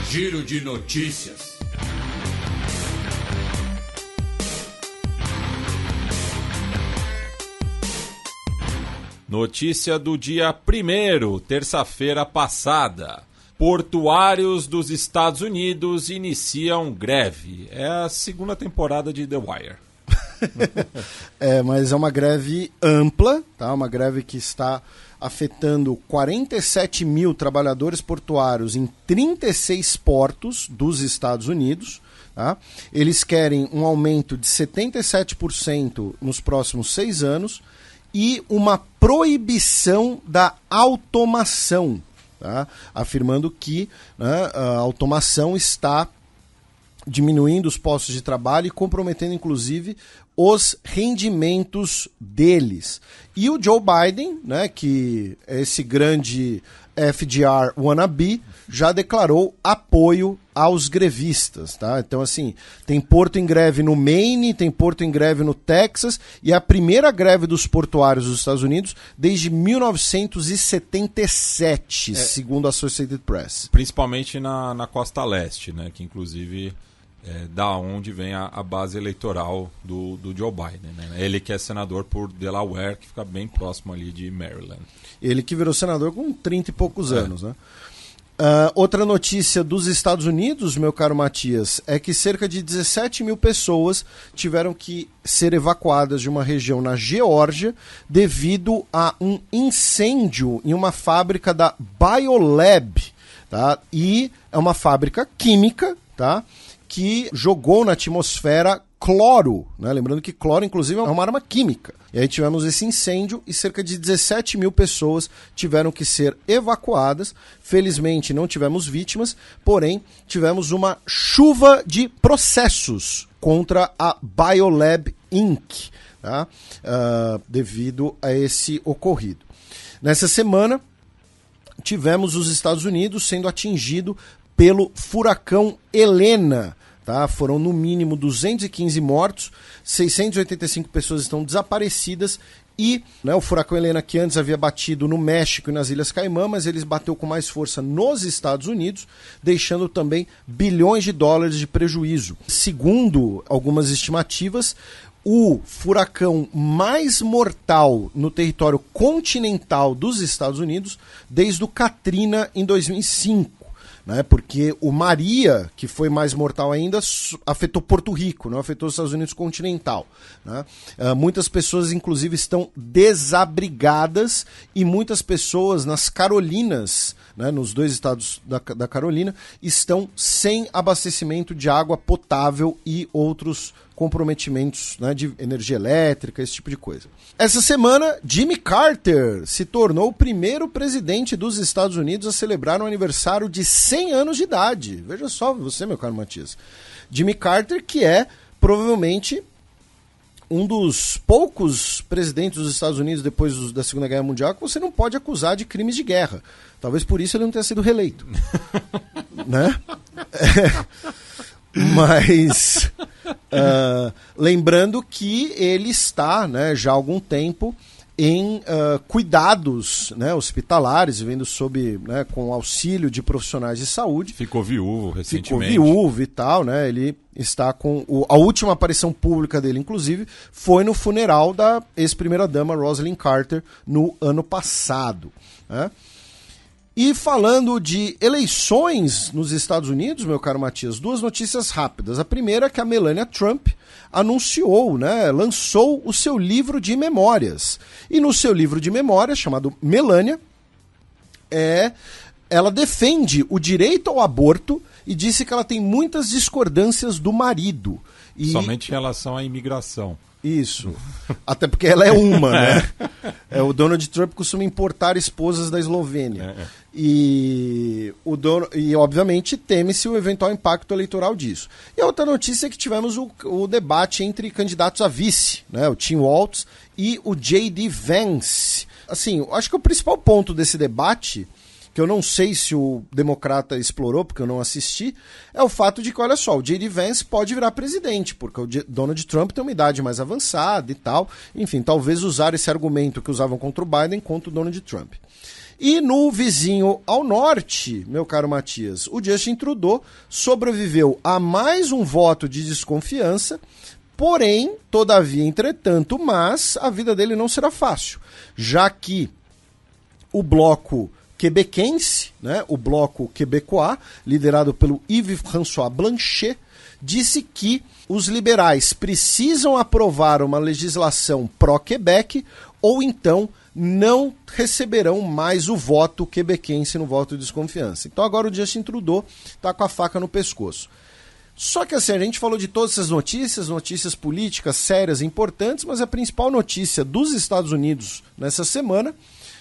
Giro de Notícias. Notícia do dia 1, terça-feira passada. Portuários dos Estados Unidos iniciam greve. É a segunda temporada de The Wire. é, mas é uma greve ampla, tá? Uma greve que está afetando 47 mil trabalhadores portuários em 36 portos dos Estados Unidos. Tá? Eles querem um aumento de 77% nos próximos seis anos e uma proibição da automação, tá? afirmando que né, a automação está diminuindo os postos de trabalho e comprometendo inclusive os rendimentos deles. E o Joe Biden, né, que é esse grande FDR Wannabe já declarou apoio aos grevistas, tá? Então, assim, tem porto em greve no Maine, tem porto em greve no Texas, e é a primeira greve dos portuários dos Estados Unidos desde 1977, é, segundo a Associated Press. Principalmente na, na costa leste, né? Que, inclusive, é, da onde vem a, a, base eleitoral do, do Joe Biden. Né? Ele que é senador por Delaware, que fica bem próximo ali de Maryland. Ele que virou senador com 30 e poucos é. anos, né? Uh, outra notícia dos Estados Unidos, meu caro Matias, é que cerca de 17 mil pessoas tiveram que ser evacuadas de uma região na Geórgia devido a um incêndio em uma fábrica da Biolab. Tá? E é uma fábrica química, tá? que jogou na atmosfera cloro, né? Lembrando que cloro, inclusive, é uma arma química. E aí tivemos esse incêndio e cerca de 17 mil pessoas tiveram que ser evacuadas. Felizmente não tivemos vítimas, porém tivemos uma chuva de processos contra a Biolab Inc., tá? uh, devido a esse ocorrido. Nessa semana, tivemos os Estados Unidos sendo atingido pelo furacão Helena Tá? Foram no mínimo 215 mortos, 685 pessoas estão desaparecidas e né, o furacão Helena, que antes havia batido no México e nas Ilhas Caimã, mas ele bateu com mais força nos Estados Unidos, deixando também bilhões de dólares de prejuízo. Segundo algumas estimativas, o furacão mais mortal no território continental dos Estados Unidos desde o Katrina em 2005 né? Porque o Maria, que foi mais mortal ainda, afetou Porto Rico, não afetou os Estados Unidos continental. Né? Uh, muitas pessoas, inclusive, estão desabrigadas e muitas pessoas nas Carolinas né, nos dois estados da, da Carolina, estão sem abastecimento de água potável e outros comprometimentos né, de energia elétrica, esse tipo de coisa. Essa semana, Jimmy Carter se tornou o primeiro presidente dos Estados Unidos a celebrar um aniversário de 100 anos de idade. Veja só você, meu caro Matias. Jimmy Carter, que é provavelmente um dos poucos presidentes dos Estados Unidos depois do, da Segunda Guerra Mundial que você não pode acusar de crimes de guerra. Talvez por isso ele não tenha sido reeleito. né? É, mas uh, lembrando que ele está, né, já há algum tempo, em uh, cuidados né, hospitalares, vendo sob, né, com auxílio de profissionais de saúde. Ficou viúvo recentemente. Ficou viúvo e tal, né? Ele está com... O, a última aparição pública dele, inclusive, foi no funeral da ex-primeira-dama Rosalind Carter no ano passado. Né? E falando de eleições nos Estados Unidos, meu caro Matias, duas notícias rápidas. A primeira é que a Melania Trump anunciou, né, lançou o seu livro de memórias. E no seu livro de memórias, chamado Melania é, ela defende o direito ao aborto e disse que ela tem muitas discordâncias do marido. E... Somente em relação à imigração. Isso. Até porque ela é uma, né? É, o Donald Trump costuma importar esposas da Eslovênia. é. é. E, o dono, e obviamente teme-se o eventual impacto eleitoral disso. E a outra notícia é que tivemos o, o debate entre candidatos a vice, né, o Tim Waltz e o J.D. Vance. Assim, acho que o principal ponto desse debate, que eu não sei se o Democrata explorou, porque eu não assisti, é o fato de que, olha só, o J.D. Vance pode virar presidente, porque o Donald Trump tem uma idade mais avançada e tal. Enfim, talvez usar esse argumento que usavam contra o Biden contra o Donald Trump. E no vizinho ao norte, meu caro Matias, o Justin Trudeau sobreviveu a mais um voto de desconfiança. Porém, todavia, entretanto, mas a vida dele não será fácil, já que o bloco quebequense, né, o bloco quebecois, liderado pelo Yves François Blanchet, disse que os liberais precisam aprovar uma legislação pró-Quebec ou então não receberão mais o voto quebequense no voto de desconfiança. Então agora o Justin Trudeau está com a faca no pescoço. Só que assim, a gente falou de todas essas notícias, notícias políticas sérias e importantes, mas a principal notícia dos Estados Unidos nessa semana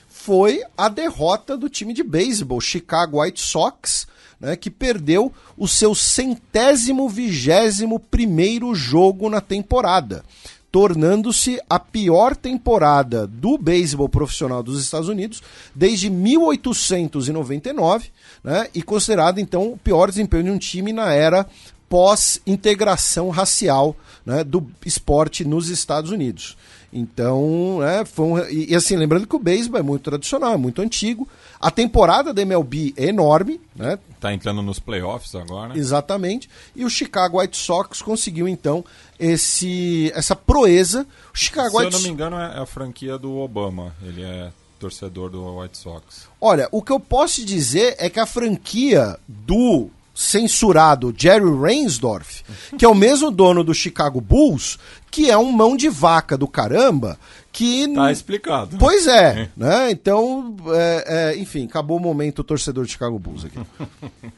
foi a derrota do time de beisebol, Chicago White Sox, né, que perdeu o seu centésimo vigésimo primeiro jogo na temporada tornando-se a pior temporada do beisebol profissional dos Estados Unidos desde 1899, né? E considerada então o pior desempenho de um time na era pós-integração racial né, do esporte nos Estados Unidos. Então, né, foi um, e, e, assim, lembrando que o beisebol é muito tradicional, é muito antigo, a temporada da MLB é enorme, né? Tá entrando nos playoffs agora. Exatamente. E o Chicago White Sox conseguiu então esse essa proeza. O Chicago Se White... eu não me engano é a franquia do Obama. Ele é torcedor do White Sox. Olha, o que eu posso dizer é que a franquia do censurado Jerry Reinsdorf, que é o mesmo dono do Chicago Bulls, que é um mão de vaca do caramba, que tá explicado. Pois é, né? Então, é, é, enfim, acabou o momento torcedor de Chicago Bulls aqui.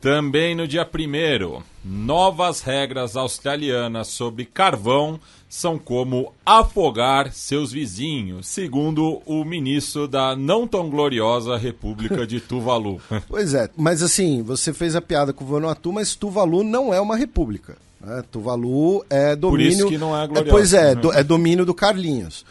Também no dia primeiro, novas regras australianas sobre carvão são como afogar seus vizinhos, segundo o ministro da não tão gloriosa República de Tuvalu. pois é, mas assim, você fez a piada com o Vanuatu, mas Tuvalu não é uma república. Né? Tuvalu é domínio. Por isso que não é, é glorioso. pois é, né? do, é domínio do Carlinhos.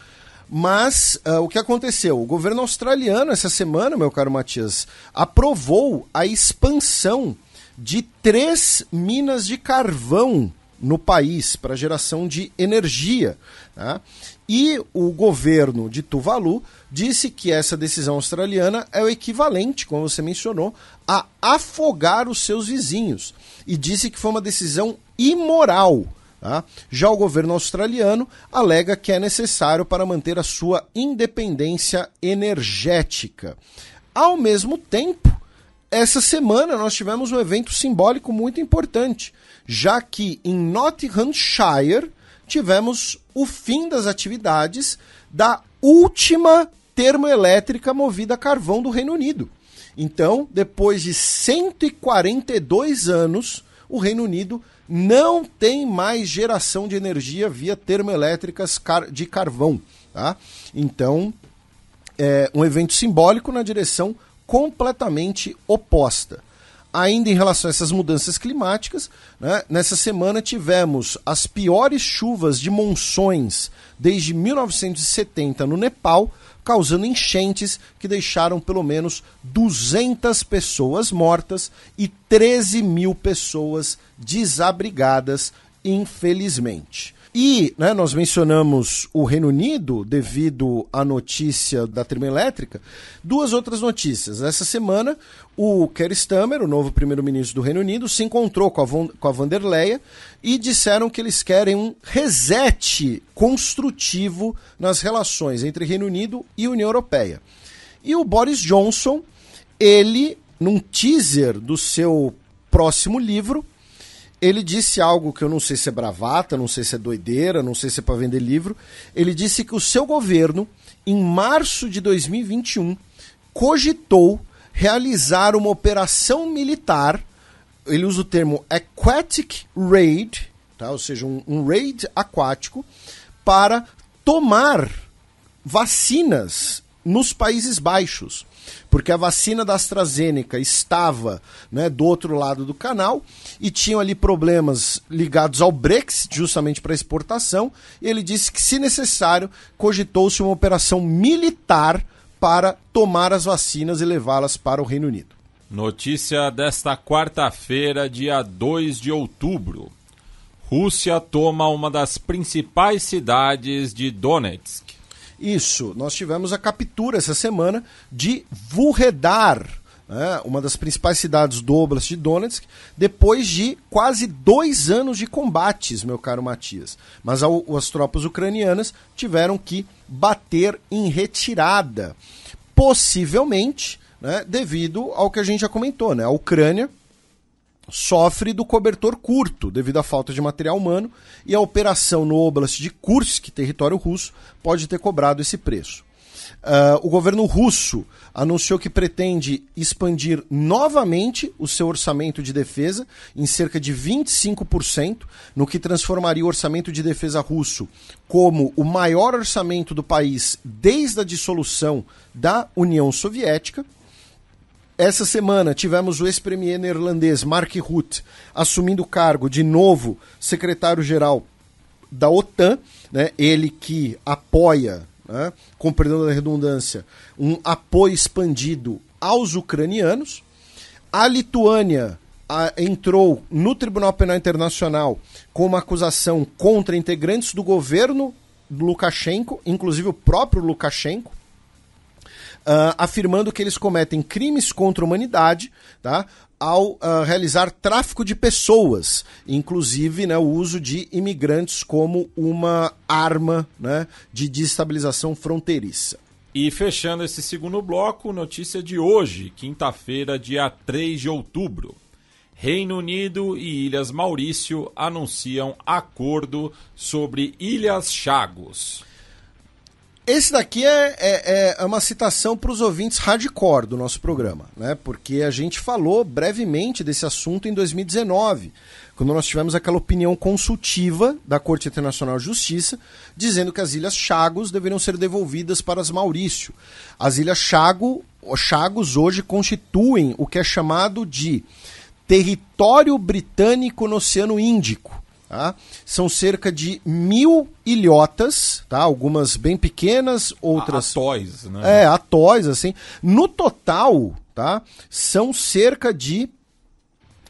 Mas uh, o que aconteceu? O governo australiano, essa semana, meu caro Matias, aprovou a expansão de três minas de carvão no país para geração de energia. Tá? E o governo de Tuvalu disse que essa decisão australiana é o equivalente, como você mencionou, a afogar os seus vizinhos. E disse que foi uma decisão imoral. Tá? Já o governo australiano alega que é necessário para manter a sua independência energética. Ao mesmo tempo, essa semana nós tivemos um evento simbólico muito importante, já que em Nottinghamshire tivemos o fim das atividades da última termoelétrica movida a carvão do Reino Unido. Então, depois de 142 anos, o Reino Unido não tem mais geração de energia via termoelétricas de carvão. Tá? Então, é um evento simbólico na direção completamente oposta. Ainda em relação a essas mudanças climáticas, né, nessa semana tivemos as piores chuvas de monções desde 1970 no Nepal, causando enchentes que deixaram pelo menos 200 pessoas mortas e 13 mil pessoas desabrigadas, infelizmente. E né, nós mencionamos o Reino Unido devido à notícia da termoelétrica. Duas outras notícias. Essa semana, o Kerry Stammer, o novo primeiro-ministro do Reino Unido, se encontrou com a, Von, com a Van der Leyen e disseram que eles querem um reset construtivo nas relações entre Reino Unido e União Europeia. E o Boris Johnson, ele, num teaser do seu próximo livro, ele disse algo que eu não sei se é bravata, não sei se é doideira, não sei se é para vender livro. Ele disse que o seu governo, em março de 2021, cogitou realizar uma operação militar. Ele usa o termo aquatic raid, tá? ou seja, um, um raid aquático, para tomar vacinas nos Países Baixos porque a vacina da AstraZeneca estava né, do outro lado do canal e tinham ali problemas ligados ao Brexit, justamente para exportação. ele disse que, se necessário, cogitou-se uma operação militar para tomar as vacinas e levá-las para o Reino Unido. Notícia desta quarta-feira, dia 2 de outubro. Rússia toma uma das principais cidades de Donetsk. Isso, nós tivemos a captura essa semana de Vurredar, né, uma das principais cidades do Oblast de Donetsk, depois de quase dois anos de combates, meu caro Matias. Mas ao, as tropas ucranianas tiveram que bater em retirada, possivelmente né, devido ao que a gente já comentou, né, a Ucrânia sofre do cobertor curto devido à falta de material humano e a operação no Oblast de Kursk, território russo, pode ter cobrado esse preço. Uh, o governo russo anunciou que pretende expandir novamente o seu orçamento de defesa em cerca de 25%, no que transformaria o orçamento de defesa russo como o maior orçamento do país desde a dissolução da União Soviética. Essa semana tivemos o ex-premier neerlandês Mark Rutte assumindo o cargo de novo secretário-geral da OTAN, né? ele que apoia, né? com perdão da redundância, um apoio expandido aos ucranianos. A Lituânia a, entrou no Tribunal Penal Internacional com uma acusação contra integrantes do governo Lukashenko, inclusive o próprio Lukashenko, uh, afirmando que eles cometem crimes contra a humanidade, tá? ao uh, realizar tráfico de pessoas, inclusive né, o uso de imigrantes como uma arma né, de destabilização fronteiriça. E fechando esse segundo bloco, notícia de hoje, quinta-feira, dia 3 de outubro. Reino Unido e Ilhas Maurício anunciam acordo sobre Ilhas Chagos. Esse daqui é, é, é, é uma citação para os ouvintes hardcore do nosso programa, né? Porque a gente falou brevemente desse assunto em 2019, quando nós tivemos aquela opinião consultiva da Corte Internacional de Justiça, dizendo que as Ilhas Chagos deveriam ser devolvidas para as Maurício. As Ilhas Chago, Chagos hoje constituem o que é chamado de território britânico no Oceano Índico Tá? São cerca de mil ilhotas, tá? algumas bem pequenas, outras. Atóis, né? É, atóis, assim. No total, tá? são cerca de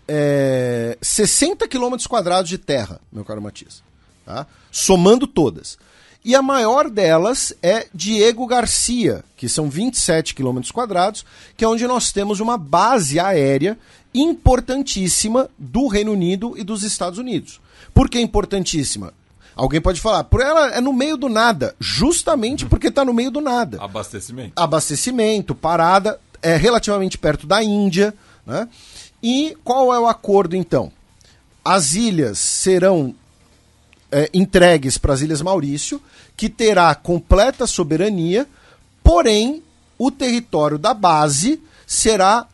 é, 60 quilômetros quadrados de terra, meu caro Matias. Tá? Somando todas. E a maior delas é Diego Garcia, que são 27 quilômetros quadrados, que é onde nós temos uma base aérea importantíssima do Reino Unido e dos Estados Unidos. Por que é importantíssima? Alguém pode falar, por ela é no meio do nada, justamente uhum. porque está no meio do nada. Abastecimento. Abastecimento, parada, é relativamente perto da Índia, né? E qual é o acordo então? As ilhas serão é, entregues para as Ilhas Maurício, que terá completa soberania, porém o território da base será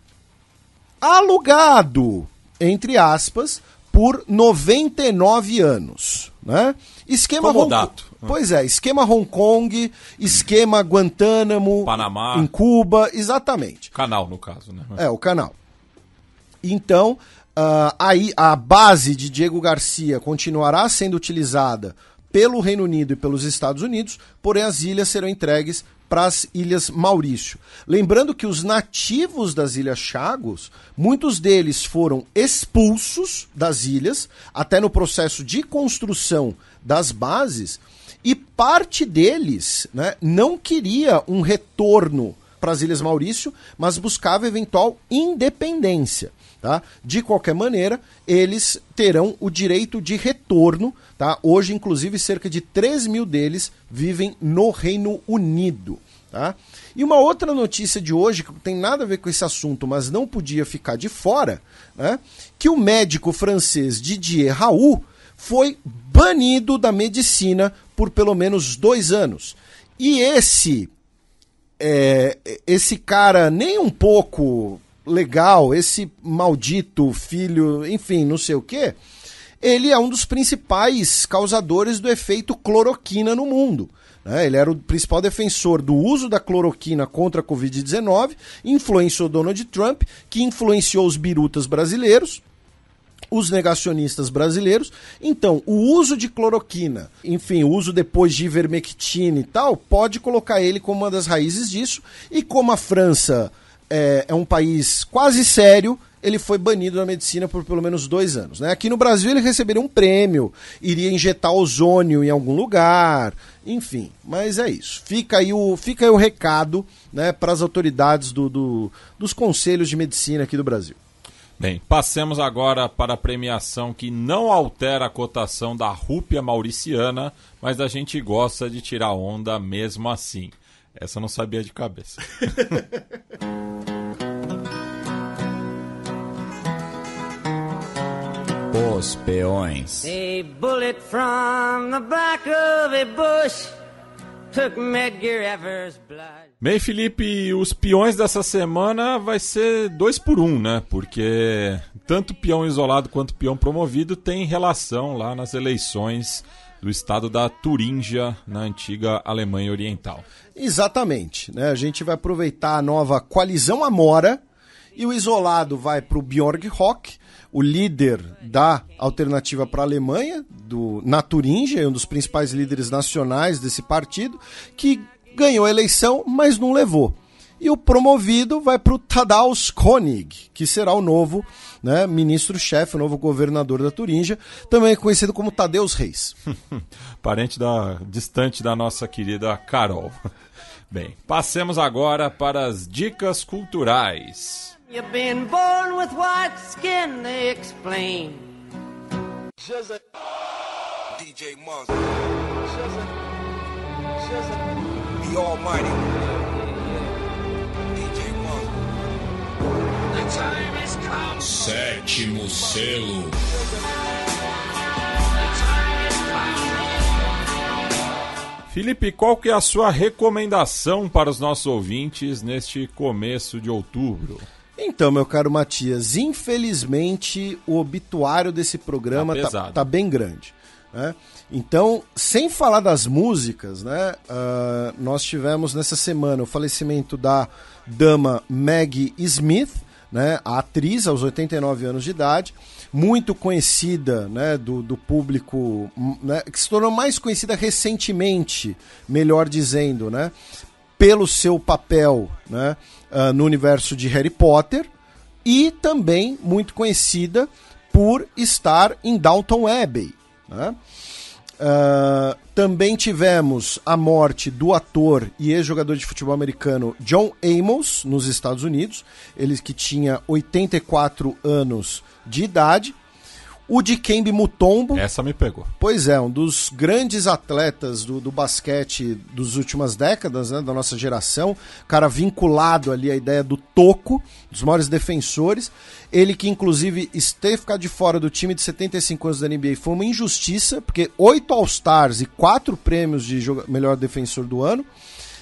alugado, entre aspas, por 99 anos. Né? Esquema Comodato. Hong... Pois é, esquema Hong Kong, esquema Guantánamo, Panamá, em Cuba, exatamente. Canal, no caso, né? É, o canal. Então, uh, aí a base de Diego Garcia continuará sendo utilizada pelo Reino Unido e pelos Estados Unidos, porém as ilhas serão entregues para as Ilhas Maurício. Lembrando que os nativos das Ilhas Chagos, muitos deles foram expulsos das ilhas, até no processo de construção das bases, e parte deles né, não queria um retorno para as Ilhas Maurício, mas buscava eventual independência. Tá? De qualquer maneira, eles terão o direito de retorno. Tá? Hoje, inclusive, cerca de 3 mil deles vivem no Reino Unido. Tá? E uma outra notícia de hoje, que tem nada a ver com esse assunto, mas não podia ficar de fora, né? que o médico francês Didier Raoult foi banido da medicina por pelo menos dois anos. E esse, é, esse cara nem um pouco legal, esse maldito filho, enfim, não sei o quê, ele é um dos principais causadores do efeito cloroquina no mundo. Né? Ele era o principal defensor do uso da cloroquina contra a Covid-19, influenciou Donald Trump, que influenciou os birutas brasileiros os negacionistas brasileiros. Então, o uso de cloroquina, enfim, o uso depois de ivermectina e tal, pode colocar ele como uma das raízes disso. E como a França é, é um país quase sério, ele foi banido da medicina por pelo menos dois anos. Né? Aqui no Brasil ele receberia um prêmio, iria injetar ozônio em algum lugar, enfim. Mas é isso. Fica aí o, fica aí o recado né, para as autoridades do, do, dos conselhos de medicina aqui do Brasil. Bem, passemos agora para a premiação que não altera a cotação da rúpia mauriciana, mas a gente gosta de tirar onda mesmo assim. Essa eu não sabia de cabeça. Os peões. A bullet from the back of a bush took Medgar Evers' blood. Bem, Felipe, os peões dessa semana vai ser dois por um, né? Porque tanto peão isolado quanto peão promovido tem relação lá nas eleições do estado da Turíngia, na antiga Alemanha Oriental. Exatamente. Né? A gente vai aproveitar a nova coalizão Amora e o isolado vai para o Björg Rock, o líder da alternativa para a Alemanha, do, na Turíngia, é um dos principais líderes nacionais desse partido, que ganhou a eleição, mas não levou. E o promovido vai para o Tadaus Koenig, que será o novo né, ministro-chefe, o novo governador da Turíngia, também conhecido como Tadeus Reis. Parente da, distante da nossa querida Carol. Bem, passemos agora para as dicas culturais. You've been born with white skin, they explain. DJ Monster. The Almighty. Sétimo selo. Felipe, qual que é a sua recomendação para os nossos ouvintes neste começo de outubro? Então, meu caro Matias, infelizmente o obituário desse programa tá, tá, tá bem grande. Né? Então, sem falar das músicas, né? Uh, nós tivemos nessa semana o falecimento da dama Maggie Smith, né? A atriz, aos 89 anos de idade, muito conhecida né, do, do público, hum, né, que se tornou mais conhecida recentemente, melhor dizendo, né? Pelo seu papel né, uh, no universo de Harry Potter e também muito conhecida por estar em Dalton Abbey. Né? Uh, também tivemos a morte do ator e ex-jogador de futebol americano John Amos, nos Estados Unidos. Ele que tinha 84 anos de idade. O Dikembe Mutombo. Essa me pegou. Pois é, um dos grandes atletas do, do basquete dos últimas décadas, né, da nossa geração. Cara vinculado ali à ideia do toco, dos maiores defensores. Ele que, inclusive, esteve ficar de fora do time de 75 anos da NBA foi uma injustiça, porque oito All-Stars e quatro prêmios de joga... melhor defensor do ano.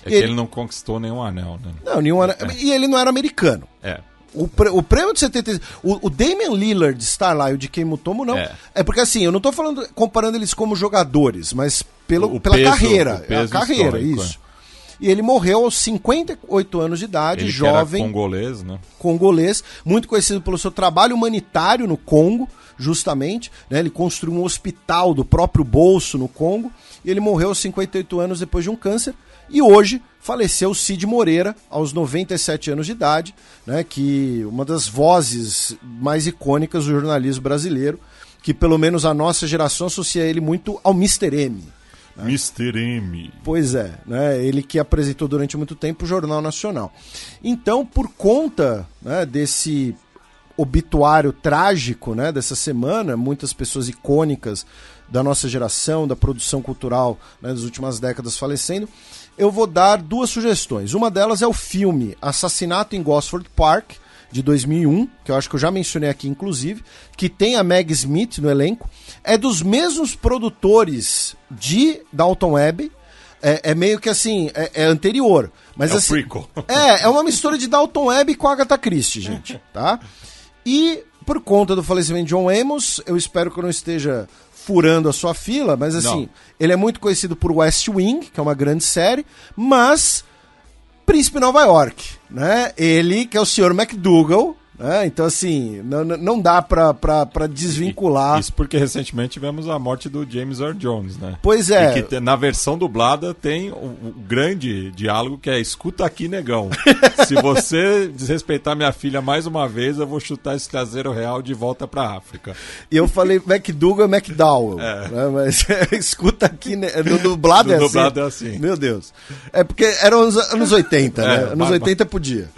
É que ele... ele... não conquistou nenhum anel, né? Não, nenhum anel. É. E ele não era americano. É. O, o prêmio de 70. O, o Damian Lillard estar lá e o DK Mutombo não. É. é. porque assim, eu não estou falando comparando eles como jogadores, mas pelo, o, pela peso, carreira. É a carreira, isso. É. E ele morreu aos 58 anos de idade, ele jovem. congolês, né? Congolês, muito conhecido pelo seu trabalho humanitário no Congo, justamente. Né? Ele construiu um hospital do próprio bolso no Congo. E ele morreu aos 58 anos depois de um câncer. E hoje faleceu Cid Moreira, aos 97 anos de idade, né, que uma das vozes mais icônicas do jornalismo brasileiro, que pelo menos a nossa geração associa ele muito ao Mr. M. Né? Mr. M. Pois é, né? ele que apresentou durante muito tempo o Jornal Nacional. Então, por conta né, desse obituário trágico né, dessa semana, muitas pessoas icônicas da nossa geração, da produção cultural né, das últimas décadas falecendo, eu vou dar duas sugestões. Uma delas é o filme Assassinato em Gosford Park, de 2001, que eu acho que eu já mencionei aqui, inclusive, que tem a Meg Smith no elenco, é dos mesmos produtores de Dalton Webb. É, é meio que assim, é, é anterior. Mas é assim. Prequel. É, é uma mistura de Dalton Webb com Agatha Christie, gente. Tá? E por conta do falecimento de John Amos, eu espero que eu não esteja furando a sua fila, mas assim, Não. ele é muito conhecido por West Wing, que é uma grande série, mas Príncipe Nova York, né? Ele, que é o Sr. McDougall, é, então, assim, não, não dá pra, desvincular. Isso porque recentemente tivemos a morte do James Earl Jones, né? Pois é. E que na versão dublada tem o, grande diálogo que é: escuta aqui, negão. Se você desrespeitar minha filha mais uma vez, eu vou chutar esse traseiro real de volta pra África. E eu falei McDougal é McDowell. É. Né? Mas escuta aqui, né? No dublado, no é, dublado assim. é assim. Meu Deus. É porque eram os anos 80, é, né? É, anos mas, 80 podia.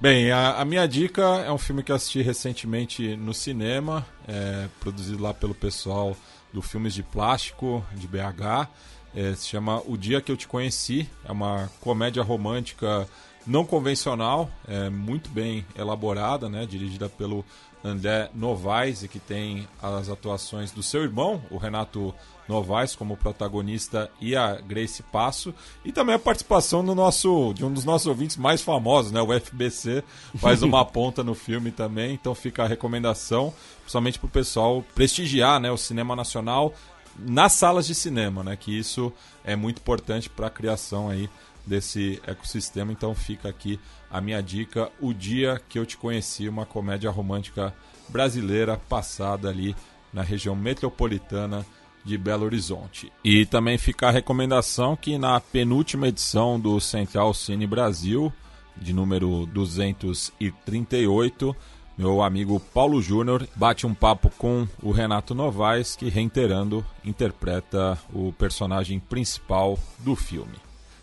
Bem, a, a, minha dica é um filme que assisti recentemente no cinema, é, produzido lá pelo pessoal do Filmes de Plástico, de BH. É, se chama O Dia Que Eu Te Conheci. É uma comédia romântica não convencional, é, muito bem elaborada, né, dirigida pelo André Novaes e que tem as atuações do seu irmão, o Renato Novaes como protagonista e a Grace Passo. E também a participação do nosso, de um dos nossos ouvintes mais famosos, né? O FBC faz uma ponta no filme também. Então fica a recomendação, principalmente para o pessoal prestigiar né, o cinema nacional nas salas de cinema, né? Que isso é muito importante para a criação aí desse ecossistema. Então fica aqui a minha dica: O Dia que Eu Te Conheci, uma comédia romântica brasileira passada ali na região metropolitana de Belo Horizonte. E também fica a recomendação que na penúltima edição do Central Cine Brasil, de número 238, meu amigo Paulo Júnior bate um papo com o Renato Novaes, que reiterando interpreta o personagem principal do filme.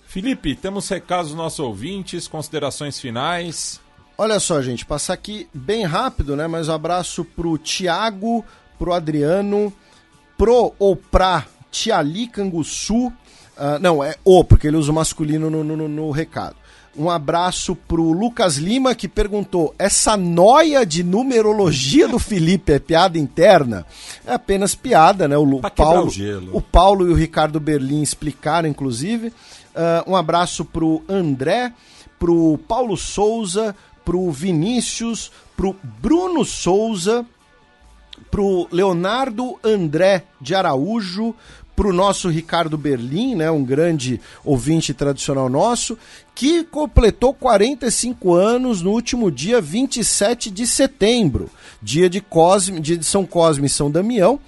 Felipe, temos recados dos nossos ouvintes, considerações finais. Olha só, gente, passar aqui bem rápido, né? Mas um abraço pro Tiago, pro Adriano, pro ou pra Tiali Canguçu. Uh, não, é o, porque ele usa o masculino no, no, no recado. Um abraço pro Lucas Lima, que perguntou: essa noia de numerologia do Felipe é piada interna? É apenas piada, né? O, Paulo, o, o Paulo e o Ricardo Berlim explicaram, inclusive. Uh, um abraço pro André, pro Paulo Souza, pro Vinícius, pro Bruno Souza pro Leonardo André de Araújo, pro nosso Ricardo Berlim, né, um grande ouvinte tradicional nosso, que completou 45 anos no último dia 27 de setembro, dia de Cosme, dia de São Cosme e São Damião.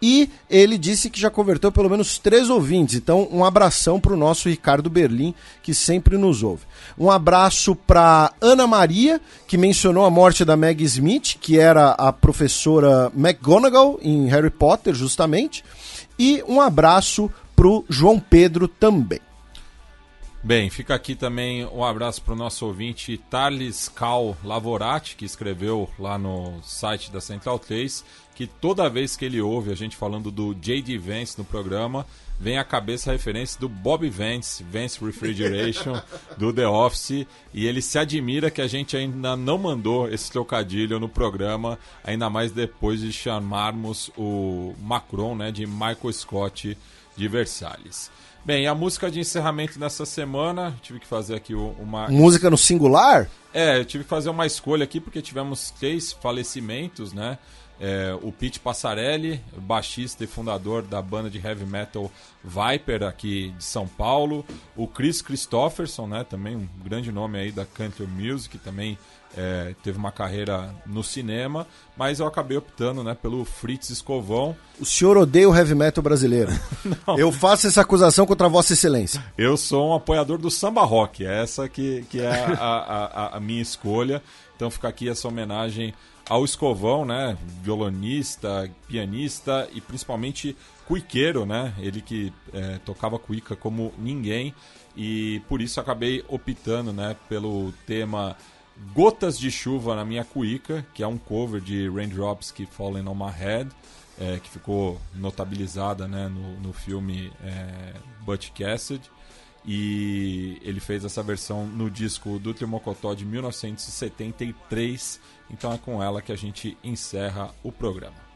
E ele disse que já converteu pelo menos três ouvintes. Então, um abração para o nosso Ricardo Berlim, que sempre nos ouve. Um abraço para Ana Maria, que mencionou a morte da Meg Smith, que era a professora McGonagall em Harry Potter, justamente. E um abraço para o João Pedro também. Bem, fica aqui também um abraço para o nosso ouvinte Thales Cal Lavorati, que escreveu lá no site da Central 3 que toda vez que ele ouve a gente falando do J.D. Vance no programa, vem à cabeça a referência do Bob Vance, Vance Refrigeration, do The Office, e ele se admira que a gente ainda não mandou esse trocadilho no programa, ainda mais depois de chamarmos o Macron né, de Michael Scott de Versalhes. Bem, a música de encerramento dessa semana, tive que fazer aqui uma. Música no singular? É, eu tive que fazer uma escolha aqui porque tivemos três falecimentos, né? É, o Pete Passarelli, baixista e fundador da banda de heavy metal Viper aqui de São Paulo, o Chris Christofferson, né, também um grande nome aí da country music, também é, teve uma carreira no cinema, mas eu acabei optando né, pelo Fritz Escovão. O senhor odeia o heavy metal brasileiro. eu faço essa acusação contra Vossa Excelência. Eu sou um apoiador do samba rock, é essa que, que é a, a, a, a minha escolha. Então fica aqui essa homenagem ao Escovão, né? Violonista, pianista e principalmente cuiqueiro, né? Ele que é, tocava cuica como ninguém e por isso acabei optando, né? Pelo tema Gotas de Chuva na Minha Cuica, que é um cover de Raindrops que Fallen on My Head, é, que ficou notabilizada né, no, no filme é, Butch Cassidy. E ele fez essa versão no disco do Trimocotó de 1973, então é com ela que a gente encerra o programa.